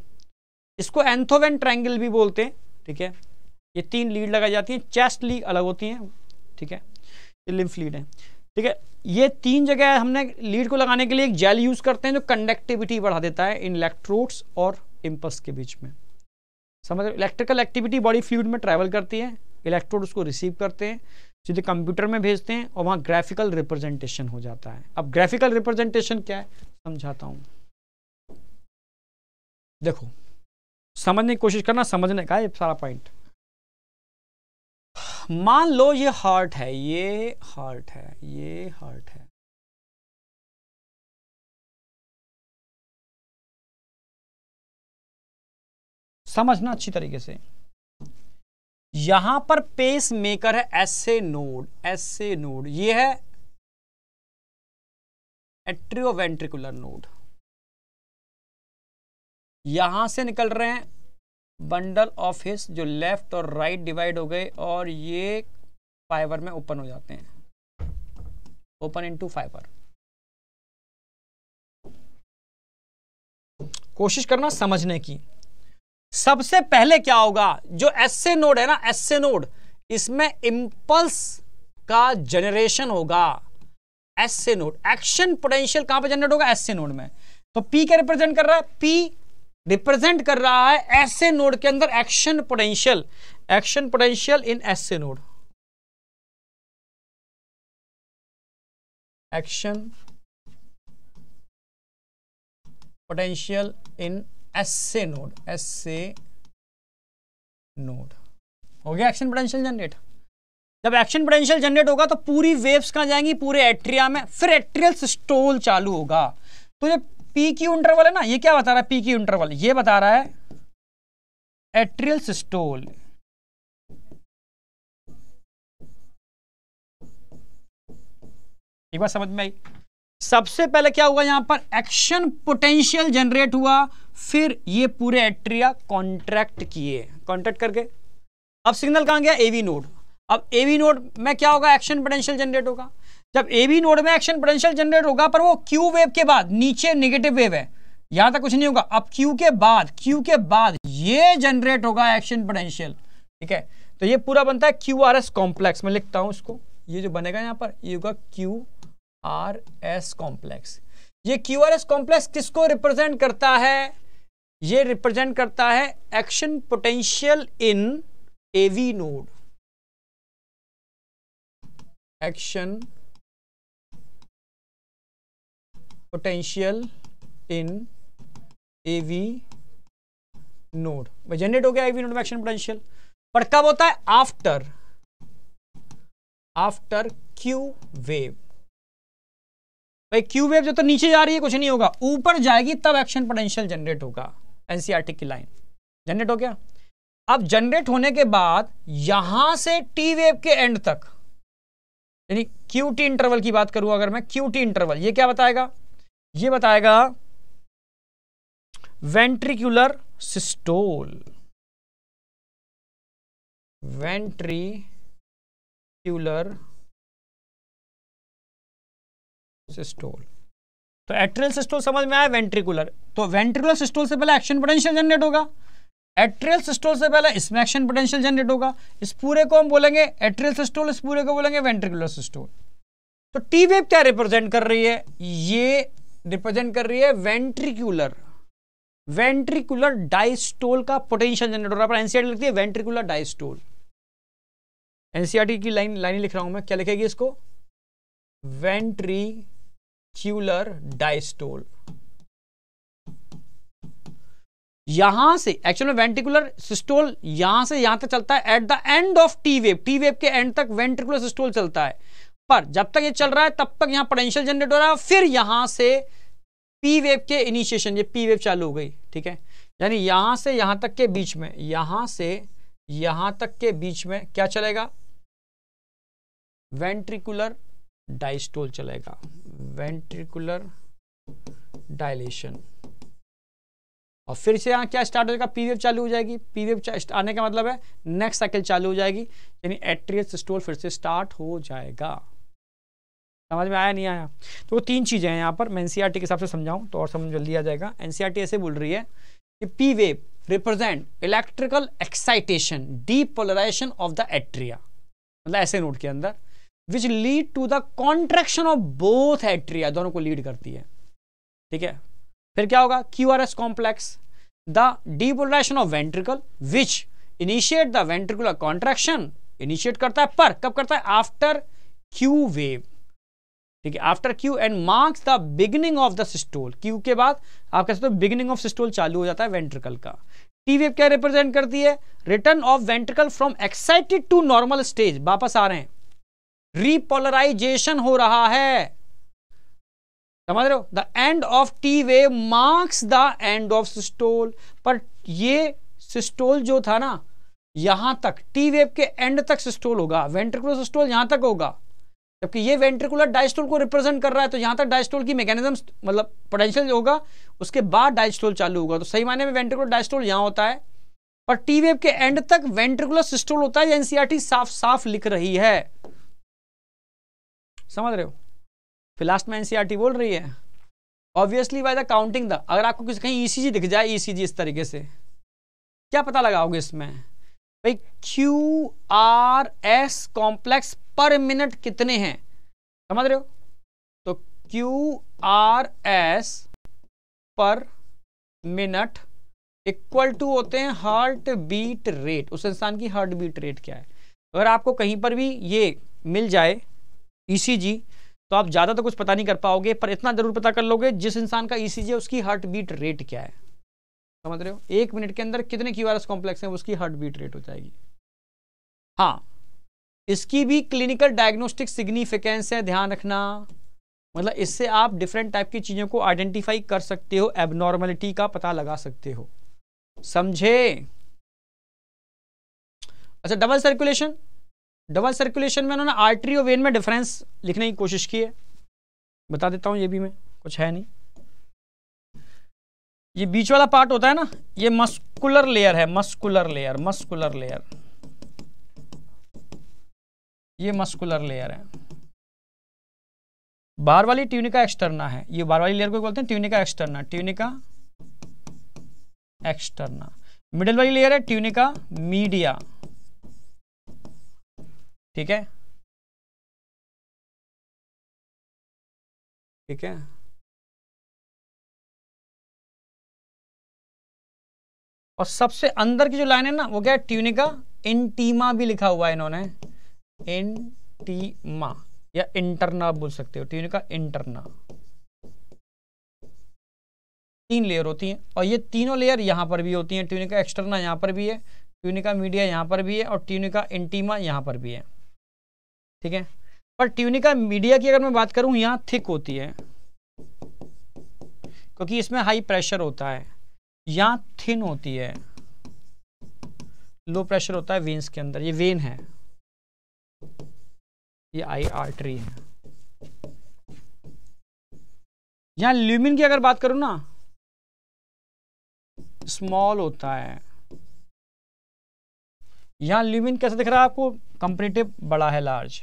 इसको एंथोवेन ट्रायंगल भी बोलते हैं ठीक है ये तीन लीड लगाई जाती हैं चेस्ट लीड अलग होती हैं ठीक है ये लिम्फ लीड है ठीक है ये तीन जगह हमने लीड को लगाने के लिए एक जेल यूज़ करते हैं जो कंडक्टिविटी बढ़ा देता है इन इलेक्ट्रोड्स और इम्पल्स के बीच में समझ इलेक्ट्रिकल एक्टिविटी बॉडी फ्लूड में ट्रैवल करती है इलेक्ट्रोड उसको रिसीव करते हैं सीधे कंप्यूटर में भेजते हैं और वहाँ ग्राफिकल रिप्रेजेंटेशन हो जाता है अब ग्राफिकल रिप्रेजेंटेशन क्या है समझाता हूँ देखो समझने की कोशिश करना समझने का ये सारा पॉइंट मान लो ये हार्ट है ये हार्ट है ये हार्ट है समझना अच्छी तरीके से यहां पर पेस मेकर है एसए नोड एसए नोड ये है एट्रियोवेंट्रिकुलर नोड यहां से निकल रहे हैं बंडल ऑफ हिस्स जो लेफ्ट और राइट right डिवाइड हो गए और ये फाइबर में ओपन हो जाते हैं ओपन इनटू फाइबर कोशिश करना समझने की सबसे पहले क्या होगा जो एस से नोड है ना एस से नोड इसमें इंपल्स का जनरेशन होगा एस से नोड एक्शन पोटेंशियल कहां पे जनरेट होगा एस से नोड में तो पी क्या रिप्रेजेंट कर रहा है पी रिप्रेजेंट कर रहा है एस से नोड के अंदर action potential action potential in S से node action potential in S A node S A node हो गया एक्शन पोटेंशियल जनरेट जब एक्शन पोटेंशियल जनरेट होगा तो पूरी वेव्स कहाँ जाएंगी पूरे एट्रिया में फिर एट्रियल स्टोल चालू होगा तो जब पी की इंटरवल है ना ये क्या बता रहा है पी की इंटरवल ये बता रहा है एट्रियल स्टोल एक बार समझ में आई सबसे पहले क्या हुआ यहां पर एक्शन पोटेंशियल जनरेट हुआ फिर ये पूरे एट्रिया कॉन्ट्रैक्ट किए कॉन्ट्रैक्ट करके अब सिग्नल कहां गया एवी नोड अब एवी नोड में क्या होगा एक्शन पोटेंशियल जनरेट होगा जब एवी नोड में एक्शन पोटेंशियल जनरेट होगा पर वो क्यू वेव के बाद नीचे नेगेटिव वेव है यहां तक कुछ नहीं होगा अब क्यू के बाद क्यू के बाद ये जनरेट होगा एक्शन पोटेंशियल ठीक है तो ये पूरा बनता है क्यू आर एस कॉम्प्लेक्स मैं लिखता हूं इसको ये जो बनेगा यहां पर ये होगा क्यू आर एस कॉम्प्लेक्स ये क्यू आर एस कॉम्प्लेक्स किसको रिप्रेजेंट करता है ये रिप्रेजेंट करता है action potential in AV node action potential in AV node generate हो गया एवी नोड में एक्शन पोटेंशियल पर कब होता है आफ्टर आफ्टर क्यू वेव भाई क्यू वेव जब तो नीचे जा रही है कुछ नहीं होगा ऊपर जाएगी तब एक्शन पोटेंशियल जनरेट होगा एनसीआरटी e की लाइन जनरेट हो गया अब जनरेट होने के बाद यहां से टी वेव के एंड तक यानी क्यू टी इंटरवल की बात करूं अगर मैं क्यू टी इंटरवल ये क्या बताएगा ये बताएगा वेंट्रिकुलर सिस्टोल वेंट्रिकुलर सिस्टोल तो एट्रियल सिस्टोल समझ में आया वेंट्रिकुलर तो वेंट्रिकुलर सिस्टोल से पहले एक्शन पोटेंशियल जनरेट होगा एट्रियल सिस्टोल से पहले इसमें एक्शन पोटेंशियल जनरेट होगा इस पूरे को हम बोलेंगे एट्रियल सिस्टोल इस पूरे को बोलेंगे वेंट्रिकुलर सिस्टोल तो टी वेव क्या रिप्रेजेंट कर रही है ये रिप्रेजेंट कर रही है वेंट्रिकुलर वेंट्रिकुलर डाइस्टोल का पोटेंशियल जनरेट हो रहा है एनसीआर लिखती है वेंट्रिकुलर डाइस्टोल एनसीआरटी की लाइन लाइन लिख रहा हूं मैं क्या लिखेगी इसको वेंट्री ट्यूलर डायस्टोल यहां से एक्चुअल में वेंटिकुलर सिस्टोल यहां से यहां तक चलता है at the end of T wave T wave के एंड तक वेंटिकुलर सिस्टोल चलता है पर जब तक ये चल रहा है तब तक यहां पोटेंशियल जनरेट हो रहा है फिर यहां से पी वेव के इनिशिएशन ये पी वेव चालू हो गई ठीक है यानी यहां से यहां तक के बीच में यहां से यहां तक के बीच में क्या चलेगा वेंट्रिकुलर डाइस्टोल चलेगा वेंट्रिकुलर डायलेशन और फिर से यहाँ क्या स्टार्ट हो जाएगा पीवीएफ चालू हो जाएगी पीवीएफ आने का मतलब है नेक्स्ट साइकिल चालू हो जाएगी यानी एट्रियल सिस्टोल फिर से स्टार्ट हो जाएगा समझ में आया नहीं आया तो वो तीन चीज़ें हैं यहाँ पर मैं एन e के हिसाब से समझाऊँ तो और समझ जल्दी आ जाएगा एन e ऐसे बोल रही है कि P wave represent electrical excitation depolarization of the atria मतलब ऐसे नोट के अंदर which lead to the contraction of both atria दोनों को लीड करती है ठीक है फिर क्या होगा Q R S complex the depolarization of ventricle which initiate the ventricular contraction initiate करता है पर कब करता है आफ्टर क्यू वेव ठीक है after Q end marks the beginning of the systole Q के बाद आप कह सकते हो बिगिनिंग ऑफ सिस्टोल चालू हो जाता है वेंट्रिकल का टी वेव क्या रिप्रेजेंट करती है return of ventricle from excited to normal stage वापस आ रहे हैं रिपोलराइजेशन हो रहा है समझ रहे हो the end of T wave marks the end of systole पर ये सिस्टोल जो था ना यहां तक टी वेव के एंड तक सिस्टोल होगा वेंट्रिकुलर सिस्टोल यहां तक होगा जबकि ये वेंट्रिकुलर डायस्टोल को रिप्रेजेंट कर रहा है तो यहां तक डायस्टोल की मैकेनिज्म मतलब पोटेंशियल होगा उसके बाद डायस्टोल चालू होगा तो सही मायने में वेंट्रिकुलर डायस्टोल यहां होता है पर टी वेव के एंड तक वेंट्रिकुलर सिस्टोल होता है एनसीआरटी e साफ साफ लिख रही है समझ रहे हो फिर लास्ट में एनसीईआरटी e बोल रही है obviously by the counting the अगर आपको किसी कहीं ईसीजी e दिख जाए ईसीजी e इस तरीके से क्या पता लगाओगे इसमें भाई Q R S complex per minute कितने हैं समझ रहे हो तो Q R S per minute equal to होते हैं हार्ट बीट रेट उस इंसान की हार्ट बीट रेट क्या है अगर आपको कहीं पर भी ये मिल जाए ईसीजी e तो आप ज़्यादा तो कुछ पता नहीं कर पाओगे पर इतना ज़रूर पता कर लोगे जिस इंसान का ईसीजी e है उसकी हार्ट बीट रेट क्या है समझ रहे हो एक मिनट के अंदर कितने क्यू कॉम्प्लेक्स हैं उसकी हार्ट बीट रेट हो जाएगी हाँ इसकी भी क्लिनिकल डायग्नोस्टिक सिग्निफिकेंस है ध्यान रखना मतलब इससे आप डिफरेंट टाइप की चीज़ों को आइडेंटिफाई कर सकते हो एबनॉर्मलिटी का पता लगा सकते हो समझे अच्छा डबल सर्कुलेशन डबल सर्कुलेशन में उन्होंने आर्टरी और वेन में डिफरेंस लिखने की कोशिश की है बता देता हूँ ये भी मैं कुछ है नहीं ये बीच वाला पार्ट होता है ना ये मस्कुलर लेयर है मस्कुलर लेयर मस्कुलर लेयर ये मस्कुलर लेयर है बार वाली ट्यूनिका एक्सटर्ना है ये बार वाली लेयर को बोलते हैं tunica externa tunica externa middle वाली लेयर है ट्यूनिका मीडिया ठीक है ठीक है और सबसे अंदर की जो लाइन है ना वो क्या है ट्यूनिका इंटीमा भी लिखा हुआ है इन्होंने इंटीमा या इंटरना बोल सकते हो ट्यूनिका इंटरना तीन लेयर होती हैं और ये तीनों लेयर यहां पर भी होती हैं ट्यूनिका एक्सटर्ना यहां पर भी है ट्यूनिका मीडिया यहां पर भी है और ट्यूनिका इंटीमा यहां पर भी है ठीक है पर ट्यूनिका मीडिया की अगर मैं बात करूं यहां थिक होती है क्योंकि इसमें हाई प्रेशर होता है यहां थिन होती है लो प्रेशर होता है वेन्स के अंदर ये वेन है ये आई आर्टरी है यहां ल्यूमिन की अगर बात करूं ना स्मॉल होता है यहां ल्यूमिन कैसा दिख रहा है आपको कंपेरेटिव बड़ा है लार्ज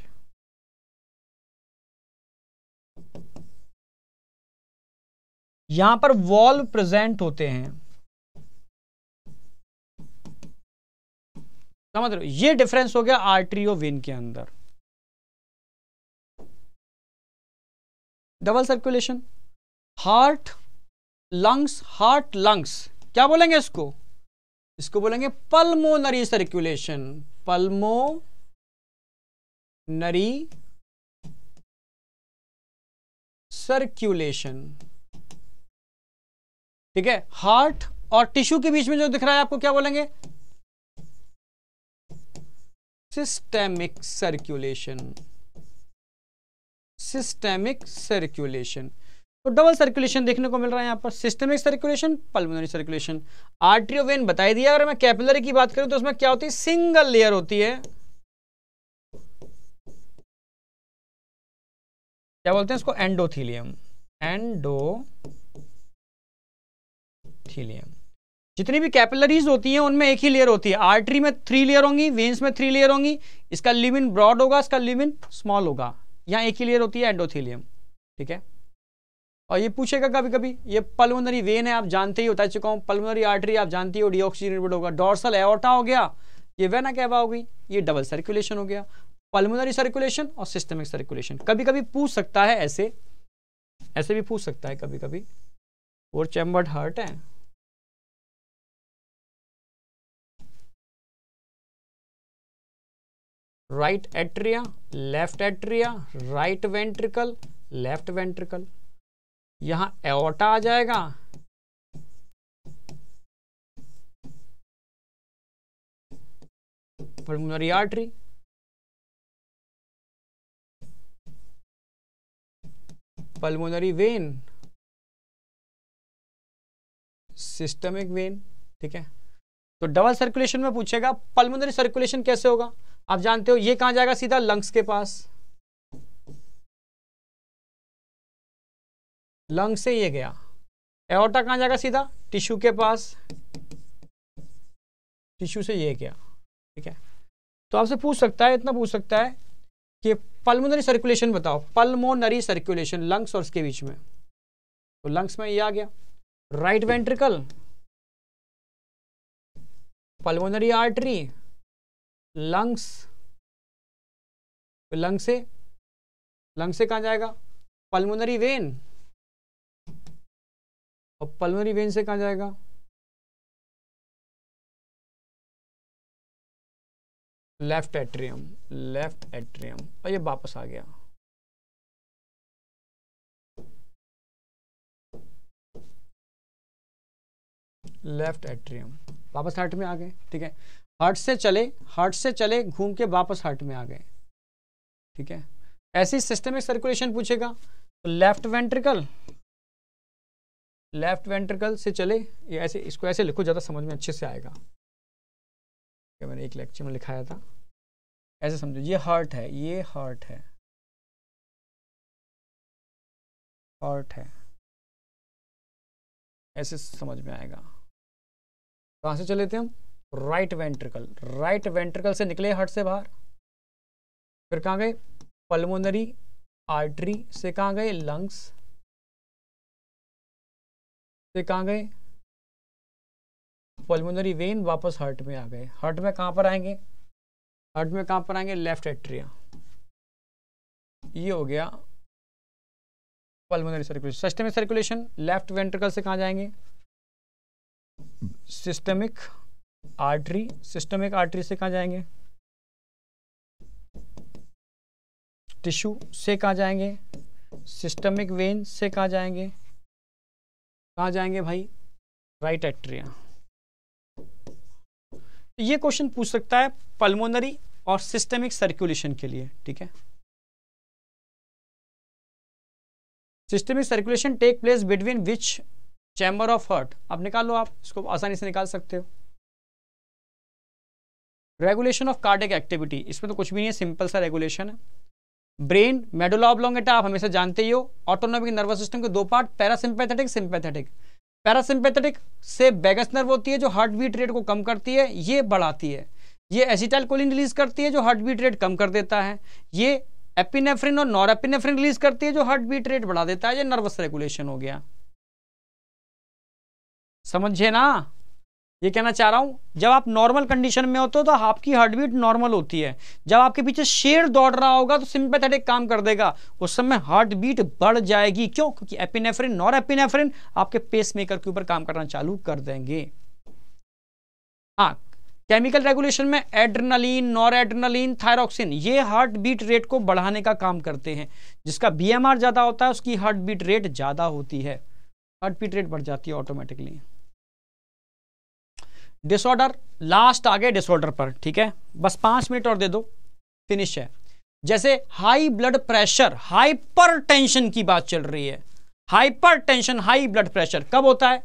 यहां पर वॉल्व प्रेजेंट होते हैं समझ रहे ये डिफरेंस हो गया और वेन के अंदर double circulation heart lungs heart lungs क्या बोलेंगे इसको इसको बोलेंगे pulmonary circulation pulmonary circulation ठीक है हार्ट और टिश्यू के बीच में जो दिख रहा है आपको क्या बोलेंगे सिस्टेमिक सर्कुलेशन सिस्टेमिक सर्कुलेशन तो डबल सर्कुलेशन देखने को मिल रहा है यहां पर सिस्टेमिक सर्कुलेशन पल्मोनरी सर्कुलेशन आर्ट्रियोवेन वेन बताई दिया अगर मैं कैपिलरी की बात करूं तो उसमें क्या होती है सिंगल लेयर होती है क्या बोलते हैं इसको एंडोथीलियम एंडो एपिथीलियम जितनी भी कैपिलरीज होती हैं उनमें एक ही लेयर होती है आर्टरी में थ्री लेयर होंगी वेंस में थ्री लेयर होंगी इसका लिमिन ब्रॉड होगा इसका लिमिन स्मॉल होगा यहाँ एक ही लेयर होती है एंडोथीलियम ठीक है और ये पूछेगा कभी कभी ये पल्मोनरी वेन है आप जानते ही होता है चुका हूँ पल्मोनरी आर्टरी आप जानती हो डीऑक्सीजनेटेड होगा डॉर्सल एवोटा हो गया ये वेना कहवा हो गई ये डबल सर्कुलेशन हो गया पल्मोनरी सर्कुलेशन और सिस्टमिक सर्कुलेशन कभी कभी पूछ सकता है ऐसे ऐसे भी पूछ सकता है कभी कभी और चैम्बर्ड हार्ट है right atria left atria right ventricle left ventricle यहां एओटा आ जाएगा pulmonary artery pulmonary vein systemic vein ठीक है तो डबल सर्कुलेशन में पूछेगा पल्मोनरी सर्कुलेशन कैसे होगा आप जानते हो ये कहां जाएगा सीधा लंग्स के पास लंग से ये गया एओटा कहां जाएगा सीधा टिश्यू के पास टिश्यू से ये गया ठीक है तो आपसे पूछ सकता है इतना पूछ सकता है कि पल्मोनरी सर्कुलेशन बताओ पल्मोनरी सर्कुलेशन लंग्स और उसके बीच में तो लंग्स में ये आ गया right ventricle pulmonary artery lungs lung से लंग से कहाँ जाएगा पल्मोनरी वेन और पल्मोनरी वेन से कहाँ जाएगा लेफ्ट एट्रियम लेफ्ट एट्रियम और ये वापस आ गया लेफ्ट एट्रियम वापस हार्ट में आ गए ठीक है हार्ट से चले हार्ट से चले घूम के वापस हार्ट में आ गए ठीक है ऐसे ही सिस्टमिक सर्कुलेशन पूछेगा तो लेफ्ट वेंट्रिकल लेफ्ट वेंट्रिकल से चले ये ऐसे इसको ऐसे लिखो ज़्यादा समझ में अच्छे से आएगा ये मैंने एक लेक्चर में लिखाया था ऐसे समझो ये हार्ट है ये हार्ट है हार्ट है ऐसे समझ में आएगा कहाँ से चले थे हम राइट वेंट्रिकल राइट वेंट्रिकल से निकले हट से बाहर फिर कहाँ गए पल्मोनरी आर्टरी से कहाँ गए लंग्स से कहाँ गए पल्मोनरी वेन वापस हार्ट में आ गए हार्ट में कहाँ पर आएंगे हार्ट में कहाँ पर आएंगे लेफ्ट एट्रिया ये हो गया pulmonary circulation systemic circulation left ventricle से कहाँ जाएंगे सिस्टमिक आर्टरी सिस्टमिक आर्टरी से कहाँ जाएंगे टिश्यू से कहाँ जाएंगे सिस्टमिक वेन से कहाँ जाएंगे कहाँ जाएंगे भाई राइट एट्रिया ये क्वेश्चन पूछ सकता है पल्मोनरी और सिस्टमिक सर्कुलेशन के लिए ठीक है systemic circulation take place between which chamber of heart अब निकाल लो आप इसको आसानी से निकाल सकते हो रेगुलेशन ऑफ कार्डिक एक्टिविटी इसमें तो कुछ भी नहीं है सिंपल सा रेगुलेशन है ब्रेन मेडोला ऑब्लोंगेटा आप हमेशा जानते ही हो ऑटोनोमिक नर्वस सिस्टम के दो पार्ट पैरासिम्पैथेटिक सिंपैथेटिक पैरासिम्पैथेटिक से बेगस नर्व होती है जो हार्ट बीट रेट को कम करती है ये बढ़ाती है ये एसिटाइल कोलिन रिलीज करती है जो हार्ट बीट रेट कम कर देता है ये एपिनेफ्रिन और नॉरएपिनेफ्रिन रिलीज करती है जो हार्ट बीट रेट बढ़ा देता है ये नर्वस रेगुलेशन हो गया समझे ना ये कहना चाह रहा हूँ जब आप नॉर्मल कंडीशन में होते हो तो आपकी हार्ट बीट नॉर्मल होती है जब आपके पीछे शेर दौड़ रहा होगा तो सिंपैथेटिक काम कर देगा उस समय हार्ट बीट बढ़ जाएगी क्यों क्योंकि एपिनेफ्रिन नॉर एपिनेफ्रिन आपके पेस मेकर के ऊपर काम करना चालू कर देंगे हाँ केमिकल रेगुलेशन में एड्रनलिन नॉर एड्रेनलिन थायरोक्सिन ये हार्ट बीट रेट को बढ़ाने का काम करते हैं जिसका बीएमआर ज़्यादा होता है उसकी हार्ट बीट रेट ज़्यादा होती है हार्ट बीट रेट बढ़ जाती है ऑटोमेटिकली डिसऑर्डर लास्ट आ गए डिसऑर्डर पर ठीक है बस पांच मिनट और दे दो फिनिश है जैसे हाई ब्लड प्रेशर हाइपरटेंशन की बात चल रही है हाइपरटेंशन हाई ब्लड प्रेशर कब होता है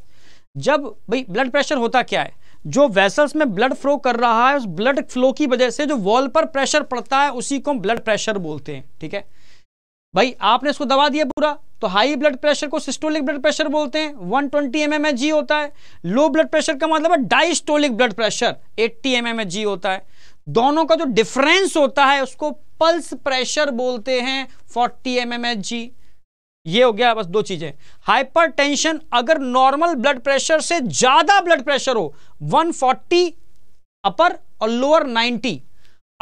जब भाई ब्लड प्रेशर होता क्या है जो वेसल्स में ब्लड फ्लो कर रहा है उस ब्लड फ्लो की वजह से जो वॉल पर प्रेशर पड़ता है उसी को हम ब्लड प्रेशर बोलते हैं ठीक है भाई आपने इसको दबा दिया पूरा तो हाई ब्लड प्रेशर को सिस्टोलिक ब्लड प्रेशर बोलते हैं 120 ट्वेंटी एम जी होता है लो ब्लड प्रेशर का मतलब है diastolic blood pressure 80 M G होता है दोनों का जो डिफरेंस होता है उसको पल्स प्रेशर बोलते हैं 40 एम जी ये हो गया बस दो चीजें हाइपरटेंशन अगर नॉर्मल ब्लड प्रेशर से ज्यादा ब्लड प्रेशर हो 140 अपर और लोअर 90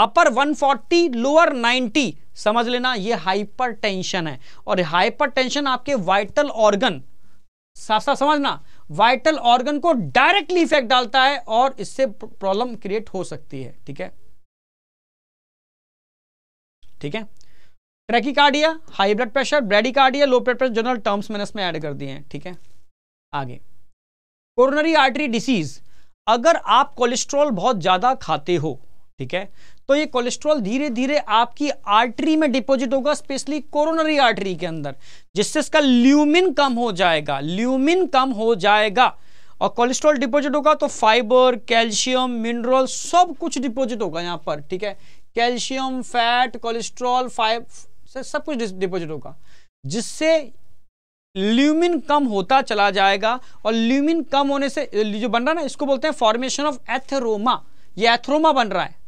अपर 140 लोअर 90 समझ लेना ये हाइपरटेंशन है और हाइपरटेंशन आपके वाइटल ऑर्गन साफ साफ समझना वाइटल ऑर्गन को डायरेक्टली इफेक्ट डालता है और इससे प्रॉब्लम क्रिएट हो सकती है ठीक है ठीक है cardia high blood pressure bradycardia low blood pressure general terms मैंने इसमें ऐड कर दिए हैं ठीक है आगे कोरोनरी आर्टरी डिसीज अगर आप कोलेस्ट्रॉल बहुत ज़्यादा खाते हो ठीक है तो ये कोलेस्ट्रॉल धीरे धीरे आपकी आर्टरी में डिपॉजिट होगा स्पेशली कोरोनरी आर्टरी के अंदर जिससे इसका ल्यूमिन कम हो जाएगा ल्यूमिन कम हो जाएगा और कोलेस्ट्रॉल डिपॉजिट होगा तो फाइबर कैल्शियम मिनरल सब कुछ डिपॉजिट होगा यहाँ पर ठीक है कैल्शियम फैट कोलेस्ट्रॉल फाइब सब कुछ डिपॉजिट होगा जिससे ल्यूमिन कम होता चला जाएगा और ल्यूमिन कम होने से जो बन रहा है ना इसको बोलते हैं फॉर्मेशन ऑफ एथेरोमा ये एथरोमा बन रहा है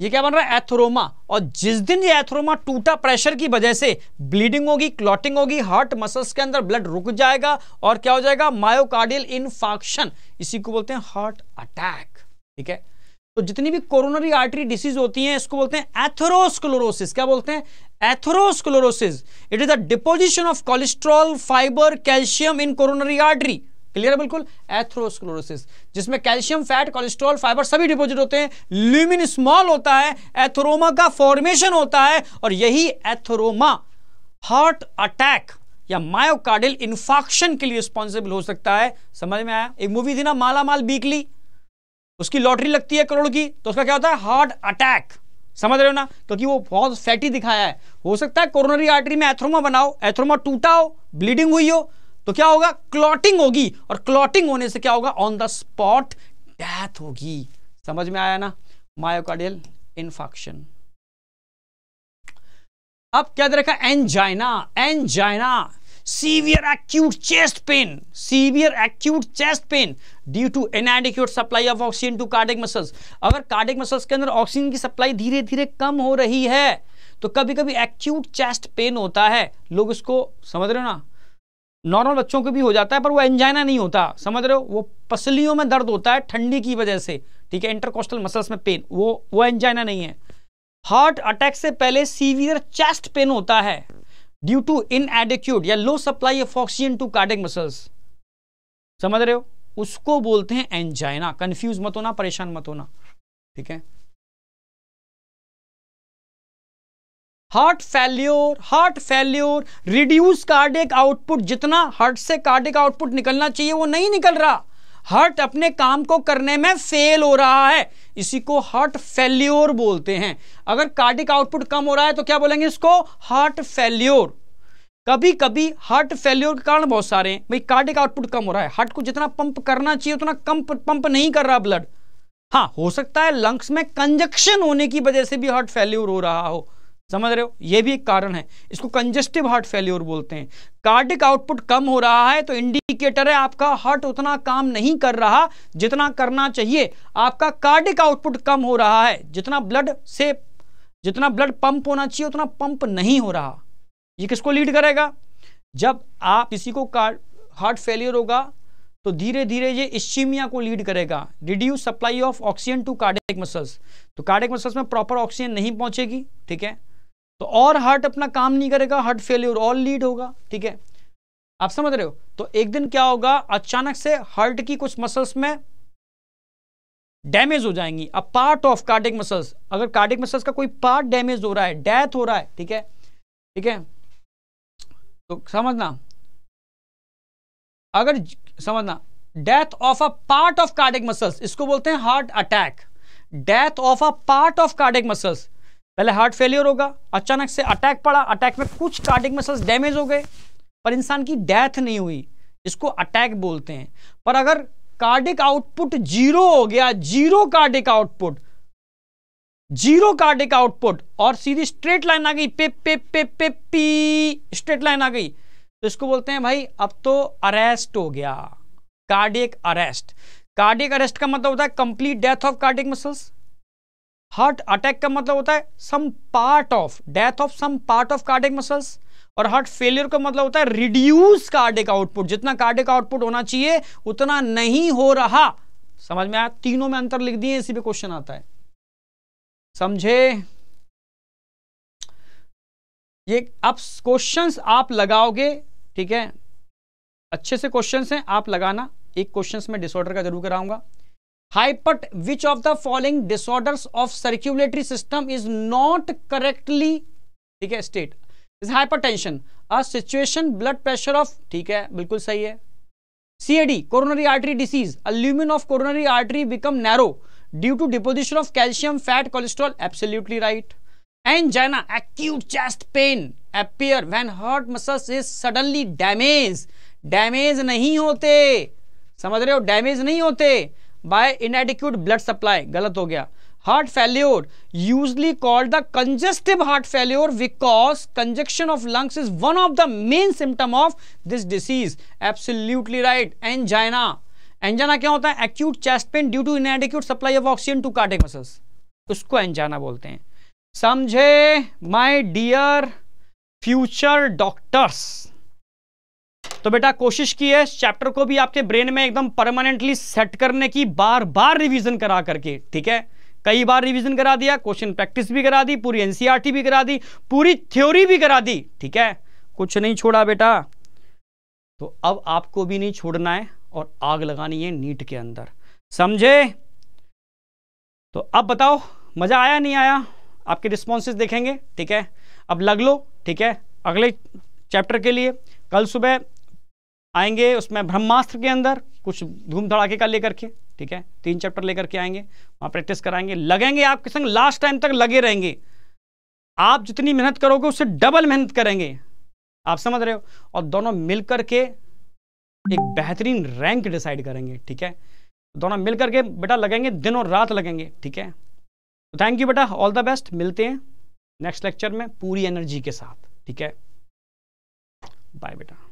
ये क्या बन रहा है एथरोमा और जिस दिन ये एथरोमा टूटा प्रेशर की वजह से ब्लीडिंग होगी क्लॉटिंग होगी हार्ट मसल्स के अंदर ब्लड रुक जाएगा और क्या हो जाएगा मायोकार्डियल इन्फॉक्शन इसी को बोलते हैं हार्ट अटैक ठीक है तो जितनी भी कोरोनरी आर्टरी डिसीज होती है इसको बोलते हैं एथरोस्क्लोरोसिस क्या बोलते हैं atherosclerosis it is the deposition of cholesterol fibre calcium in coronary artery clear है बिल्कुल एथ्रोस्क्लोरोसिस जिसमें कैल्शियम फैट कोलेस्ट्रॉल फाइबर सभी डिपोजिट होते हैं ल्यूमिन स्मॉल होता है एथरोमा का फॉर्मेशन होता है और यही एथरोमा हार्ट अटैक या मायोकार्डियल इन्फॉक्शन के लिए रिस्पॉन्सिबल हो सकता है समझ में आया एक मूवी थी ना माला माल बीकली उसकी लॉटरी लगती है करोड़ की तो उसका क्या होता है हार्ट अटैक समझ रहे हो ना क्योंकि वो बहुत फैटी दिखाया है हो सकता है कोरोनरी आर्टरी में एथ्रोमा बनाओ एथ्रोमा टूटा हो ब्लीडिंग हुई हो तो क्या होगा क्लॉटिंग होगी और क्लॉटिंग होने से क्या होगा ऑन द स्पॉट डेथ होगी समझ में आया ना मायोकार्डियल इन्फेक्शन अब क्या दे रखा angina angina severe acute chest pain severe acute chest pain due to inadequate supply of oxygen to cardiac muscles अगर कार्डिक मसल्स के अंदर ऑक्सीजन की सप्लाई धीरे धीरे कम हो रही है तो कभी कभी एक्यूट चेस्ट पेन होता है लोग इसको समझ रहे हो ना नॉर्मल बच्चों को भी हो जाता है पर वो एंजाइना नहीं होता समझ रहे हो वो पसलियों में दर्द होता है ठंडी की वजह से ठीक है इंटरकोस्टल मसल्स में पेन वो वो एंजाइना नहीं है हार्ट अटैक से पहले सीवियर चेस्ट पेन होता है ड्यू टू इन या low supply of oxygen to cardiac muscles समझ रहे हो उसको बोलते हैं एंजाइना कंफ्यूज मत होना परेशान मत होना ठीक है heart failure heart failure reduce cardiac output जितना हार्ट से कार्डिक आउटपुट निकलना चाहिए वो नहीं निकल रहा हार्ट अपने काम को करने में फेल हो रहा है इसी को हार्ट फेल्योर बोलते हैं अगर कार्डिक आउटपुट कम हो रहा है तो क्या बोलेंगे इसको हार्ट फेल्योर कभी कभी हार्ट फेल्योर के कारण बहुत सारे हैं भाई कार्डिक आउटपुट कम हो रहा है हार्ट को जितना पंप करना चाहिए उतना कम पंप नहीं कर रहा ब्लड हाँ हो सकता है लंग्स में कंजक्शन होने की वजह से भी हार्ट फेल्योर हो रहा हो समझ रहे हो ये भी एक कारण है इसको कंजेस्टिव हार्ट फेल्योर बोलते हैं कार्डिक आउटपुट कम हो रहा है तो इंडिकेटर है आपका हार्ट उतना काम नहीं कर रहा जितना करना चाहिए आपका कार्डिक आउटपुट कम हो रहा है जितना ब्लड से जितना ब्लड पंप होना चाहिए उतना पंप नहीं हो रहा ये किसको लीड करेगा जब आप किसी को हार्ट फेलियर होगा तो धीरे धीरे ये इश्चिमिया को लीड करेगा reduce supply of oxygen to cardiac muscles तो कार्डिक मसल्स में प्रॉपर ऑक्सीजन नहीं पहुंचेगी ठीक है तो और हार्ट अपना काम नहीं करेगा हार्ट फेल्यूर और लीड होगा ठीक है आप समझ रहे हो तो एक दिन क्या होगा अचानक से हार्ट की कुछ मसल्स में डैमेज हो जाएंगी a part of cardiac muscles अगर कार्डिक मसल्स का कोई पार्ट डैमेज हो रहा है डेथ हो रहा है ठीक है ठीक है तो समझना अगर समझना death of a part of cardiac muscles इसको बोलते हैं heart attack death of a part of cardiac muscles पहले हार्ट फेलियर होगा अचानक से अटैक पड़ा अटैक में कुछ कार्डिक मसल्स डैमेज हो गए पर इंसान की डेथ नहीं हुई इसको अटैक बोलते हैं पर अगर कार्डिक आउटपुट जीरो हो गया zero cardiac output zero cardiac output और सीधी स्ट्रेट लाइन आ गई पे पे पे पे पी स्ट्रेट लाइन आ गई तो इसको बोलते हैं भाई अब तो अरेस्ट हो गया कार्डिक अरेस्ट कार्डिक अरेस्ट का मतलब होता है complete death of cardiac muscles heart attack का मतलब होता है some part of death of some part of cardiac muscles और हार्ट फेलियर का मतलब होता है रिड्यूस कार्डिक आउटपुट जितना कार्डिक आउटपुट होना चाहिए उतना नहीं हो रहा समझ में आया तीनों में अंतर लिख दिए इसी पे क्वेश्चन आता है समझे ये अब क्वेश्चंस आप लगाओगे ठीक है अच्छे से क्वेश्चंस हैं आप लगाना एक क्वेश्चंस में डिसऑर्डर का जरूर कराऊंगा हाइपट which of the following disorders of circulatory system is not correctly ठीक है state is hypertension a situation blood pressure of ठीक है बिल्कुल सही है C CAD coronary artery disease lumen of coronary artery become narrow due to deposition of calcium fat cholesterol absolutely right and angina acute chest pain appear when heart muscle is suddenly damage damage नहीं होते समझ रहे हो damage नहीं होते bye inadequate blood supply गलत हो गया heart failure usually called the congestive heart failure because congestion of lungs is one of the main symptom of this disease absolutely right angina angina क्या होता है acute chest pain due to inadequate supply of oxygen to cardiac muscles उसको angina बोलते हैं समझे my dear future doctors तो बेटा कोशिश की है चैप्टर को भी आपके ब्रेन में एकदम परमानेंटली सेट करने की बार बार रिविजन करा करके ठीक है कई बार रिवीजन करा दिया क्वेश्चन प्रैक्टिस भी करा दी पूरी एनसीईआरटी e भी करा दी पूरी थ्योरी भी करा दी ठीक है कुछ नहीं छोड़ा बेटा तो अब आपको भी नहीं छोड़ना है और आग लगानी है नीट के अंदर समझे तो अब बताओ मज़ा आया नहीं आया आपके रिस्पॉन्सेज देखेंगे ठीक है अब लग लो ठीक है अगले चैप्टर के लिए कल सुबह आएंगे उसमें ब्रह्मास्त्र के अंदर कुछ धूम धड़ाके का लेकर के ठीक है तीन चैप्टर लेकर के आएंगे वहाँ प्रैक्टिस कराएंगे लगेंगे आपके संग लास्ट टाइम तक लगे रहेंगे आप जितनी मेहनत करोगे उससे डबल मेहनत करेंगे आप समझ रहे हो और दोनों मिलकर के एक बेहतरीन रैंक डिसाइड करेंगे ठीक है दोनों मिलकर के बेटा लगेंगे दिन और रात लगेंगे ठीक है तो थैंक यू बेटा ऑल द बेस्ट मिलते हैं नेक्स्ट लेक्चर में पूरी एनर्जी के साथ ठीक है बाय बेटा